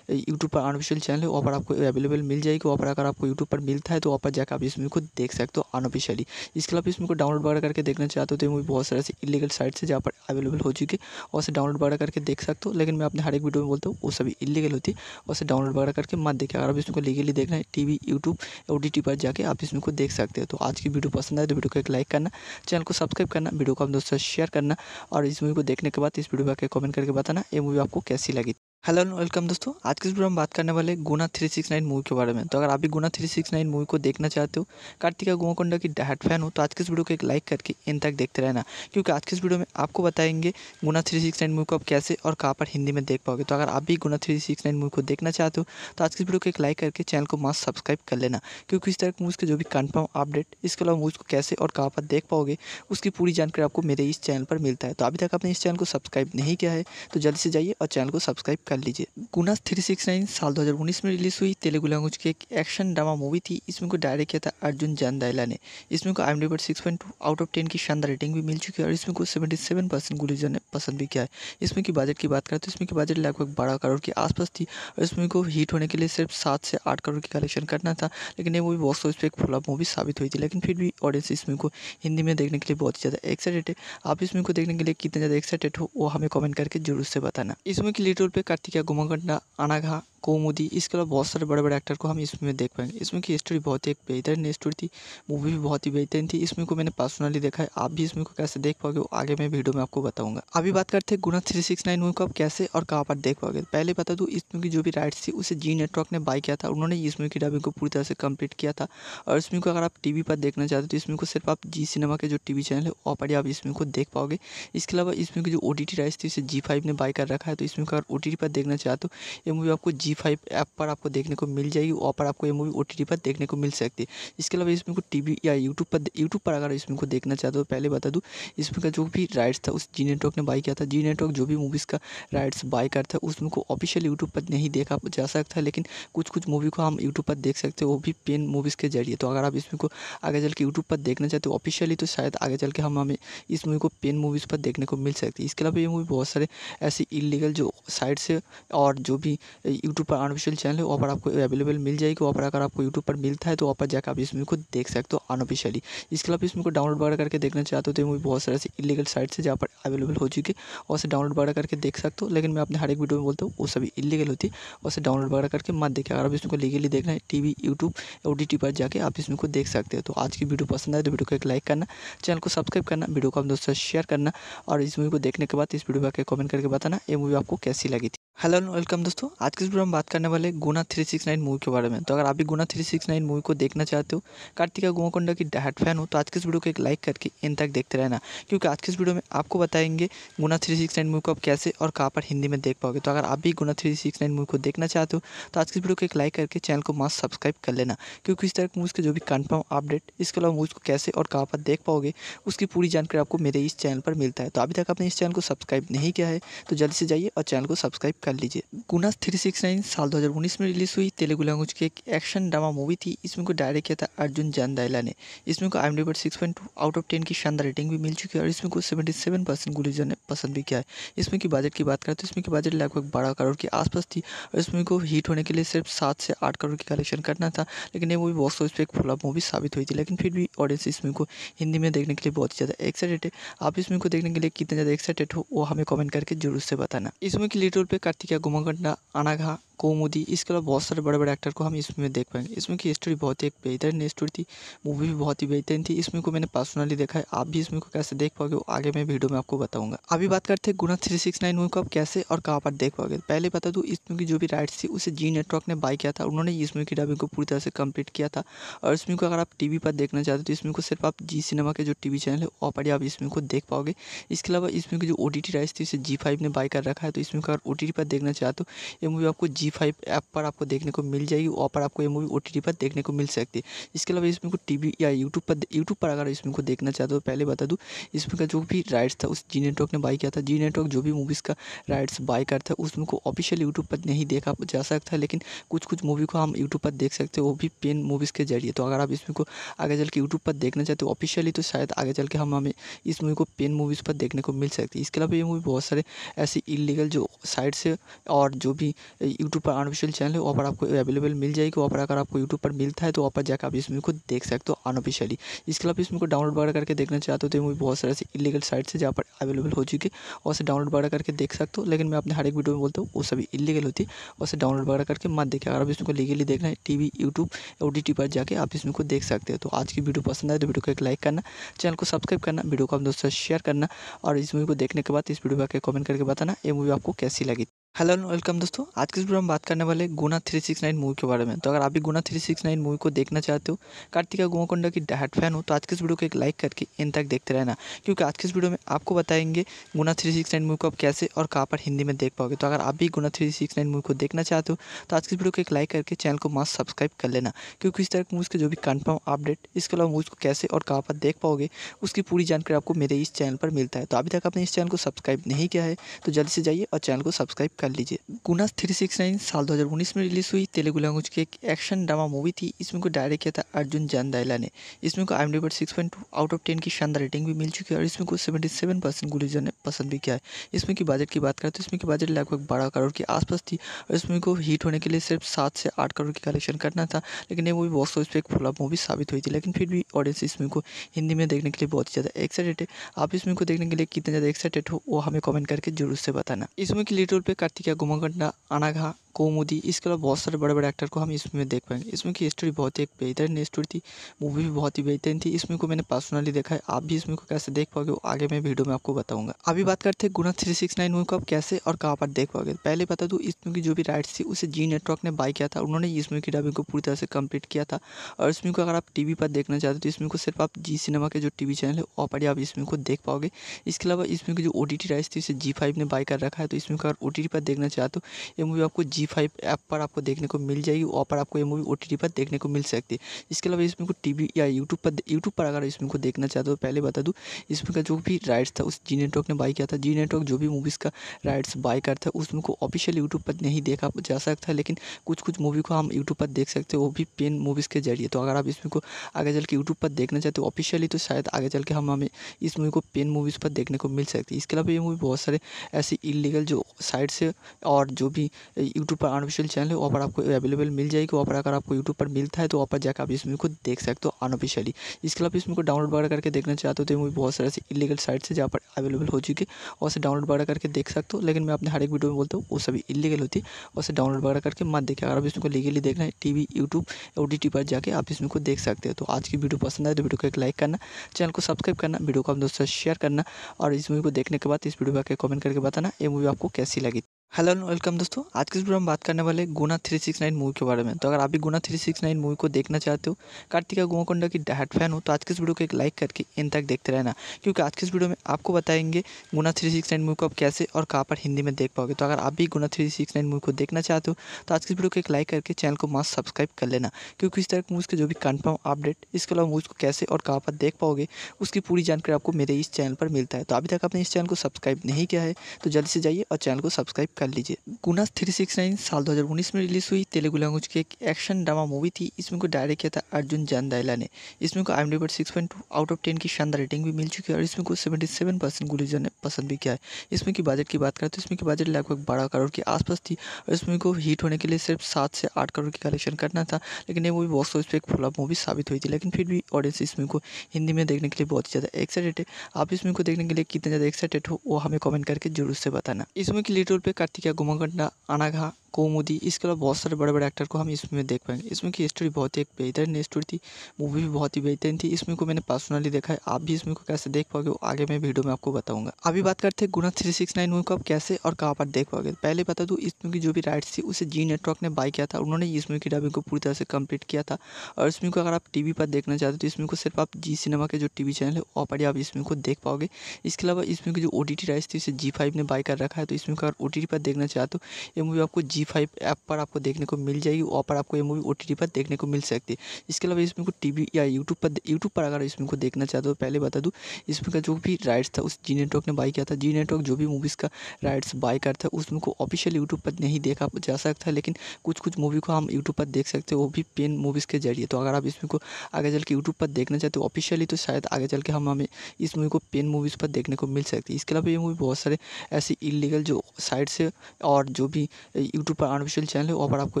यूट्यूब पर अनऑफिशियल चैनल है वहाँ पर आपको अवेलेबल मिल जाएगी वहाँ पर अगर आपको यूट्यूब पर मिलता है तो वहाँ पर जाकर आप इस मूवी को देख सकते हो अनऑफिशियली इसके अलावा इस मूवी को डाउनलोड वगैरह करके देखना चाहते हो तो मूवी बहुत सारे ऐसे इलीगल साइट्स है जहाँ पर अवेलेबल हो चुकी है और डाउनलोड वगैरह करके देख सकते हो लेकिन मैं अपने हर एक वीडियो में बोलता हूँ वो सभी इलीगल होती है वैसे डाउनलोड वगैरह करके मत देखिए अगर आप इसमें को लीगली देखना है टी वी यूट्यूब और डी पर जाकर आप इसमें को देख सकते हो तो आज की वीडियो पसंद आए तो वीडियो को एक लाइक करना चैनल को सब्सक्राइब करना वीडियो को आप दोस्तों से शेयर करना और इस मूवी को देखने के बाद इस वीडियो पर कमेंट करके बताना ये मूवी आपको कैसी लगी हेलो एंड वेलकम दोस्तों आज के इस वीडियो में बात करने वाले Guna three six nine movie के बारे में तो अगर आप भी Guna three six nine movie को देखना चाहते हो कार्तिका गोवाकोंडा की डहाट फैन हो तो आज के इस वीडियो को एक लाइक करके इन तक देखते रहना क्योंकि आज के इस वीडियो में आपको बताएंगे Guna three six nine movie को आप कैसे और कहाँ पर हिंदी में देख पाओगे तो अगर आप भी Guna three six nine movie को देखना चाहते हो तो आज के इस वीडियो को एक लाइक करके चैनल को मास्क सब्सक्राइब कर लेना क्योंकि इस तरह मूवीज़ के जो भी कन्फर्म अपडेट इसके अलावा मूवीज़ को कैसे और कहाँ पर देख पाओगे उसकी पूरी जानकारी आपको मेरे इस चैनल पर मिलता है तो अभी तक आपने इस चैनल को सब्सक्राइब नहीं किया है तो जल्दी से जाइए और चैनल को सब्सक्राइब कर लीजिए गुना थ्री सिक्स नाइन साल 2019 में रिलीज़ हुई तेलुगु लैंग्वेज की एक एक्शन ड्रामा मूवी थी इसमें को डायरेक्ट किया था अर्जुन जानदाइला ने इसमें को आई पर six point two out of ten की शानदार रेटिंग भी मिल चुकी है और इसमें को सेवेंटी सेवन परसेंट गुलिजन ने पसंद भी किया है इसमें की बजट की बात करें तो इसमें की बजट लगभग बारह करोड़ के आसपास थी और इसमें को हीट होने के लिए सिर्फ सात से आठ करोड़ की कलेक्शन करना था लेकिन ये मूवी बॉक्स ऑफिस पर एक फ्लॉप मूवी साबित हुई थी लेकिन फिर भी ऑडियंस इसमें को हिंदी में देखने के लिए बहुत ही ज़्यादा एक्साइटेड है आप इसमें को देखने के लिए कितने ज़्यादा एक्साइटेड हो वो हमें कमेंट करके जरूर से बताना इसमें की लीड रोल पर కార్తీక గుమగుంట అనగా कौमुदी इसके अलावा बहुत सारे बड़े बड़े एक्टर को हम इसमें देख पाएंगे इसमें की स्टोरी बहुत ही एक बेहतरीन स्टोरी थी मूवी भी बहुत ही बेहतरीन थी इसमें को मैंने पर्सनली देखा है आप भी इसमें को कैसे देख पाओगे आगे मैं वीडियो में आपको बताऊंगा अभी बात करते हैं Guna three six nine movie को आप कैसे और कहाँ पर देख पाओगे पहले बता दूँ इसमें की जो भी राइट्स थी उसे जी नेटवर्क ने बाई किया था उन्होंने इसमें की डबिंग को पूरी तरह से कम्प्लीट किया था और इसमें को अगर आप टी पर देखना चाहते तो इसमें को सिर्फ आप जी सिनेमा के जो टी चैनल है वहाँ पर आप इसमें को देख पाओगे इसके अलावा इसमें की जो ओ राइट्स थी उसे जी ने बाई कर रखा है तो इसमें को अगर ओ पर देखना चाहते हो ये मूवी आपको जी जी फाइव ऐप पर आपको देखने को मिल जाएगी वहाँ पर आपको ये मूवी ओ पर देखने को मिल सकती है इसके अलावा इसमें को टी या यूट्यूब पर यूट्यूब पर अगर इसमें को देखना चाहते हो पहले बता दूँ इसमें का जो भी राइट्स था उस जी नेटवर्क ने बाई किया था जी नेटवर्क जो भी मूवीज़ का राइट्स बाई करता है उसमें को ऑफिशियल यूट्यूब पर नहीं देखा जा सकता है लेकिन कुछ कुछ मूवी को हम यूट्यूब पर देख सकते हो वो भी पेन मूवीज़ के जरिए तो अगर आप इसमें को आगे चल के यूट्यूब पर देखना चाहते हो ऑफिशियली तो शायद आगे चल के हम हमें इस मूवी को पेन मूवीज़ पर देखने को मिल सकती है इसके अलावा ये मूवी बहुत सारे ऐसे इलीगल जो साइट्स है और जो भी यूट्यूब यूट्यूब पर अनऑफिशियल चैनल है वहाँ पर आपको अवेलेबल मिल जाएगी वहाँ पर अगर आपको यूट्यूब पर मिलता है तो वहाँ पर जाकर आप इस मूवी को देख सकते हो अनऑफिशियली इसके अलावा इस मूवी को डाउनलोड वगैरह करके देखना चाहते हो तो मूवी बहुत सारे इलीगल साइट से जहाँ पर अवेलेबल हो चुकी है और डाउनलोड वगैरह करके देख सकते हो लेकिन मैं अपने हर एक वीडियो में बोलता हूँ वो सभी इलीगल होती है और डाउनलोड वगैरह करके मत देखें अगर आप इसमें को लीगली देखना है टीवी यूट्यूब ओ टी पर जाकर आप इसमें को देख सकते हो तो आज की वीडियो पसंद आए तो वीडियो को एक लाइक करना चैनल को सब्सक्राइब करना वीडियो को आप दोस्तों शेयर करना और इस मूवी को देखने के बाद इस वीडियो पर कमेंट करके बताना ये मूवी आपको कैसी लगी थी हेलो वेलकम दोस्तों आज के इस वीडियो हम बात करने वाले Guna three six nine movie के बारे में तो अगर आप भी Guna three six nine movie को देखना चाहते हो कार्तिका गोवाकोंडा की डहाट फैन हो तो आज के इस वीडियो को एक लाइक करके इन तक देखते रहना क्योंकि आज के इस वीडियो में आपको बताएंगे Guna three six nine movie को आप कैसे और कहाँ पर हिंदी में देख पाओगे तो अगर आप भी Guna three six nine movie को देखना चाहते हो तो आज के इस वीडियो को एक लाइक करके चैनल को मास्क सब्सक्राइब कर लेना क्योंकि इस तरह की मूवीज़ के जो भी कन्फर्म अपडेट इसके अलावा मूवीज़ को कैसे और कहाँ पर देख पाओगे उसकी पूरी जानकारी आपको मेरे इस चैनल पर मिलता है तो अभी तक आपने इस चैनल को सब्सक्राइब नहीं किया है तो जल्दी से जाइए और चैनल को सब्सक्राइब कर लीजिए Guna three six nine film साल उन्नीस में रिलीज़ हुई तेलुगु लैंग्वेज की एक एक्शन ड्रामा मूवी थी इसमें को डायरेक्ट किया था अर्जुन जैन दाइला ने इसमें को आई पर six point two out of ten की शानदार रेटिंग भी मिल चुकी है और इसमें को सेवेंटी सेवन परसेंट गुलीजर ने पसंद भी किया है इसमें की बजट की बात करें तो इसमें की बजट लगभग बारह करोड़ के आसपास थी और इस मूवी को हीट होने के लिए सिर्फ सात से आठ करोड़ की कलेक्शन करना था लेकिन ये मूवी बॉक्स ऑफिस पर एक फ्लॉप मूवी साबित हुई थी लेकिन फिर भी ऑडियंस इसमें को हिंदी में देखने के लिए बहुत ज़्यादा एक्साइटेड है आप इस मूवी को देखने के लिए कितने ज़्यादा एक्साइटेड हो वो हमें कमेंट करके जरूर से बताना इस मूवी की लीटर पर कार्तिका गुमाकंडा अनाघा कौमुदी इसके अलावा बहुत सारे बड़े बड़े एक्टर को हम इसमें देख पाएंगे इसमें की स्टोरी बहुत ही एक बेहतरीन स्टोरी थी मूवी भी बहुत ही बेहतरीन थी इसमें को मैंने पर्सनली देखा है आप भी इसमें को कैसे देख पाओगे वो आगे मैं वीडियो में आपको बताऊंगा अभी बात करते हैं Guna three six nine movie को आप कैसे और कहाँ पर देख पाओगे पहले बता दूँ इसमें की जो भी राइट्स थी उसे जी नेटवर्क ने बाय किया था उन्होंने इसमें की डबिंग को पूरी तरह से कंप्लीट किया था और इसमें को अगर आप टी पर देखना चाहते तो इसमें को सिर्फ आप जी सिनेमा के जो टी चैनल है वहाँ पर आप इसमें को देख पाओगे इसके अलावा इसमें की जो ओ टी राइट्स थी उसे जी ने बाय कर रखा है तो इसमें को अगर ओ पर देखना चाहते हो ये मूवी आपको जी जी फाइव ऐप पर आपको देखने को मिल जाएगी वहाँ पर आपको ये मूवी ओ पर देखने को मिल सकती है इसके अलावा इसमें को टी या यूट्यूब पर यूट्यूब पर अगर इसमें को देखना चाहते हो तो पहले बता दूँ इसमें का जो भी राइट्स था उस जी नेटवर्क ने बाई किया था जी नेटवर्क जो भी मूवीज़ का राइट्स बाय करता है उसमें को ऑफिशियल यूट्यूब पर नहीं देखा जा सकता है लेकिन कुछ कुछ मूवी को हम यूट्यूब पर देख सकते हैं वो भी पेन मूवीज़ के जरिए तो अगर आप इसमें को आगे चल के यूट्यूब पर देखना चाहते हो ऑफिशियली तो शायद आगे चल के हम हमें इस मूवी को पेन मूवीज़ पर देखने को मिल सकती है इसके अलावा ये मूवी बहुत सारे ऐसे इलीगल जो साइट से और जो भी यूट्यूब यूट्यूब पर अनऑफिशियल चैनल है वहाँ पर आपको अवेलेबल मिल जाएगी वहाँ पर अगर आपको यूट्यूब पर मिलता है तो वहाँ पर जाकर आप इस मूवी को देख सकते हो अनऑफिशियली इसके अलावा इस मूवी को डाउनलोड वगैरह करके देखना चाहते हो तो मूवी बहुत सारे ऐसे इलीगल साइट्स है जहाँ पर अवेलेबल हो चुकी है और डाउनलोड वगैरह करके देख सकते हो लेकिन मैं अपने हर एक वीडियो में बोलता हूँ वो सभी इलीगल होती है वैसे डाउनलोड वगैरह करके मत देखे अगर आप इसको लीगली देखना है टीवी यूट्यूब ओ टी पर जाकर आप इसमें को देख सकते हो तो आज की वीडियो पसंद आए तो वीडियो को एक लाइक करना चैनल को सब्सक्राइब करना वीडियो को आप दोस्तों शेयर करना और इस मूवी को देखने के बाद इस वीडियो पर कमेंट करके बताना ये मूवी आपको कैसी लगी हेलो एंड वेलकम दोस्तों आज के इस वीडियो में बात करने वाले गुना 369 मूवी के बारे में तो अगर आप भी गुना 369 मूवी को देखना चाहते हो कार्तिका गोवाकोंडा की डहाट फैन हो तो आज के इस वीडियो को एक लाइक करके इन तक देखते रहना क्योंकि आज के इस वीडियो में आपको बताएंगे गुना 369 मूवी को आप कैसे और कहाँ पर हिंदी में देख पाओगे तो अगर आप भी गुना थ्री मूवी को देखना चाहते हो तो आज के इस वीडियो को एक लाइक करके चैनल को मास्क सब्सक्राइब कर लेना क्योंकि इस तरह की मूवीज़ के जो भी कन्फर्म अपडेट इसके अलावा मूवीज़ को कैसे और कहाँ पर देख पाओगे उसकी पूरी जानकारी आपको मेरे इस चैनल पर मिलता है तो अभी तक आपने इस चैनल को सब्सक्राइब नहीं किया है तो जल्दी से जाइए और चैनल को सब्सक्राइब कर लीजिए गुनास थ्री सिक्स नाइन साल 2019 में रिलीज़ हुई तेलुगु लैंग्वेज की एक एक्शन ड्रामा मूवी थी इसमें को डायरेक्ट किया था अर्जुन दायला ने इसमें को आई पर six point two out of ten की शानदार रेटिंग भी मिल चुकी है और इसमें को सेवेंटी सेवन परसेंट गुलिजन ने पसंद भी किया है इसमें की बजट की बात करें तो इसमें की बजट लगभग बारह करोड़ के आसपास थी और इसमें को हिट होने के लिए सिर्फ सात से आठ करोड़ की कलेक्शन करना था लेकिन ये मूवी बॉक्स ऑफिस पर एक फ्लॉप मूवी साबित हुई थी लेकिन फिर भी ऑडियंस इसमें को हिंदी में देखने के लिए बहुत ज़्यादा एक्साइटेड है आप इसमें को देखने के लिए कितने ज़्यादा एक्साइटेड हो वो हमें कमेंट करके जरूर से बताना इसमें की लीड रोल पर గట్టిగా గుమ్మగుంట అనగా कोमुदी इसके अलावा बहुत सारे बड़े बड़े एक्टर को हम इसमें देख पाएंगे इसमें की स्टोरी बहुत ही एक बेहतरीन स्टोरी थी मूवी भी बहुत ही बेहतरीन थी इसमें को मैंने पर्सनली देखा है आप भी इसमें को कैसे देख पाओगे आगे मैं वीडियो में आपको बताऊंगा अभी बात करते हैं Guna three six nine movie को आप कैसे और कहाँ पर देख पाओगे पहले बता दूँ इसमें की जो भी राइट्स थी उसे जी नेटवर्क ने बाई किया था उन्होंने इसमें की डबिंग को पूरी तरह से कम्प्लीट किया था और इसमें को अगर आप टी पर देखना चाहते हो तो इसमें को सिर्फ आप जी सिनेमा के जो टी चैनल है वहाँ पर आप इसमें को देख पाओगे इसके अलावा इसमें की जो ओ टी राइट्स थी उसे जी ने बाई कर रखा है तो इसमें को अगर ओ पर देखना चाहते हो ये मूवी आपको जी जी फाइव ऐप पर आपको देखने को मिल जाएगी वहाँ पर आपको ये मूवी ओ पर देखने को मिल सकती है इसके अलावा इसमें को टी या यूट्यूब पर यूट्यूब पर अगर इसमें को देखना चाहते हो तो पहले बता दूँ इसमें का जो भी राइट्स था उस जी नेटवर्क ने बाई किया था जी नेटवर्क जो भी मूवीज़ का राइट्स बाई करता है उसमें को ऑफिशियल यूट्यूब पर नहीं देखा जा सकता लेकिन कुछ कुछ मूवी को हम यूट्यूब पर देख सकते हो वो भी पेन मूवीज़ के जरिए तो अगर आप इसमें को आगे चल के यूट्यूब पर देखना चाहते हो ऑफिशियली तो शायद आगे चल के हम हमें इस मूवी को पेन मूवीज़ पर देखने को मिल सकती है इसके अलावा ये मूवी बहुत सारे ऐसे इलीगल जो साइट से और जो भी यूट्यूब यूट्यूब पर अनऑफिशियल चैनल है वहाँ पर आपको अवेलेबल मिल जाएगी वहाँ पर अगर आपको यूट्यूब पर मिलता है तो वहाँ पर जाकर आप इस मूवी को देख सकते हो अनऑफिशियली इसके अलावा इस मूवी को डाउनलोड वगैरह करके देखना चाहते हो तो मूवी बहुत सारे ऐसे इलीगल साइट्स है जहाँ पर अवेलेबल हो चुकी है और डाउनलोड वगैरह करके देख सकते हो लेकिन मैं अपने हर एक वीडियो में बोलता हूँ वो सभी इलीगल होती है वैसे डाउनलोड वगैरह करके मत देखें अगर आप इसमें को लीगली देखना है T V YouTube O T T पर जाकर आप इसमें को देख सकते हो तो आज की वीडियो पसंद आए तो वीडियो को एक लाइक करना चैनल को सब्सक्राइब करना वीडियो को अपने दोस्तों से शेयर करना और इस मूवी को देखने के बाद इस वीडियो पर कमेंट करके बताना ये मूवी आपको कैसी लगी हेलो एंड वेलकम दोस्तों आज के इस वीडियो में बात करने वाले Guna three six nine movie के बारे में तो अगर आप भी Guna three six nine movie को देखना चाहते हो कार्तिका गोवाकोंडा की डहाट फैन हो तो आज के इस वीडियो को एक लाइक करके इन तक देखते रहना क्योंकि आज के इस वीडियो में आपको बताएंगे Guna three six nine movie को आप कैसे और कहाँ पर हिंदी में देख पाओगे तो अगर आप भी Guna three six nine movie को देखना चाहते हो तो आज के इस वीडियो को एक लाइक करके चैनल को मास्क सब्सक्राइब कर लेना क्योंकि इस तरह की मूवीज़ के जो भी कन्फर्म अपडेट इसके अलावा मूवीज़ को कैसे और कहाँ पर देख पाओगे उसकी पूरी जानकारी आपको मेरे इस चैनल पर मिलता है तो अभी तक आपने इस चैनल को सब्सक्राइब नहीं किया है तो जल्दी से जाइए और चैनल को सब्सक्राइब कर लीजिए गुना थ्री सिक्स नाइन साल 2019 में रिलीज़ हुई तेलुगु लैंग्वेज की एक एक्शन ड्रामा मूवी थी इसमें को डायरेक्ट किया था अर्जुन जानदाइला ने इसमें को आई पर six point two out of ten की शानदार रेटिंग भी मिल चुकी है और इसमें को सेवेंटी सेवन परसेंट गुलिजन ने पसंद भी किया है इसमें की बजट की बात करें तो इसमें की बजट लगभग बारह करोड़ के आसपास थी और इसमें को हिट होने के लिए सिर्फ सात से आठ करोड़ की कलेक्शन करना था लेकिन ये मूवी बॉक्स ऑफिस पर एक फ्लॉप मूवी साबित हुई थी लेकिन फिर भी ऑडियंस इसमें को हिंदी में देखने के लिए बहुत ही ज़्यादा एक्साइटेड है आप इसमें को देखने के लिए कितने ज़्यादा एक्साइटेड हो वो हमें कमेंट करके जरूर से बताना इसमें की लीड रोल पर కార్తీక గుమ్మగుంట అనగా कौमुदी इसके अलावा बहुत सारे बड़े बड़े एक्टर को हम इसमें देख पाएंगे इसमें की स्टोरी बहुत ही एक बेहतरीन स्टोरी थी मूवी भी बहुत ही बेहतरीन थी इसमें को मैंने पर्सनली देखा है आप भी इसमें को कैसे देख पाओगे आगे मैं वीडियो में आपको बताऊंगा अभी बात करते हैं Guna three six nine movie को आप कैसे और कहाँ पर देख पाओगे पहले बता दूँ इसमें की जो भी राइट्स थी उसे जी नेटवर्क ने बाई किया था उन्होंने इसमें की डबिंग को पूरी तरह से कम्प्लीट किया था और इसमें को अगर आप टी पर देखना चाहते तो इसमें को सिर्फ आप जी सिनेमा के जो टी चैनल है वहाँ पर आप इसमें को देख पाओगे इसके अलावा इसमें की जो ओ राइट्स थी उसे जी ने बाई कर रखा है तो इसमें को अगर ओ पर देखना चाहते हो ये मूवी आपको जी जी फाइव ऐप पर आपको देखने को मिल जाएगी वहाँ पर आपको ये मूवी ओ पर देखने को मिल सकती है इसके अलावा इसमें को टी या यूट्यूब पर यूट्यूब पर अगर इसमें को देखना चाहते हो पहले बता दूँ इसमें का जो भी राइट्स था उस जी नेटवर्क ने बाई किया था जी नेटवर्क जो भी मूवीज़ का राइट्स बाई करता है उसमें को ऑफिशियल यूट्यूब पर नहीं देखा जा सकता लेकिन कुछ कुछ मूवी को हम यूट्यूब पर देख सकते हो वो भी पेन मूवीज़ के जरिए तो अगर आप इसमें को आगे चल के यूट्यूब पर देखना चाहते हो ऑफिशियली तो शायद आगे चल के हम हमें इस मूवी को पेन मूवीज़ पर देखने को मिल सकती है इसके अलावा ये मूवी बहुत सारे ऐसे इलीगल जो साइट्स है और जो भी यूट्यूब यूट्यूब पर अनऑफिशियल चैनल है वहाँ पर आपको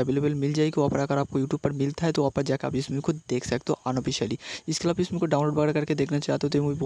अवेलेबल मिल जाएगी वहाँ पर अगर आपको यूट्यूब पर मिलता है तो वहाँ पर जाकर आप इस मूवी को देख सकते हो अनऑफिशियली इसके अलावा इस मूवी को डाउनलोड वगैरह करके देखना चाहते हो तो मूवी